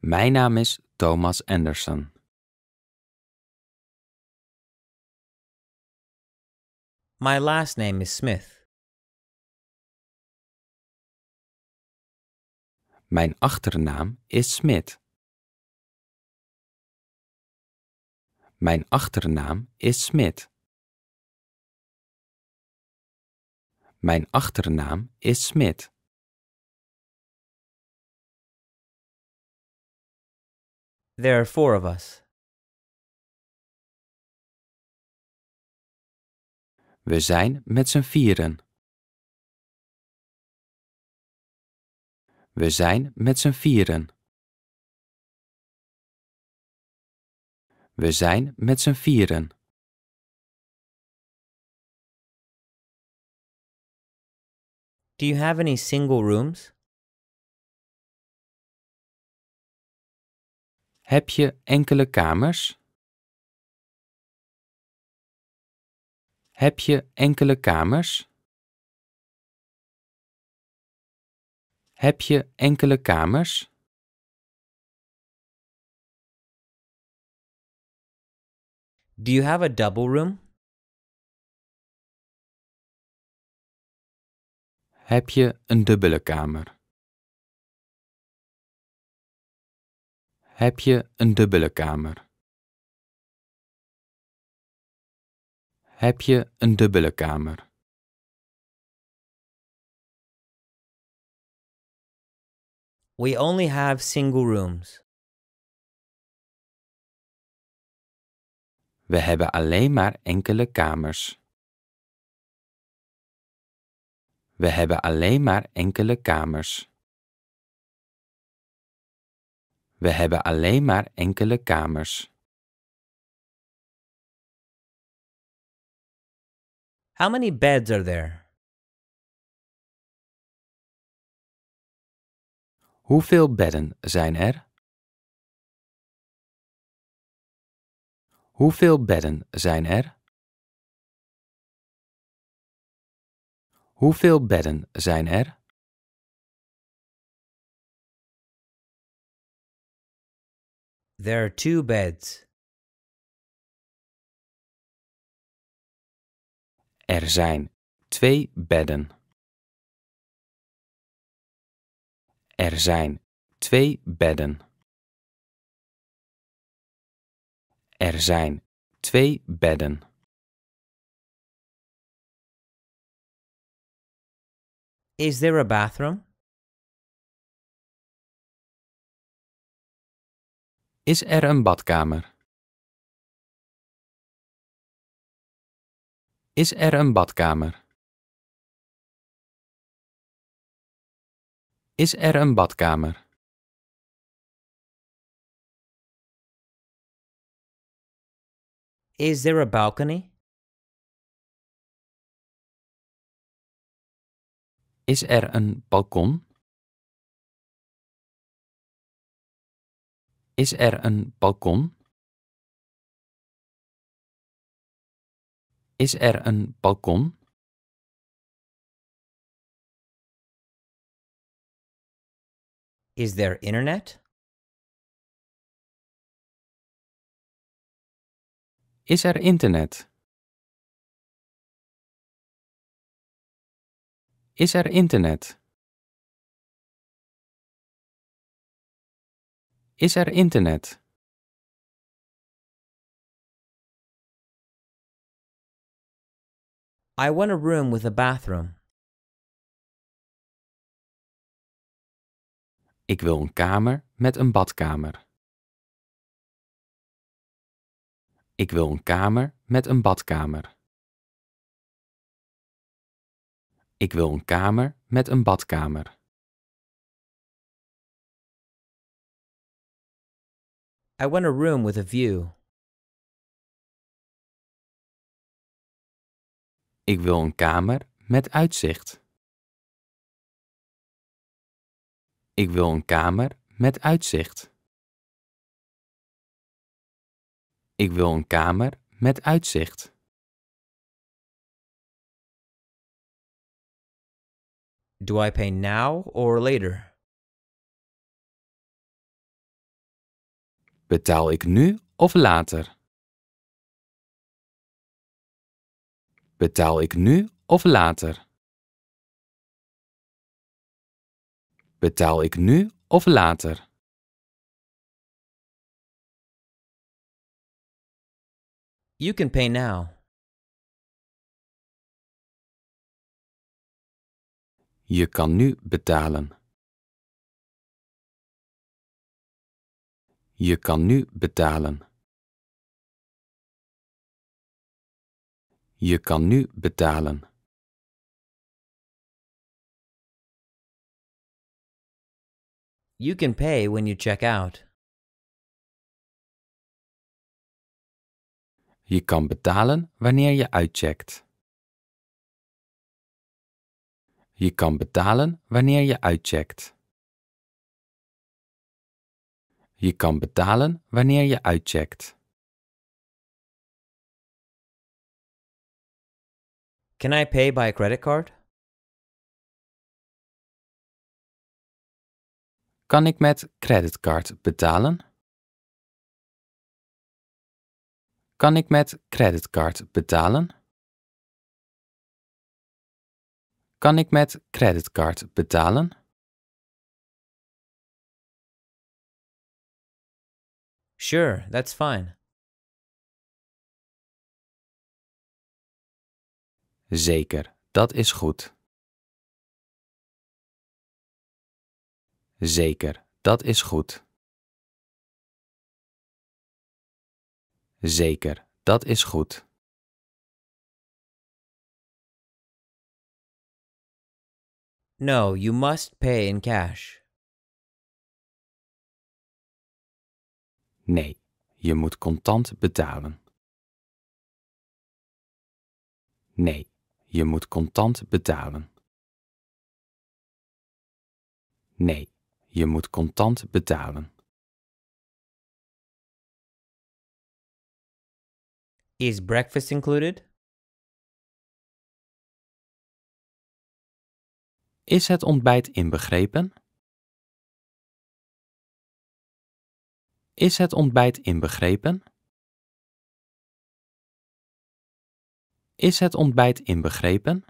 Speaker 1: Mijn naam is Thomas Anderson. My last name is Smith. Mijn achternaam is Smit. Mijn achternaam is Smit. Mijn achternaam is Smith. There are four of us. We zijn met z'n vieren. We zijn met z'n vieren. We zijn met z'n vieren. Do you have any single rooms? Heb je enkele kamers? Heb je enkele kamers? Heb je enkele kamers? Do you have a double room? Heb je een dubbele kamer? Heb je een dubbele kamer? heb je een dubbele kamer. We only have single rooms. We hebben alleen maar enkele kamers. We hebben alleen maar enkele kamers. We hebben alleen maar enkele kamers. How many beds are there? Hoeveel bedden zijn er? Hoeveel bedden zijn er? Hoeveel bedden zijn er? There are two beds. Er zijn twee bedden. Er zijn twee bedden. Er zijn twee bedden. Is there a bathroom? Is er een badkamer? Is er een badkamer? Is er een badkamer? Is there a balcony? Is er een balkon? Is er een balkon? Is er een balkon? Is there internet? Is er internet? Is er internet? Is er internet? I want a room with a bathroom. Ik wil een kamer met een badkamer. Ik wil een kamer met een badkamer. Ik wil een kamer met een badkamer. I want a room with a view. Ik wil een kamer met uitzicht. Ik wil een kamer met uitzicht. Ik wil een kamer met uitzicht. Do I pay now or later? Betaal ik nu of later? Betaal ik nu of later? Betaal ik nu of later? You can pay now. Je kan nu betalen. Je kan nu betalen. Je kan nu betalen. You can pay when you check out. Je kan betalen wanneer je uitcheckt. Je kan betalen wanneer je uitcheckt. Je kan betalen wanneer je uitcheckt. Can I pay by credit card? Kan ik met creditcard betalen? Kan ik met creditcard betalen? Kan ik met creditcard betalen? Sure, that's fine. Zeker, dat is goed. Zeker, dat is goed. Zeker, dat is goed. No, you must pay in cash. Nee, je moet contant betalen. Nee, je moet contant betalen. Nee, je moet contant betalen. Is breakfast included? Is het ontbijt inbegrepen? Is het ontbijt inbegrepen? Is het ontbijt inbegrepen?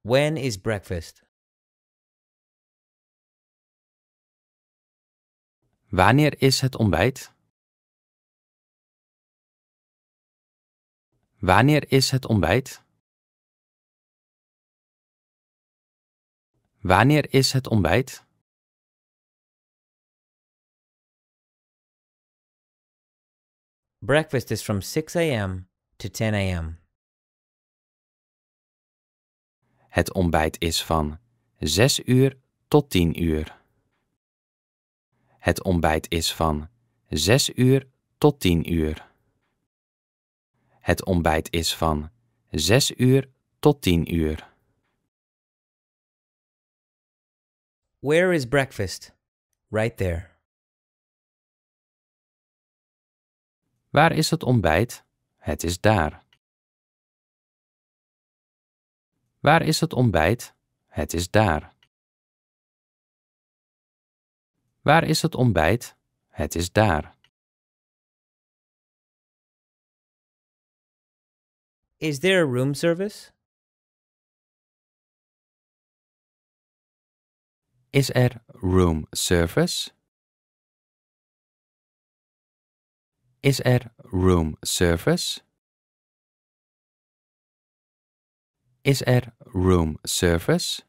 Speaker 1: When is breakfast? Wanneer is het ontbijt? Wanneer is het ontbijt? Wanneer is het ontbijt? Breakfast is from 6 a.m. to 10 a.m.
Speaker 2: Het ontbijt is van 6 uur tot 10 uur. Het ontbijt is van 6 uur
Speaker 1: tot 10 uur. Het ontbijt is van 6 uur tot 10 uur. Where is breakfast? Right there. Waar is het ontbijt? Het is daar. Waar is het ontbijt? Het is daar. Waar is het ontbijt? Het is daar. Is there a room service? Is er room service? is er room service? Is er room service?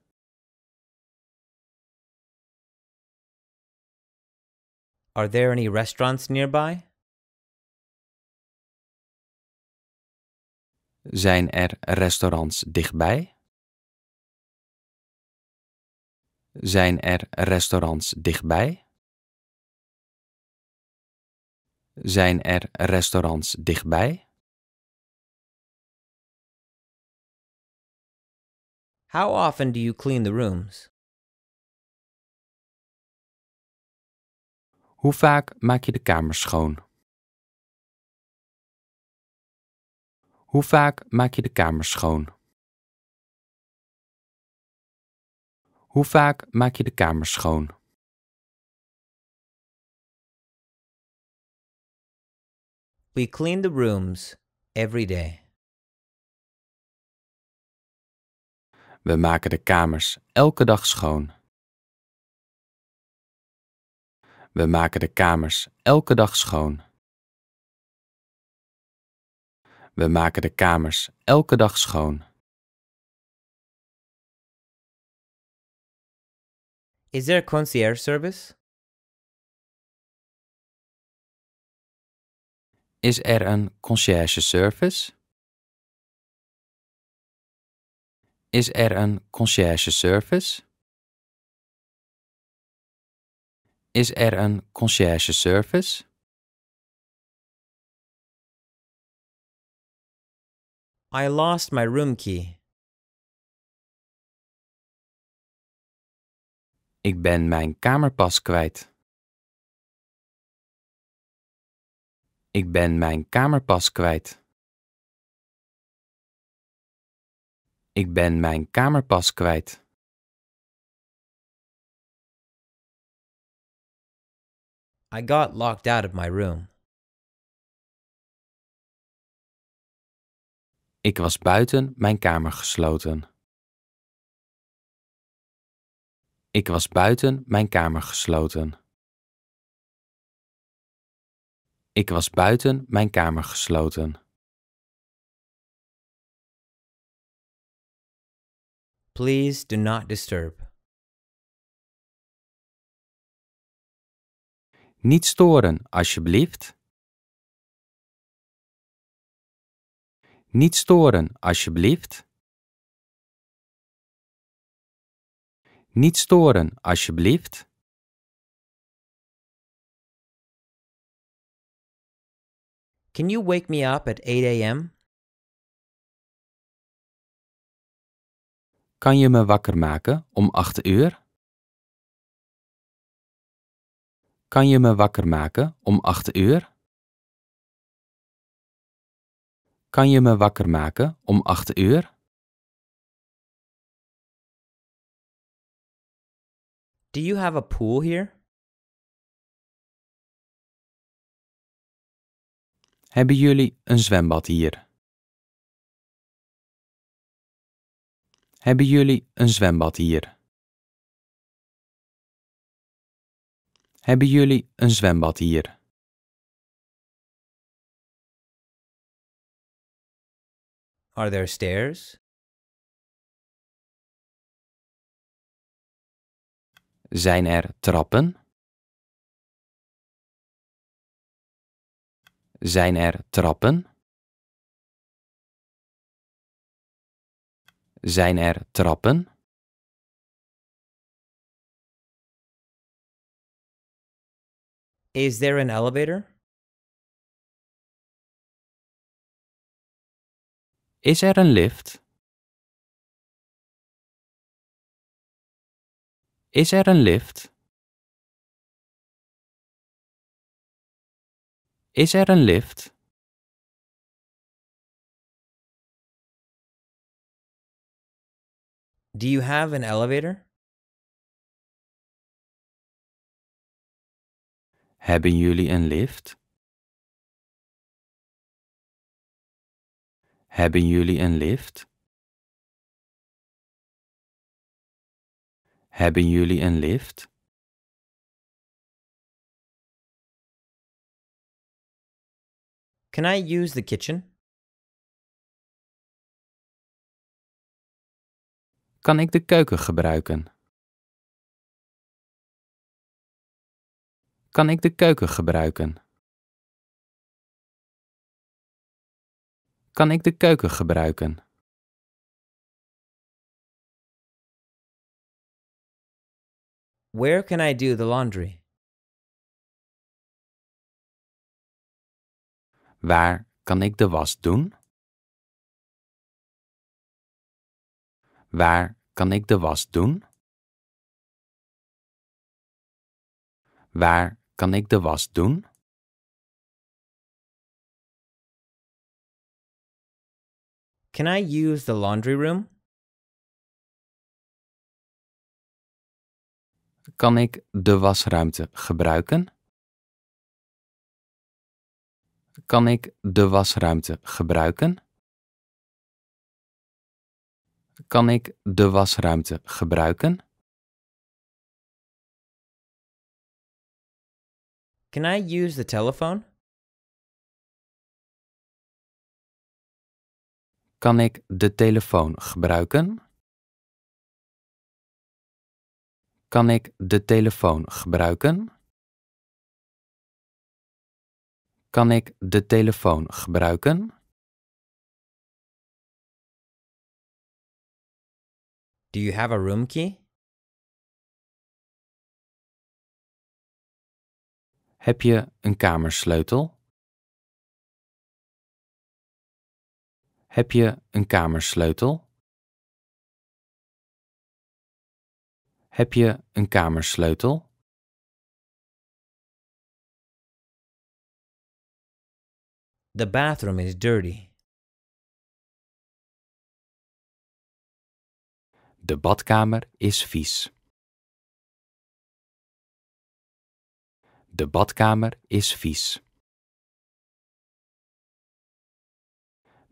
Speaker 1: Are there any restaurants nearby? Zijn er restaurants dichtbij? Zijn er restaurants dichtbij? Zijn er restaurants dichtbij? How often do you clean the rooms? Hoe vaak maak je de kamer schoon? Hoe vaak maak je de kamer schoon? Hoe vaak maak je de kamer schoon? We clean the rooms every day. We maken de kamers elke dag schoon. We maken de kamers elke dag schoon. We maken de kamers elke dag schoon. Is there concierge service? Is er een concierge service? Is er een concierge service? Is er een concierge service? I lost my room key. Ik ben mijn kamerpas kwijt. Ik ben mijn kamerpas kwijt. Ik ben mijn kamerpas kwijt. I got locked out of my room. Ik was buiten mijn kamer gesloten. Ik was buiten mijn kamer gesloten. Ik was buiten mijn kamer gesloten. Please do not disturb. Niet storen, alsjeblieft. Niet storen, alsjeblieft. Niet storen, alsjeblieft. Can you wake me up at 8 a.m.? Kan je me wakker maken om 8 uur? Kan je me wakker maken om 8 uur? Kan je me wakker maken om 8 uur? Do you have a pool here? Hebben jullie een zwembad hier? Hebben jullie een zwembad hier? Hebben jullie een zwembad hier? Are there stairs? Zijn er trappen? Zijn er trappen? Zijn er trappen? Is there an elevator? Is er een lift? Is er een lift? Is er een lift? Do you have an elevator? Hebben jullie een lift? Hebben jullie een lift? Hebben jullie een lift? Can I use the kitchen? Kan ik de keuken gebruiken? Kan ik de keuken gebruiken? Kan ik de keuken gebruiken? Where can I do the laundry? Waar kan ik de was doen? Waar kan ik de was doen? Waar kan ik de was doen? Can I use the laundry room? Kan ik de wasruimte gebruiken? Kan ik de wasruimte gebruiken? Kan ik de wasruimte gebruiken? Can I use the telephone? Kan ik de telefoon gebruiken? Kan ik de telefoon gebruiken? Kan ik de telefoon gebruiken? Do you have a room key? Heb je een kamersleutel? Heb je een kamersleutel? Heb je een kamersleutel? The bathroom is dirty. De badkamer is vies. De badkamer is vies.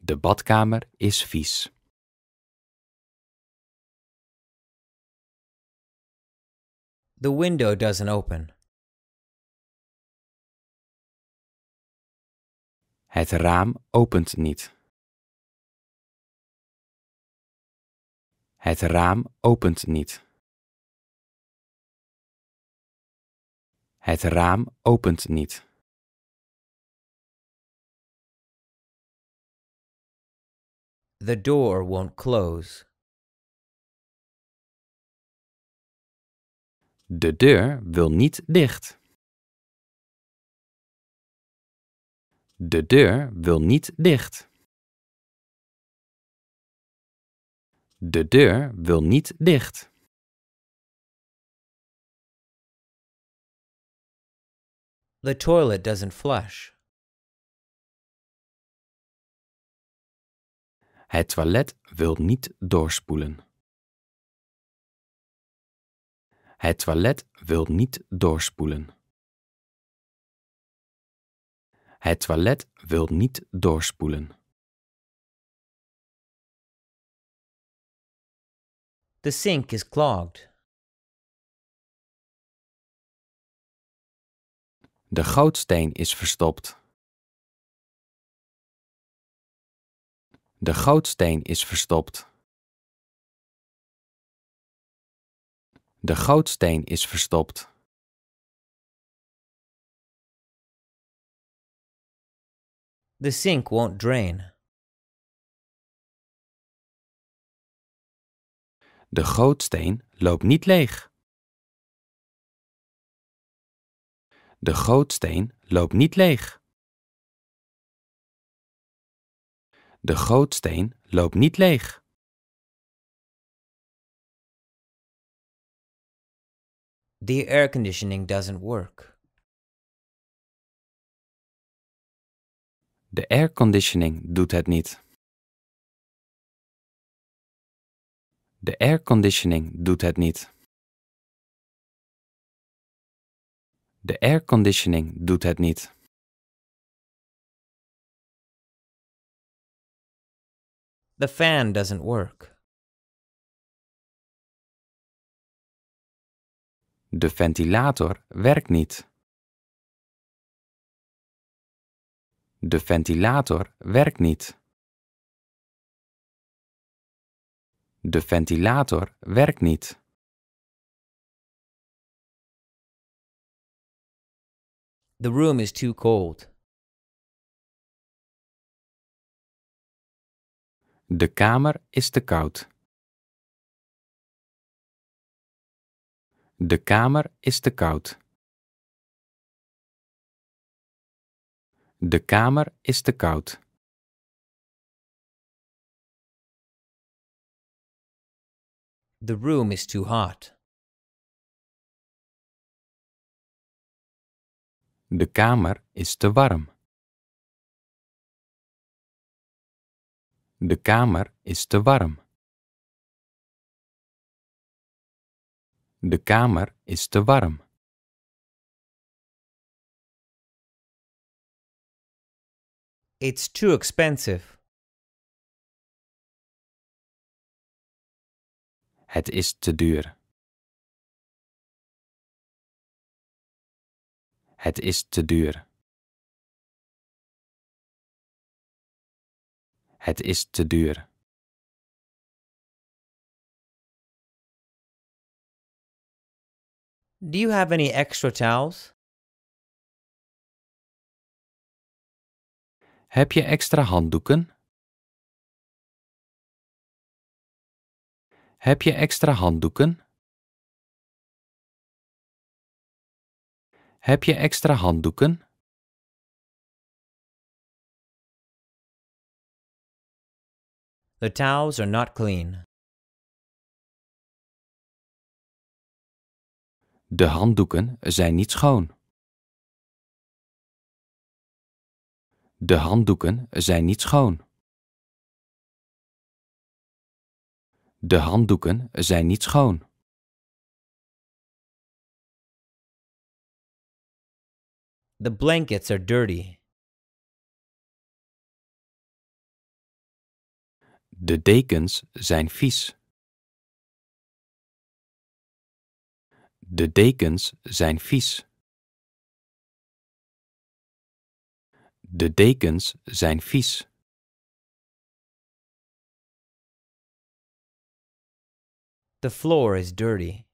Speaker 1: De badkamer is vies. The window doesn't open. Het raam opent niet. Het raam opent niet. Het raam opent niet. The door won't close. De deur wil niet dicht. De deur wil niet dicht. De deur wil niet dicht. The toilet doesn't flush. Het toilet wil niet doorspoelen. Het toilet wil niet doorspoelen. Het toilet wil niet doorspoelen. The sink is clogged. De gootsteen is verstopt. De gootsteen is verstopt. De gootsteen is verstopt. The sink won't drain. De gootsteen loopt niet leeg. De gootsteen loopt niet leeg. De gootsteen loopt niet leeg. The air conditioning doesn't work. De airconditioning doet het niet. De airconditioning doet het niet. De airconditioning doet het niet. The fan doesn't work. De ventilator werkt niet. De ventilator werkt niet. De ventilator werkt niet. The room is too cold. De kamer is te koud. De kamer is te koud. De kamer is te koud. The room is too hot. De kamer is te warm. De kamer is te warm. De kamer is te warm. It's too expensive. Het is te duur. Het is te duur. Het is te duur. Do you have any extra towels? Heb je extra handdoeken? Heb je extra handdoeken? Heb je extra handdoeken? The towels are not clean. De handdoeken zijn niet schoon. De handdoeken zijn niet schoon. De handdoeken zijn niet schoon. The blankets are dirty. De dekens zijn vies. De dekens zijn vies. De dekens zijn vies. The floor is dirty.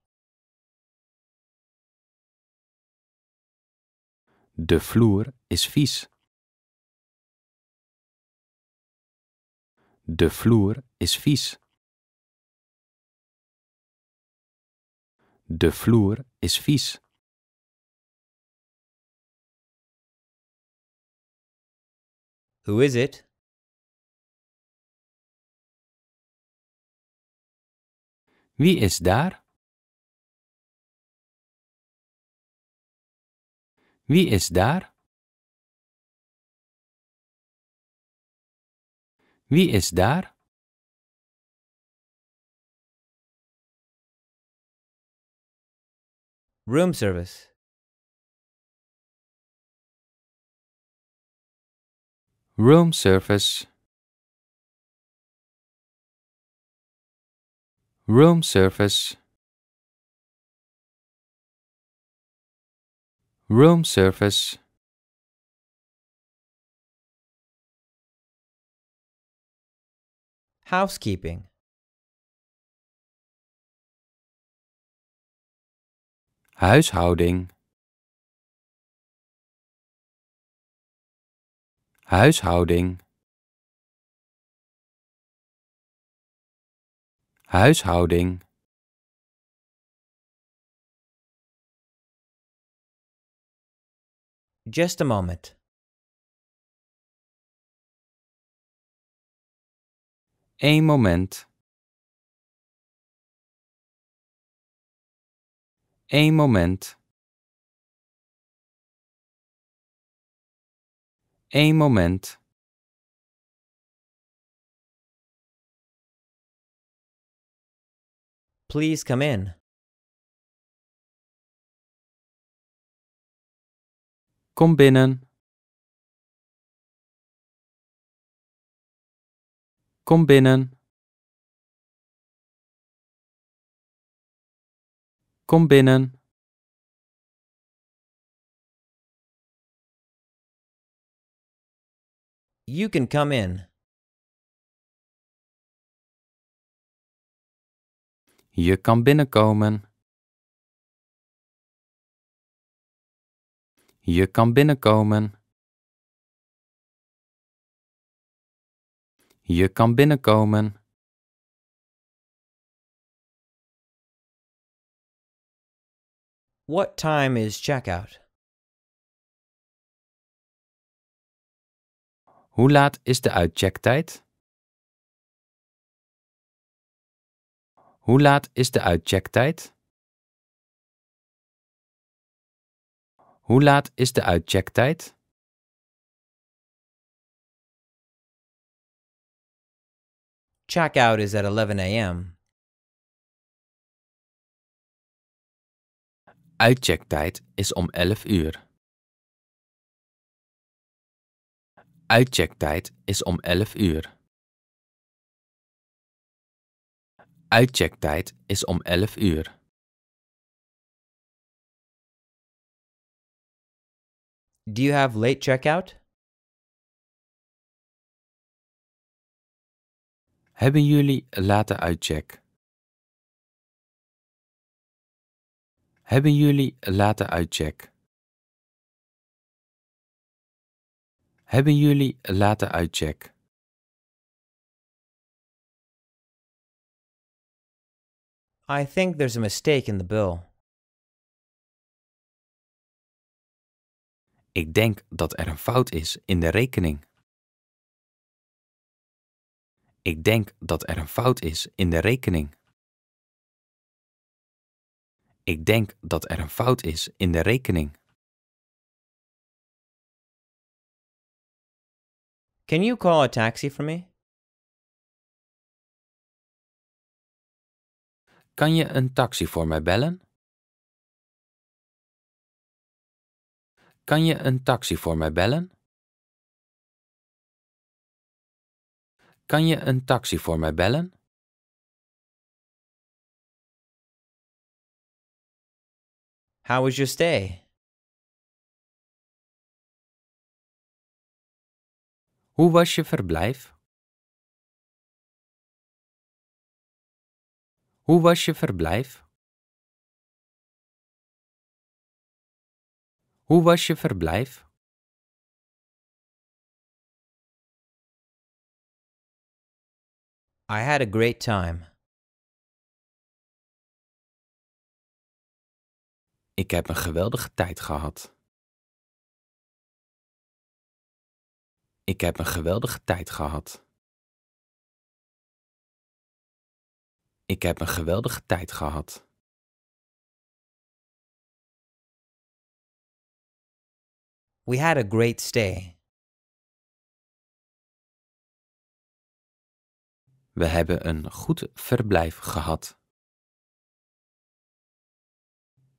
Speaker 1: De vloer is vies. De vloer is vies. De vloer is vies. Who is it? Wie is daar? Wie is daar? Wie is daar? Room service. room surface room surface room surface housekeeping huishouding huishouding huishouding Just a moment. Eén moment. Eén moment. één moment. Please come in. Kom binnen. Kom binnen. Kom binnen. You can come in. Je kan binnenkomen. Je kan binnenkomen. Je kan binnenkomen. What time is checkout? Hoe laat is de uitchecktijd? Hoe laat is de uitchecktijd? Hoe laat is de uitchecktijd? Check-out is at 11 a.m. Uitchecktijd is om 11 uur. Uitchecktijd is om 11 uur. Uitchecktijd is om 11 uur. Do you have late checkout? Hebben jullie late uitcheck? Hebben jullie late uitcheck? Hebben jullie laten uitcheck? I think there's a mistake in the bill. Ik denk dat er een fout is in de rekening. Ik denk dat er een fout is in de rekening. Ik denk dat er een fout is in de rekening. Can you call a taxi for me? Kan je een taxi voor mij bellen? Kan je een taxi voor mij bellen? Kan je een taxi voor mij bellen? How was your stay? Hoe was je verblijf? Hoe was je verblijf? Hoe was je verblijf? I had a great time. Ik heb een geweldige tijd gehad. Ik heb een geweldige tijd gehad. Ik heb een geweldige tijd gehad. We had a great stay. We hebben een goed verblijf gehad.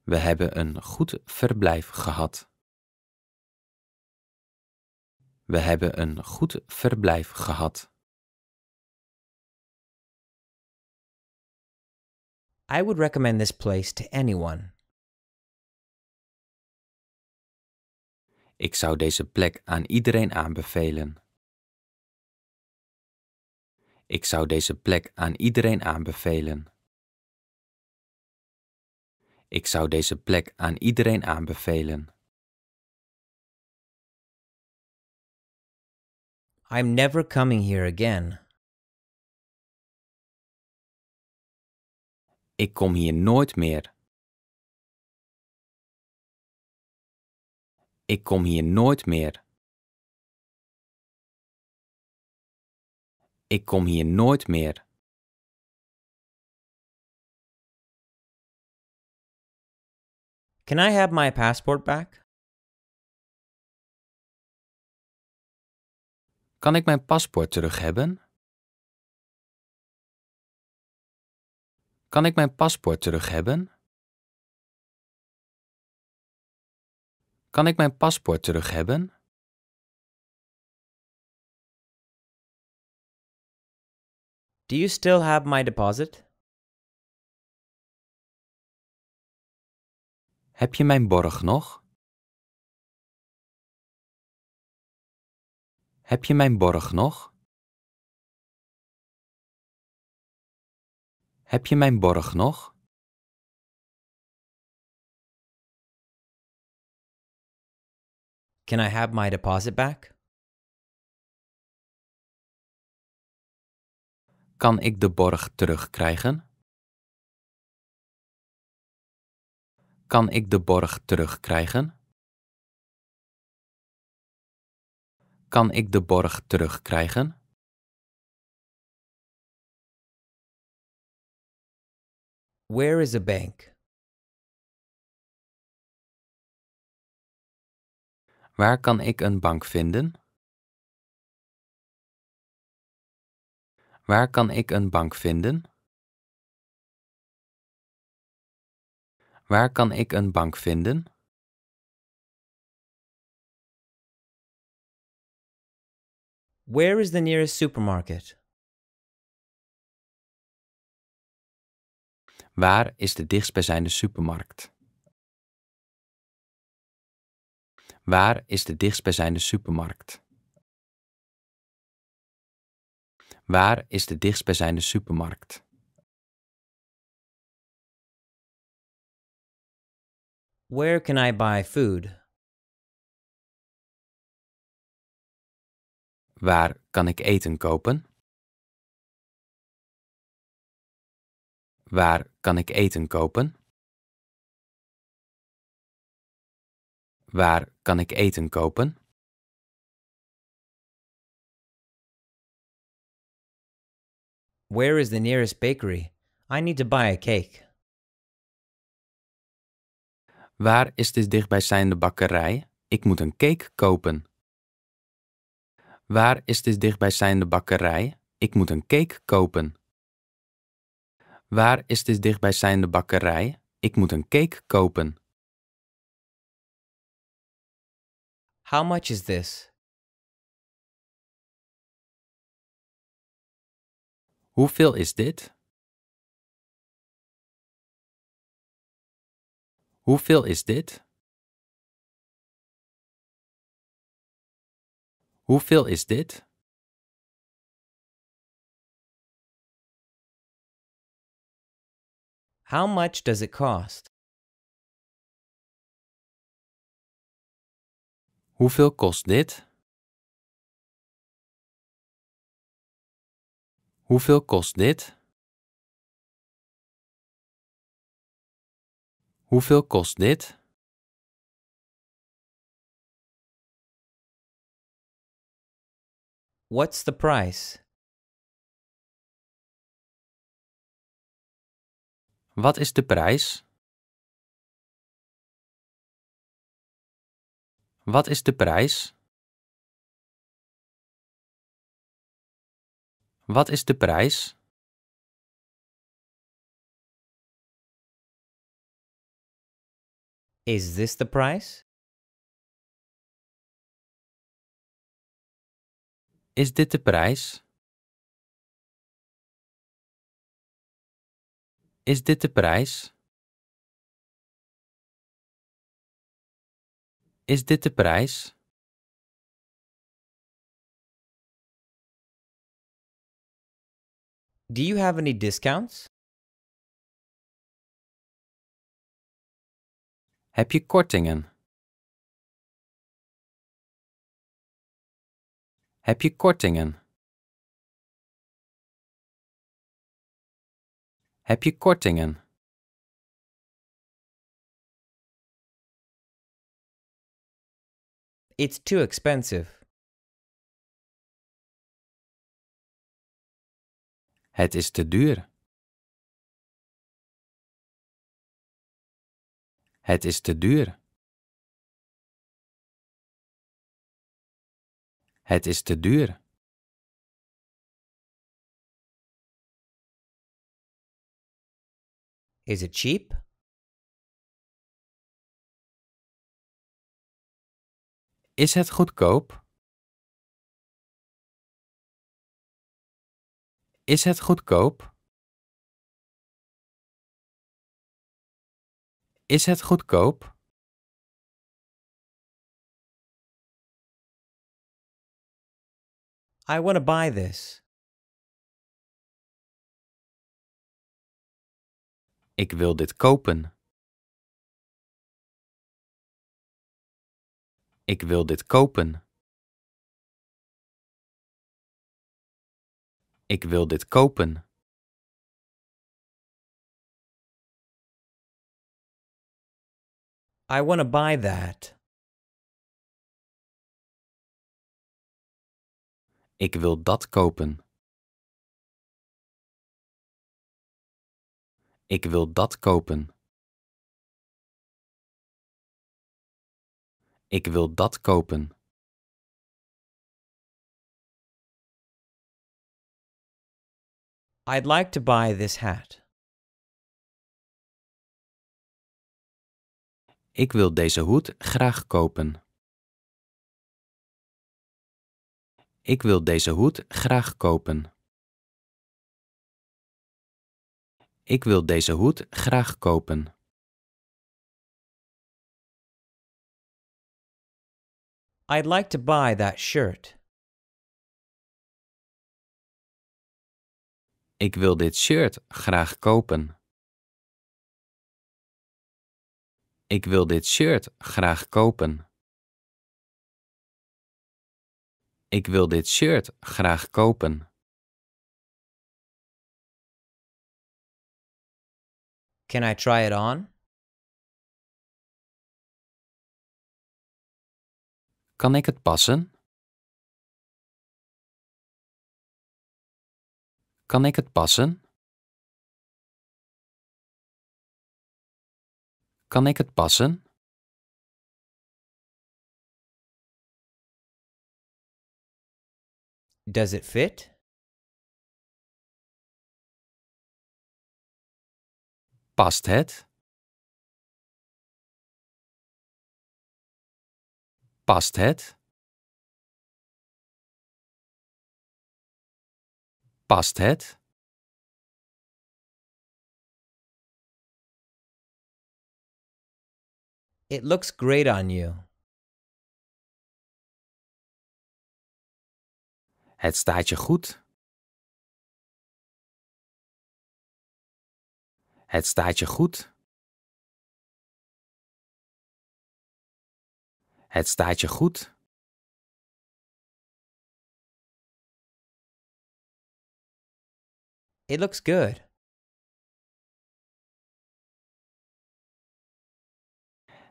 Speaker 1: We hebben een goed verblijf gehad. We hebben een goed verblijf gehad.
Speaker 2: I would recommend this place to anyone.
Speaker 1: Ik zou deze plek aan iedereen aanbevelen. Ik zou deze plek aan iedereen aanbevelen. Ik zou deze plek aan iedereen aanbevelen. I'm never coming here again. Ik kom hier nooit meer. Ik kom hier nooit meer. Ik kom hier nooit meer. Can I have my passport back? Kan ik mijn paspoort terug hebben? Kan ik mijn paspoort terug hebben? Kan ik mijn paspoort terug hebben? Do you still have my deposit? Heb je mijn borg nog? Heb je mijn borg nog? Heb je mijn borg nog? Can I have my deposit back? Kan ik de borg terugkrijgen? Kan ik de borg terugkrijgen? Kan ik de borg terugkrijgen? Where is a bank? Waar kan ik een bank vinden? Waar kan ik een bank vinden? Waar kan ik een bank vinden? Where is the nearest supermarket? Waar is de dichtstbijzijnde supermarkt? Waar is de dichtstbijzijnde supermarkt? Waar is de dichtstbijzijnde supermarkt? Where can I buy food? Waar kan ik eten kopen? Waar kan ik eten kopen? Waar kan ik eten kopen? Where is the nearest bakery? I need to buy a cake.
Speaker 2: Waar is de dichtbijzijnde bakkerij? Ik moet een cake kopen. Waar is dit dichtbijzijnde bakkerij? Ik moet een cake kopen.
Speaker 1: Waar is dit dichtbijzijnde bakkerij? Ik moet een cake kopen. How much is this? Hoeveel is dit? Hoeveel is dit? Hoeveel is dit? How much does it cost? Hoeveel kost dit? Hoeveel kost dit? Hoeveel kost dit? What's the price? Wat is de prijs? Wat is de prijs? Wat is de prijs? Is this the price? Is dit de prijs? Is dit de prijs? Is dit de prijs? Do you have any discounts? Heb je kortingen? Heb je kortingen? Heb je kortingen? It's too expensive. Het is te duur. Het is te duur. Het is te duur. Is it cheap? Is het goedkoop? Is het goedkoop? Is het goedkoop? I want to buy this. Ik wil dit kopen. Ik wil dit kopen. Ik wil dit kopen. I want to buy that. Ik wil dat kopen. Ik wil dat kopen. Ik wil dat kopen. I'd like to buy this hat. Ik wil deze hoed graag kopen. Ik wil deze hoed graag kopen. Ik wil deze hoed graag kopen. I'd like to buy that shirt. Ik wil dit shirt graag kopen. Ik wil dit shirt graag kopen. Ik wil dit shirt graag kopen. Can I try it on? Kan ik het passen? Kan ik het passen? Kan ik het passen? Does it fit? Past het? Past het? Past het? It looks great on you. Het staat je goed. Het staat je goed. Het staat je goed. It looks good.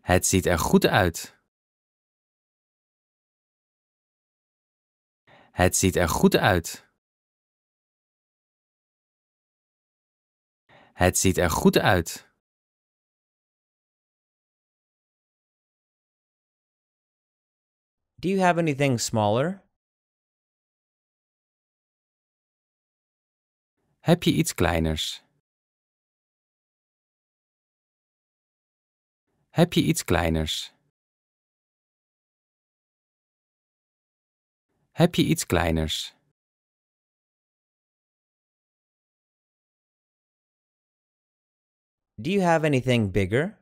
Speaker 1: Het ziet er goed uit. Het ziet er goed uit. Het ziet er goed uit. Do you have anything smaller? Heb je iets kleiners? Heb je iets kleiners? Heb je iets kleiners? Do you have anything bigger?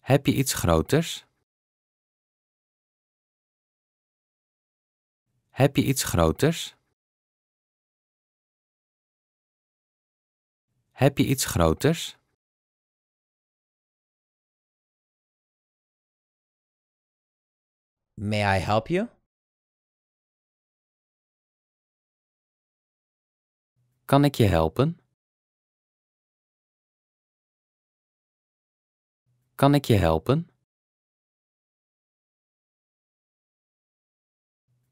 Speaker 1: Heb je iets groters? Heb je iets groters? Heb je iets groters? May I help you? Kan ik je helpen? Kan ik je helpen?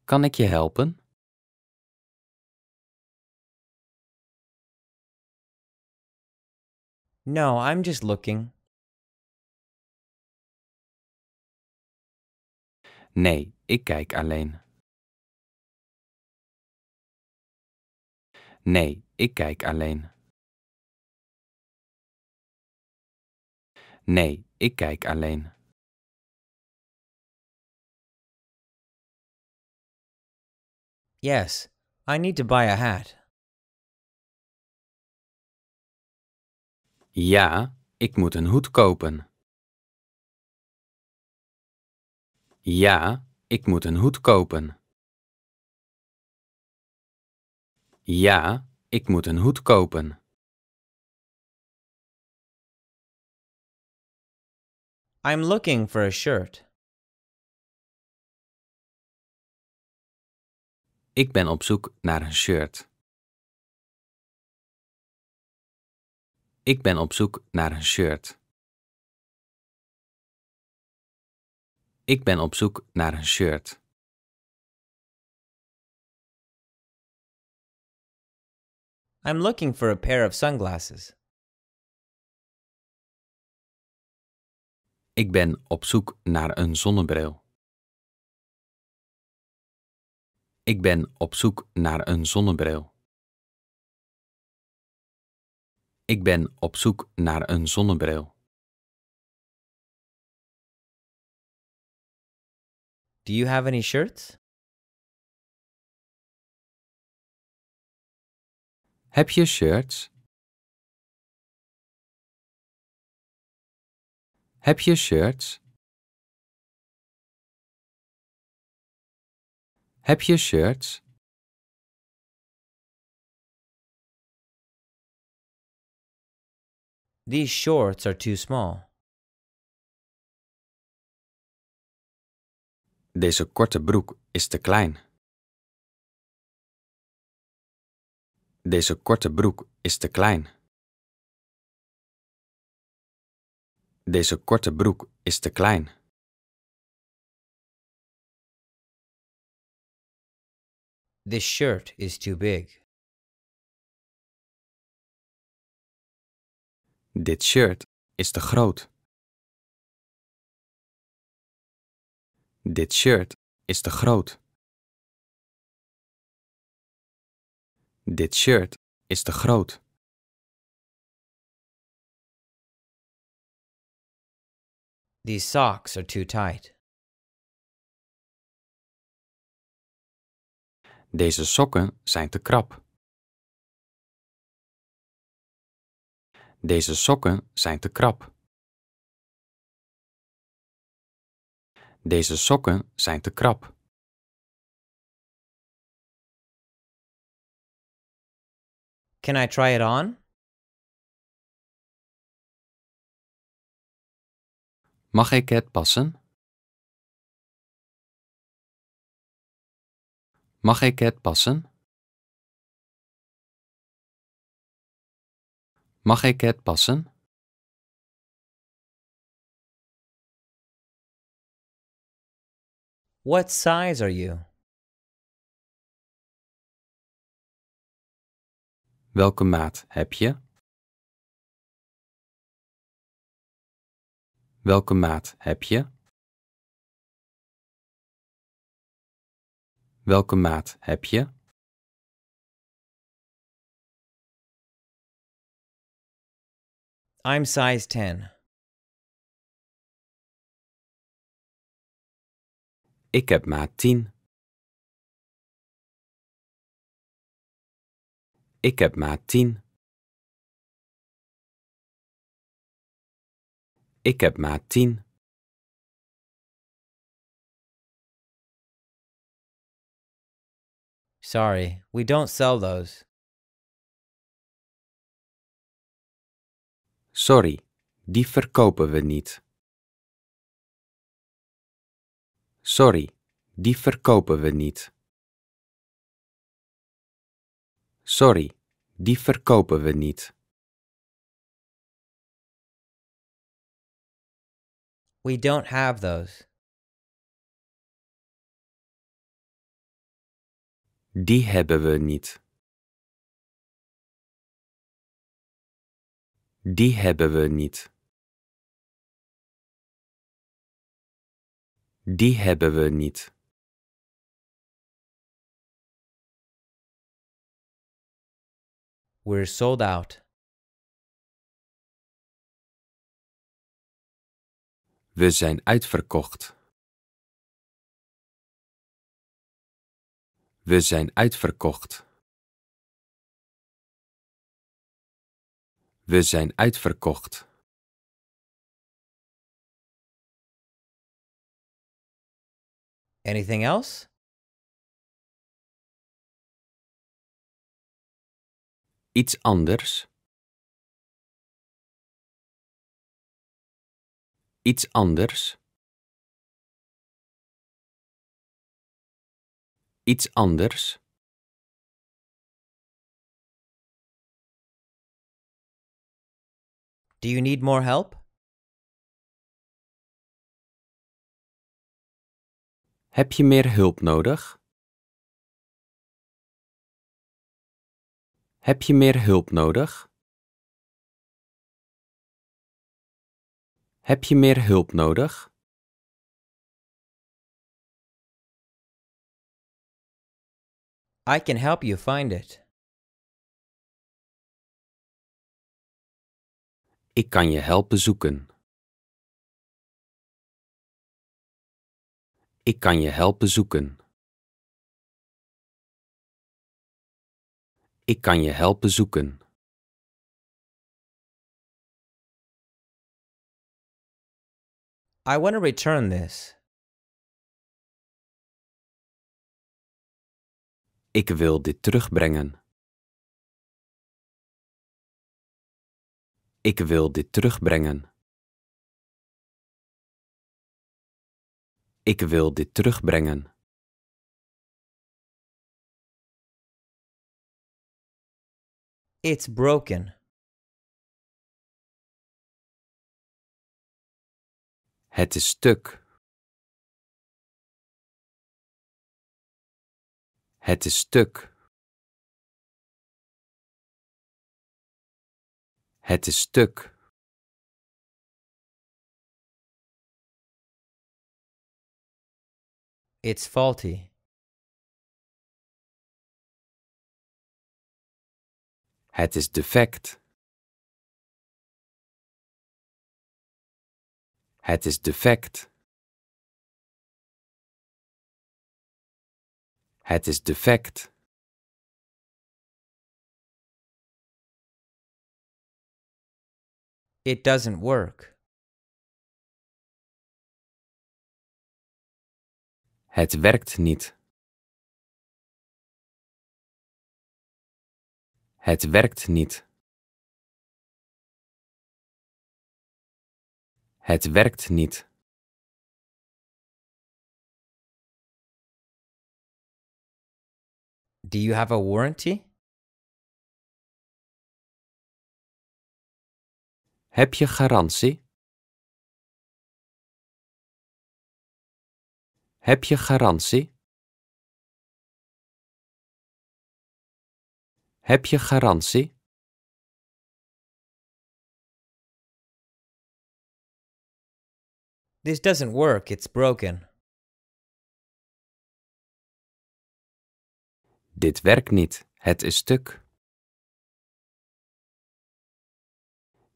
Speaker 1: Kan ik je helpen? No, I'm just looking. Nee, ik kijk alleen. Nee, ik kijk alleen. Nee, ik kijk alleen. Yes, I need to buy a hat. Ja, ik moet een hoed kopen. Ja, ik moet een hoed kopen. Ja, ik moet een hoed kopen. I'm looking for a shirt. Ik ben op zoek naar een shirt. Ik ben op zoek naar een shirt. Ik ben op zoek naar een shirt. I'm looking for a pair of sunglasses. Ik ben op zoek naar een zonnebril. Ik ben op zoek naar een zonnebril. Ik ben op zoek naar een zonnebril. Do you have any shirts? Heb je shirts? Heb je shirts? Heb je shirts? These shorts are too small. Deze korte broek is te klein. Deze korte broek is te klein. Deze korte broek is te klein. This shirt is too big. Dit shirt is te groot. Dit shirt is te groot. Dit shirt is te groot. These socks are too tight. Deze sokken zijn te krap. Deze sokken zijn te krap. Deze sokken zijn te krap. Can I try it on? Mag ik het passen? Mag ik het passen? Mag ik het passen? What size are you? Welke maat heb je? Welke maat heb je? Welke maat heb je? I'm size 10. Ik heb maat 10. Ik heb maat 10. Ik heb maat 10. Sorry, we don't sell those. Sorry, die verkopen we niet. Sorry, die verkopen we niet. Sorry, die verkopen we niet. We don't have those. Die hebben we niet. Die hebben we niet. Die hebben we niet. We're sold out. We zijn uitverkocht. We zijn uitverkocht. We zijn uitverkocht. Anything else? Iets anders. Iets anders. Iets anders. Do you need more help? Heb je meer hulp nodig? Heb je meer hulp nodig? Heb je meer hulp nodig? I can help you find it. Ik kan je helpen zoeken. Ik kan je helpen zoeken. Ik kan je helpen zoeken. I want to return this. Ik wil dit terugbrengen. Ik wil dit terugbrengen. Ik wil dit terugbrengen. It's broken. Het is stuk. Het is stuk. Het is stuk. It's faulty. Het is defect. Het is defect. Het is defect. It doesn't work. Het werkt niet. Het werkt niet. Het werkt niet. Do you have a warranty? Heb je garantie? Heb je garantie? Heb je garantie? This doesn't work, it's broken. Dit werkt niet, het is stuk.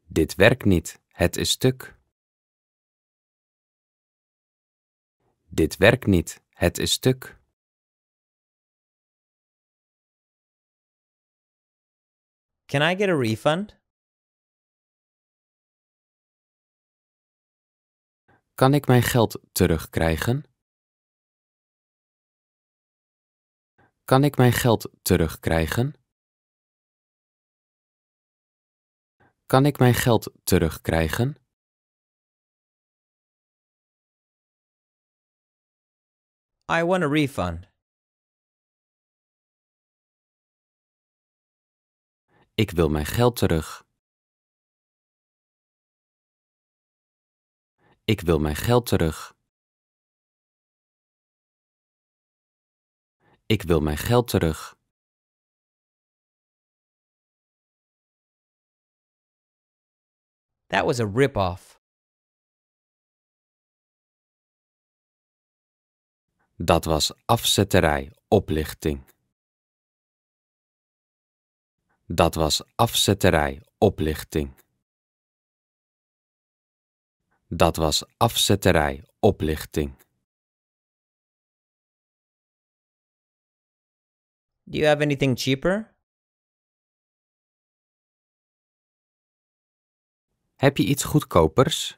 Speaker 1: Dit werkt niet, het is stuk. Dit werkt niet, het is stuk. Can I get a refund? Kan ik mijn geld terugkrijgen? Kan ik mijn geld terugkrijgen? Kan ik mijn geld terugkrijgen? I want a refund. Ik wil mijn geld terug. Ik wil mijn geld terug. Ik wil mijn geld terug. That was a rip-off. Dat was afzetterij, oplichting. Dat was afzetterij, oplichting. Dat was afzetterij, oplichting. Do you have anything cheaper? Heb je iets goedkopers?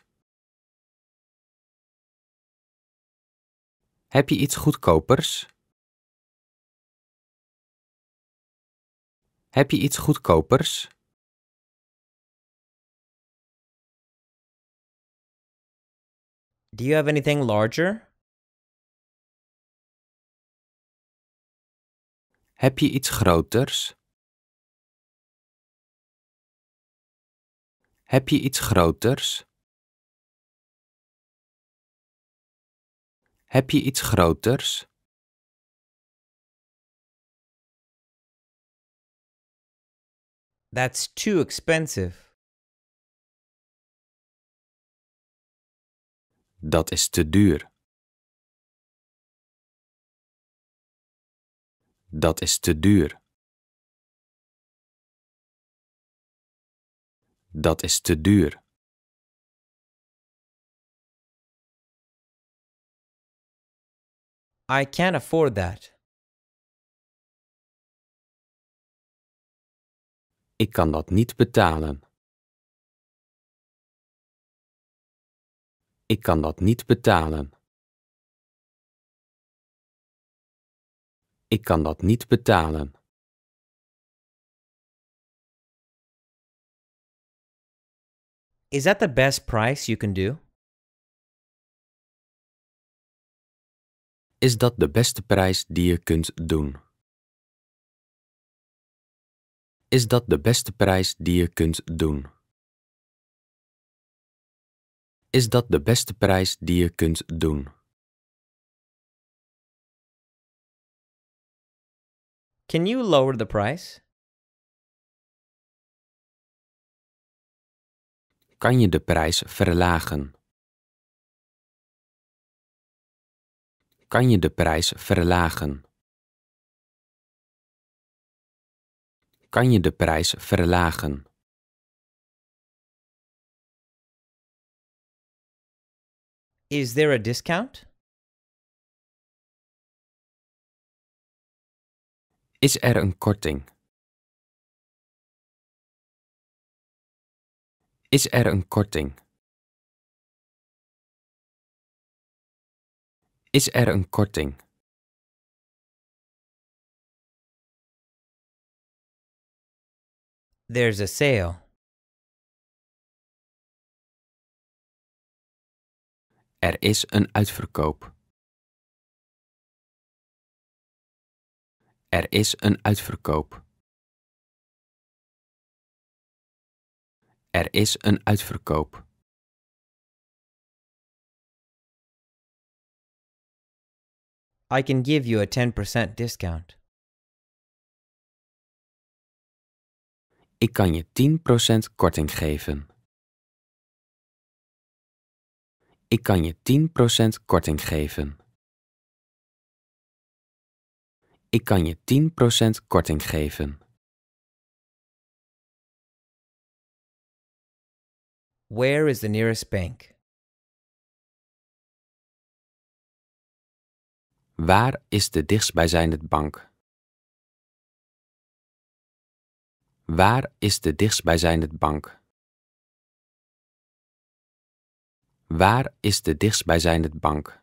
Speaker 1: Heb je iets goedkopers? Heb je iets goedkopers? Do you have anything larger? Heb je iets groters? Heb je iets groters? Heb je iets groters? That's too expensive. Dat is te duur. Dat is te duur. Dat is te duur. I can't afford that. Ik kan dat niet betalen. Ik kan dat niet betalen. Ik kan dat niet betalen. Is that the best price you can do? is dat de beste prijs die je kunt doen? Is dat de beste prijs die je kunt doen? Is dat de beste prijs die je kunt doen? Can you lower the price? Kan je de prijs verlagen? kan je de prijs verlagen? Kan je de prijs verlagen? Is there a discount? Is er een korting? Is er een korting? Is er een korting? There's a sale. Er is een uitverkoop. Er is een uitverkoop. Er is een uitverkoop. I can give you a 10% discount. Ik kan je 10% korting geven. Ik kan je 10% korting geven. Ik kan je 10% korting geven. Where is the nearest bank? Waar is de dichtstbijzijnde bank? Waar is de dichtstbijzijnde bank? Waar is de dichtstbijzijnde bank?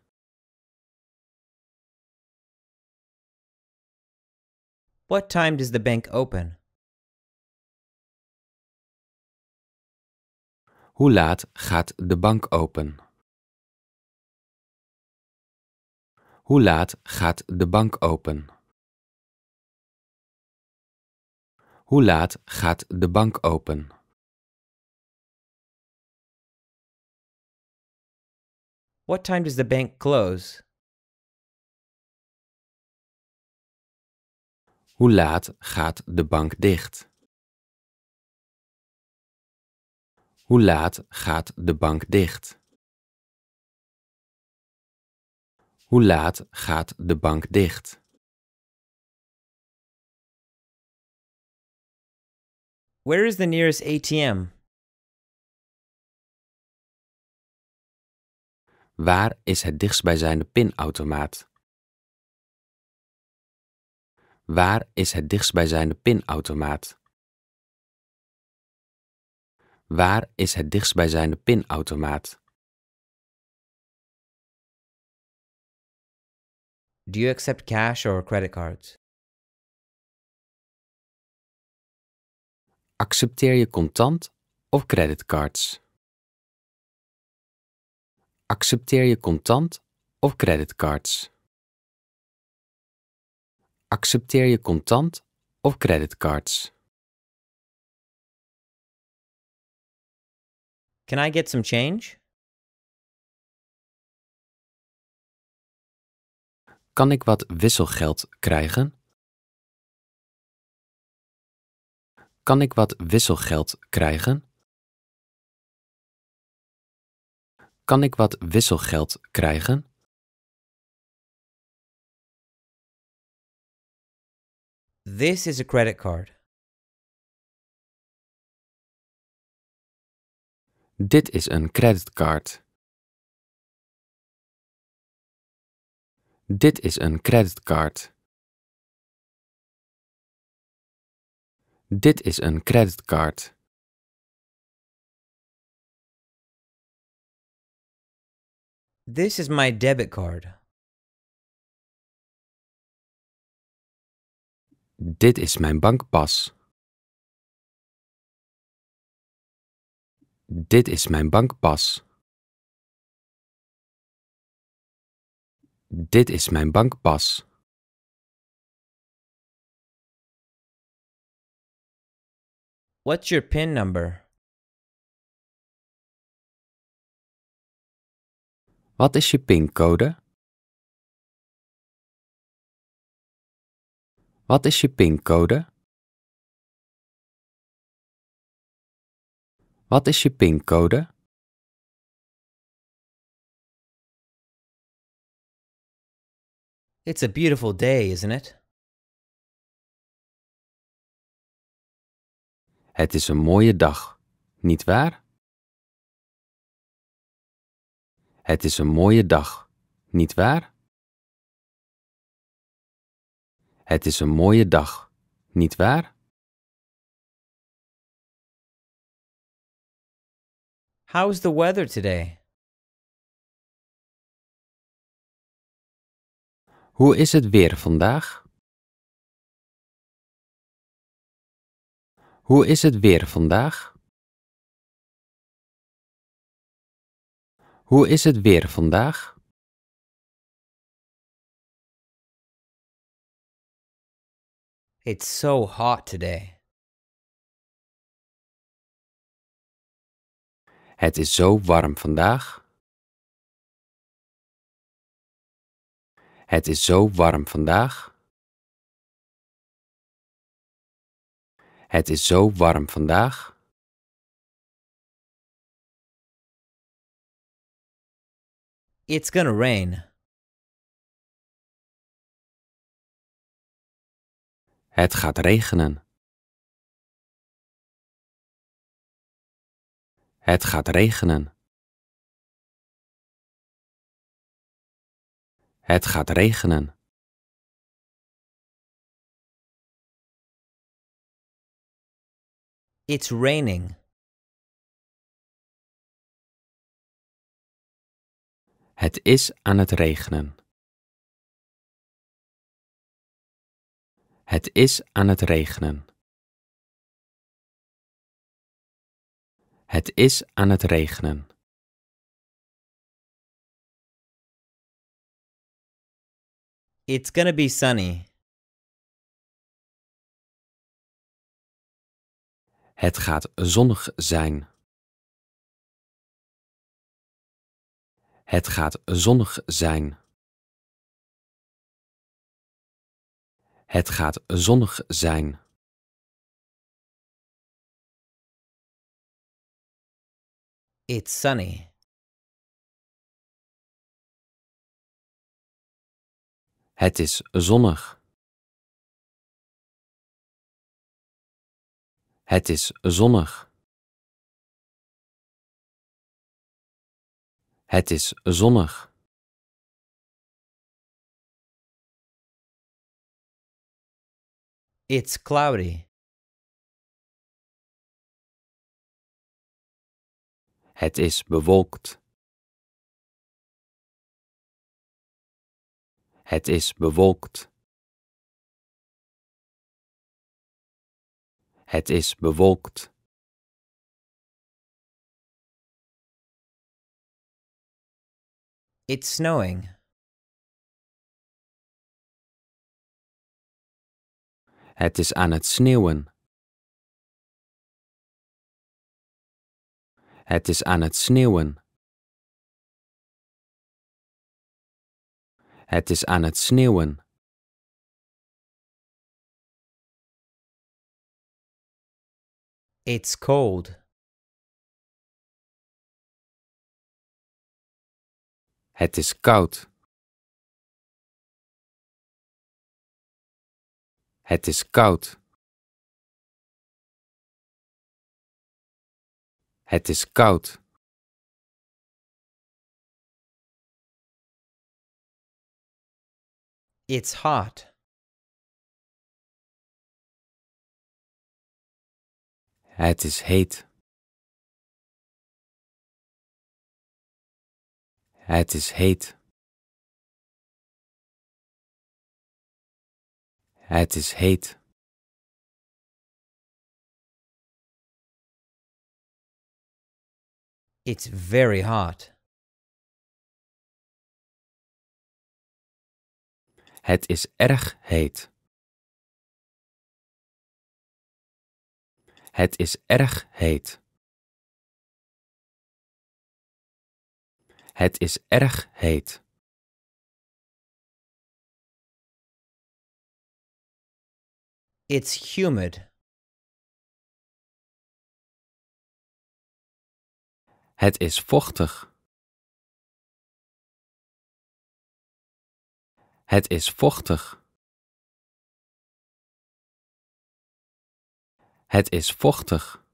Speaker 1: What time does the bank open? Hoe laat gaat de bank open? Hoe laat gaat de bank open? Hoe laat gaat de bank open? What time does the bank close? Hoe laat gaat de bank dicht? Hoe laat gaat de bank dicht? Hoe laat gaat de bank dicht? Where is the nearest ATM? Waar is het dichtstbijzijnde pinautomaat? Waar is het dichtstbijzijnde pinautomaat? Waar is het dichtstbijzijnde pinautomaat? Do you accept cash or credit cards? Accepteer je contant of creditcards? Accepteer je contant of creditcards? Accepteer je contant of creditcards? Can I get some change? Kan ik wat wisselgeld krijgen? Kan ik wat wisselgeld krijgen? Kan ik wat wisselgeld krijgen? This is a credit card. Dit is een creditcard. Dit is een creditcard. Dit is een creditcard. This is my debit card. Dit is mijn bankpas. Dit is mijn bankpas. Dit is mijn bankpas. What's your PIN number? Wat is je pincode? Wat is je pincode? Wat is je pincode? It's a beautiful day, isn't it? Het is een mooie dag, niet waar? Het is een mooie dag, niet waar? Het is een mooie dag, niet waar? How's the weather today? Hoe is het weer vandaag? Hoe is het weer vandaag? Hoe is het weer vandaag? It's so hot today. Het is zo warm vandaag. Het is zo warm vandaag. Het is zo warm vandaag. It's gonna rain. Het gaat regenen. Het gaat regenen. Het gaat regenen. It's raining. Het is aan het regenen. Het is aan het regenen. Het is aan het regenen. It's gonna be sunny. Het gaat zonnig zijn. Het gaat zonnig zijn. Het gaat zonnig zijn. It's sunny. Het is zonnig. Het is zonnig. Het is zonnig. It's cloudy. Het is bewolkt. Het is bewolkt. Het is bewolkt. It's snowing. Het is aan het sneeuwen. Het is aan het sneeuwen. Het is aan het sneeuwen. It's cold. Het is koud. Het is koud. Het is koud. It's hot. Het is heet. Het is heet. Het is heet. It's very hot. Het is erg heet. Het is erg heet. Het is erg heet. It's humid. Het is vochtig. Het is vochtig. Het is vochtig.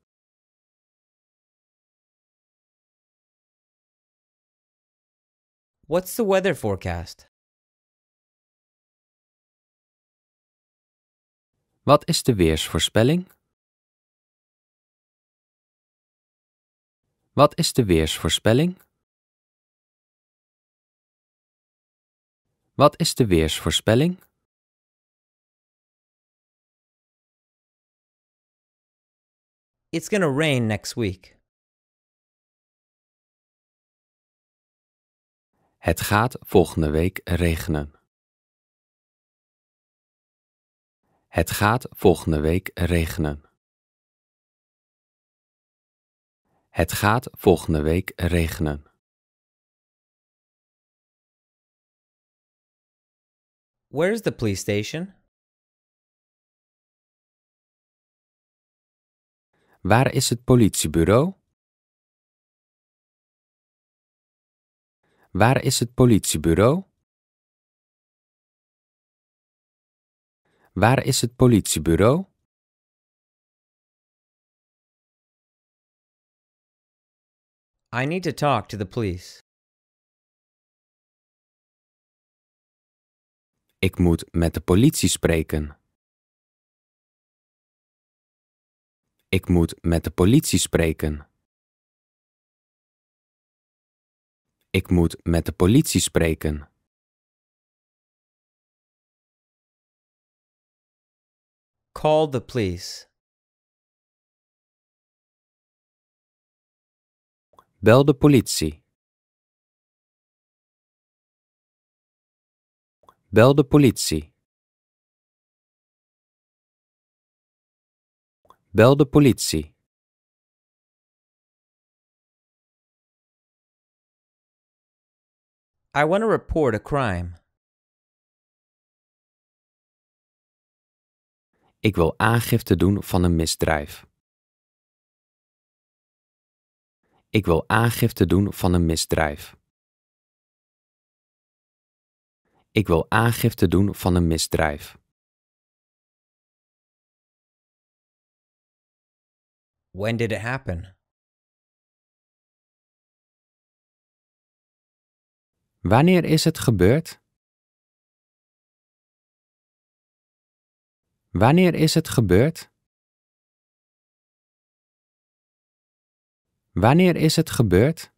Speaker 1: What's the weather forecast? Wat is de weersvoorspelling? Wat is de weersvoorspelling? Wat is de weersvoorspelling? It's gonna rain next week. Het gaat volgende week regenen. Het gaat volgende week regenen. Het gaat volgende week regenen. Where is the police station? Waar is het politiebureau? Waar is het politiebureau? Waar is het politiebureau? I need to talk to the police. Ik moet met de politie spreken. Ik moet met de politie spreken. Ik moet met de politie spreken. Call the police. Bel de politie. Bel de politie. Bel de politie. I want to report a crime. Ik wil aangifte doen van een misdrijf. Ik wil aangifte doen van een misdrijf. Ik wil aangifte doen van een misdrijf. When did it happen? Wanneer is het gebeurd? Wanneer is het gebeurd? Wanneer is het gebeurd?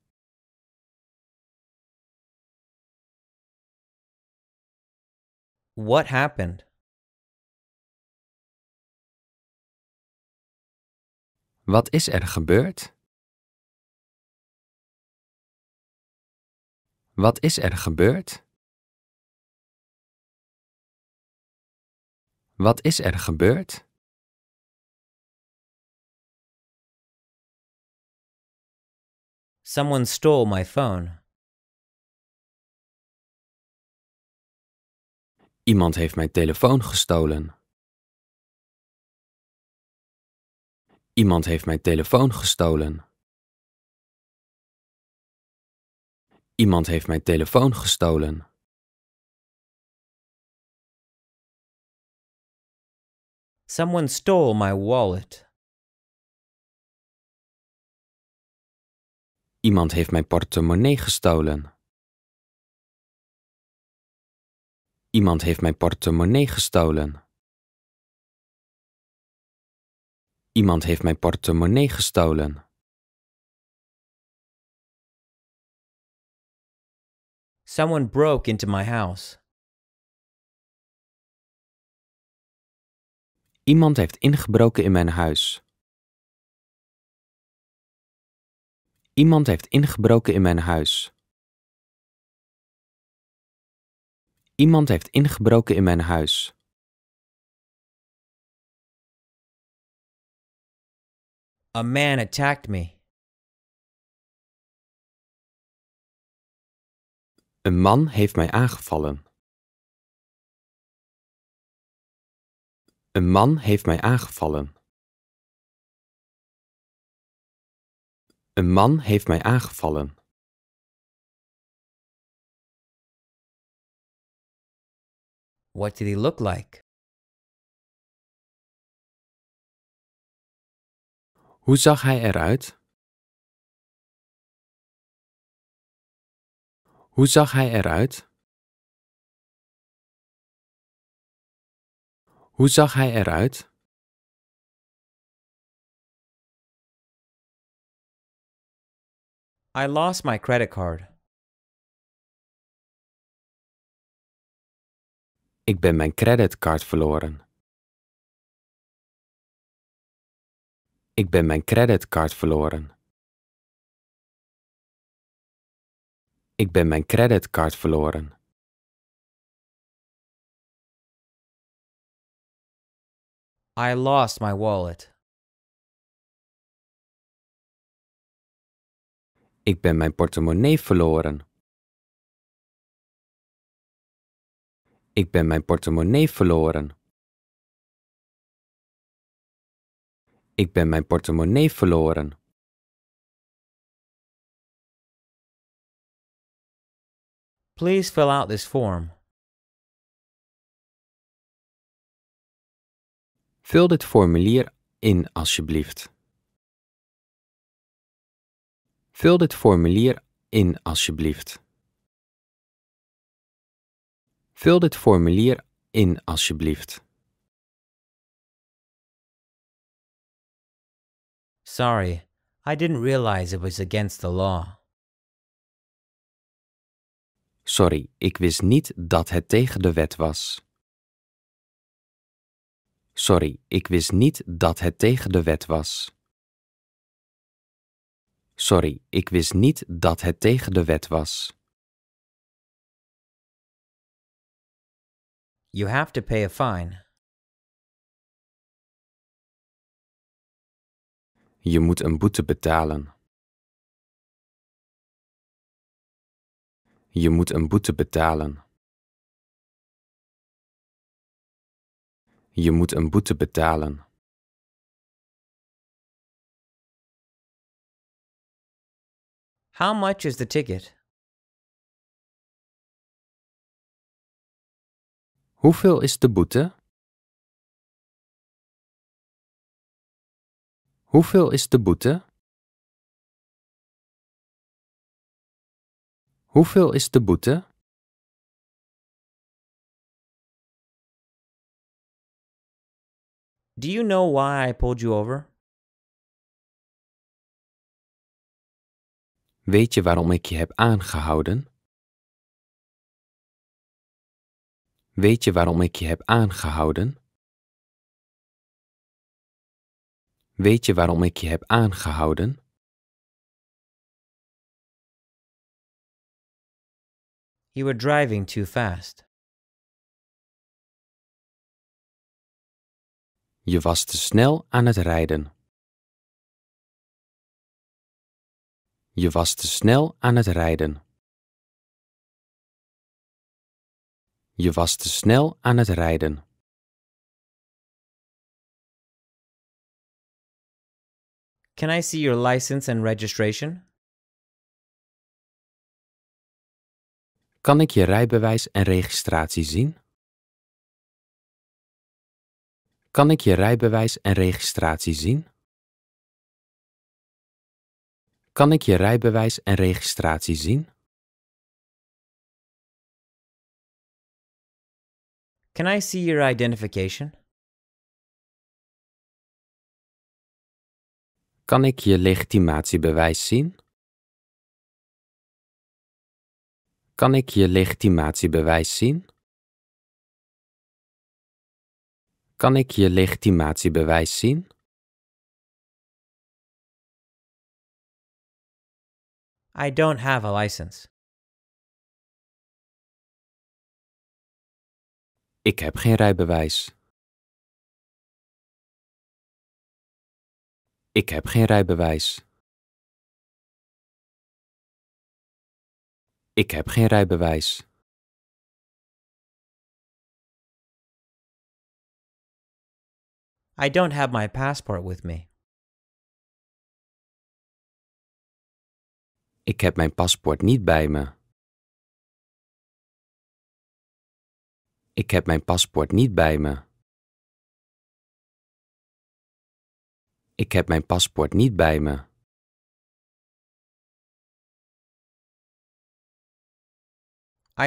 Speaker 1: What happened? Wat is er gebeurd? Wat is er gebeurd? Wat is er gebeurd? Someone stole my phone. Iemand heeft mijn telefoon gestolen. Iemand heeft mijn telefoon gestolen. Iemand heeft mijn telefoon gestolen. Someone stole my wallet. Iemand heeft mijn portemonnee gestolen. Iemand heeft mijn portemonnee gestolen. Iemand heeft mijn portemonnee gestolen. Someone broke into my house. Iemand heeft ingebroken in mijn huis. Iemand heeft ingebroken in mijn huis. Iemand heeft ingebroken in mijn huis. A man attacked me. Een man heeft mij aangevallen. Een man heeft mij aangevallen. Een man heeft mij aangevallen. What did he look like? Hoe zag hij eruit? Hoe zag hij eruit? Hoe zag hij eruit? I lost my credit card. Ik ben mijn creditcard verloren. Ik ben mijn creditcard verloren. Ik ben mijn creditcard verloren. I lost my wallet. Ik ben mijn portemonnee verloren. Ik ben mijn portemonnee verloren. Ik ben mijn portemonnee verloren. Please fill out this form. Vul dit formulier in alsjeblieft. Vul dit formulier in alsjeblieft. Vul dit formulier in alsjeblieft.
Speaker 2: Sorry, I didn't realize it was against the law.
Speaker 1: Sorry, ik wist niet dat het tegen de wet was. Sorry, ik wist niet dat het tegen de wet was. Sorry, ik wist niet dat het tegen de wet was. you have to pay a fine. Je moet een boete betalen. Je moet een boete betalen. Je moet een boete betalen. How much is the ticket? Hoeveel is de boete? Hoeveel is de boete? Hoeveel is de boete? Do you know why I pulled you over? Weet je waarom ik je heb aangehouden? Weet je waarom ik je heb aangehouden? Weet je waarom ik je heb aangehouden? You were driving too fast. Je was te snel aan het rijden. Je was te snel aan het rijden. Je was te snel aan het rijden.
Speaker 2: Can I see your license and registration?
Speaker 1: Kan ik je rijbewijs en registratie zien? Kan ik je rijbewijs en registratie zien? Kan ik je rijbewijs en registratie zien? Can I see your identification? Kan ik je legitimatiebewijs zien? Kan ik je legitimatiebewijs zien? Kan ik je legitimatiebewijs zien? I don't have a license. Ik heb geen rijbewijs. Ik heb geen rijbewijs. Ik heb geen rijbewijs. I don't have my passport with me. Ik heb mijn paspoort niet bij me. Ik heb mijn paspoort niet bij me. Ik heb mijn paspoort niet bij me.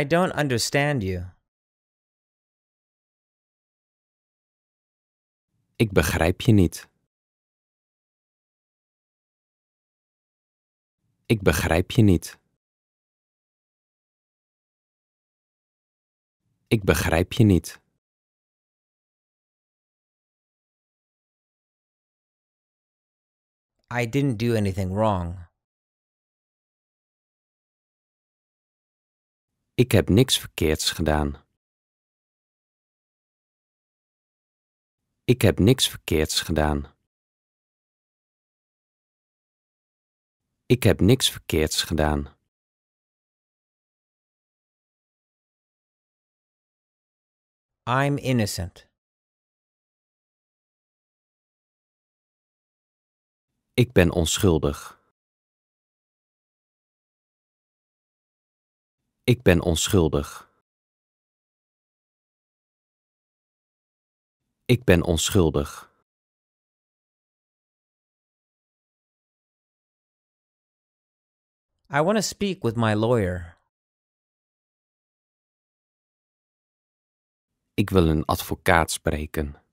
Speaker 1: I don't understand you. Ik begrijp je niet. Ik begrijp je niet. Ik begrijp je niet. I didn't do anything wrong. Ik heb niks verkeerds gedaan. Ik heb niks verkeerds gedaan. Ik heb niks verkeerds gedaan. I'm innocent. Ik ben onschuldig. Ik ben onschuldig. Ik ben onschuldig. I want to speak with my lawyer. Ik wil een advocaat spreken.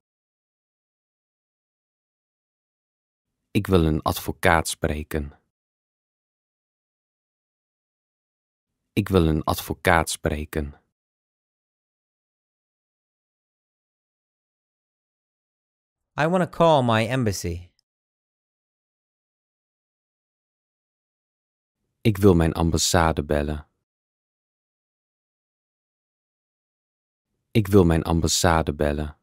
Speaker 1: Ik wil een advocaat spreken. Ik wil een advocaat spreken. I want to call my embassy. Ik wil mijn ambassade bellen. Ik wil mijn ambassade bellen.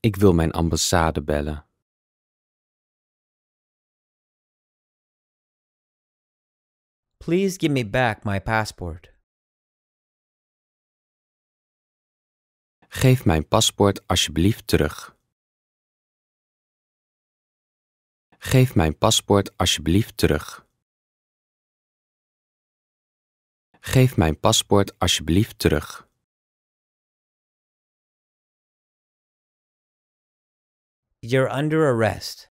Speaker 1: Ik wil mijn ambassade bellen. Please give me back my passport. Geef mijn paspoort alsjeblieft terug. Geef mijn paspoort alsjeblieft terug. Geef mijn paspoort alsjeblieft terug. You're under arrest.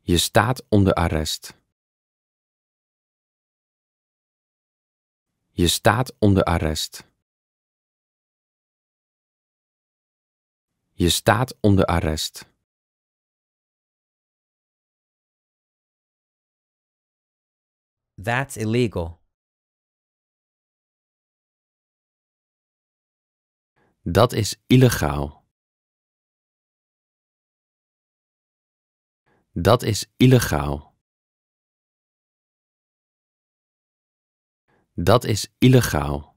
Speaker 1: Je staat onder arrest. Je staat onder arrest. Je staat onder arrest. That's illegal. Dat is illegaal. Dat is illegaal. Dat is illegaal.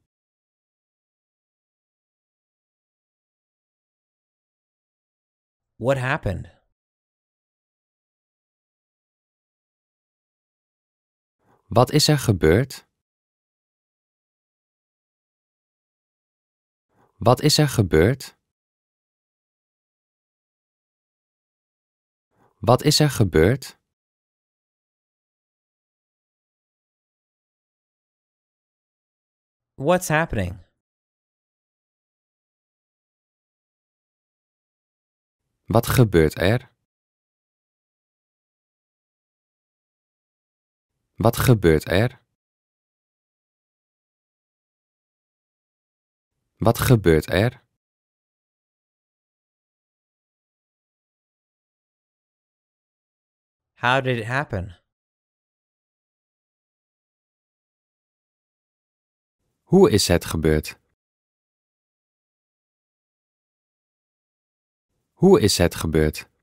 Speaker 1: What happened? Wat is er gebeurd? Wat is er gebeurd? Wat is er gebeurd? What's happening? Wat gebeurt er? Wat gebeurt er? Wat gebeurt er? How did it happen? Hoe is het gebeurd? Hoe is het gebeurd?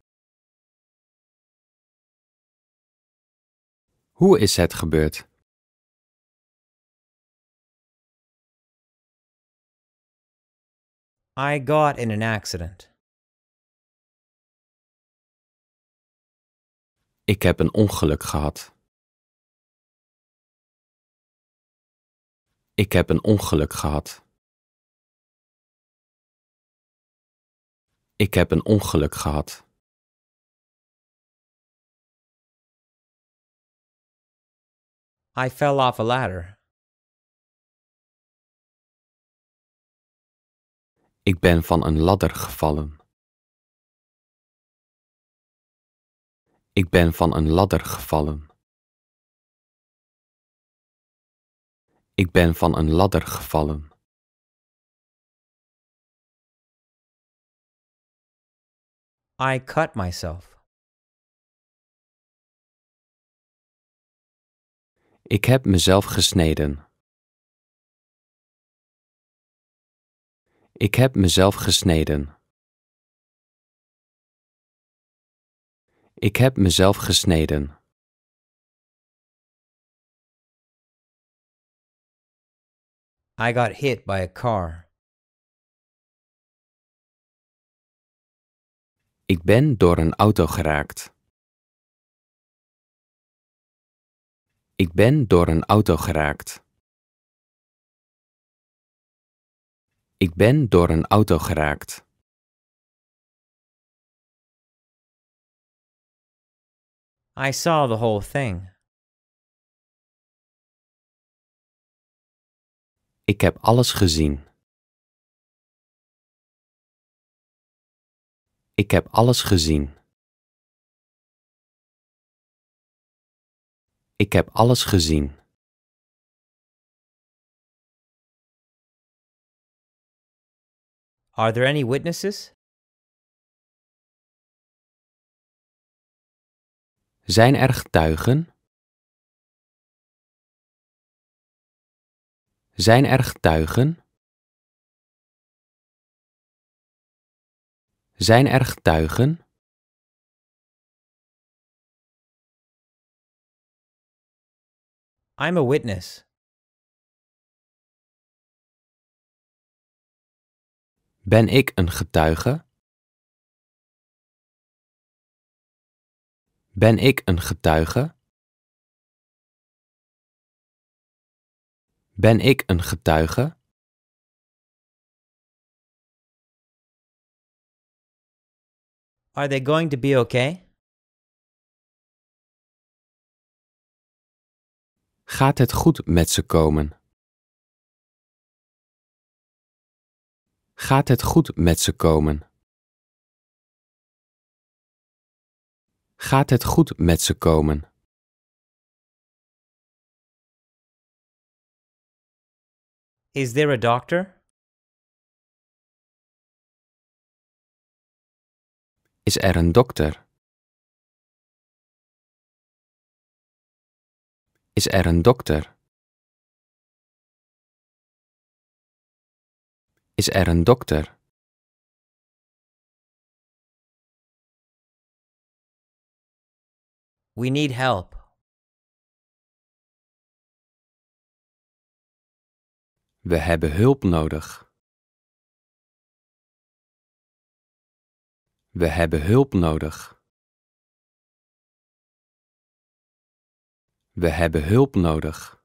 Speaker 1: Hoe is het gebeurd? I got in an accident. Ik heb een ongeluk gehad. Ik heb een ongeluk gehad. Ik heb een ongeluk gehad. I fell off a ladder. Ik ben van een ladder gevallen. Ik ben van een ladder gevallen. Ik ben van een ladder gevallen. I cut myself. Ik heb mezelf gesneden. Ik heb mezelf gesneden. Ik heb mezelf gesneden. I got hit by a car. Ik ben door een auto geraakt. Ik ben door een auto geraakt. Ik ben door een auto geraakt. I saw the whole thing. Ik heb alles gezien. Ik heb alles gezien. Ik heb alles gezien. Are there any witnesses? Zijn er getuigen? Zijn er getuigen? Zijn er getuigen? I'm a witness. Ben ik een getuige? Ben ik een getuige? Ben ik een getuige? Are they going to be okay? Gaat het goed met ze komen? Gaat het goed met ze komen? Gaat het goed met ze komen? Is there a doctor? Is er een dokter? Is er een dokter? Is er een dokter? We need help. We hebben hulp nodig. We hebben hulp nodig. We hebben hulp nodig.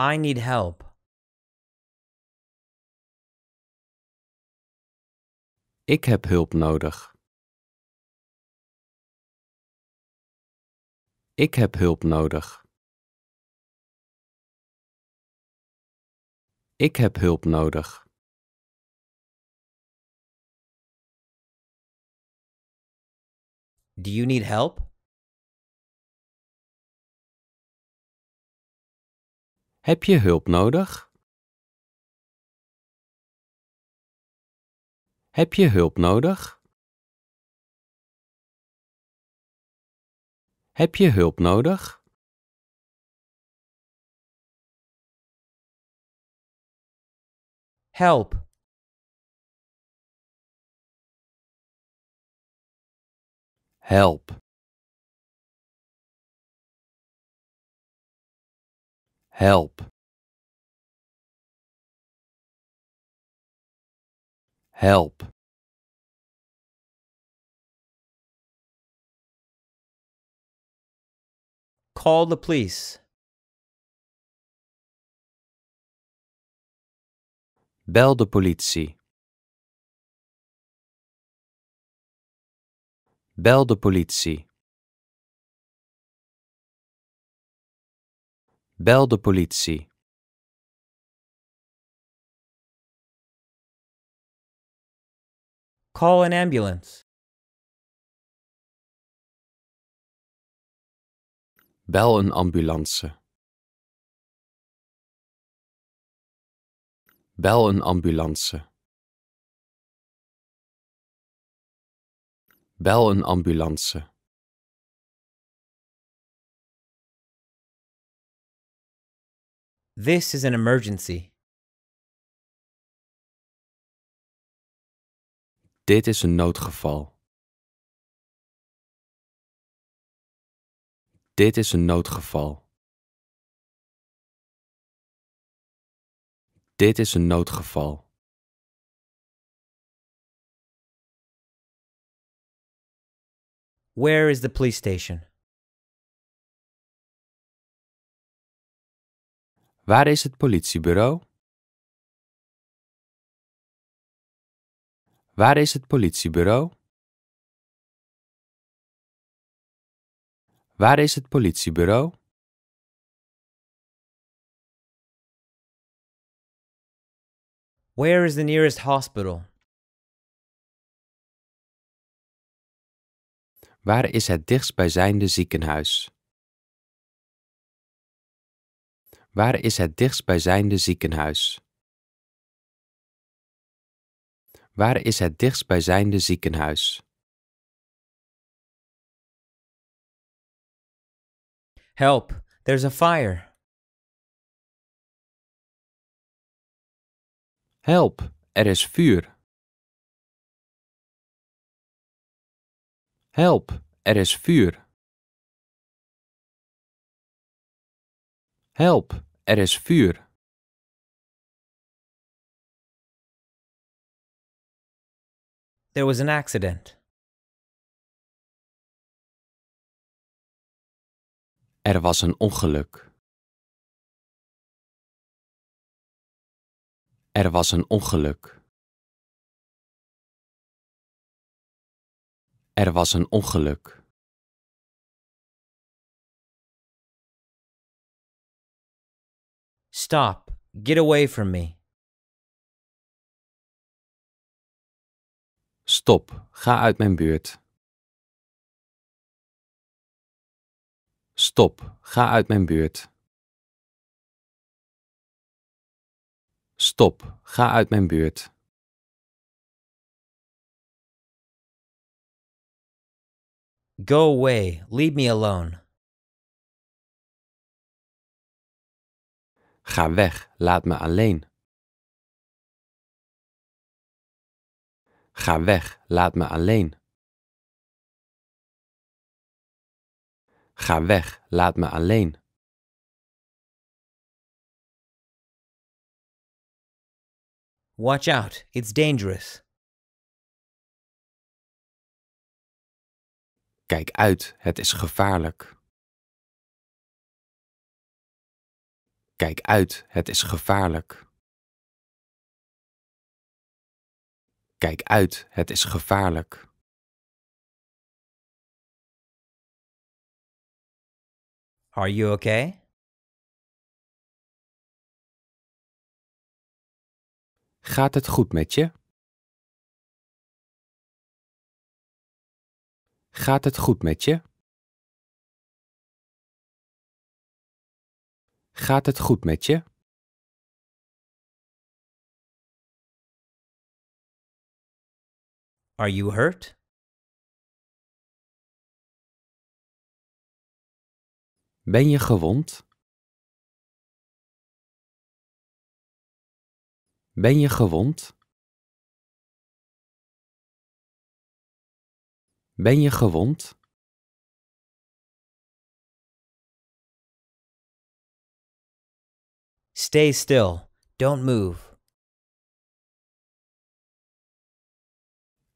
Speaker 1: I need help. Ik heb hulp nodig. Ik heb hulp nodig. Ik heb hulp nodig. Do you need help? Heb je hulp nodig? Heb je hulp nodig? Heb je hulp nodig? Help. Help. Help. Help. Call the police. Bel de politie. Bel de politie. Bel de politie. Call an ambulance. Bel een ambulance. Bel een ambulance. Bel een ambulance. This is an emergency. Dit is een noodgeval. Dit is een noodgeval. Dit is een noodgeval. Where is the police station? Waar is het politiebureau? Waar is het politiebureau? Waar is het politiebureau? Where is the nearest hospital? Waar is het dichtstbijzijnde ziekenhuis?
Speaker 2: Waar is het dichtstbijzijnde ziekenhuis?
Speaker 1: Waar is het dichtstbijzijnde ziekenhuis? Help, there's a fire. Help, er is vuur. Help, er is vuur. Help, er is vuur. There was an accident. Er was een ongeluk. Er was een ongeluk. Er was een ongeluk. Stop. Get away from me. Stop. Ga uit mijn buurt. Stop. Ga uit mijn buurt. Stop. Ga uit mijn buurt. Go away, leave me alone. Ga weg, laat me alleen. Ga weg, laat me alleen. Ga weg, laat me alleen. Watch out, it's dangerous. Kijk uit, het is gevaarlijk. Kijk uit, het is gevaarlijk. Kijk uit, het is gevaarlijk. Are you okay? Gaat het goed met je? Gaat het goed met je? Gaat het goed met je? Are you hurt? Ben je gewond? Ben je gewond? Ben je gewond? Stay still. Don't move.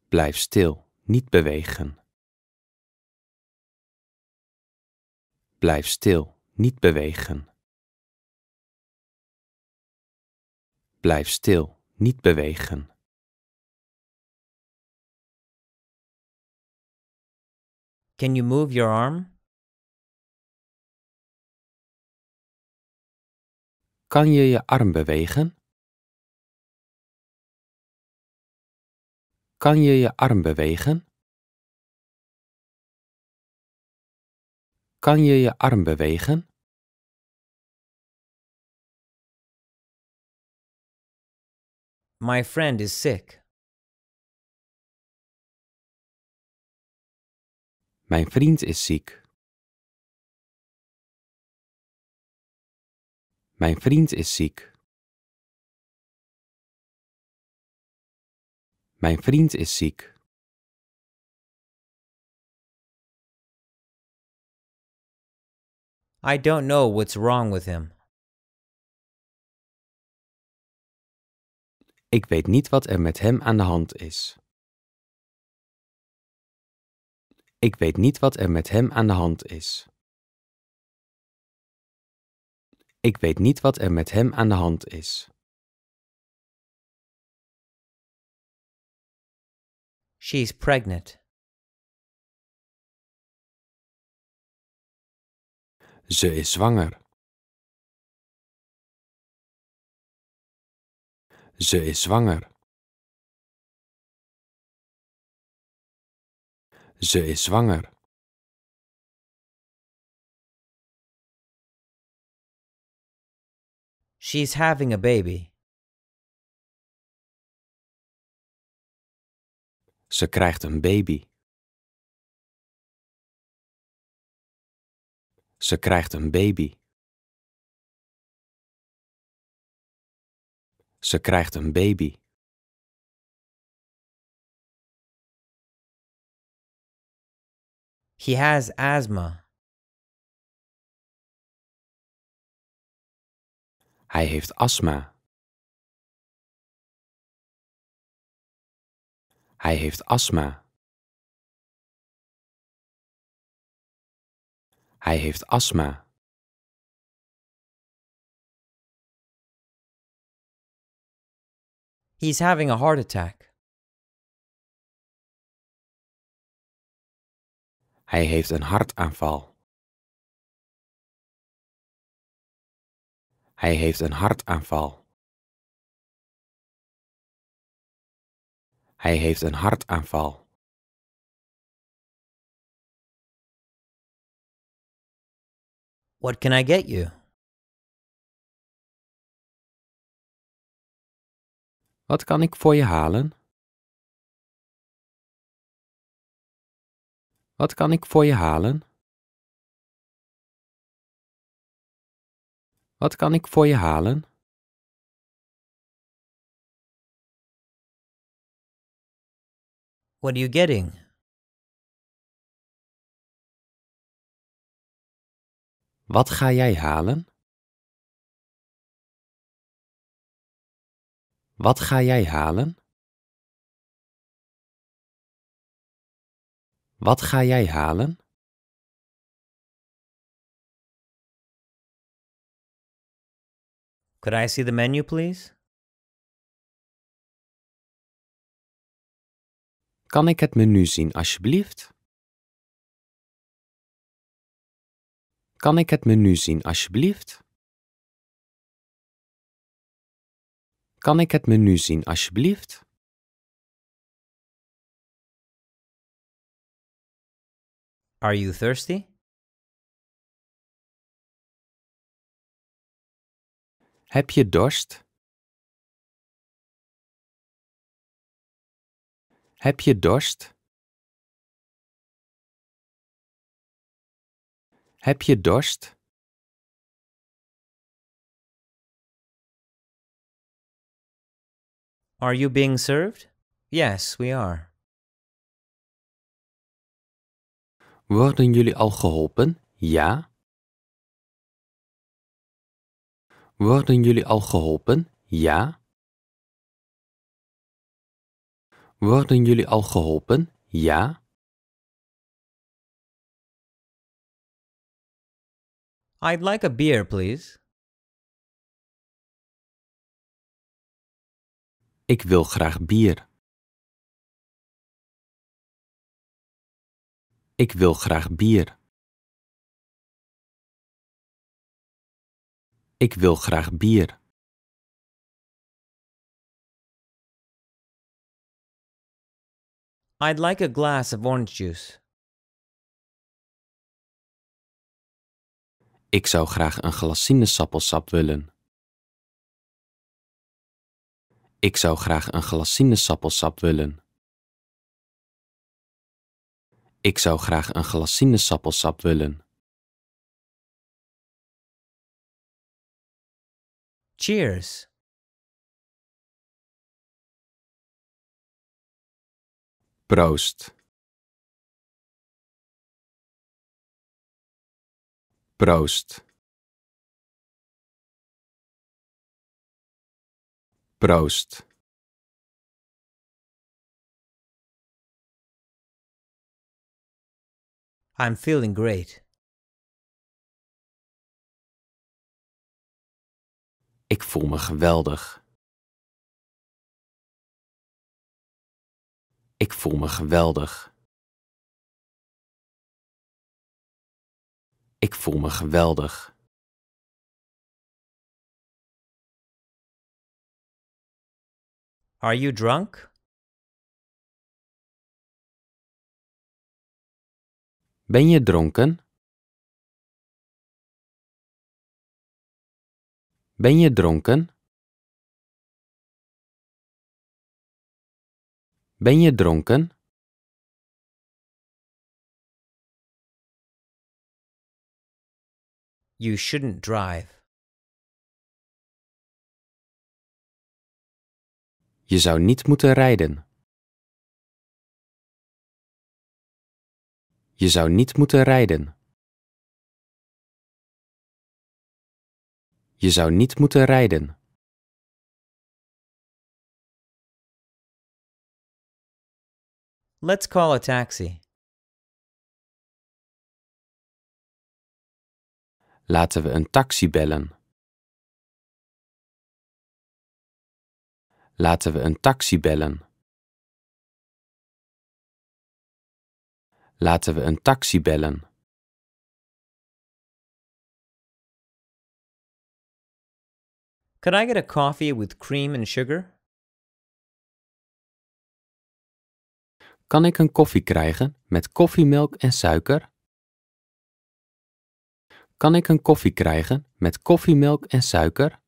Speaker 1: Blijf stil. Niet bewegen. Blijf stil. Niet bewegen. Blijf stil. Niet bewegen. Can you move your arm? Kan je je arm bewegen? Kan je je arm bewegen? Kan je je arm bewegen? My friend is sick. Mijn vriend is ziek. Mijn vriend is ziek. Mijn vriend is ziek. I don't know what's wrong with him. Ik weet niet wat er met hem aan de hand is. Ik weet niet wat er met hem aan de hand is. Ik weet niet wat er met hem aan de hand is. She's pregnant. Ze is zwanger. Ze is zwanger. Ze is zwanger. She's having a baby. Ze krijgt een baby. Ze krijgt een baby. Ze krijgt een baby. He has asthma. Hij heeft astma. Hij heeft astma. Hij heeft astma. He's having a heart attack. Hij heeft een hartaanval. Hij heeft een hartaanval. Hij heeft een hartaanval. What can I get you? Wat kan ik voor je halen? Wat kan ik voor je halen? Wat kan ik voor je halen? What are you getting? Wat ga jij halen? Wat ga jij halen? Wat ga jij halen? Could I see the menu, please? Kan ik het menu zien, alsjeblieft? Kan ik het menu zien, alsjeblieft? Kan ik het menu zien, alsjeblieft? Are you thirsty? Heb je dorst? Heb je dorst? Heb je dorst? Are you being served? Yes, we are. Worden jullie al geholpen? Ja. Worden jullie al geholpen? Ja. Worden jullie al geholpen? Ja. I'd like a beer, please. Ik wil graag bier. Ik wil graag bier. Ik wil graag bier. I'd like a glass of orange juice. Ik zou graag een glas sinaasappelsap willen. Ik zou graag een glas sinaasappelsap willen. Ik zou graag een glas sinaasappelsap willen. Cheers. Proost. Proost. Proost. I'm feeling great. Ik voel me geweldig. Ik voel me geweldig. Ik voel me geweldig. Are you drunk? Ben je dronken? Ben je dronken? Ben je dronken? You shouldn't drive. Je zou niet moeten rijden. Je zou niet moeten rijden. Je zou niet moeten rijden. Let's call a taxi. Laten we een taxi bellen. Laten we een taxi bellen. Laten we een taxi bellen. Could I get a coffee with cream and sugar? Kan ik een koffie krijgen met koffiemelk en suiker? Kan ik een koffie krijgen met koffiemelk en suiker?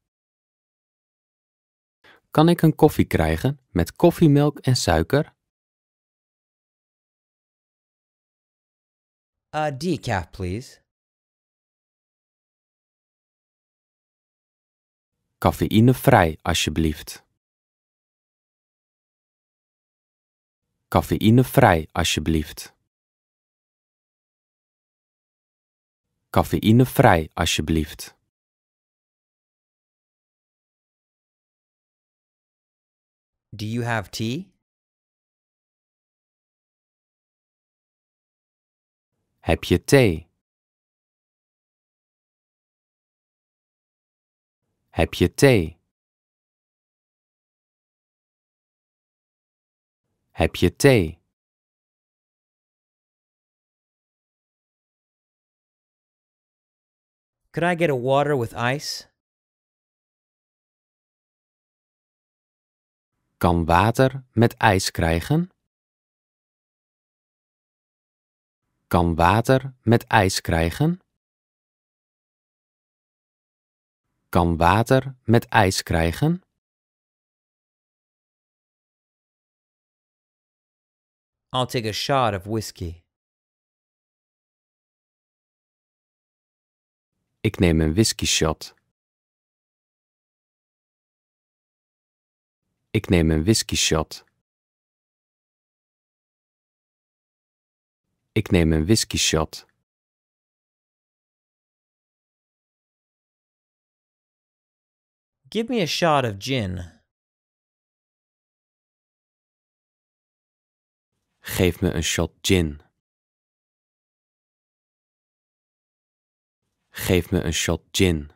Speaker 1: Kan ik een koffie krijgen met koffiemelk en suiker? A decaf, please. Cafeïnevrij, alsjeblieft. Cafeïnevrij, alsjeblieft. Cafeïnevrij, alsjeblieft. Do you have tea? Heb je thee? Heb je thee? Heb je thee? Could I get a water with ice? Kan water met ijs krijgen? kan water met ijs krijgen? Kan water met ijs krijgen? I'll take a shot of whiskey. Ik neem een whisky shot. Ik neem een whisky shot. Ik neem een whisky shot. Give me a shot of gin. Geef me een shot gin. Geef me een shot gin.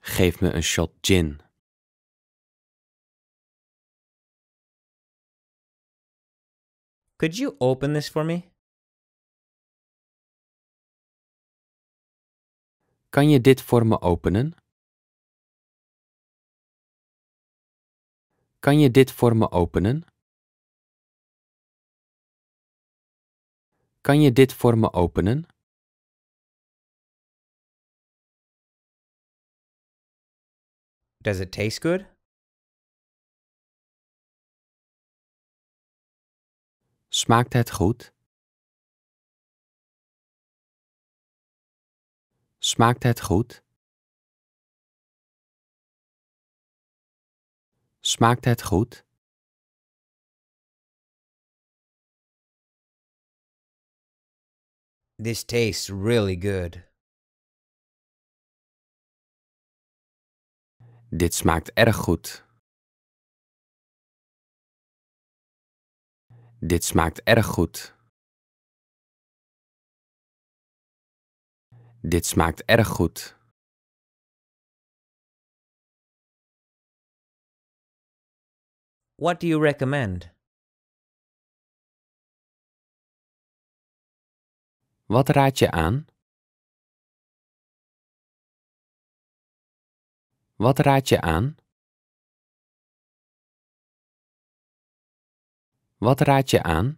Speaker 1: Geef me een shot gin. Could you open this for me? Kan je dit voor me openen? Kan je dit voor me openen? Kan je dit voor me openen? Does it taste good? Smaakt het goed? Smaakt het goed? Smaakt het goed? This tastes really good. Dit smaakt erg goed. Dit smaakt erg goed. Dit smaakt erg goed. What do you recommend? Wat raad je aan? Wat raad je aan? Wat raad je aan?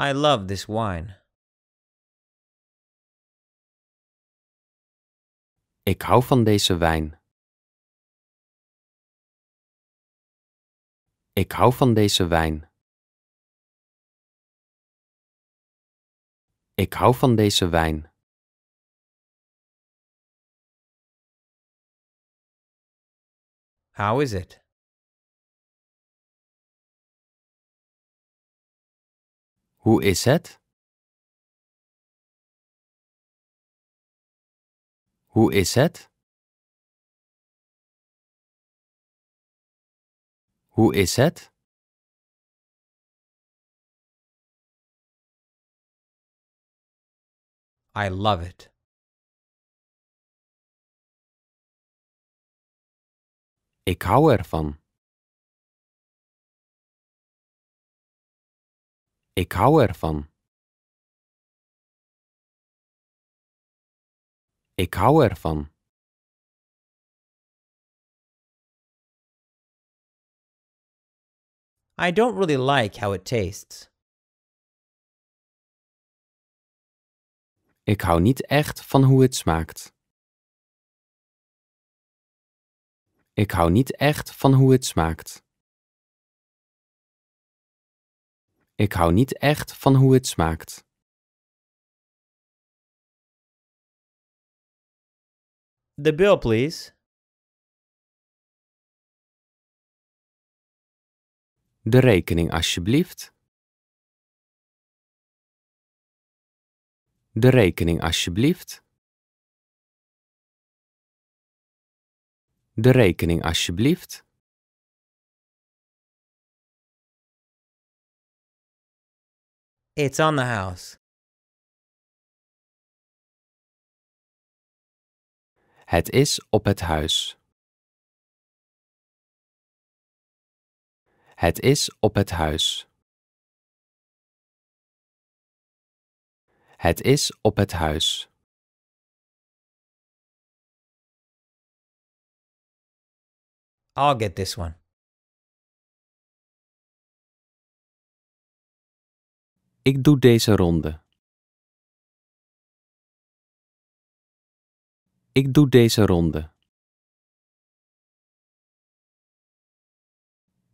Speaker 1: I love this wine. Ik hou van deze wijn. Ik hou van deze wijn. Ik hou van deze wijn. How is it? Hoe is het? Hoe is het? Hoe is het? I love it. Ik hou ervan. Ik hou ervan. Ik hou ervan. I don't really like how it tastes. Ik hou niet echt van hoe het smaakt. Ik hou niet echt van hoe het smaakt. Ik hou niet echt van hoe het smaakt. The bill, please. De rekening, alsjeblieft. De rekening, alsjeblieft. De rekening alsjeblieft. It's on the house. Het is op het huis. Het is op het huis. Het is op het huis. I'll get this one. Ik doe deze ronde. Ik doe deze ronde.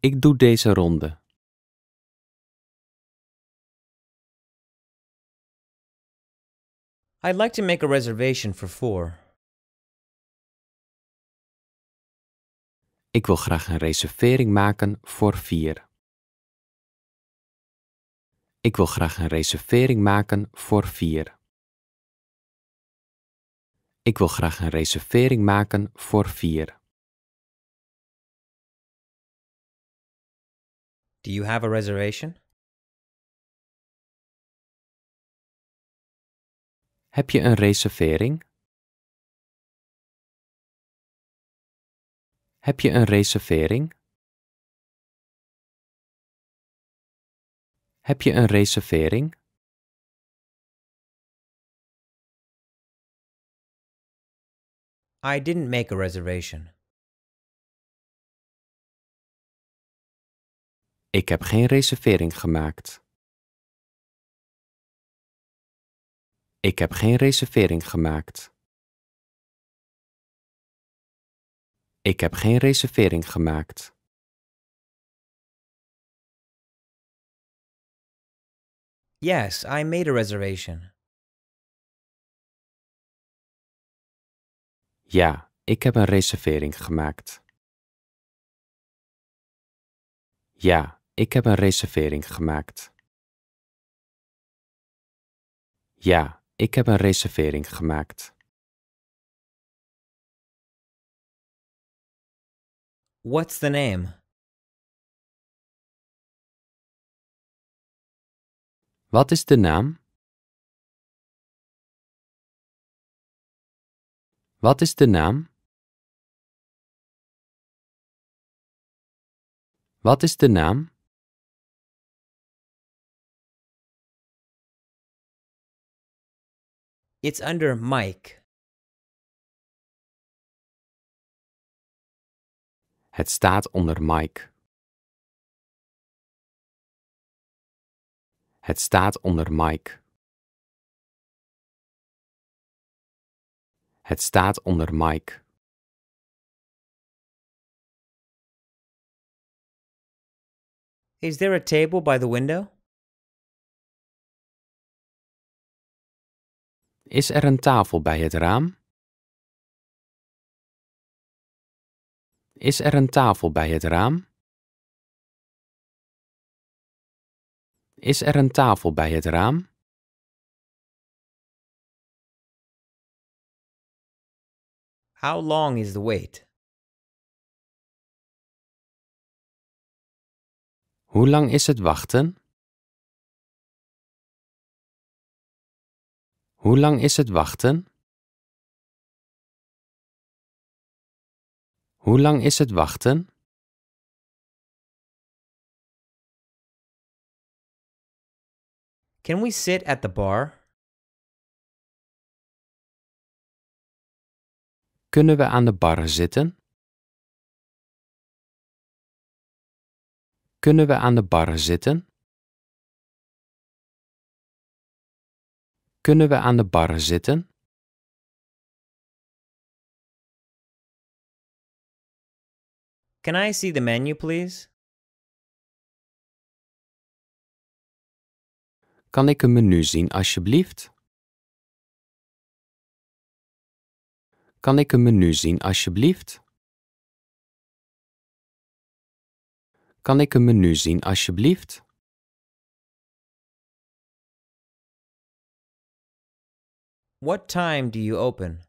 Speaker 1: Ik doe deze ronde. I'd like to make a reservation for four. Ik wil graag een reservering maken voor vier.
Speaker 2: Ik wil graag een reservering maken voor vier.
Speaker 1: Ik wil graag een reservering maken voor vier. Do you have a reservation? Heb je een reservering? Heb je een reservering? Heb je een reservering? I didn't make a reservation. Ik heb geen reservering gemaakt. Ik heb geen reservering gemaakt. Ik heb geen reservering gemaakt. Yes, I made a reservation. Ja, ik heb een reservering gemaakt. Ja, ik heb een reservering gemaakt. Ja, ik heb een reservering gemaakt. What's the name? Wat is de naam? Wat is de naam? Wat is de naam? It's under Mike. Het staat onder Mike. Het staat onder Mike. Het staat onder Mike. Is there a table by the window? Is er een tafel bij het raam? Is er een tafel bij het raam? Is er een tafel bij het raam? How long is the wait? Hoe lang is het wachten? Hoe lang is het wachten? Hoe lang is het wachten? Can we sit at the bar? Kunnen we aan de bar zitten? Kunnen we aan de bar zitten? Kunnen we aan de bar zitten? Can I see the menu, please? Kan ik een menu zien, alsjeblieft? Kan ik een menu zien, alsjeblieft? Kan ik een menu zien, alsjeblieft? What time do you open?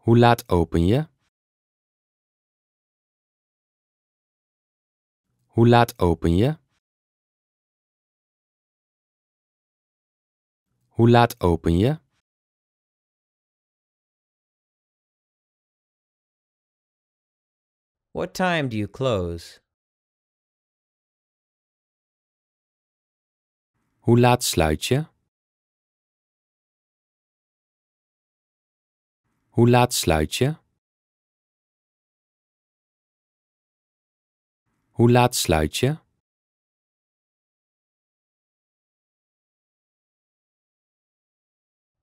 Speaker 1: Hoe laat open je? Hoe laat open je? Hoe laat open je? What time do you close? Hoe laat sluit je? Hoe laat sluit je? Hoe laat sluit je?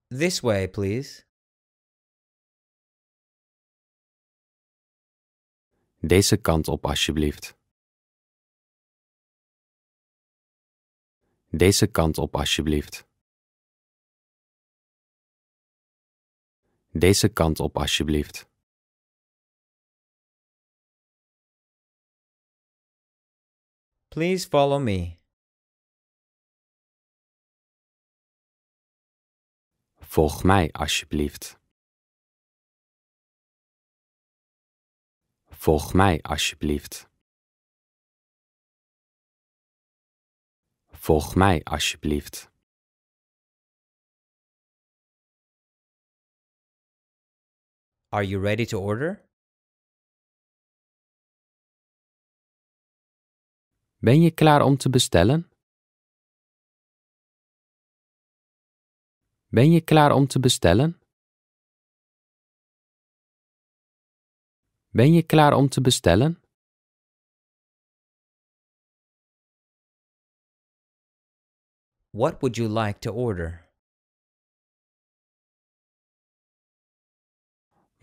Speaker 1: This way, please. Deze kant op, alsjeblieft. Deze kant op, alsjeblieft. Deze kant op alsjeblieft. Please follow me. Volg mij alsjeblieft. Volg mij alsjeblieft. Volg mij alsjeblieft. Are you ready to order? Ben je klaar om te bestellen? Ben je klaar om te bestellen? Ben je klaar om te bestellen? What would you like to order?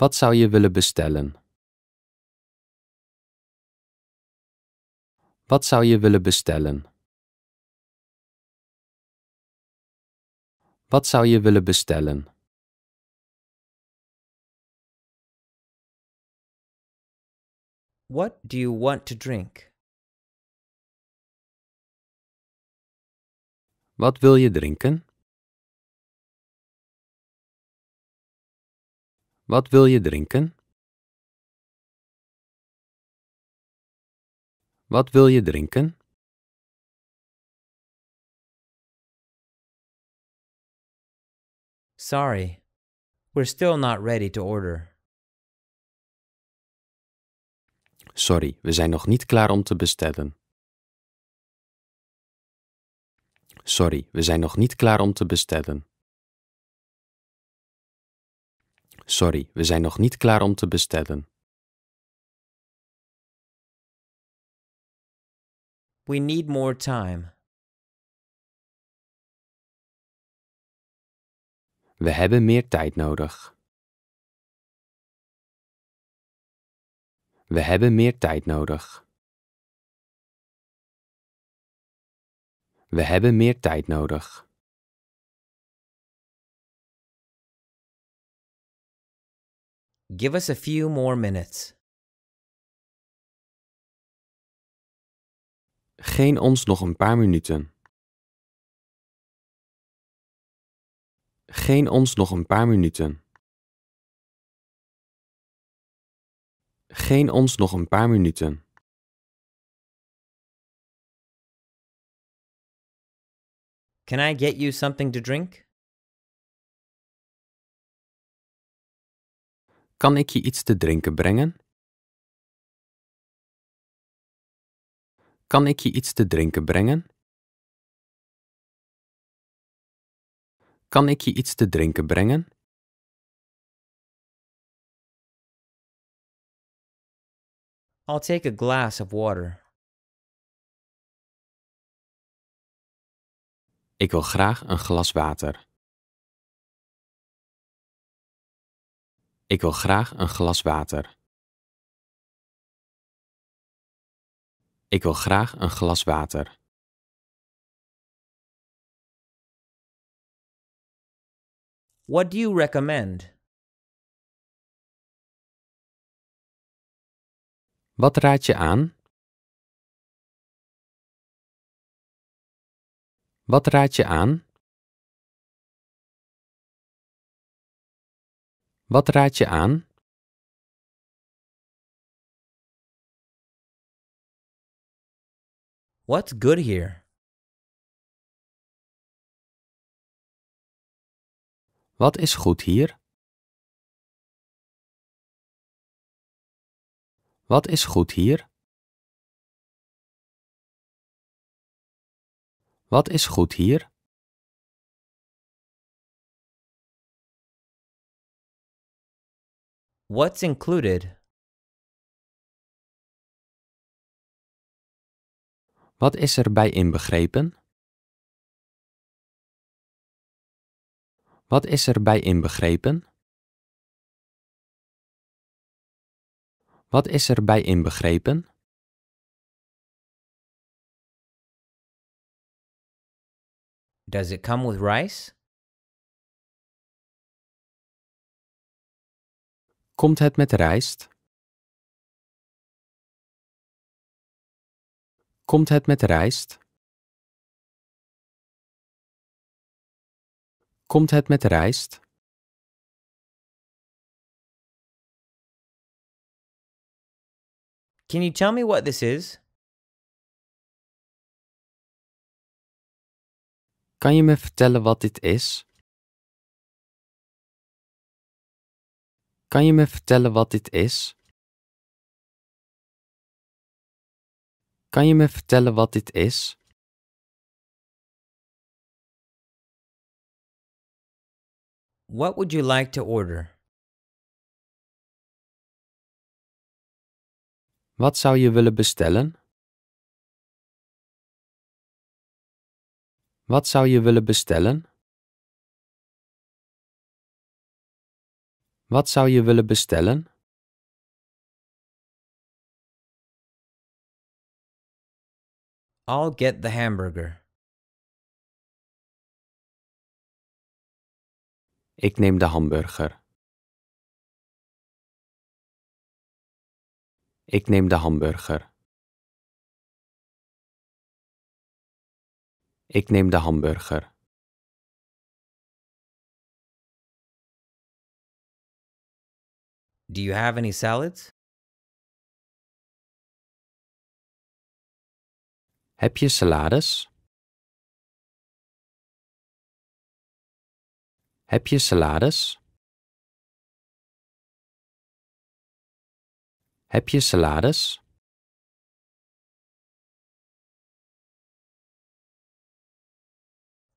Speaker 1: Wat zou je willen bestellen? Wat zou je willen bestellen? Wat zou je willen bestellen? What do you want to drink? Wat wil je drinken? Wat wil je drinken? Wat wil je drinken? Sorry, we're still not ready to order. Sorry, we zijn nog niet klaar om te bestellen. Sorry, we zijn nog niet klaar om te bestellen. Sorry, we zijn nog niet klaar om te bestellen. We need more time. We hebben meer tijd nodig. We hebben meer tijd nodig. We hebben meer tijd nodig. Give us a few more minutes. Geen ons nog een paar minuten. Geen ons nog een paar minuten. Geen ons nog een paar minuten. Can I get you something to drink? Kan ik je iets te drinken brengen? Kan ik je iets te drinken brengen? Kan ik je iets te drinken brengen? I'll take a glass of water. Ik wil graag een glas water. Ik wil graag een glas water. Ik wil graag een glas water. What do you recommend? Wat raad je aan? Wat raad je aan? Wat raad je aan? What's good here? Wat is goed hier? Wat is goed hier? Wat is goed hier? What's included? What is is erbij inbegrepen? Wat is erbij inbegrepen? Wat is erbij inbegrepen? Does it come with rice? Komt het met rijst? Komt het met rijst? Komt het met rijst? Can you tell me what this is? Kan je me vertellen wat dit is? Kan je me vertellen wat dit is? Kan je me vertellen wat dit is? What would you like to order? Wat zou je willen bestellen? Wat zou je willen bestellen? Wat zou je willen bestellen? I'll get the hamburger. Ik neem de hamburger. Ik neem de hamburger. Ik neem de hamburger. Do you have any salads? Heb je salades? Heb je salades? Heb je salades?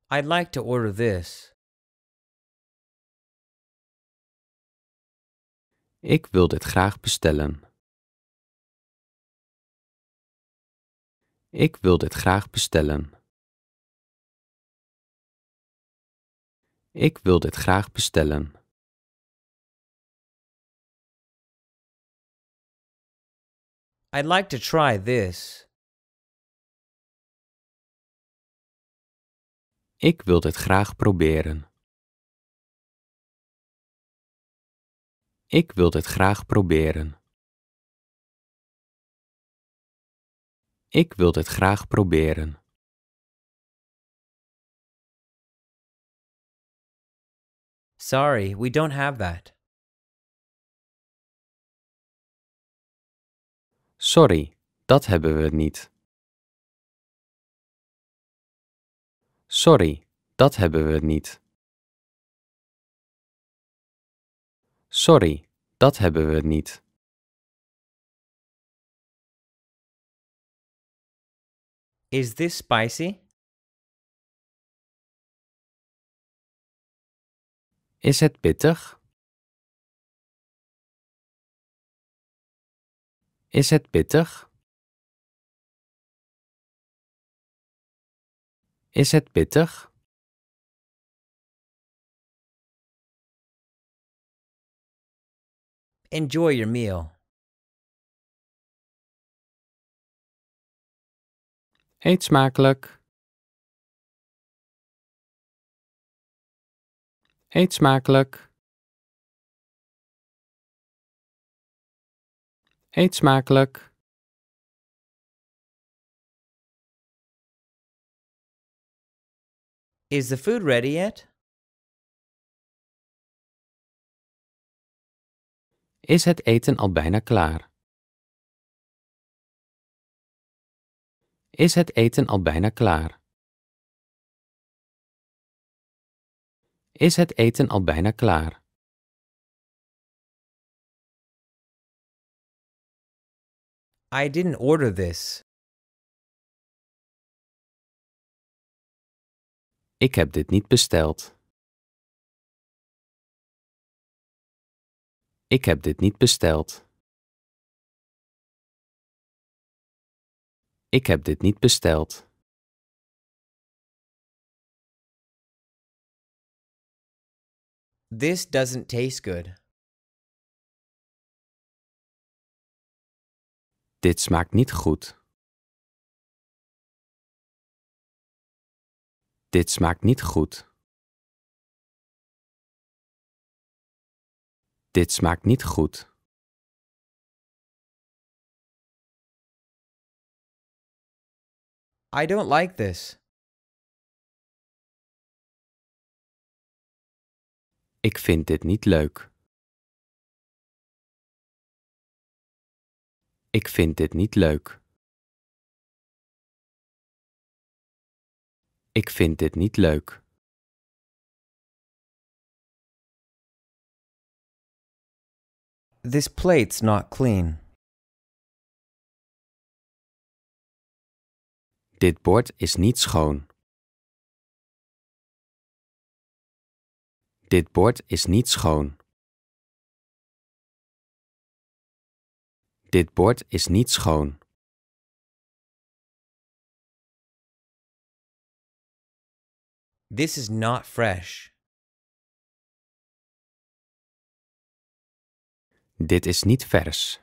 Speaker 1: I'd like to order this. Ik wil dit graag bestellen. Ik wil dit graag bestellen. Ik wil dit graag bestellen. I'd like to try this. Ik wil dit graag proberen. Ik wil het graag proberen. Ik wil het graag proberen. Sorry, we don't have that. Sorry, dat hebben we niet. Sorry, dat hebben we niet. Sorry, dat hebben we niet. Is this spicy? Is het pittig? Is het pittig? Is het pittig? Enjoy your meal. Eet smakelijk. Eet smakelijk. Eet smakelijk. Is the food ready yet? is het eten al bijna klaar. Is het eten al bijna klaar? Is het eten al bijna klaar? I didn't order this. Ik heb dit niet besteld. Ik heb dit niet besteld. Ik heb dit niet besteld. This doesn't taste good. Dit smaakt niet goed. Dit smaakt niet goed. Dit smaakt niet goed. I don't like this. Ik vind dit niet leuk. Ik vind dit niet leuk. Ik vind dit niet leuk. This plate's not clean. Dit bord is niet schoon. Dit bord is niet schoon. Dit bord is niet schoon. This is not fresh. Dit is niet vers.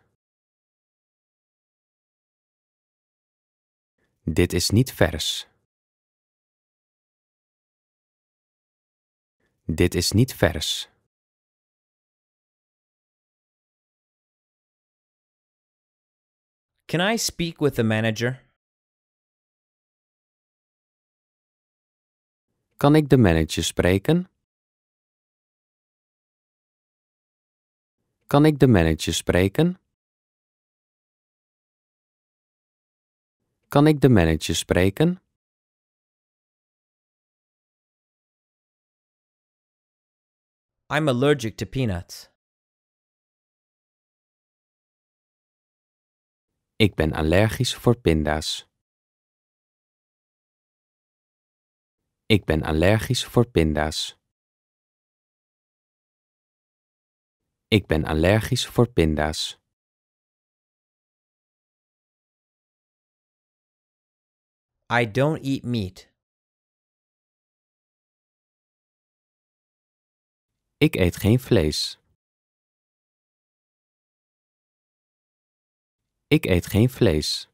Speaker 1: Dit is niet vers. Dit is niet vers. Can I speak with the manager? Kan ik de manager spreken? Kan ik de manager spreken? Kan ik de manager spreken? I'm allergic to peanuts. Ik ben allergisch voor pinda's. Ik ben allergisch voor pinda's. Ik ben allergisch voor pinda's. I don't eat meat. Ik eet geen vlees. Ik eet geen vlees.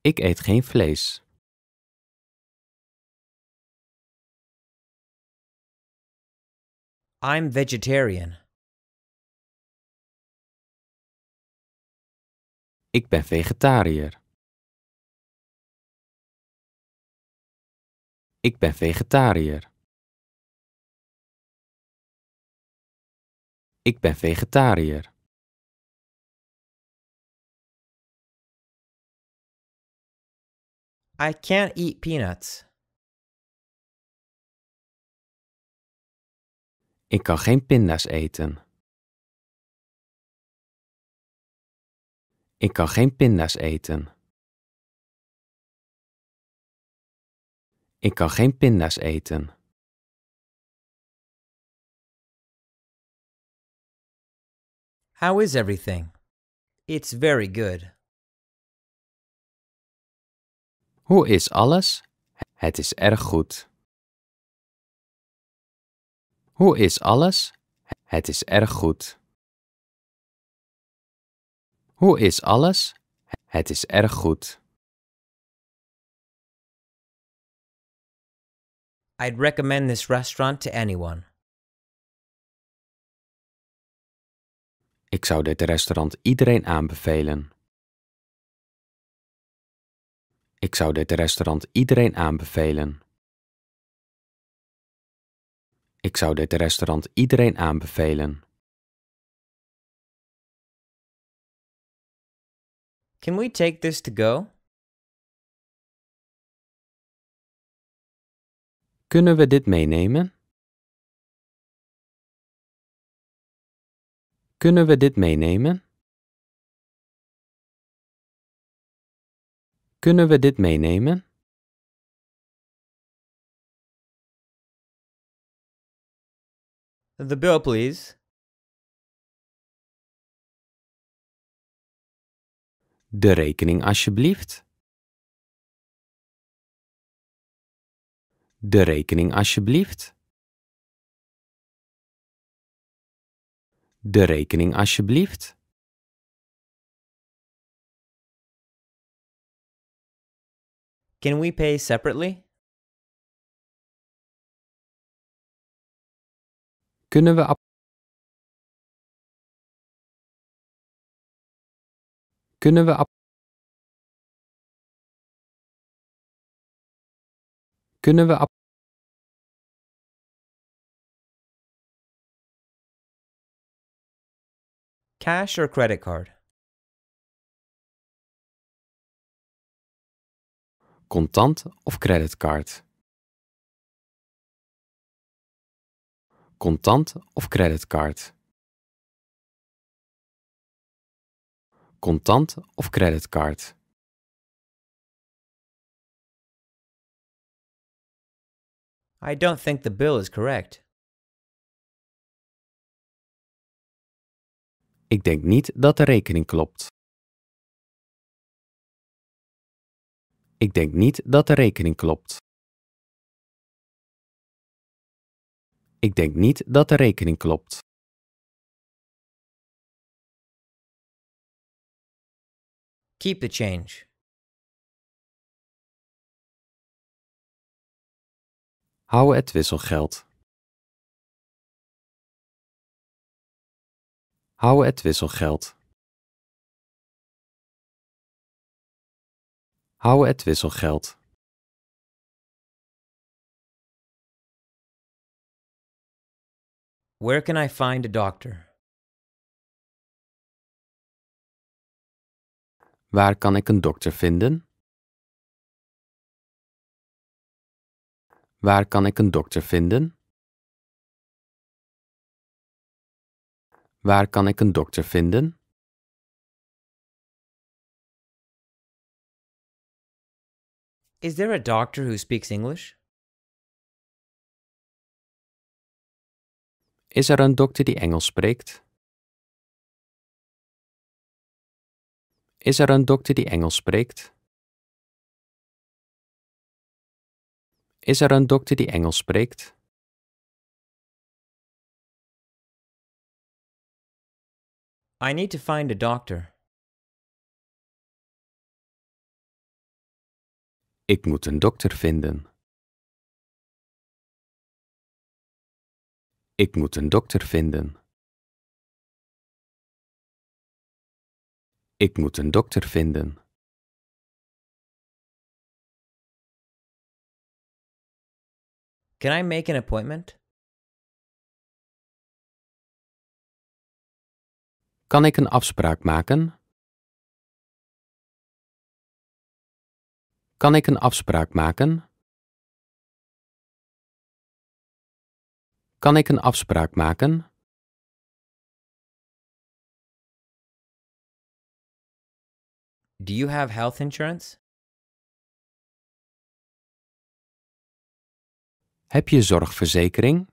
Speaker 1: Ik eet geen vlees. I'm vegetarian. Ik ben vegetariër. Ik ben vegetariër. Ik ben vegetariër. I can't eat peanuts. Ik kan geen pinda's eten. Ik kan geen pinda's eten. Ik kan geen pinda's eten. How is everything? It's very good. Hoe is alles? Het is erg goed. Hoe is alles? Het is erg goed. Hoe is alles? Het is erg goed. I'd recommend this restaurant to anyone. Ik zou dit restaurant iedereen aanbevelen. Ik zou dit restaurant iedereen aanbevelen. Ik zou dit restaurant iedereen aanbevelen. Can we take this to go? Kunnen we dit meenemen? Kunnen we dit meenemen? Kunnen we dit meenemen? The bill, please. De rekening, alsjeblieft. De rekening, alsjeblieft. De rekening, alsjeblieft. Can we pay separately? kunnen we kunnen we kunnen we cash or credit card contant of creditcard Contant of creditcard? Contant of creditcard? I don't think the bill is correct. Ik denk niet dat de rekening klopt. Ik denk niet dat de rekening klopt. Ik denk niet dat de rekening klopt. Keep the change. Hou het wisselgeld. Hou het wisselgeld. Hou het wisselgeld. Where can I find a doctor? Waar kan ik een dokter vinden? Waar kan ik een dokter vinden? Waar kan ik een dokter vinden? Is there a doctor who speaks English? Is er een dokter die Engels spreekt? Is er een dokter die Engels spreekt? Is er een dokter die Engels spreekt? I need to find a doctor. Ik moet een dokter vinden. Ik moet een dokter vinden. Ik moet een dokter vinden. Can I make an appointment? Kan ik een afspraak maken? Kan ik een afspraak maken? Kan ik een afspraak maken? Do you have health insurance? Heb je zorgverzekering?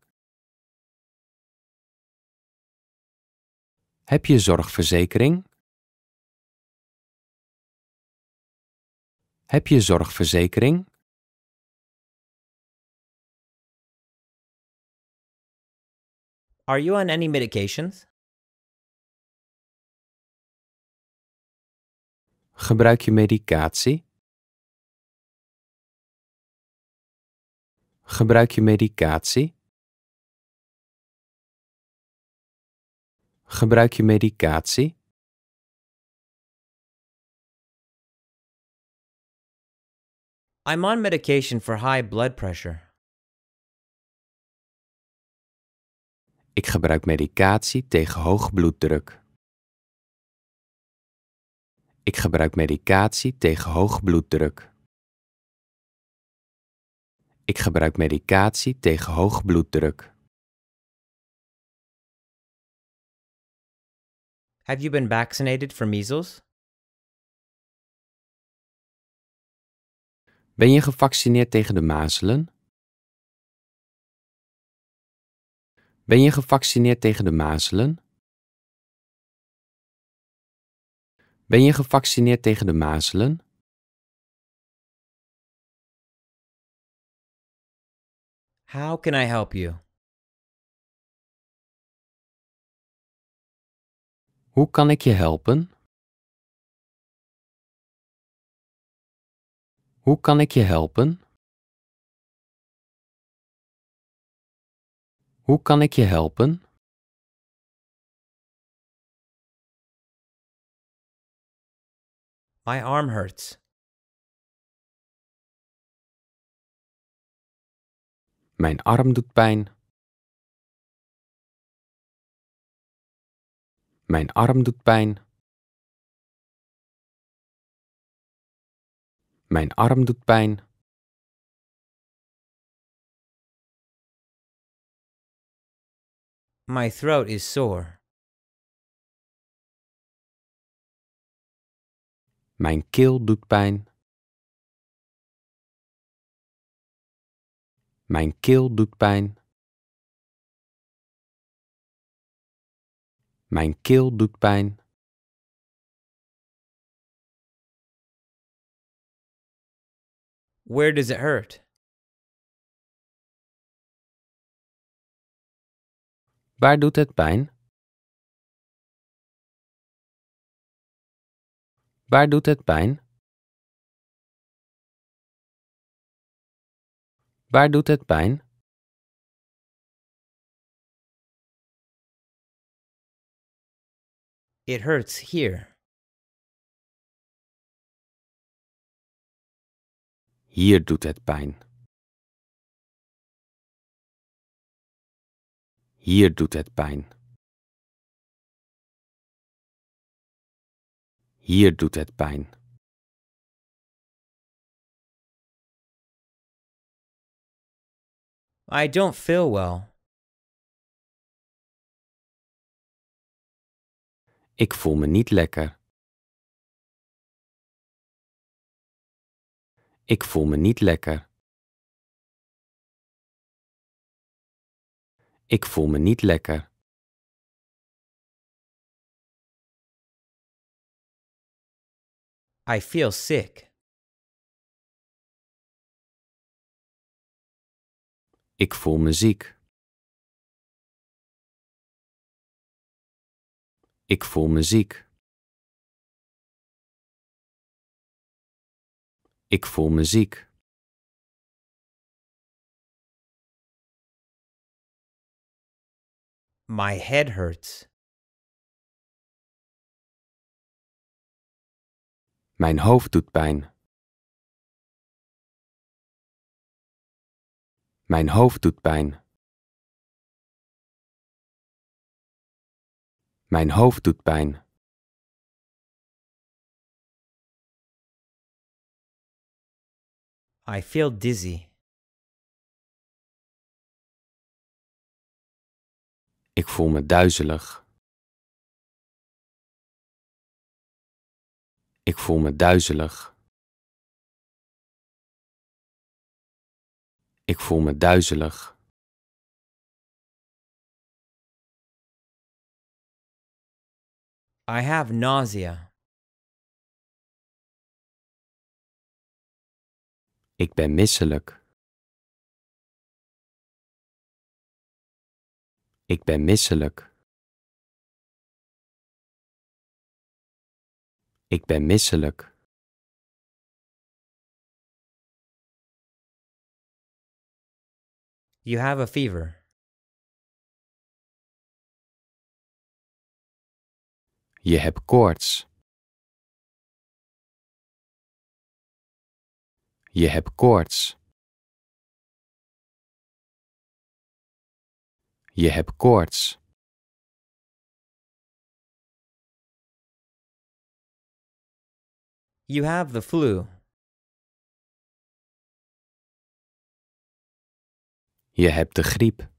Speaker 1: Heb je zorgverzekering? Heb je zorgverzekering? Are you on any medications? Gebruik je medicatie? Gebruik je medicatie? Gebruik je medicatie? I'm on medication for high blood pressure. Ik gebruik medicatie tegen hoge bloeddruk.
Speaker 2: Ik gebruik medicatie tegen hoge bloeddruk.
Speaker 1: Ik gebruik medicatie tegen hoge bloeddruk. Have you been vaccinated for measles? Ben je gevaccineerd tegen de mazelen? Ben je gevaccineerd tegen de mazelen? Ben je gevaccineerd tegen de mazelen? How can I help you? Hoe kan ik je helpen? Hoe kan ik je helpen? Hoe kan ik je helpen? My arm hurts. Mijn arm doet pijn. Mijn arm doet pijn. Mijn arm doet pijn. My throat is sore. Mijn keel doet pijn. Mijn keel doet pijn. Mijn keel doet pijn. Where does it hurt? Waar doet het pijn? Waar doet het pijn? Waar doet het pijn? It hurts here. Hier doet het pijn. Hier doet het pijn. Hier doet het pijn. I don't feel well. Ik voel me niet lekker. Ik voel me niet lekker. Ik voel me niet lekker. I feel sick. Ik voel me ziek. Ik voel me ziek. Ik voel me ziek. My head hurts. Mijn hoofd doet pijn. Mijn hoofd doet pijn. Mijn hoofd doet pijn. I feel dizzy. Ik voel me duizelig. Ik voel me duizelig. Ik voel me duizelig. I have nausea. Ik ben misselijk. Ik ben misselijk. Ik ben misselijk. You have a fever. Je hebt koorts. Je hebt koorts. Je hebt koorts. You have the flu. Je hebt de griep.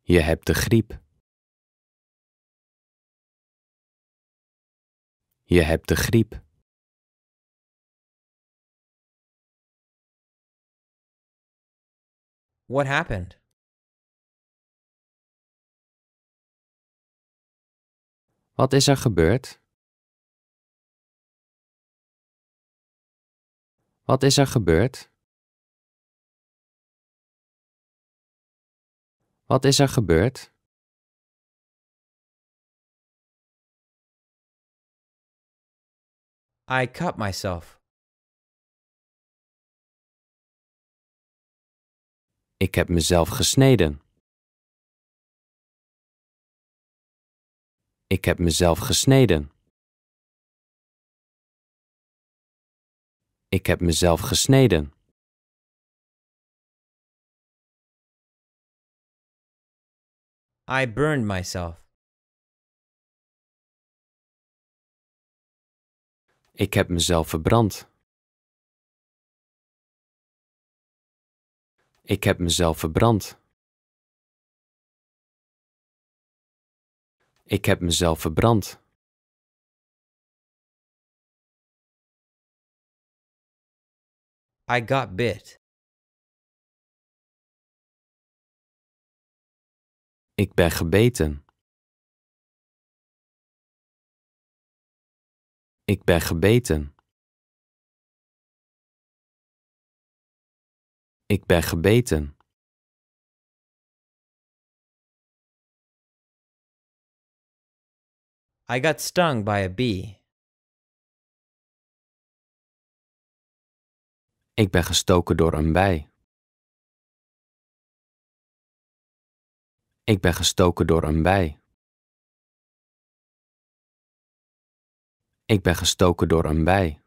Speaker 1: Je hebt de griep. Je hebt de griep. What happened? Wat is er gebeurd? Wat is er gebeurd? Wat is er gebeurd? I cut myself. Ik heb mezelf gesneden. Ik heb mezelf gesneden. Ik heb mezelf gesneden. I burned myself. Ik heb mezelf verbrand. Ik heb mezelf verbrand. Ik heb mezelf verbrand. I got bit. Ik ben gebeten. Ik ben gebeten. Ik ben gebeten. I got stung by a bee. Ik ben gestoken door een bij. Ik ben gestoken door een bij. Ik ben gestoken door een bij.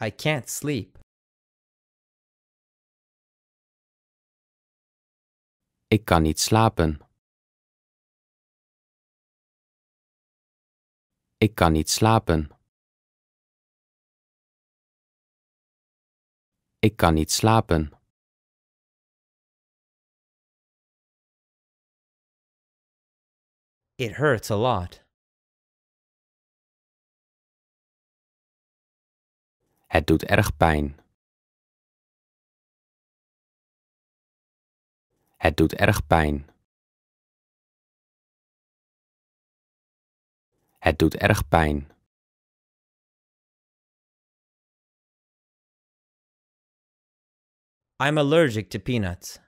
Speaker 1: I can't sleep. Ik kan niet slapen. Ik kan niet slapen. Ik kan niet slapen. It hurts a lot. Het doet erg pijn. Het doet erg pijn. Het doet erg pijn. I'm allergic to peanuts.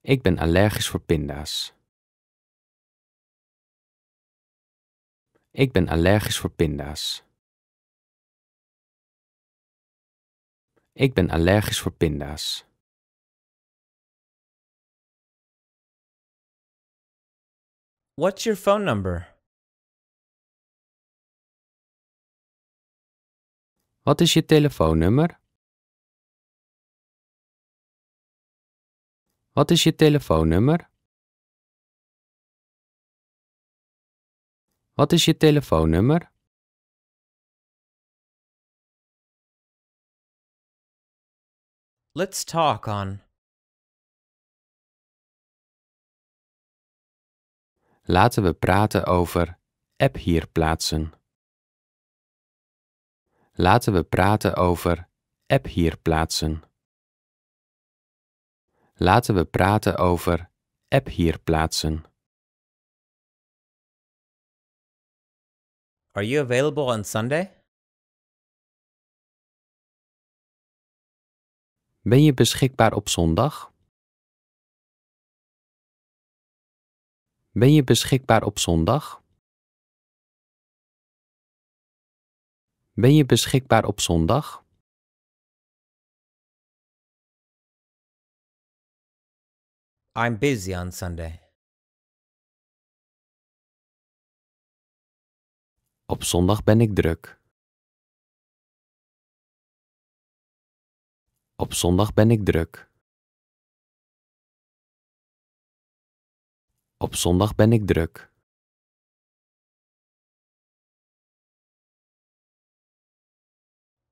Speaker 1: Ik ben allergisch voor pinda's. Ik ben allergisch voor pinda's. Ik ben allergisch voor pinda's. What's your phone number? Wat is je telefoonnummer? Wat is je telefoonnummer? Wat is je telefoonnummer? Let's talk on. Laten we praten over app hier plaatsen. Laten we praten over app hier plaatsen. Laten we praten over app hier plaatsen. Are you available on Sunday? Ben je beschikbaar op zondag? Ben je beschikbaar op zondag? Ben je beschikbaar op zondag? I'm busy on Sunday. Op zondag ben ik druk. Op zondag ben ik druk. Op zondag ben ik druk.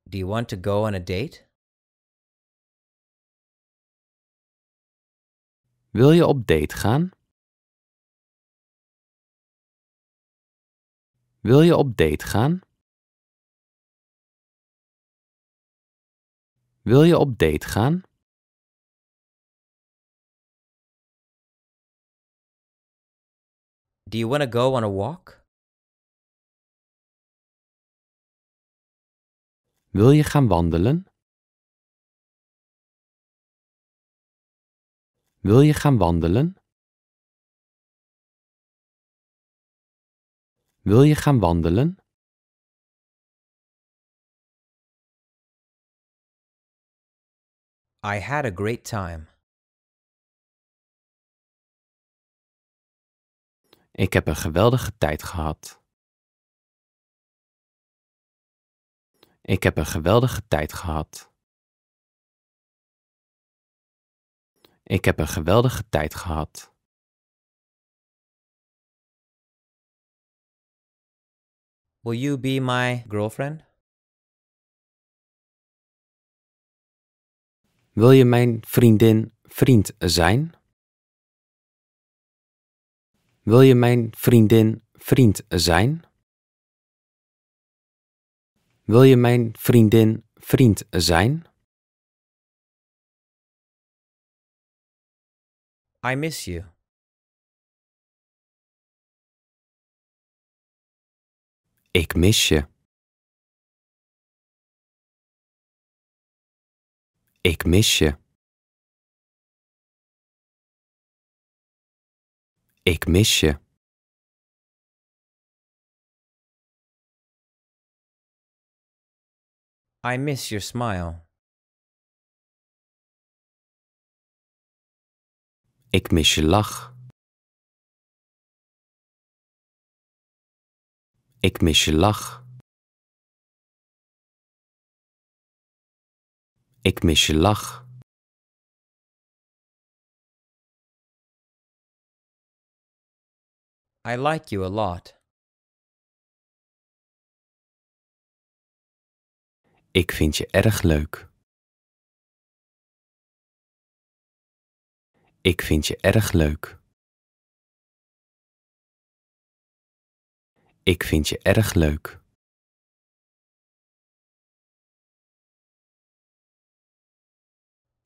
Speaker 1: Do you want to go on a date? Wil je op date gaan? Wil je op date gaan? Wil je op date gaan? Do you want to go on a walk? Wil je gaan wandelen? Wil je gaan wandelen? Wil je gaan wandelen? I had a great time. Ik heb een geweldige tijd gehad. Ik heb een geweldige tijd gehad. Ik heb een geweldige tijd gehad. Will you be my girlfriend? Wil je mijn vriendin vriend zijn? Wil je mijn vriendin vriend zijn? Wil je mijn vriendin vriend zijn? I miss you. Ik mis je. Ik mis je. Ik mis je. I miss your smile. Ik mis je lach. Ik mis je lach. Ik mis je lach. I like you a lot. Ik vind je erg leuk. Ik vind je erg leuk. Ik vind je erg leuk.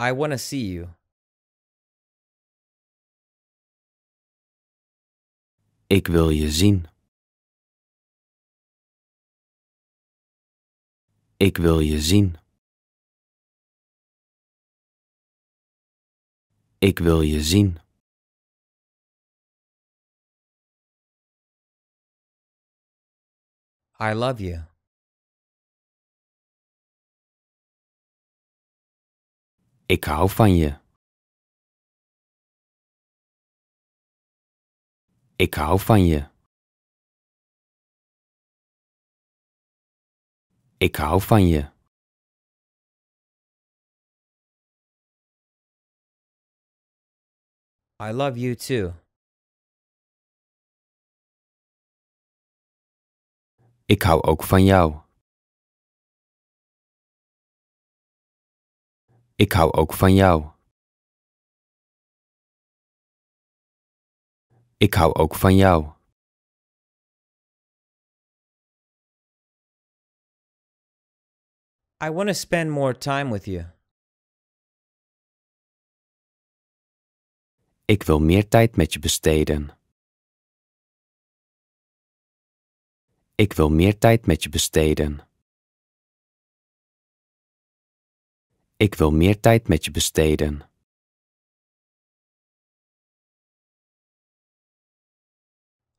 Speaker 1: I want to see you. Ik wil je zien. Ik wil je zien. Ik wil je zien. I love you. Ik hou van je. Ik hou van je. Ik hou van je. I love you too. Ik hou ook van jou. Ik hou ook van jou. Ik hou ook van jou. I want to spend more time with you. Ik wil meer tijd met je besteden. Ik wil meer tijd met je besteden. Ik wil meer tijd met je besteden.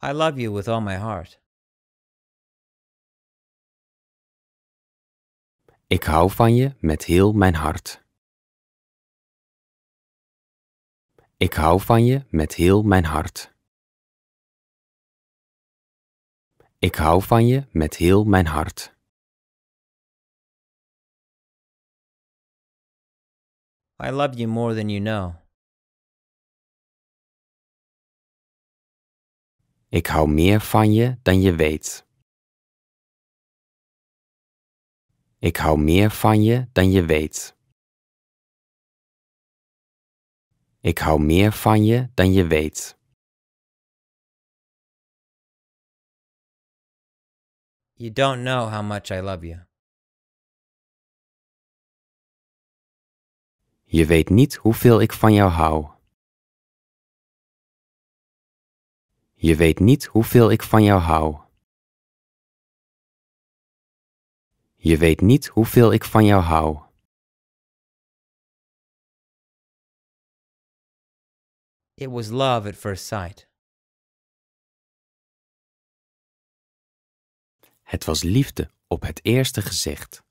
Speaker 1: I love you with all my heart. Ik hou van je met heel mijn hart. Ik hou van je met heel mijn hart. Ik hou van je met heel mijn hart. I love you more than you know. Ik hou meer van je dan je weet. Ik hou meer van je dan je weet. Ik hou meer van je dan je weet. You don't know how much I love you. Je weet niet hoeveel ik van jou hou. Je weet niet hoeveel ik van jou hou. Je weet niet hoeveel ik van jou hou. It was love at first sight. Het was liefde op het eerste gezicht.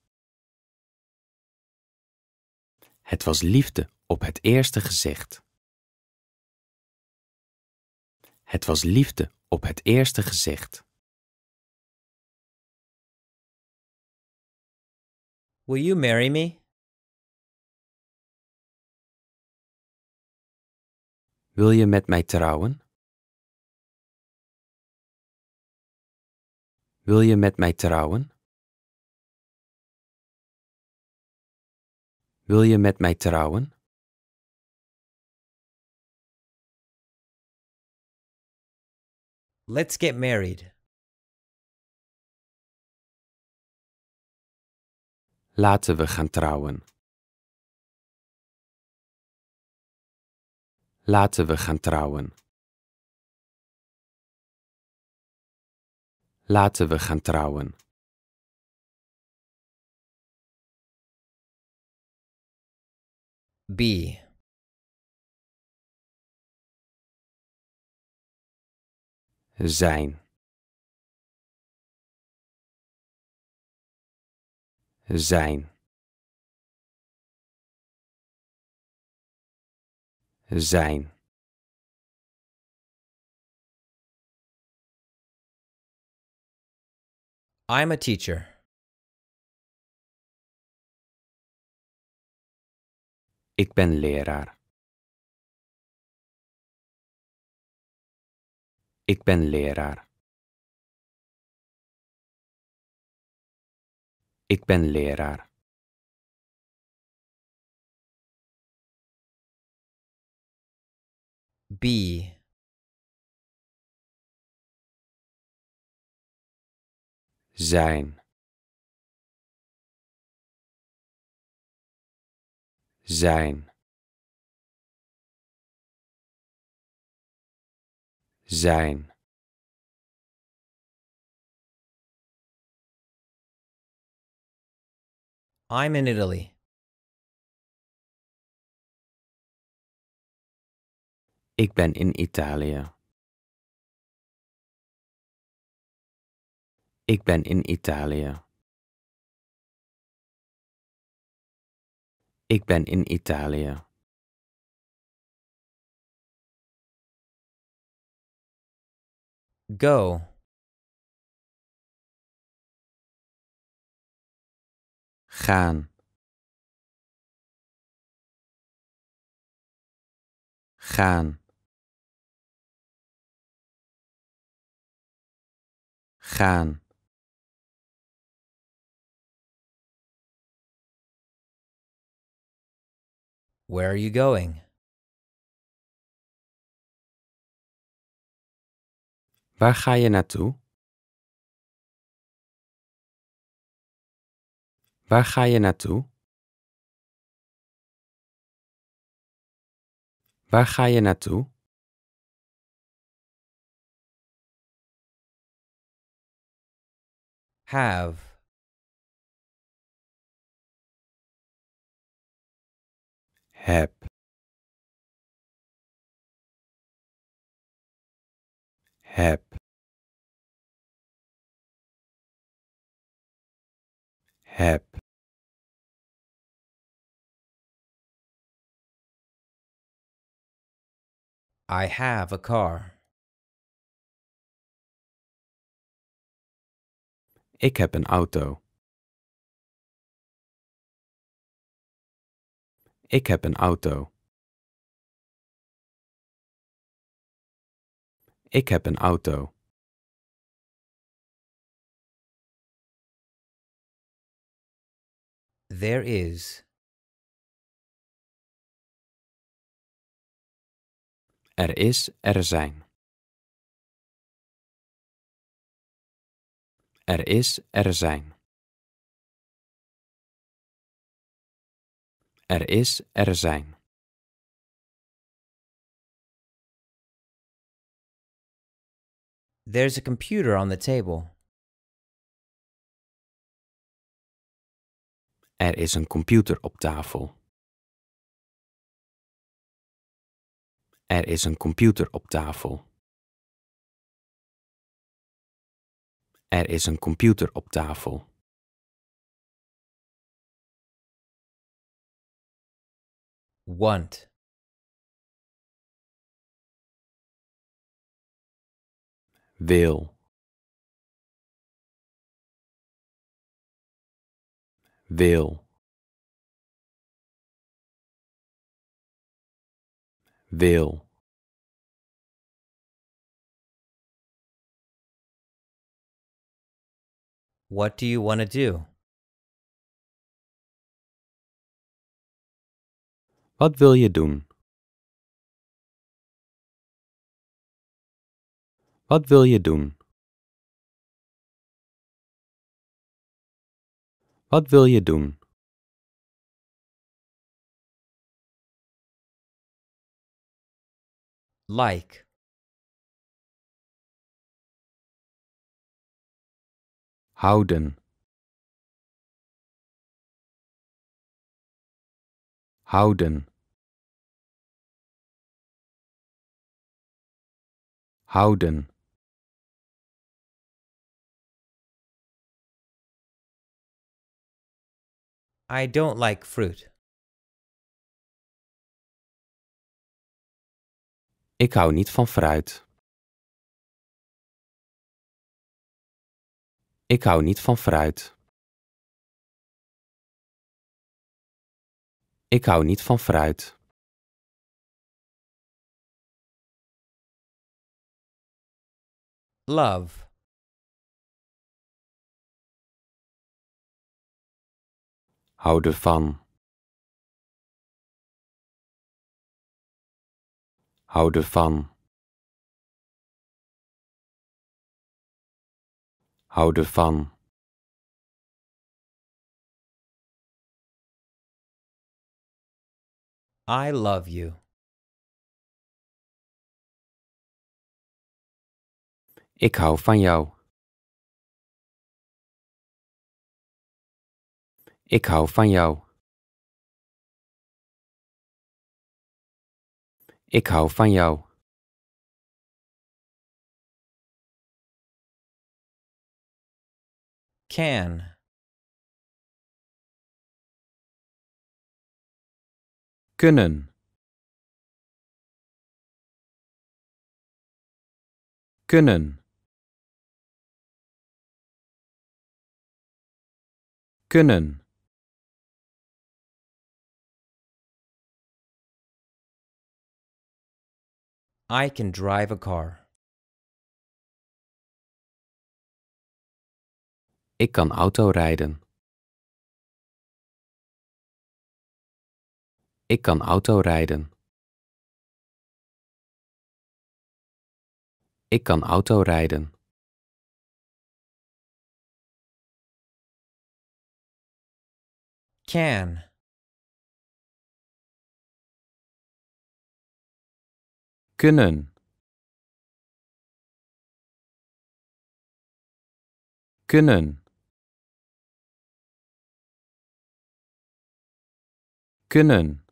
Speaker 1: Het was liefde op het eerste gezicht. Het was liefde op het eerste gezicht. Will you marry me? Wil je met mij trouwen? Wil je met mij trouwen? Wil je met mij trouwen? Let's get married. Laten we gaan trouwen. Laten we gaan trouwen. Laten we gaan trouwen. B. Zijn. Zijn. Zijn. I'm a teacher. Ik ben leraar. Ik ben leraar. Ik ben leraar. B zijn. Zijn. Zijn. I'm in Italy. Ik ben in Italië. Ik ben in Italië. Ik ben in Italië. Go. Gaan. Gaan. Gaan. Where are you going? Waar ga je naartoe? Waar ga je naartoe? Waar ga je naartoe? Have heb heb heb I have a car. Ik heb een auto. Ik heb een auto. Ik heb een auto. There is. Er is, er zijn. Er is, er zijn. Er is, er zijn. There's a computer on the table. Er is een computer op tafel. Er is een computer op tafel. Er is een computer op tafel. want Will? Will? Will? What do you want to do? Wat wil je doen? Wat wil je doen? Wat wil je doen? Like. Houden. houden houden I don't like fruit. Ik hou niet van fruit. Ik hou niet van fruit. Ik hou niet van fruit. Love. Houden van. Houden van. Houden van. I love you. Ik hou van jou. Ik hou van jou. Ik hou van jou. Can. kunnen kunnen kunnen I can drive a car. Ik kan auto rijden. Ik kan auto rijden. Ik kan rijden. Can. Kunnen. Kunnen. Kunnen.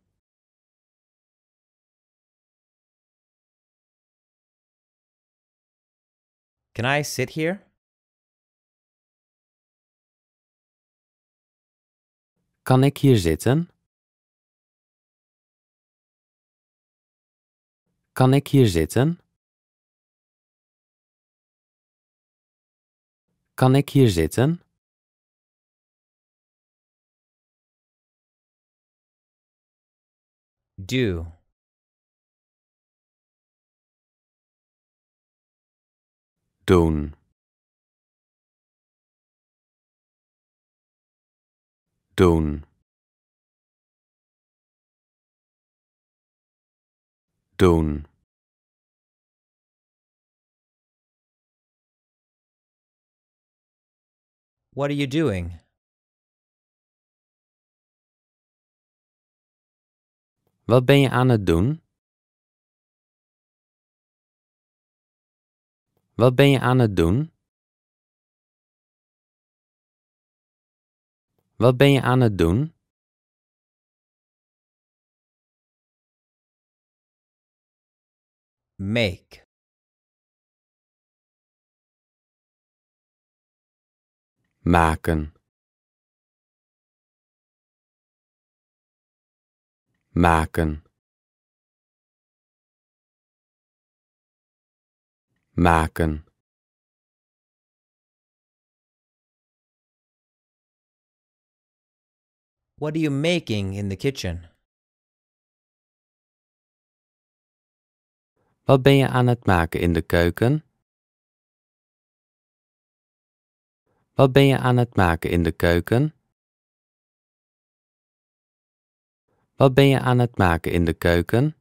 Speaker 1: Can I sit here? Kan ik hier zitten? Kan ik hier zitten? Kan ik hier zitten? Do. Doen. Doen. Doen. What are you doing? Wat ben je aan het doen? Wat ben je aan het doen? Wat ben je aan het doen? Make. Maken. Maken. maken What are you making in the kitchen? Wat ben je aan het maken in de keuken? Wat ben je aan het maken in de keuken? Wat ben je aan het maken in de keuken?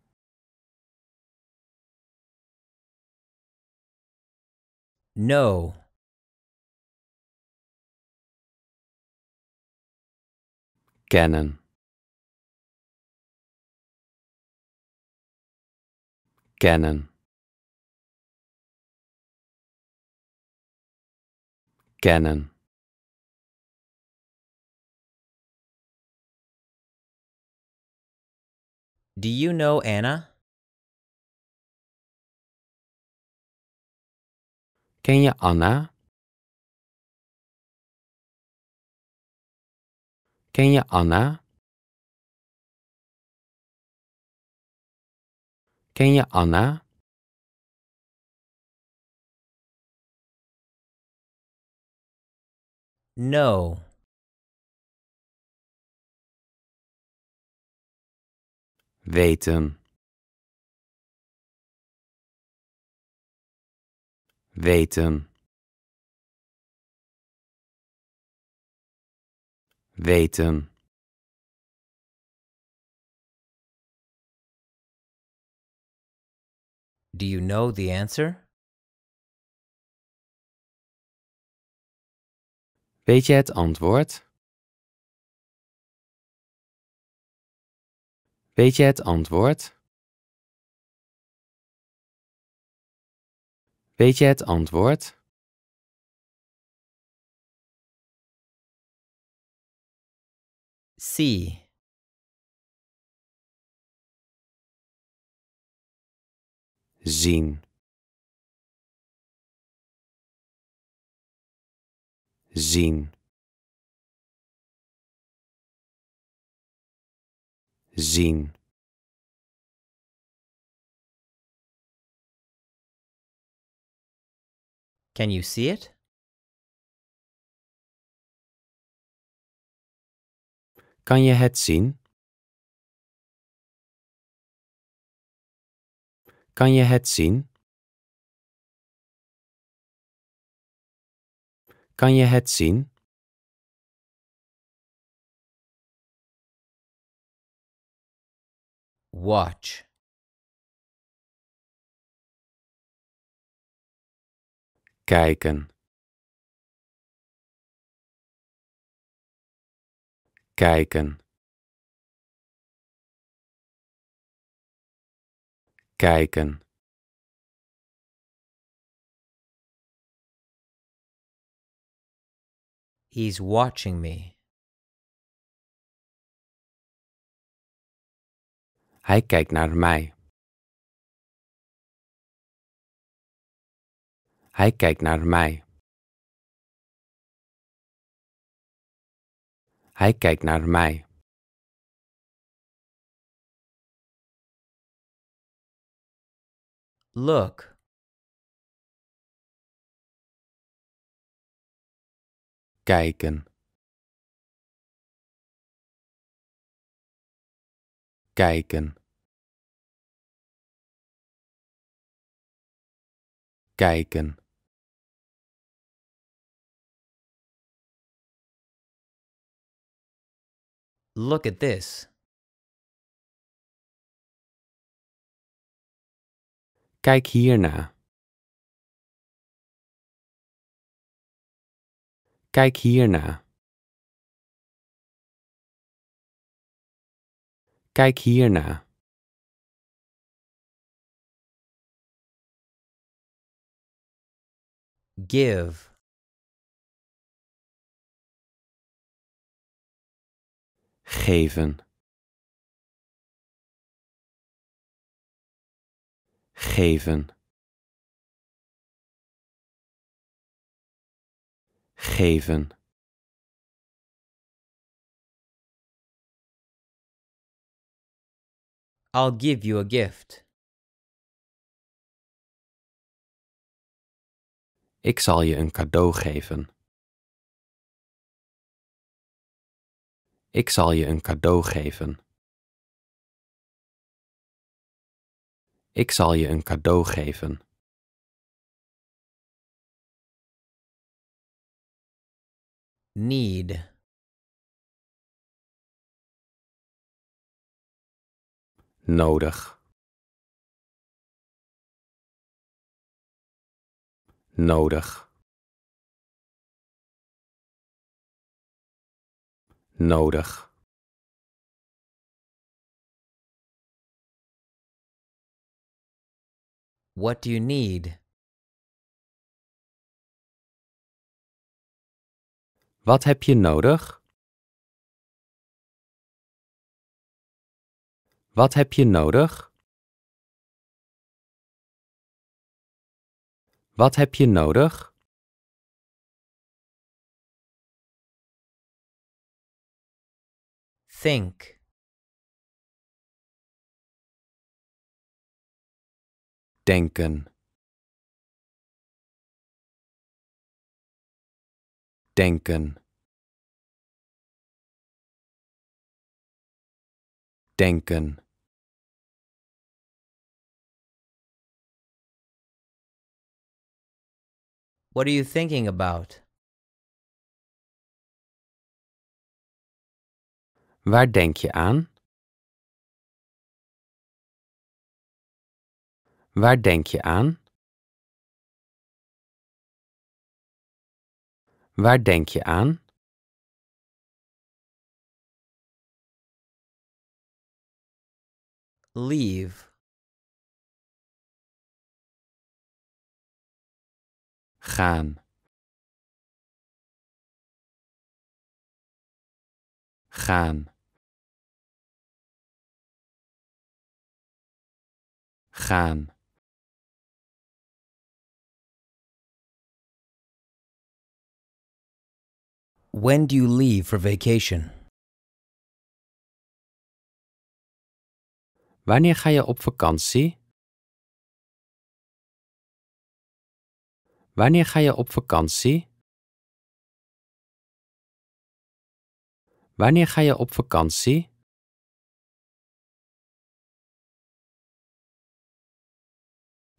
Speaker 1: No Kennen. Kennen. Kennen. Do you know Anna? Ken je Anna? Ken je Anna? Ken je Anna? No. Weten. weten weten Do you know the answer? Weet je het antwoord? Weet je het antwoord? Weet je het antwoord? C. Zien. Zien. Zien. Can you see it? Kan je het zien? Kan je het zien? Kan je het zien? Watch. kijken, kijken, kijken. He's watching me. Hij kijkt naar mij. Hij kijkt naar mij. Hij kijkt naar mij. Look. Kijken. Kijken. Kijken. Look at this. Kijk hierna. Kijk hierna. Kijk hierna. Give. geven geven geven I'll give you a gift. Ik zal je een cadeau geven. Ik zal je een cadeau geven. Ik zal je een cadeau geven. Need. Nodig. Nodig. nodig What do you need? Wat heb je nodig? Wat heb je nodig? Wat heb je nodig? think denken denken denken What are you thinking about? Waar denk je aan? Waar denk je aan? Waar denk je aan? Leave. Gaan. Gaan. gaan When do you leave for vacation? Wanneer ga je op vakantie? Wanneer ga je op vakantie? Wanneer ga je op vakantie?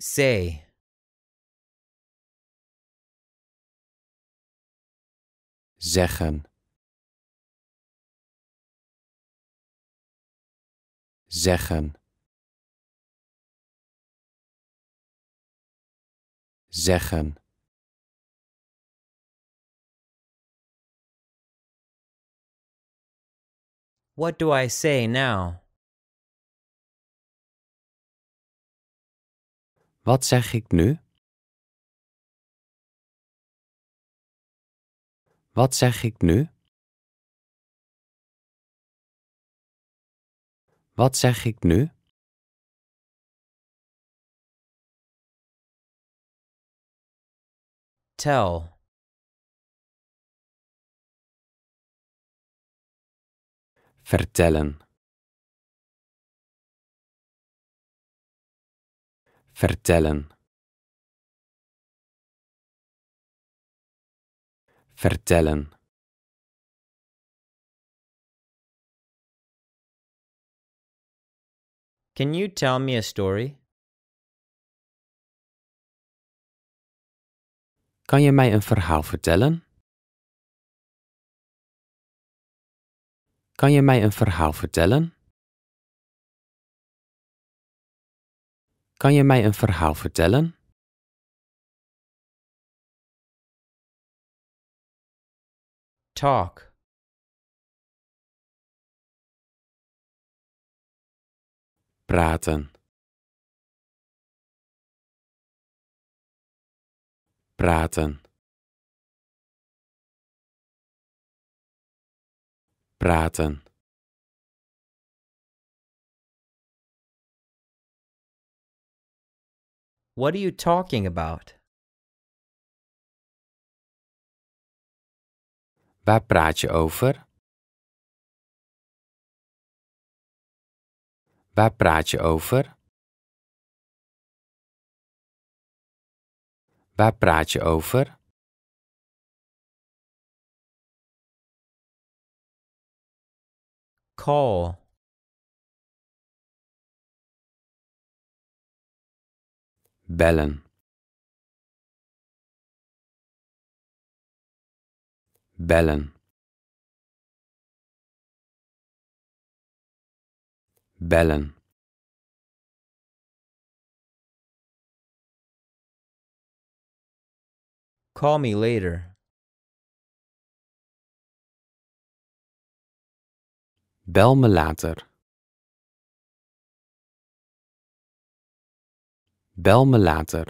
Speaker 1: Say zeggen zeggen zeggen What do I say now? Wat zeg ik nu? Wat zeg ik nu? Wat zeg ik nu? Tell. Vertellen. vertellen vertellen Can you tell me a story? Kan je mij een verhaal vertellen? Kan je mij een verhaal vertellen? Kan je mij een verhaal vertellen? Talk. Praten. Praten. Praten. What are you talking about? Waar praat je over? Waar praat je over? Waar praat je over? Call Bellen. Bellen. Bellen. Call me later. Bel me later. Bel me later.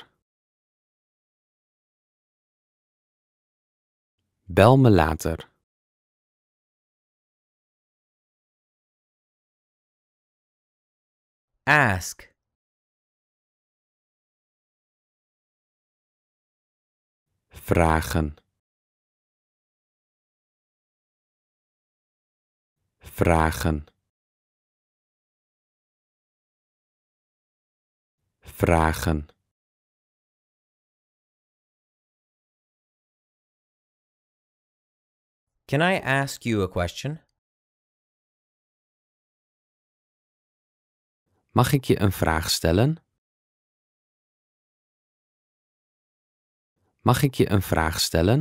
Speaker 1: Bel me later. Ask. Vragen. Vragen. vragen Can I ask you a question? Mag ik je een vraag stellen? Mag ik je een vraag stellen?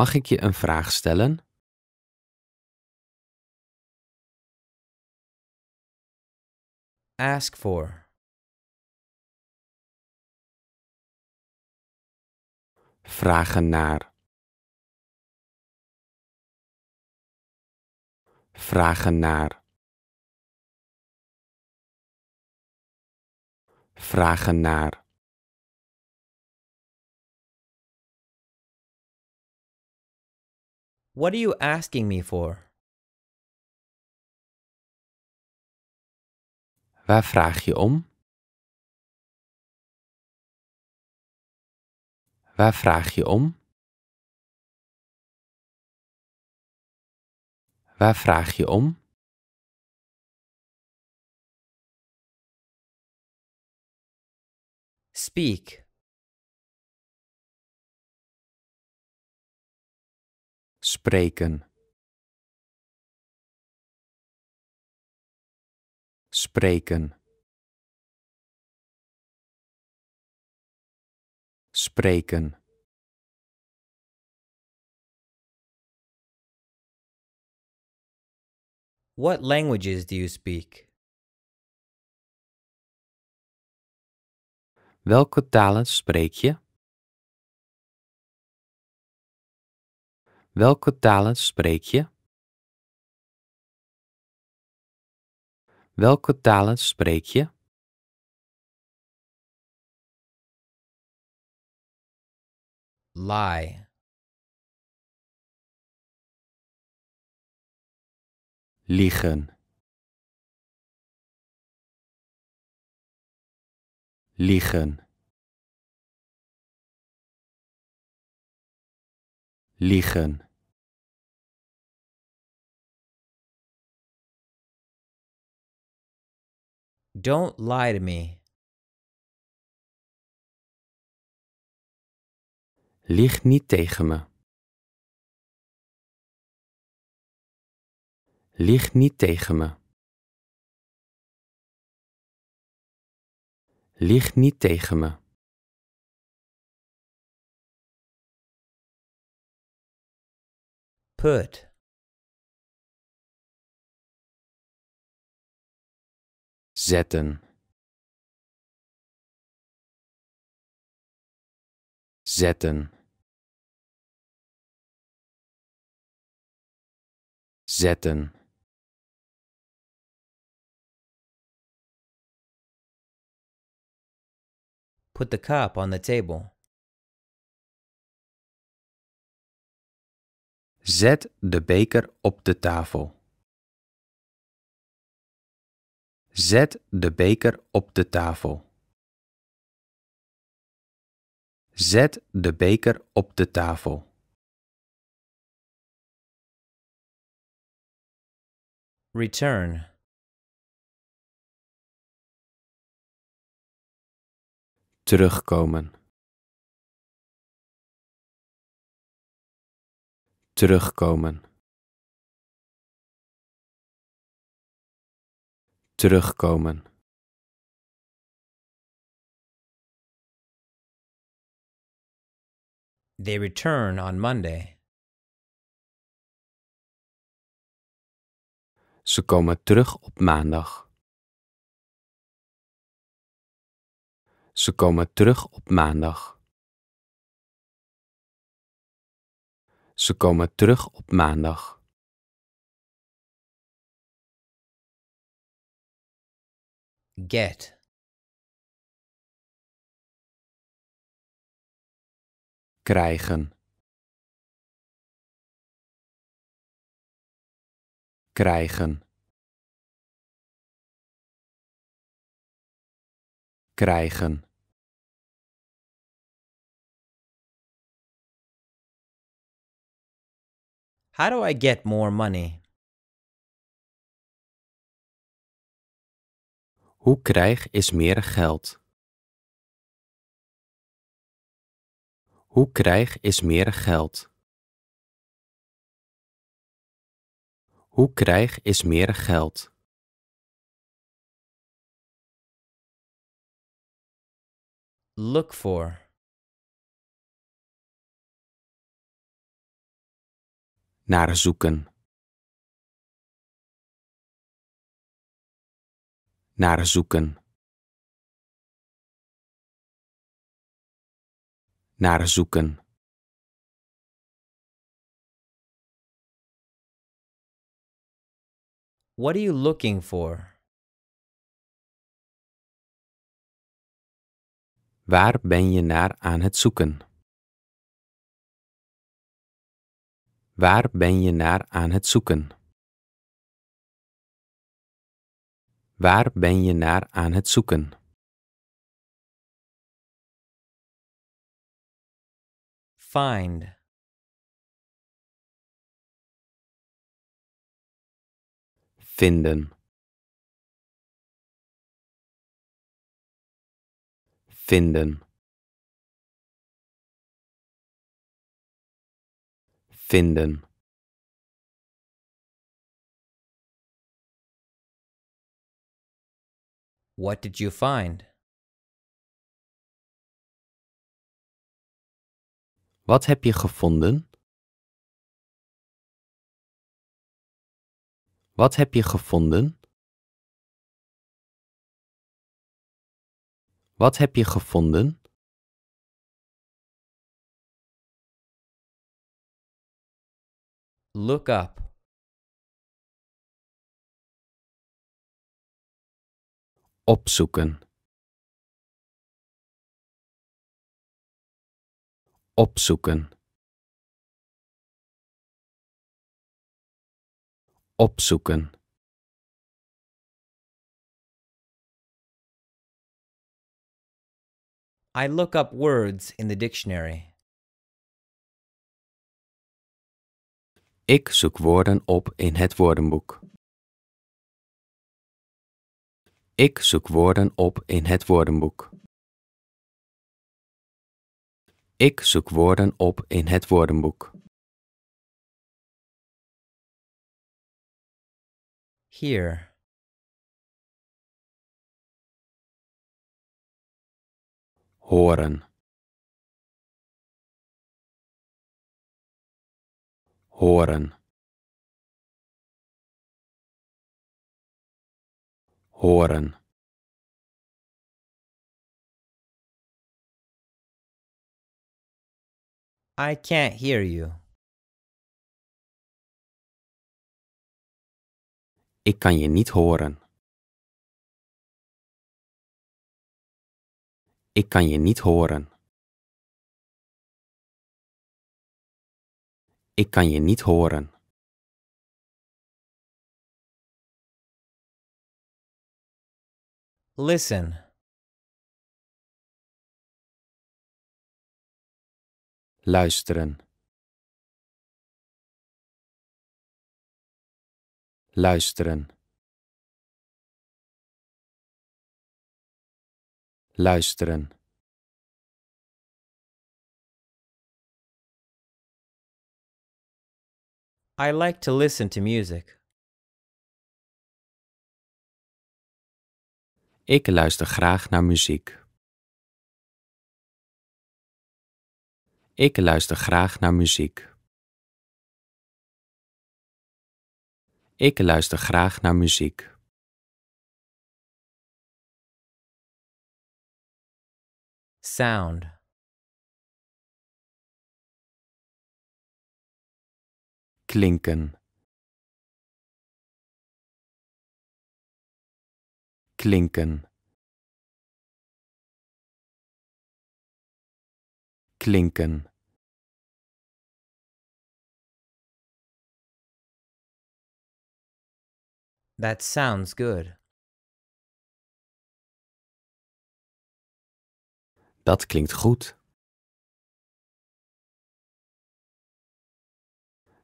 Speaker 1: Mag ik je een vraag stellen? ask for. Vragen naar. Vragen naar. Vragen naar. What are you asking me for? Waar vraag je om? Waar vraag je om? Waar vraag je om? Speak. Spreken. spreken spreken What languages do you speak? Welke talen spreek je? Welke talen spreek je? Welke talen spreek je? Lie. Liegen. Liegen. Liegen. Don't lie to me. Lieg niet tegen me. Lieg niet tegen me. Lieg niet tegen me. Put. zetten zetten zetten Put the cup on the table. Zet de beker op de tafel. Zet de beker op de tafel. Zet de beker op de tafel. Return. Terugkomen. Terugkomen. terugkomen They return on Monday. Ze komen terug op maandag. Ze komen terug op maandag. Ze komen terug op maandag. get krijgen krijgen krijgen How do I get more money? Hoe krijg is meer geld? Hoe krijg is meer geld? Hoe krijg is meer geld? Look for. Naar zoeken. naar zoeken. Naar zoeken. What are you looking for? Waar ben je naar aan het zoeken? Waar ben je naar aan het zoeken? Waar ben je naar aan het zoeken? Find. Vinden. Vinden. Vinden. What did you find? Wat heb je gevonden? Wat heb je gevonden? Wat heb je gevonden? Look up. opzoeken opzoeken opzoeken I look up words in the dictionary. Ik zoek woorden op in het woordenboek. Ik zoek woorden op in het woordenboek. Ik zoek woorden op in het woordenboek. Hier Horen. Horen. håren I can't hear you. Ik kan je niet horen. Ik kan je niet horen. Ik kan je niet horen. Listen. Luisteren. Luisteren. Luisteren. I like to listen to music. Ik luister graag naar muziek. Ik luister graag naar muziek. Ik luister graag naar muziek. Sound. Klinken. klinken klinken That sounds good. Dat klinkt goed.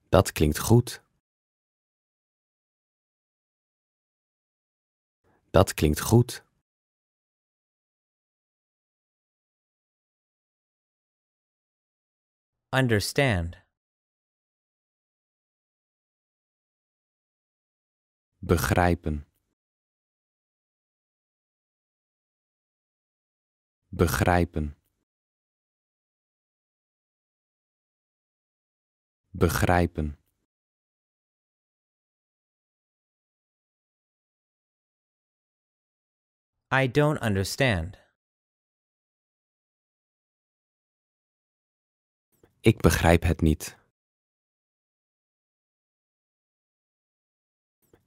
Speaker 1: Dat klinkt goed. Dat klinkt goed. Understand. Begrijpen. Begrijpen. Begrijpen. I don't understand. Ik begrijp het niet.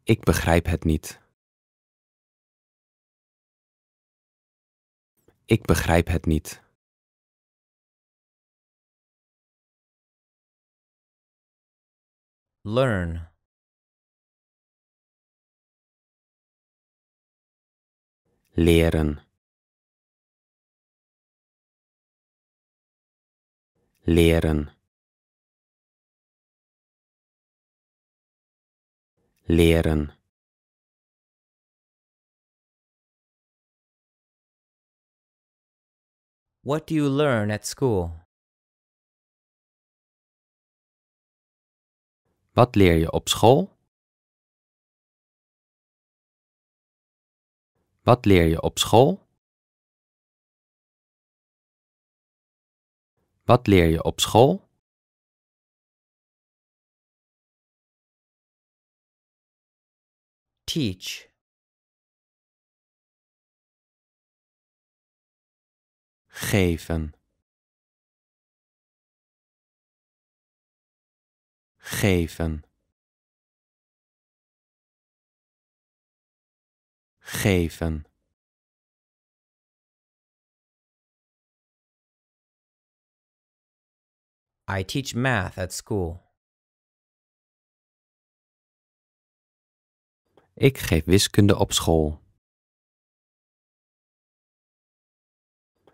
Speaker 1: Ik begrijp het niet. Ik begrijp het niet. Learn. lehren lehren lehren What do you learn at school? Wat leer je op school? Wat leer je op school? Wat leer je op school? Teach. Geven. Geven. geven I teach math at school. Ik geef wiskunde op school.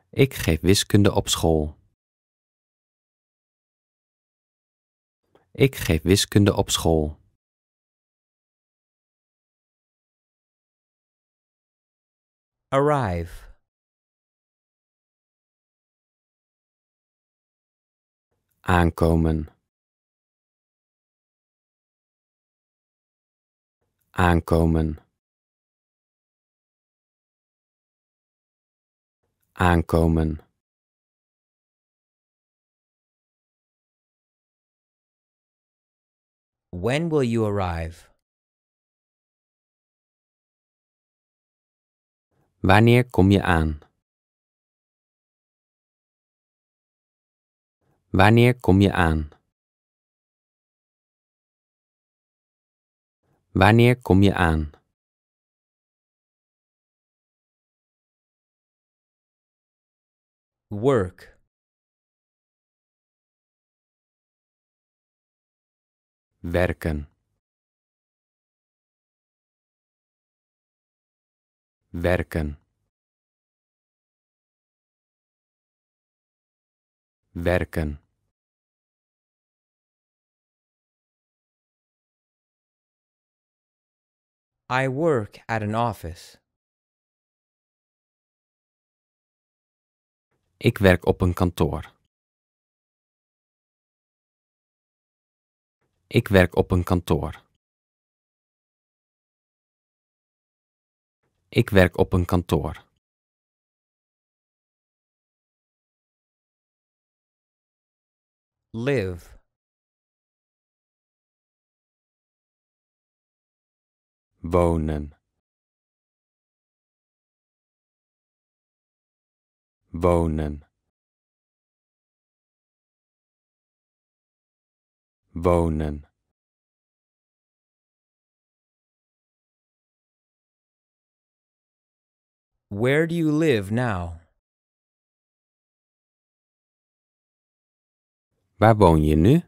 Speaker 1: Ik geef wiskunde op school. Ik geef wiskunde op school. Arrive. Aankomen. Aankomen. Aankomen. When will you arrive? Wanneer kom je aan? Wanneer kom je aan? Wanneer kom je aan? Work. Werken. werken werken I work at an office. Ik werk op een kantoor. Ik werk op een kantoor. Ik werk op een kantoor. Live. Wonen. Wonen. Wonen. Where do you live now? Waar woon je nu?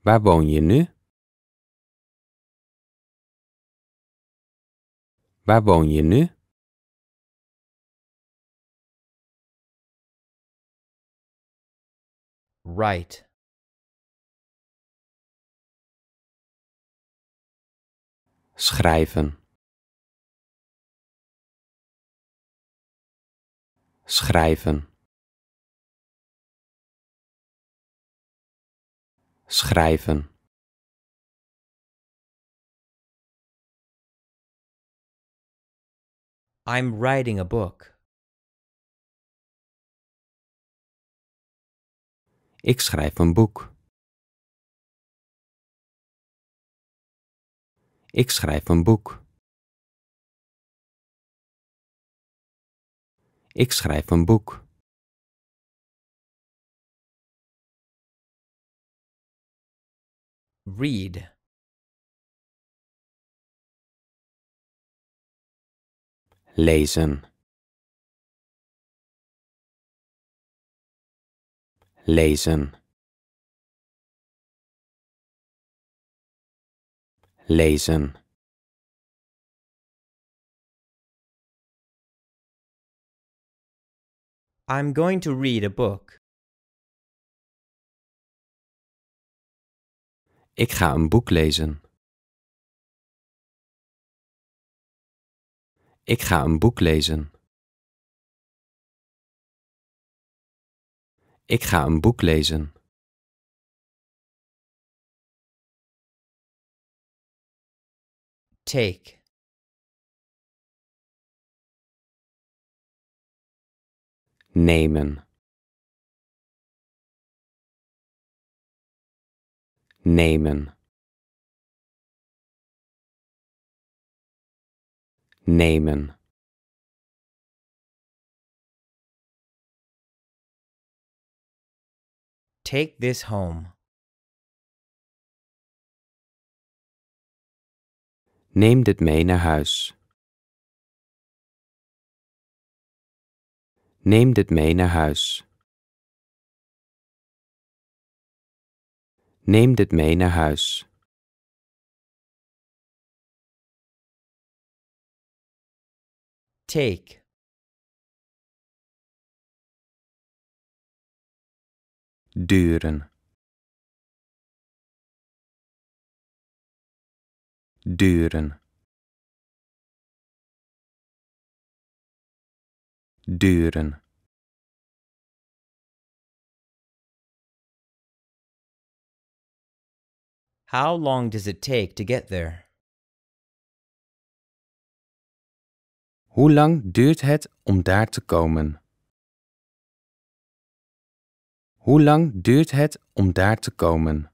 Speaker 1: Waar woon je nu? Waar woon je nu? Right. schrijven schrijven schrijven I'm writing a book. Ik schrijf een boek. Ik schrijf een boek. Ik schrijf een boek. Read. Lezen. Lezen. lezen I'm going to read a book. Ik ga een boek lezen. Ik ga een boek lezen. Ik ga een boek lezen. take nehmen nehmen nehmen take this home Neem dit mee naar huis. Neem dit mee naar huis. Neem dit mee naar huis. Take. Duren. duren duren How long does it take to get there? Hoe lang duurt het om daar te komen? Hoe lang duurt het om daar te komen?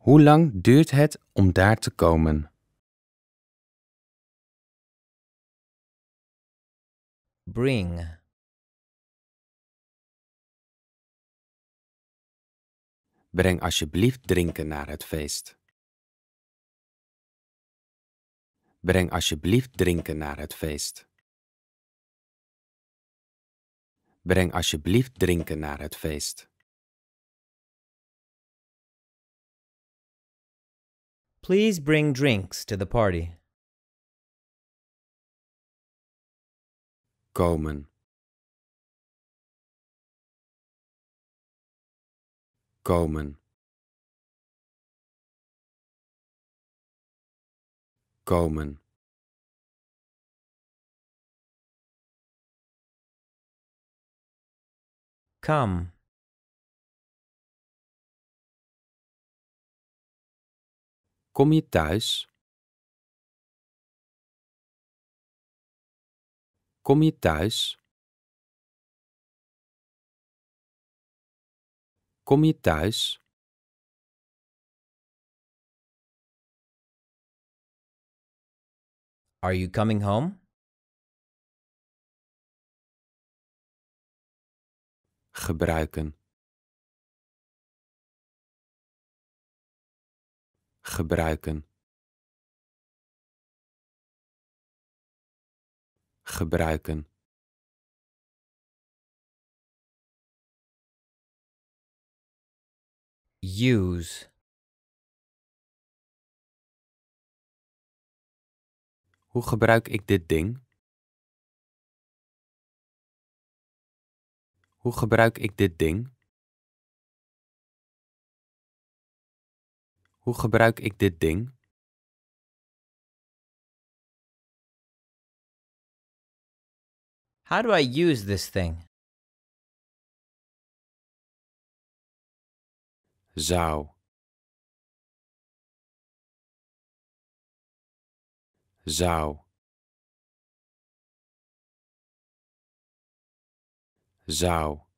Speaker 1: Hoe lang duurt het om daar te komen? Bring. Breng alsjeblieft drinken naar het feest. Breng alsjeblieft drinken naar het feest. Breng alsjeblieft drinken naar het feest. Please bring drinks to the party. Komen. Komen. Komen. Come. Kom je thuis? Kom je thuis? Kom je thuis? Are you coming home? Gebruiken. gebruiken gebruiken use Hoe gebruik ik dit ding? Hoe gebruik ik dit ding? Hoe gebruik ik dit ding? How do I use this thing? Zou. Zou. Zou.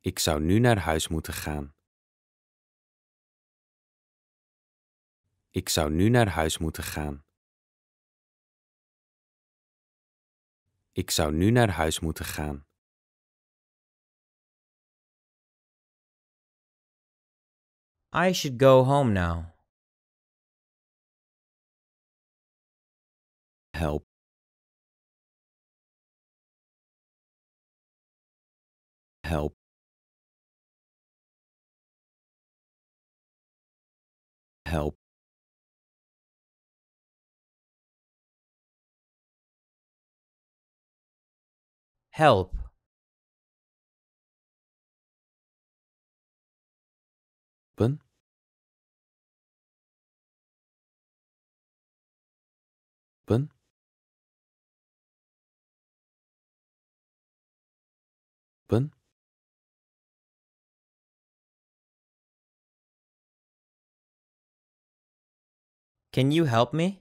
Speaker 1: Ik zou nu naar huis moeten gaan. Ik zou nu naar huis moeten gaan. Ik zou nu naar huis moeten gaan. I should go home now. Help. help help help open open Can you help me?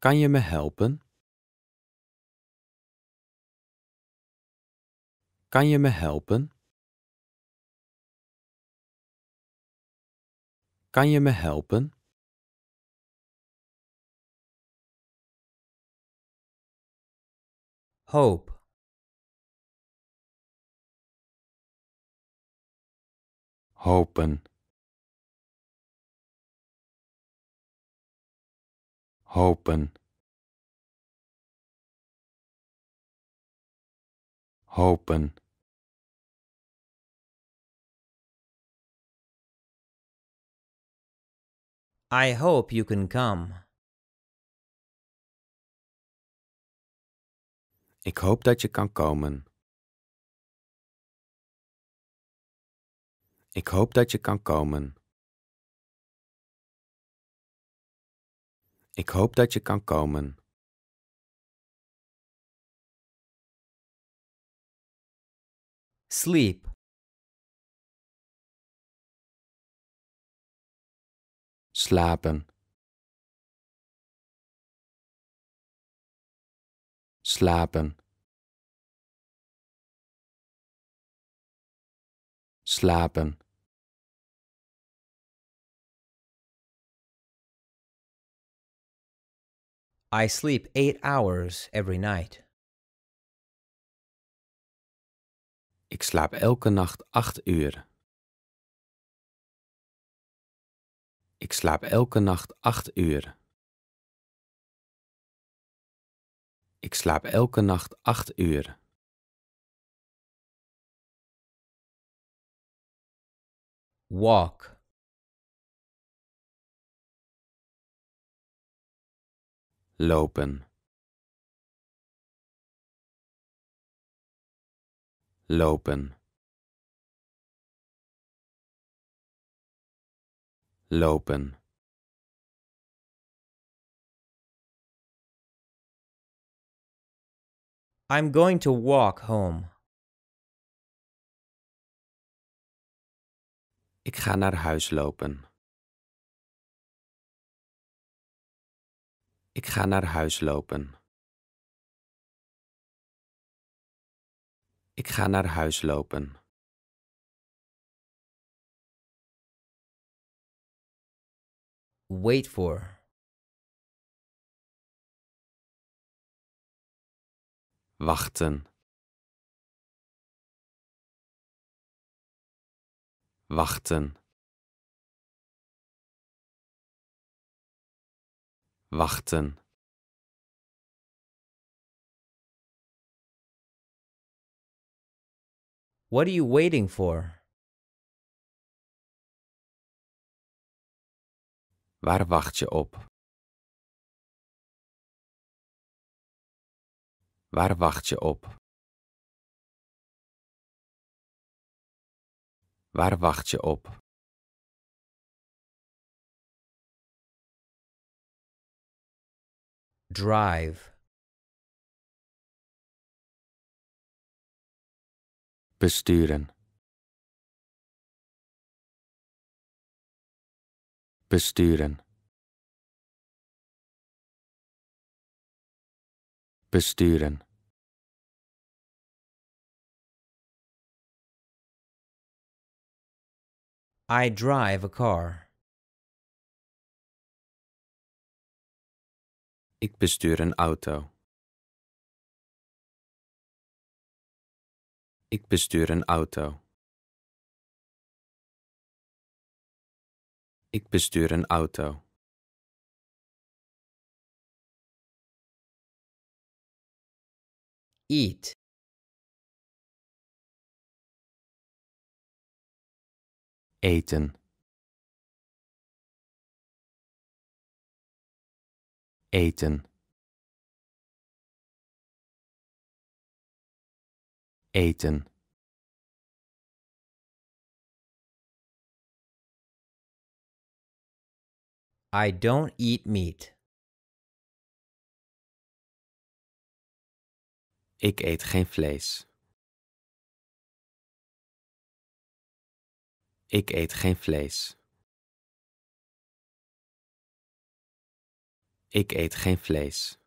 Speaker 1: Kan je me helpen? Kan je me helpen? Kan je me helpen? Hope hopen hopen hopen I hope you can come. Ik hoop dat je kan komen. Ik hoop dat je kan komen. Ik hoop dat je kan komen. Sleep. Slapen. Slapen. Slapen. I sleep hours every night. Ik slaap elke nacht acht uur. Ik slaap elke nacht acht uur. Ik slaap elke nacht acht uur. lopen lopen lopen I'm going to walk home. Ik ga naar huis lopen. Ik ga naar huis lopen. Ik ga naar huis lopen. Wait for. Wachten. Wachten. wachten What are you waiting for? Waar wacht je op? Waar wacht je op? Waar wacht je op? drive besturen besturen besturen I drive a car Ik bestuur een auto. Ik bestuur een auto. Ik bestuur een auto. Eat. Eten. eten eten I don't eat meat. Ik eet geen vlees. Ik eet geen vlees. Ik eet geen vlees.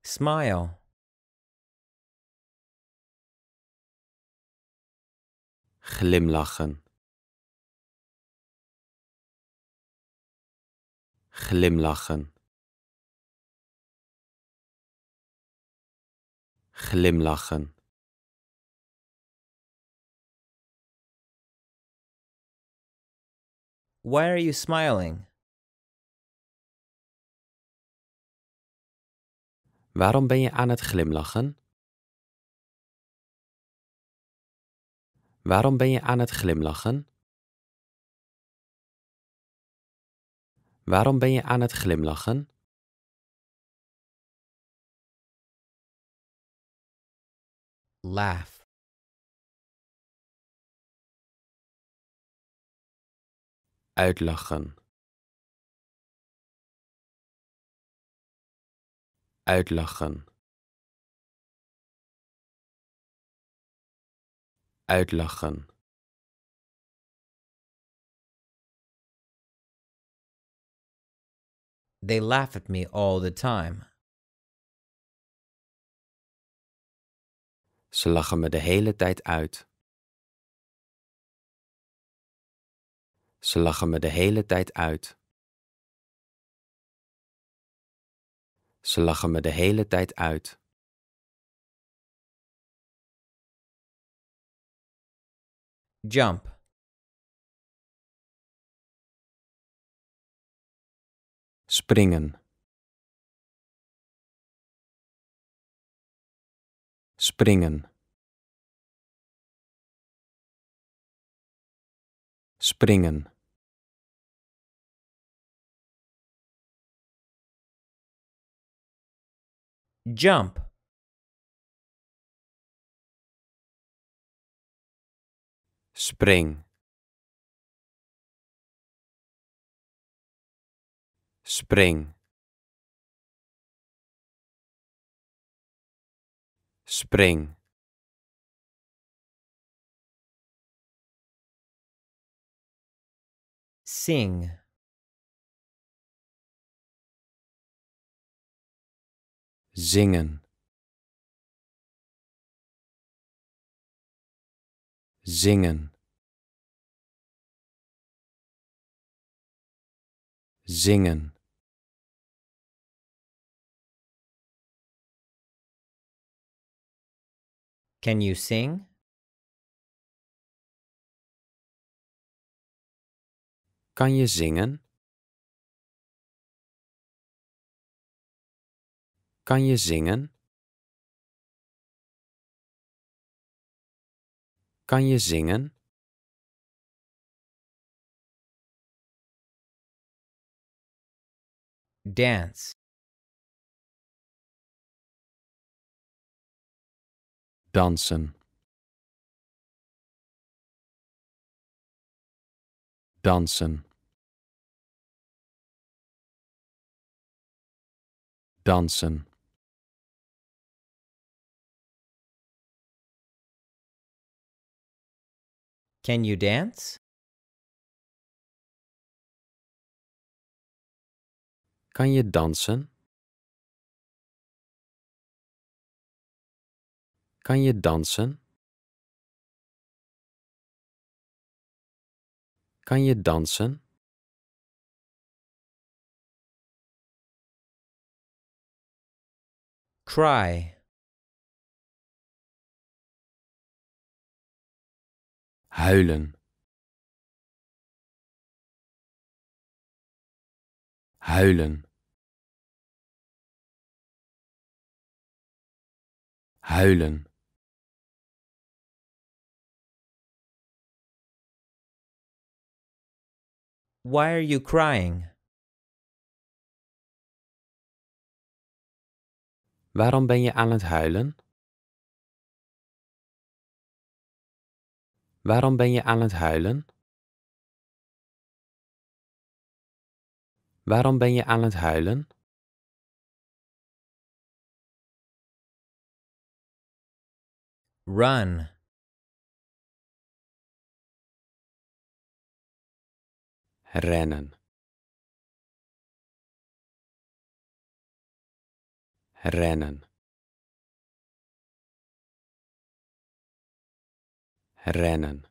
Speaker 1: Smile. Glimlachen. Glimlachen. Glimlachen. Why are you smiling? Waarom ben je aan het glimlachen? Waarom ben je aan het glimlachen? Waarom ben je aan het glimlachen? Laugh. uitlachen uitlachen uitlachen They at me all the time. Ze lachen me de hele tijd uit. Ze lachen me de hele tijd uit. Ze lachen me de hele tijd uit. Jump. Springen. Springen. Springen. jump spring spring spring sing singen singen singen Can you sing? Kan je zingen? Kan je zingen? Kan je zingen? Dance. Dansen. Dansen. Dansen. Can you dance? Kan je dansen? Kan je dansen? Kan je dansen? Cry. huilen, huilen, huilen. Why are you crying? Waarom ben je aan het huilen? Waarom ben je aan het huilen? Waarom ben je aan het huilen? Run. Rennen. Rennen. rennen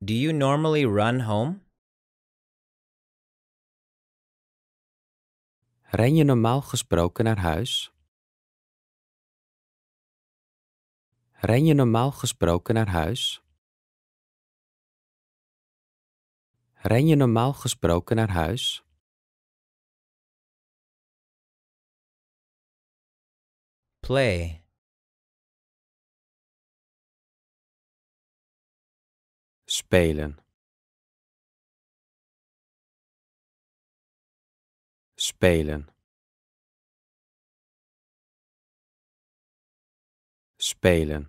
Speaker 1: Do you normally run home? Ren je normaal gesproken naar huis? Ren je normaal gesproken naar huis? Ren je normaal gesproken naar huis? play spelen spelen spelen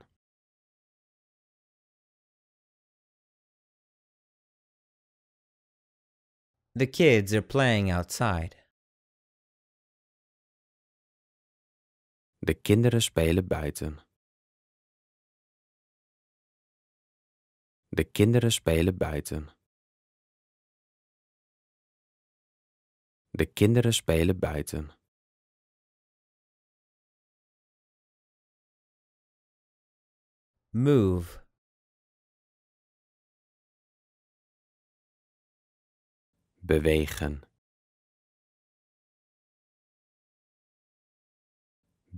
Speaker 1: The kids are playing outside. De kinderen spelen buiten. De kinderen spelen buiten. De kinderen spelen buiten. Move. Bewegen.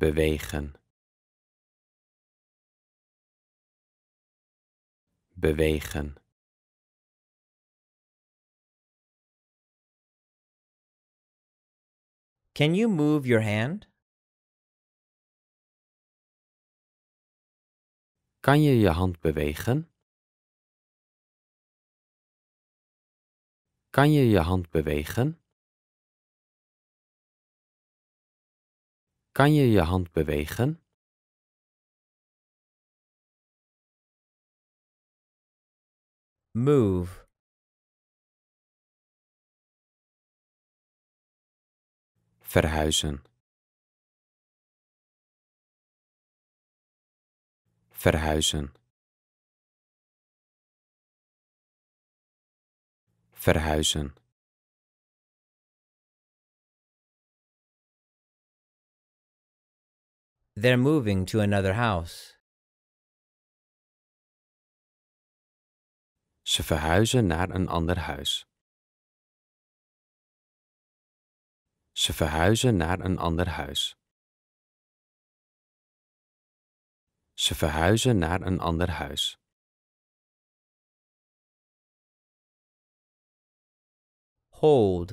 Speaker 1: bewegen bewegen Can you move your hand? Kan je je hand bewegen? Kan je je hand bewegen? Kan je je hand bewegen? Move. Verhuizen. Verhuizen. Verhuizen. They're moving to another house. Ze verhuizen naar een ander huis. Ze verhuizen naar een ander huis. Ze verhuizen naar een ander huis. Hold.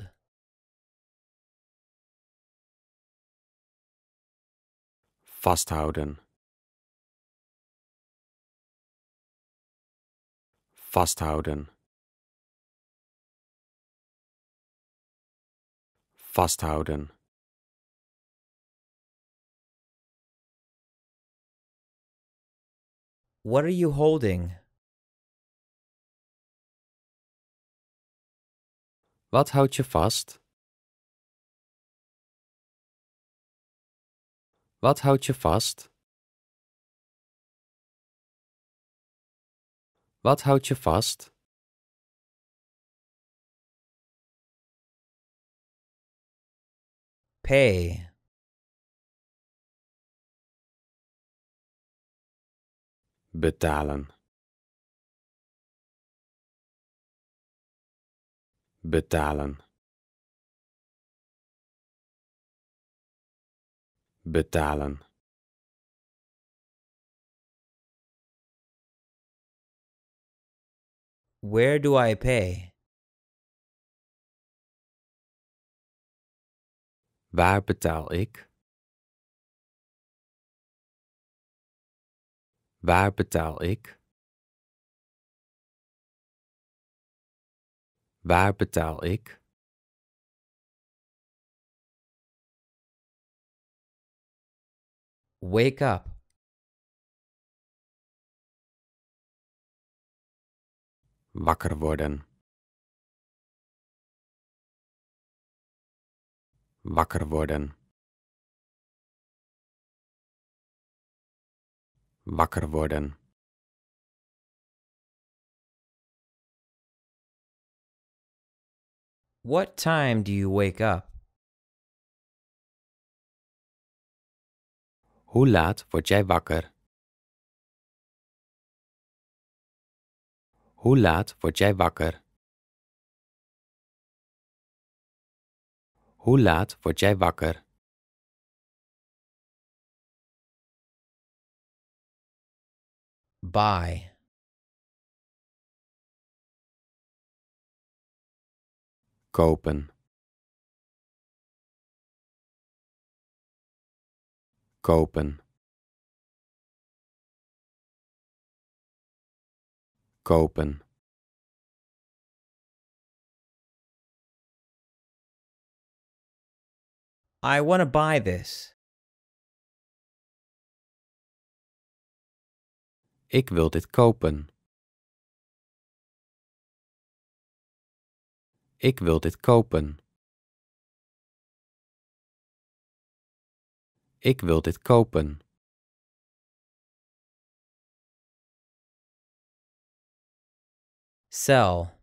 Speaker 1: vasthouden vasthouden vasthouden What are you holding? Wat houd je vast? Wat houdt je vast? Wat houdt je vast? Pay. Betalen. Betalen. betalen Where do I pay? Waar betaal ik? Waar betaal ik? Waar betaal ik? Wake up. Wakker worden. Wakker worden. Wakker worden. What time do you wake up? Hoe laat word jij wakker? Hoe laat word jij wakker? Hoe laat word jij wakker? Bye. Kopen. kopen kopen I want to buy this. Ik wil dit kopen. Ik wil dit kopen. Ik wil dit kopen. Sell.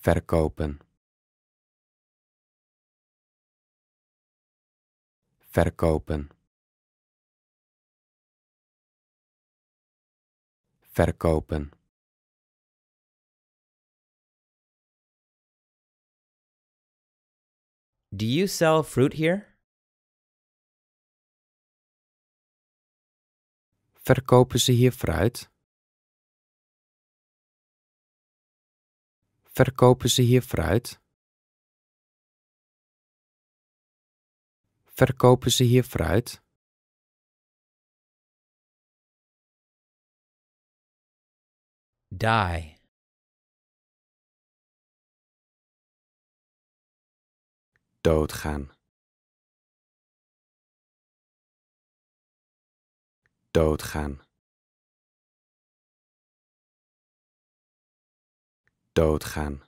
Speaker 1: Verkopen. Verkopen. Verkopen. Do you sell fruit here? Verkopen ze hier fruit? Verkopen ze hier fruit? Verkopen ze hier fruit? Die. doodgaan doodgaan doodgaan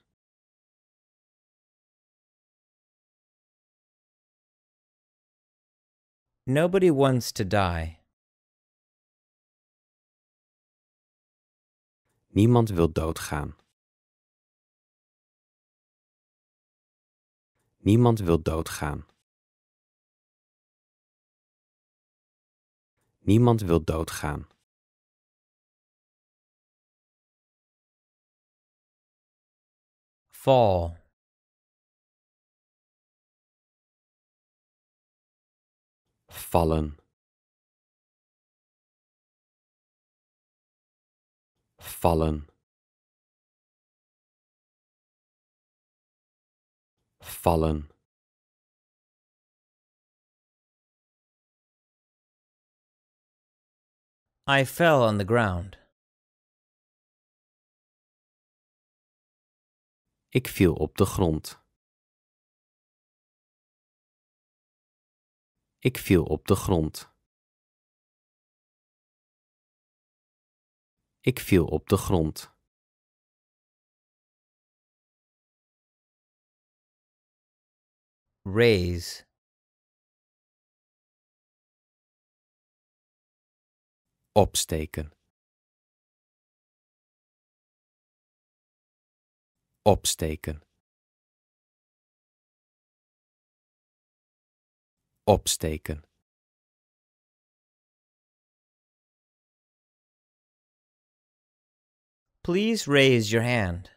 Speaker 1: Nobody wants to die. Niemand wil doodgaan. Niemand wil doodgaan. Niemand wil doodgaan. Fall. Vallen. Vallen. vallen I fell on the ground. Ik viel op de grond. Ik viel op de grond. Ik viel op de grond. raise opsteken opsteken opsteken Please raise your hand.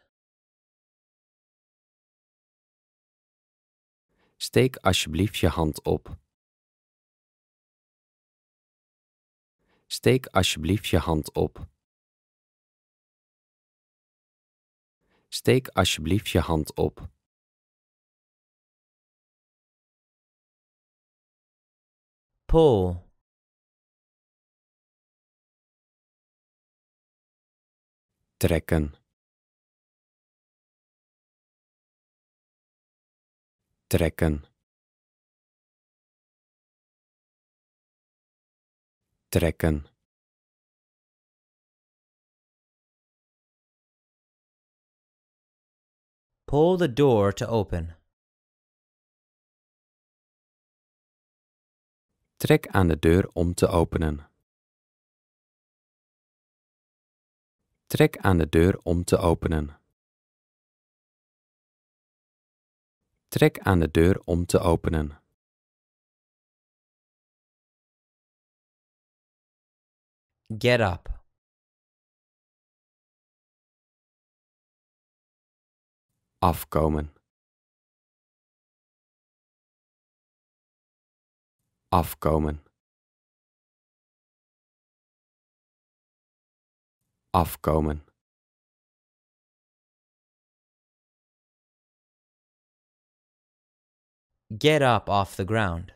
Speaker 1: Steek alsjeblieft je hand op. Steek alsjeblieft je hand op. Steek alsjeblieft je hand op. Pull. Trekken. trekken trekken Pull the door to open. Trek aan de deur om te openen. Trek aan de deur om te openen. trek aan de deur om te openen. Get up. Afkomen. Afkomen. Afkomen. Get up off the ground.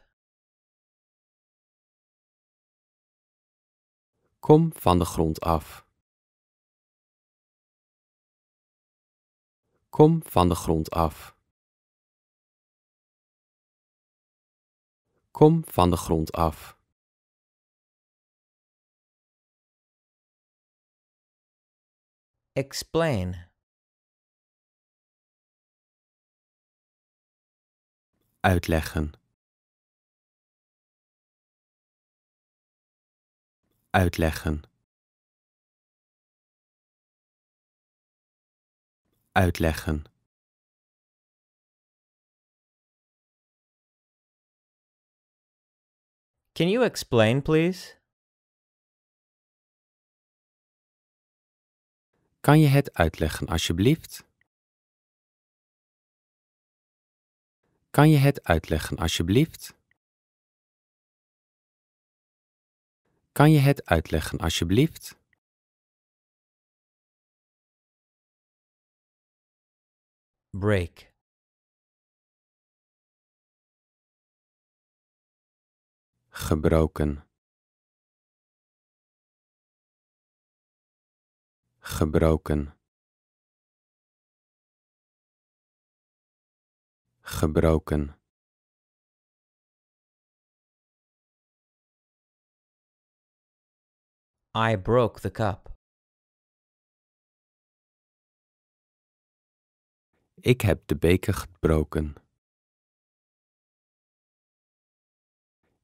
Speaker 1: Kom van de grond af. Kom van de grond af. Kom van de grond af. Explain. uitleggen uitleggen uitleggen Can you explain please? Kan je het uitleggen alsjeblieft? Kan je het uitleggen alsjeblieft? Kan je het uitleggen alsjeblieft? Break. Gebroken. Gebroken. gebroken I broke the cup. Ik heb de beker gebroken.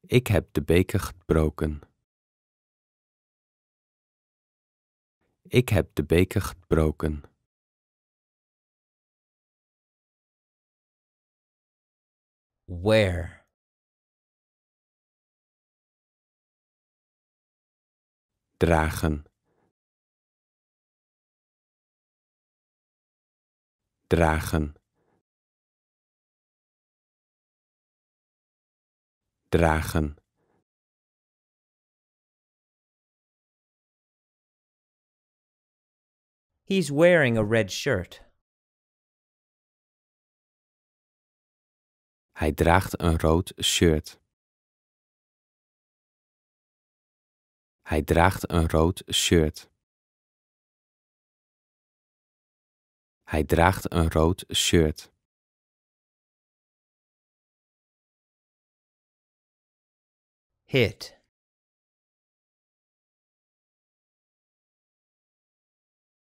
Speaker 1: Ik heb de beker gebroken. Ik heb de beker gebroken. where dragen dragen dragen He's wearing a red shirt. Hij draagt een rood shirt. Hij draagt een rood shirt. Hij draagt een rood shirt. Hit.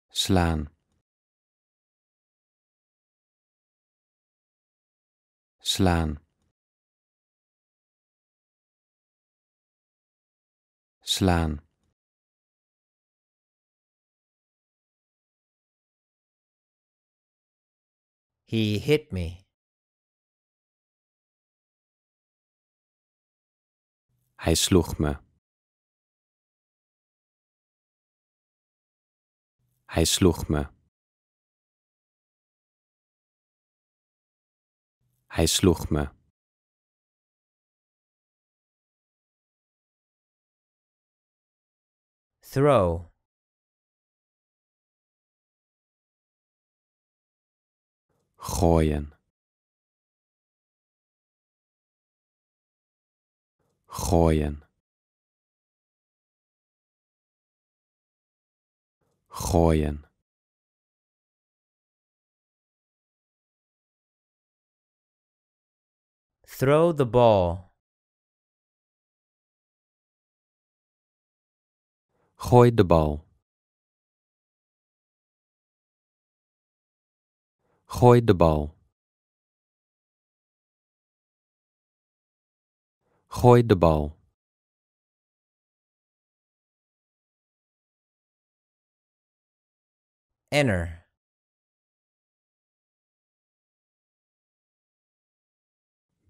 Speaker 1: Slaan. slaan slaan He hit me. Hij sloeg me. Hij sloeg me. Hij sloeg me. Throw. Gooien. Gooien. Gooien. Throw the ball. Gooi de bal. Gooi de bal. Gooi de bal. Enter.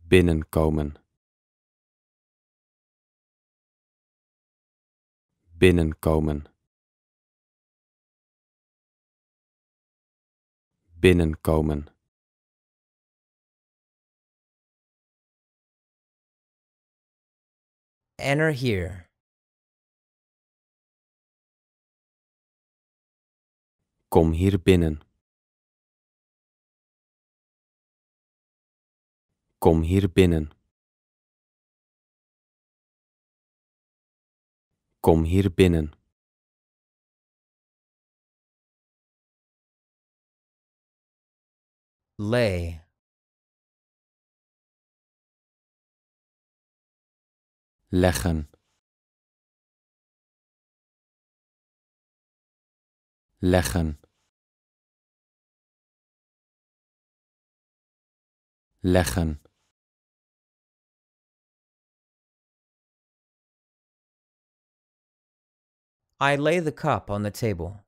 Speaker 1: binnenkomen binnenkomen binnenkomen enter here kom hier binnen Kom hier binnen. Kom hier binnen. Lay. Leggen. Leggen. Leggen. I lay the cup on the table.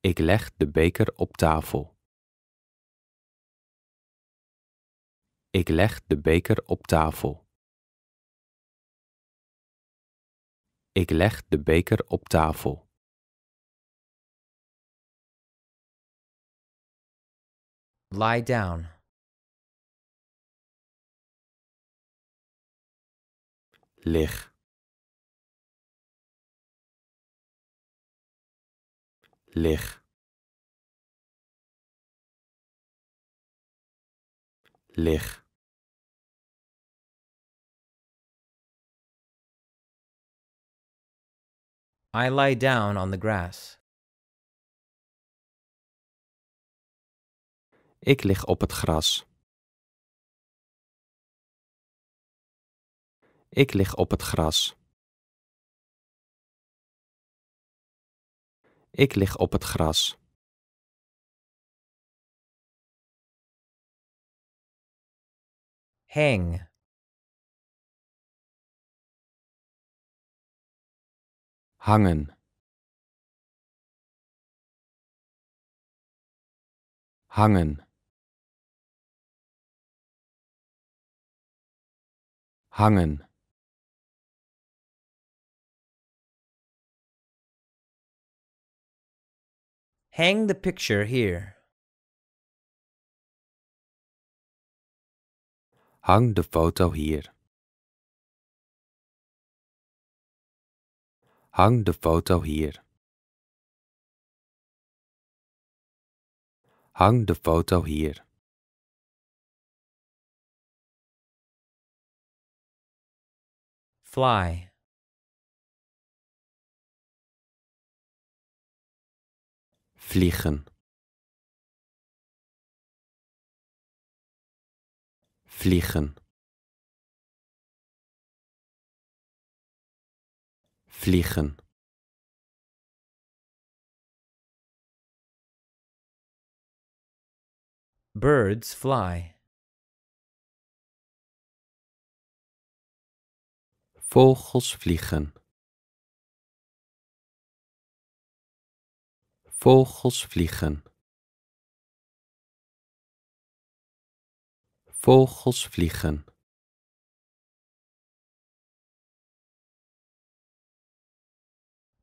Speaker 1: Ik leg de beker op tafel. Ik leg de beker op tafel. Ik leg de beker op tafel. Lie down. lig lig lig I lie down on the grass. Ik lig op het gras. Ik lig op het gras. Ik lig op het gras. Hang. Hangen. Hangen. hangen Hang the picture here. Hang the photo here. Hang the photo here. Hang the photo here. Fly. vliegen vliegen vliegen birds fly vogels vliegen Vogels vliegen. Vogels vliegen.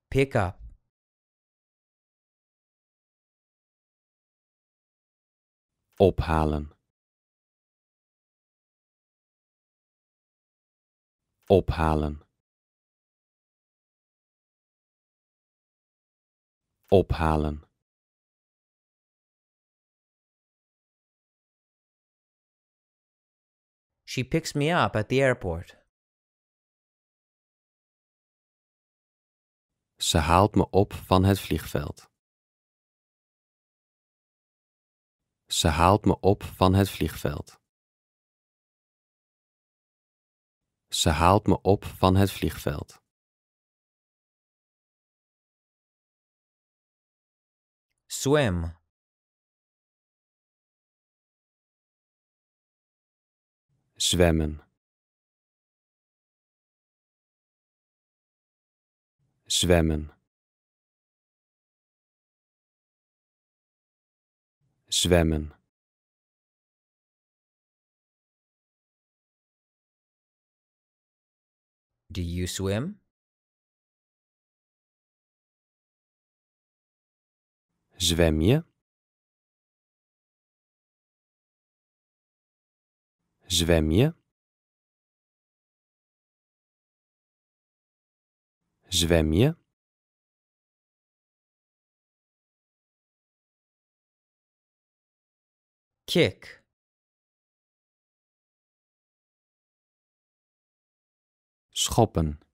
Speaker 1: Pick up. Ophalen. Ophalen. ophalen She picks me up at the airport. Ze haalt me op van het vliegveld. Ze haalt me op van het vliegveld. Ze haalt me op van het vliegveld. Swim. zwemmen zwemmen zwemmen Do you swim? Zwem je? Zwem je? Zwem je? Kick. Schoppen.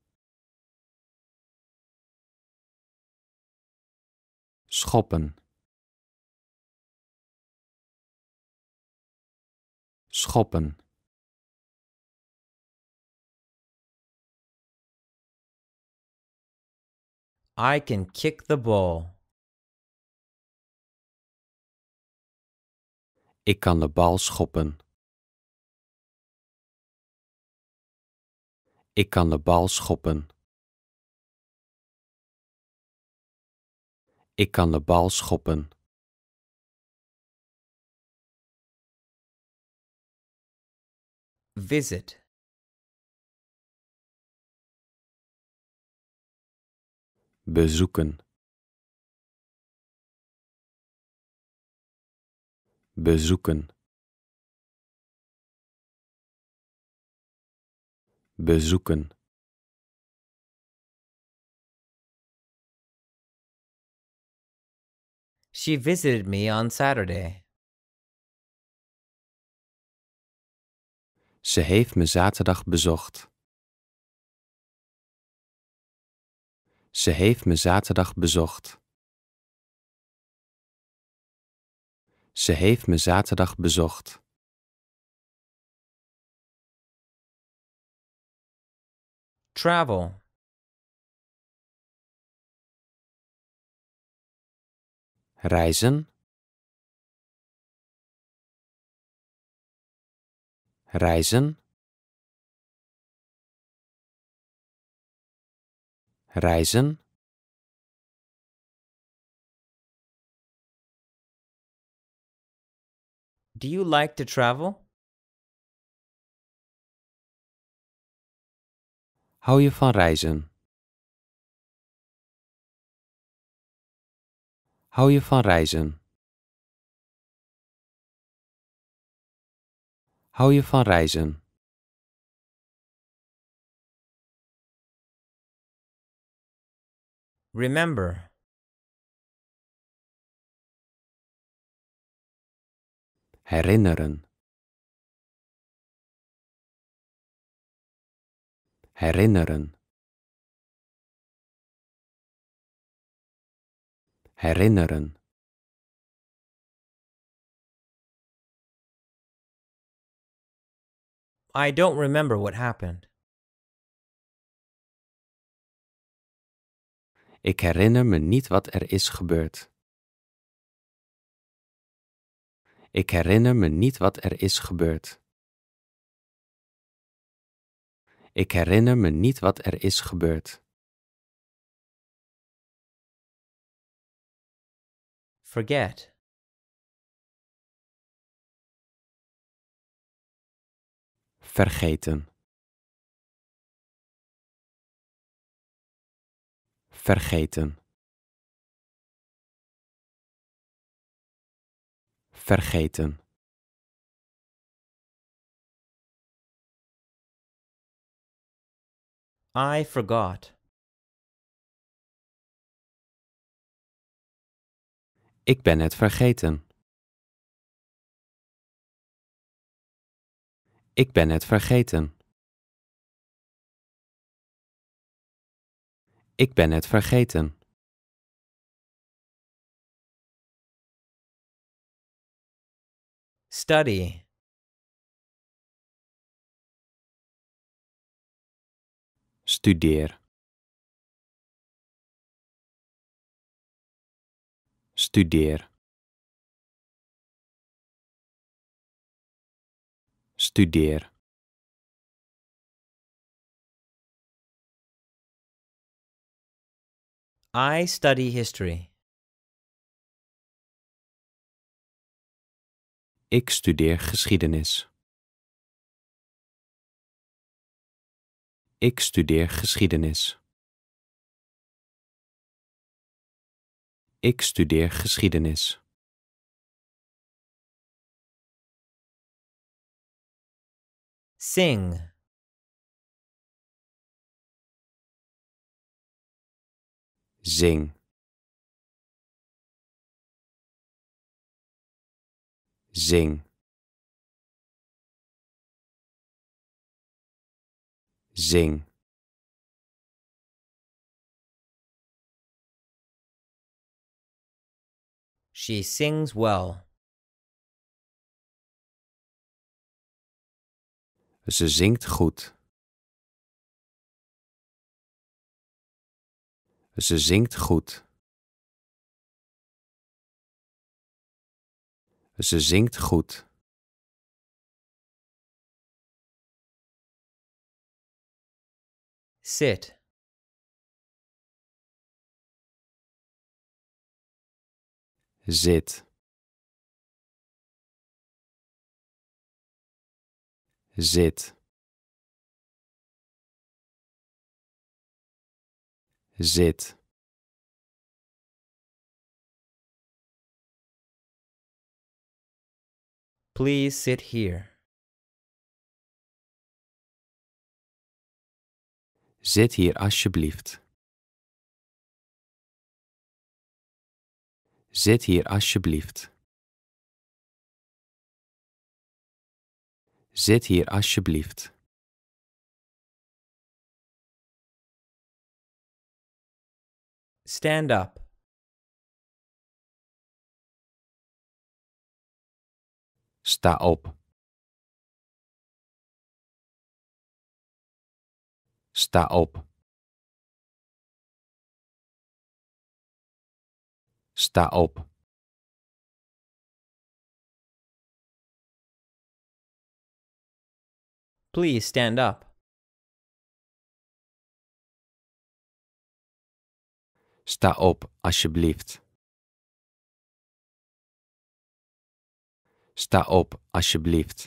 Speaker 1: schoppen schoppen I can kick the ball. Ik kan de bal schoppen. Ik kan de bal schoppen. Ik kan de bal schoppen. Visit. Bezoeken. Bezoeken. Bezoeken. She visited me on Saturday. Ze heeft me zaterdag bezocht. Ze heeft me zaterdag bezocht. Ze heeft me zaterdag bezocht. Travel. reizen reizen reizen Do you like to travel? Hou je van reizen? Hou je van reizen? Hou je van reizen? Remember. Herinneren. Herinneren. herinneren I don't remember what happened. Ik herinner me niet wat er is gebeurd. Ik herinner me niet wat er is gebeurd. Ik herinner me niet wat er is gebeurd. forget vergeten vergeten vergeten I forgot Ik ben het vergeten. Ik ben het vergeten. Ik ben het vergeten. Study. Studeer. Studeer. Studeer. I study history. Ik studeer geschiedenis. Ik studeer geschiedenis. Ik studeer geschiedenis. Sing. Zing. Zing. Zing. She sings well. Ze zingt goed. Ze zingt goed. Ze zingt goed. Sit. zit, zit, zit. Please sit here. Zit hier alsjeblieft. Zit hier alsjeblieft. Zit hier alsjeblieft. Stand up. Sta op. Sta op. Sta op. Please stand up. Sta op, alsjeblieft. Sta op, alsjeblieft.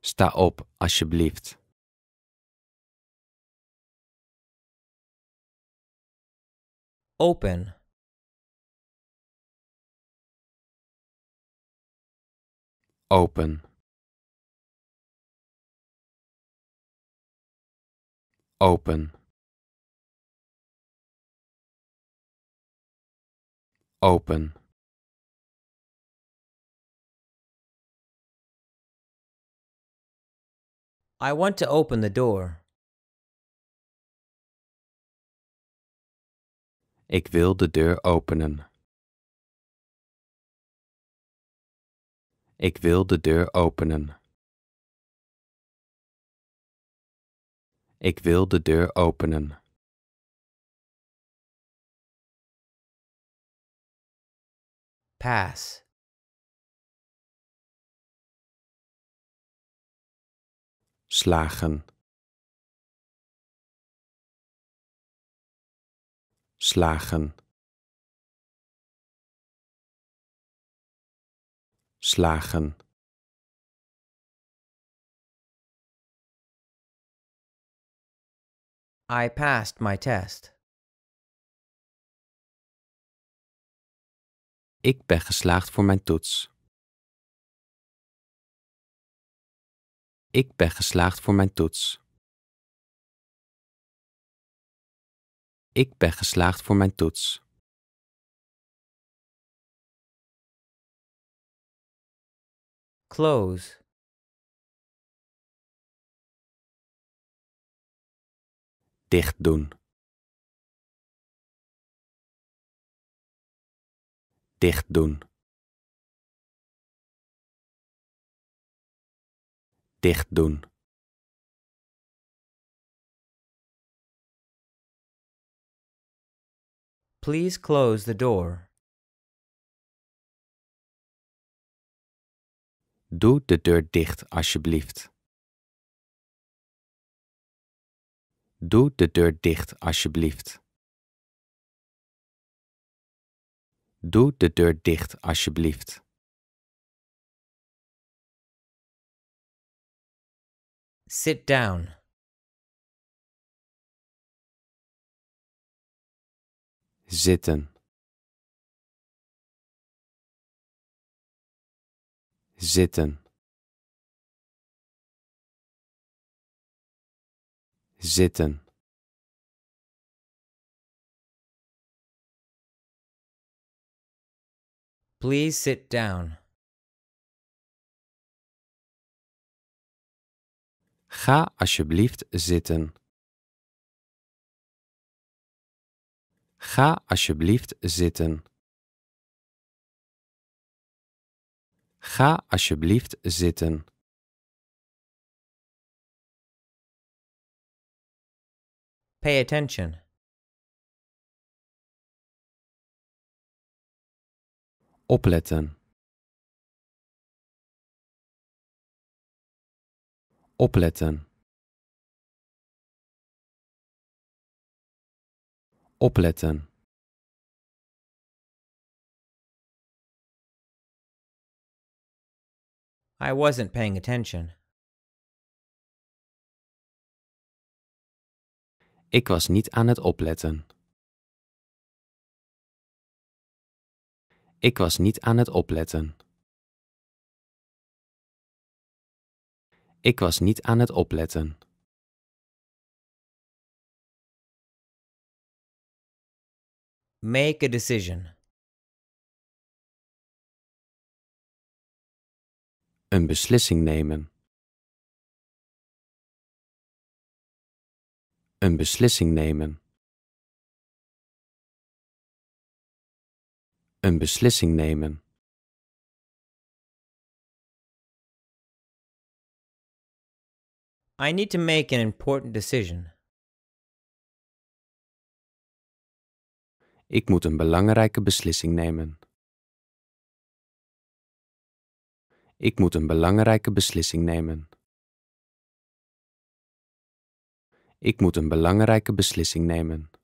Speaker 1: Sta op, alsjeblieft. open open open open I want to open the door. Ik wil de deur openen. Ik wil de deur openen. Ik wil de deur openen. Pass. Slagen. slagen slagen I passed my test. Ik ben geslaagd voor mijn toets. Ik ben geslaagd voor mijn toets. ik ben geslaagd voor mijn toets. Close. Dicht doen. Dicht doen. Dicht doen. Please close the door. Doe de deur dicht, alsjeblieft. Doe de deur dicht, alsjeblieft. Doe de deur dicht, alsjeblieft. Sit down. zitten zitten zitten Please sit down. Ga alsjeblieft zitten. Ga alsjeblieft zitten. Ga alsjeblieft zitten. Pay attention. Opletten. Opletten. opletten I wasn't paying attention. Ik was niet aan het opletten. Ik was niet aan het opletten. Ik was niet aan het opletten. Make a decision. Een beslissing nemen. Een beslissing nemen. Een beslissing nemen. I need to make an important decision. Ik moet een belangrijke beslissing nemen. Ik moet een belangrijke beslissing nemen. Ik moet een belangrijke beslissing nemen.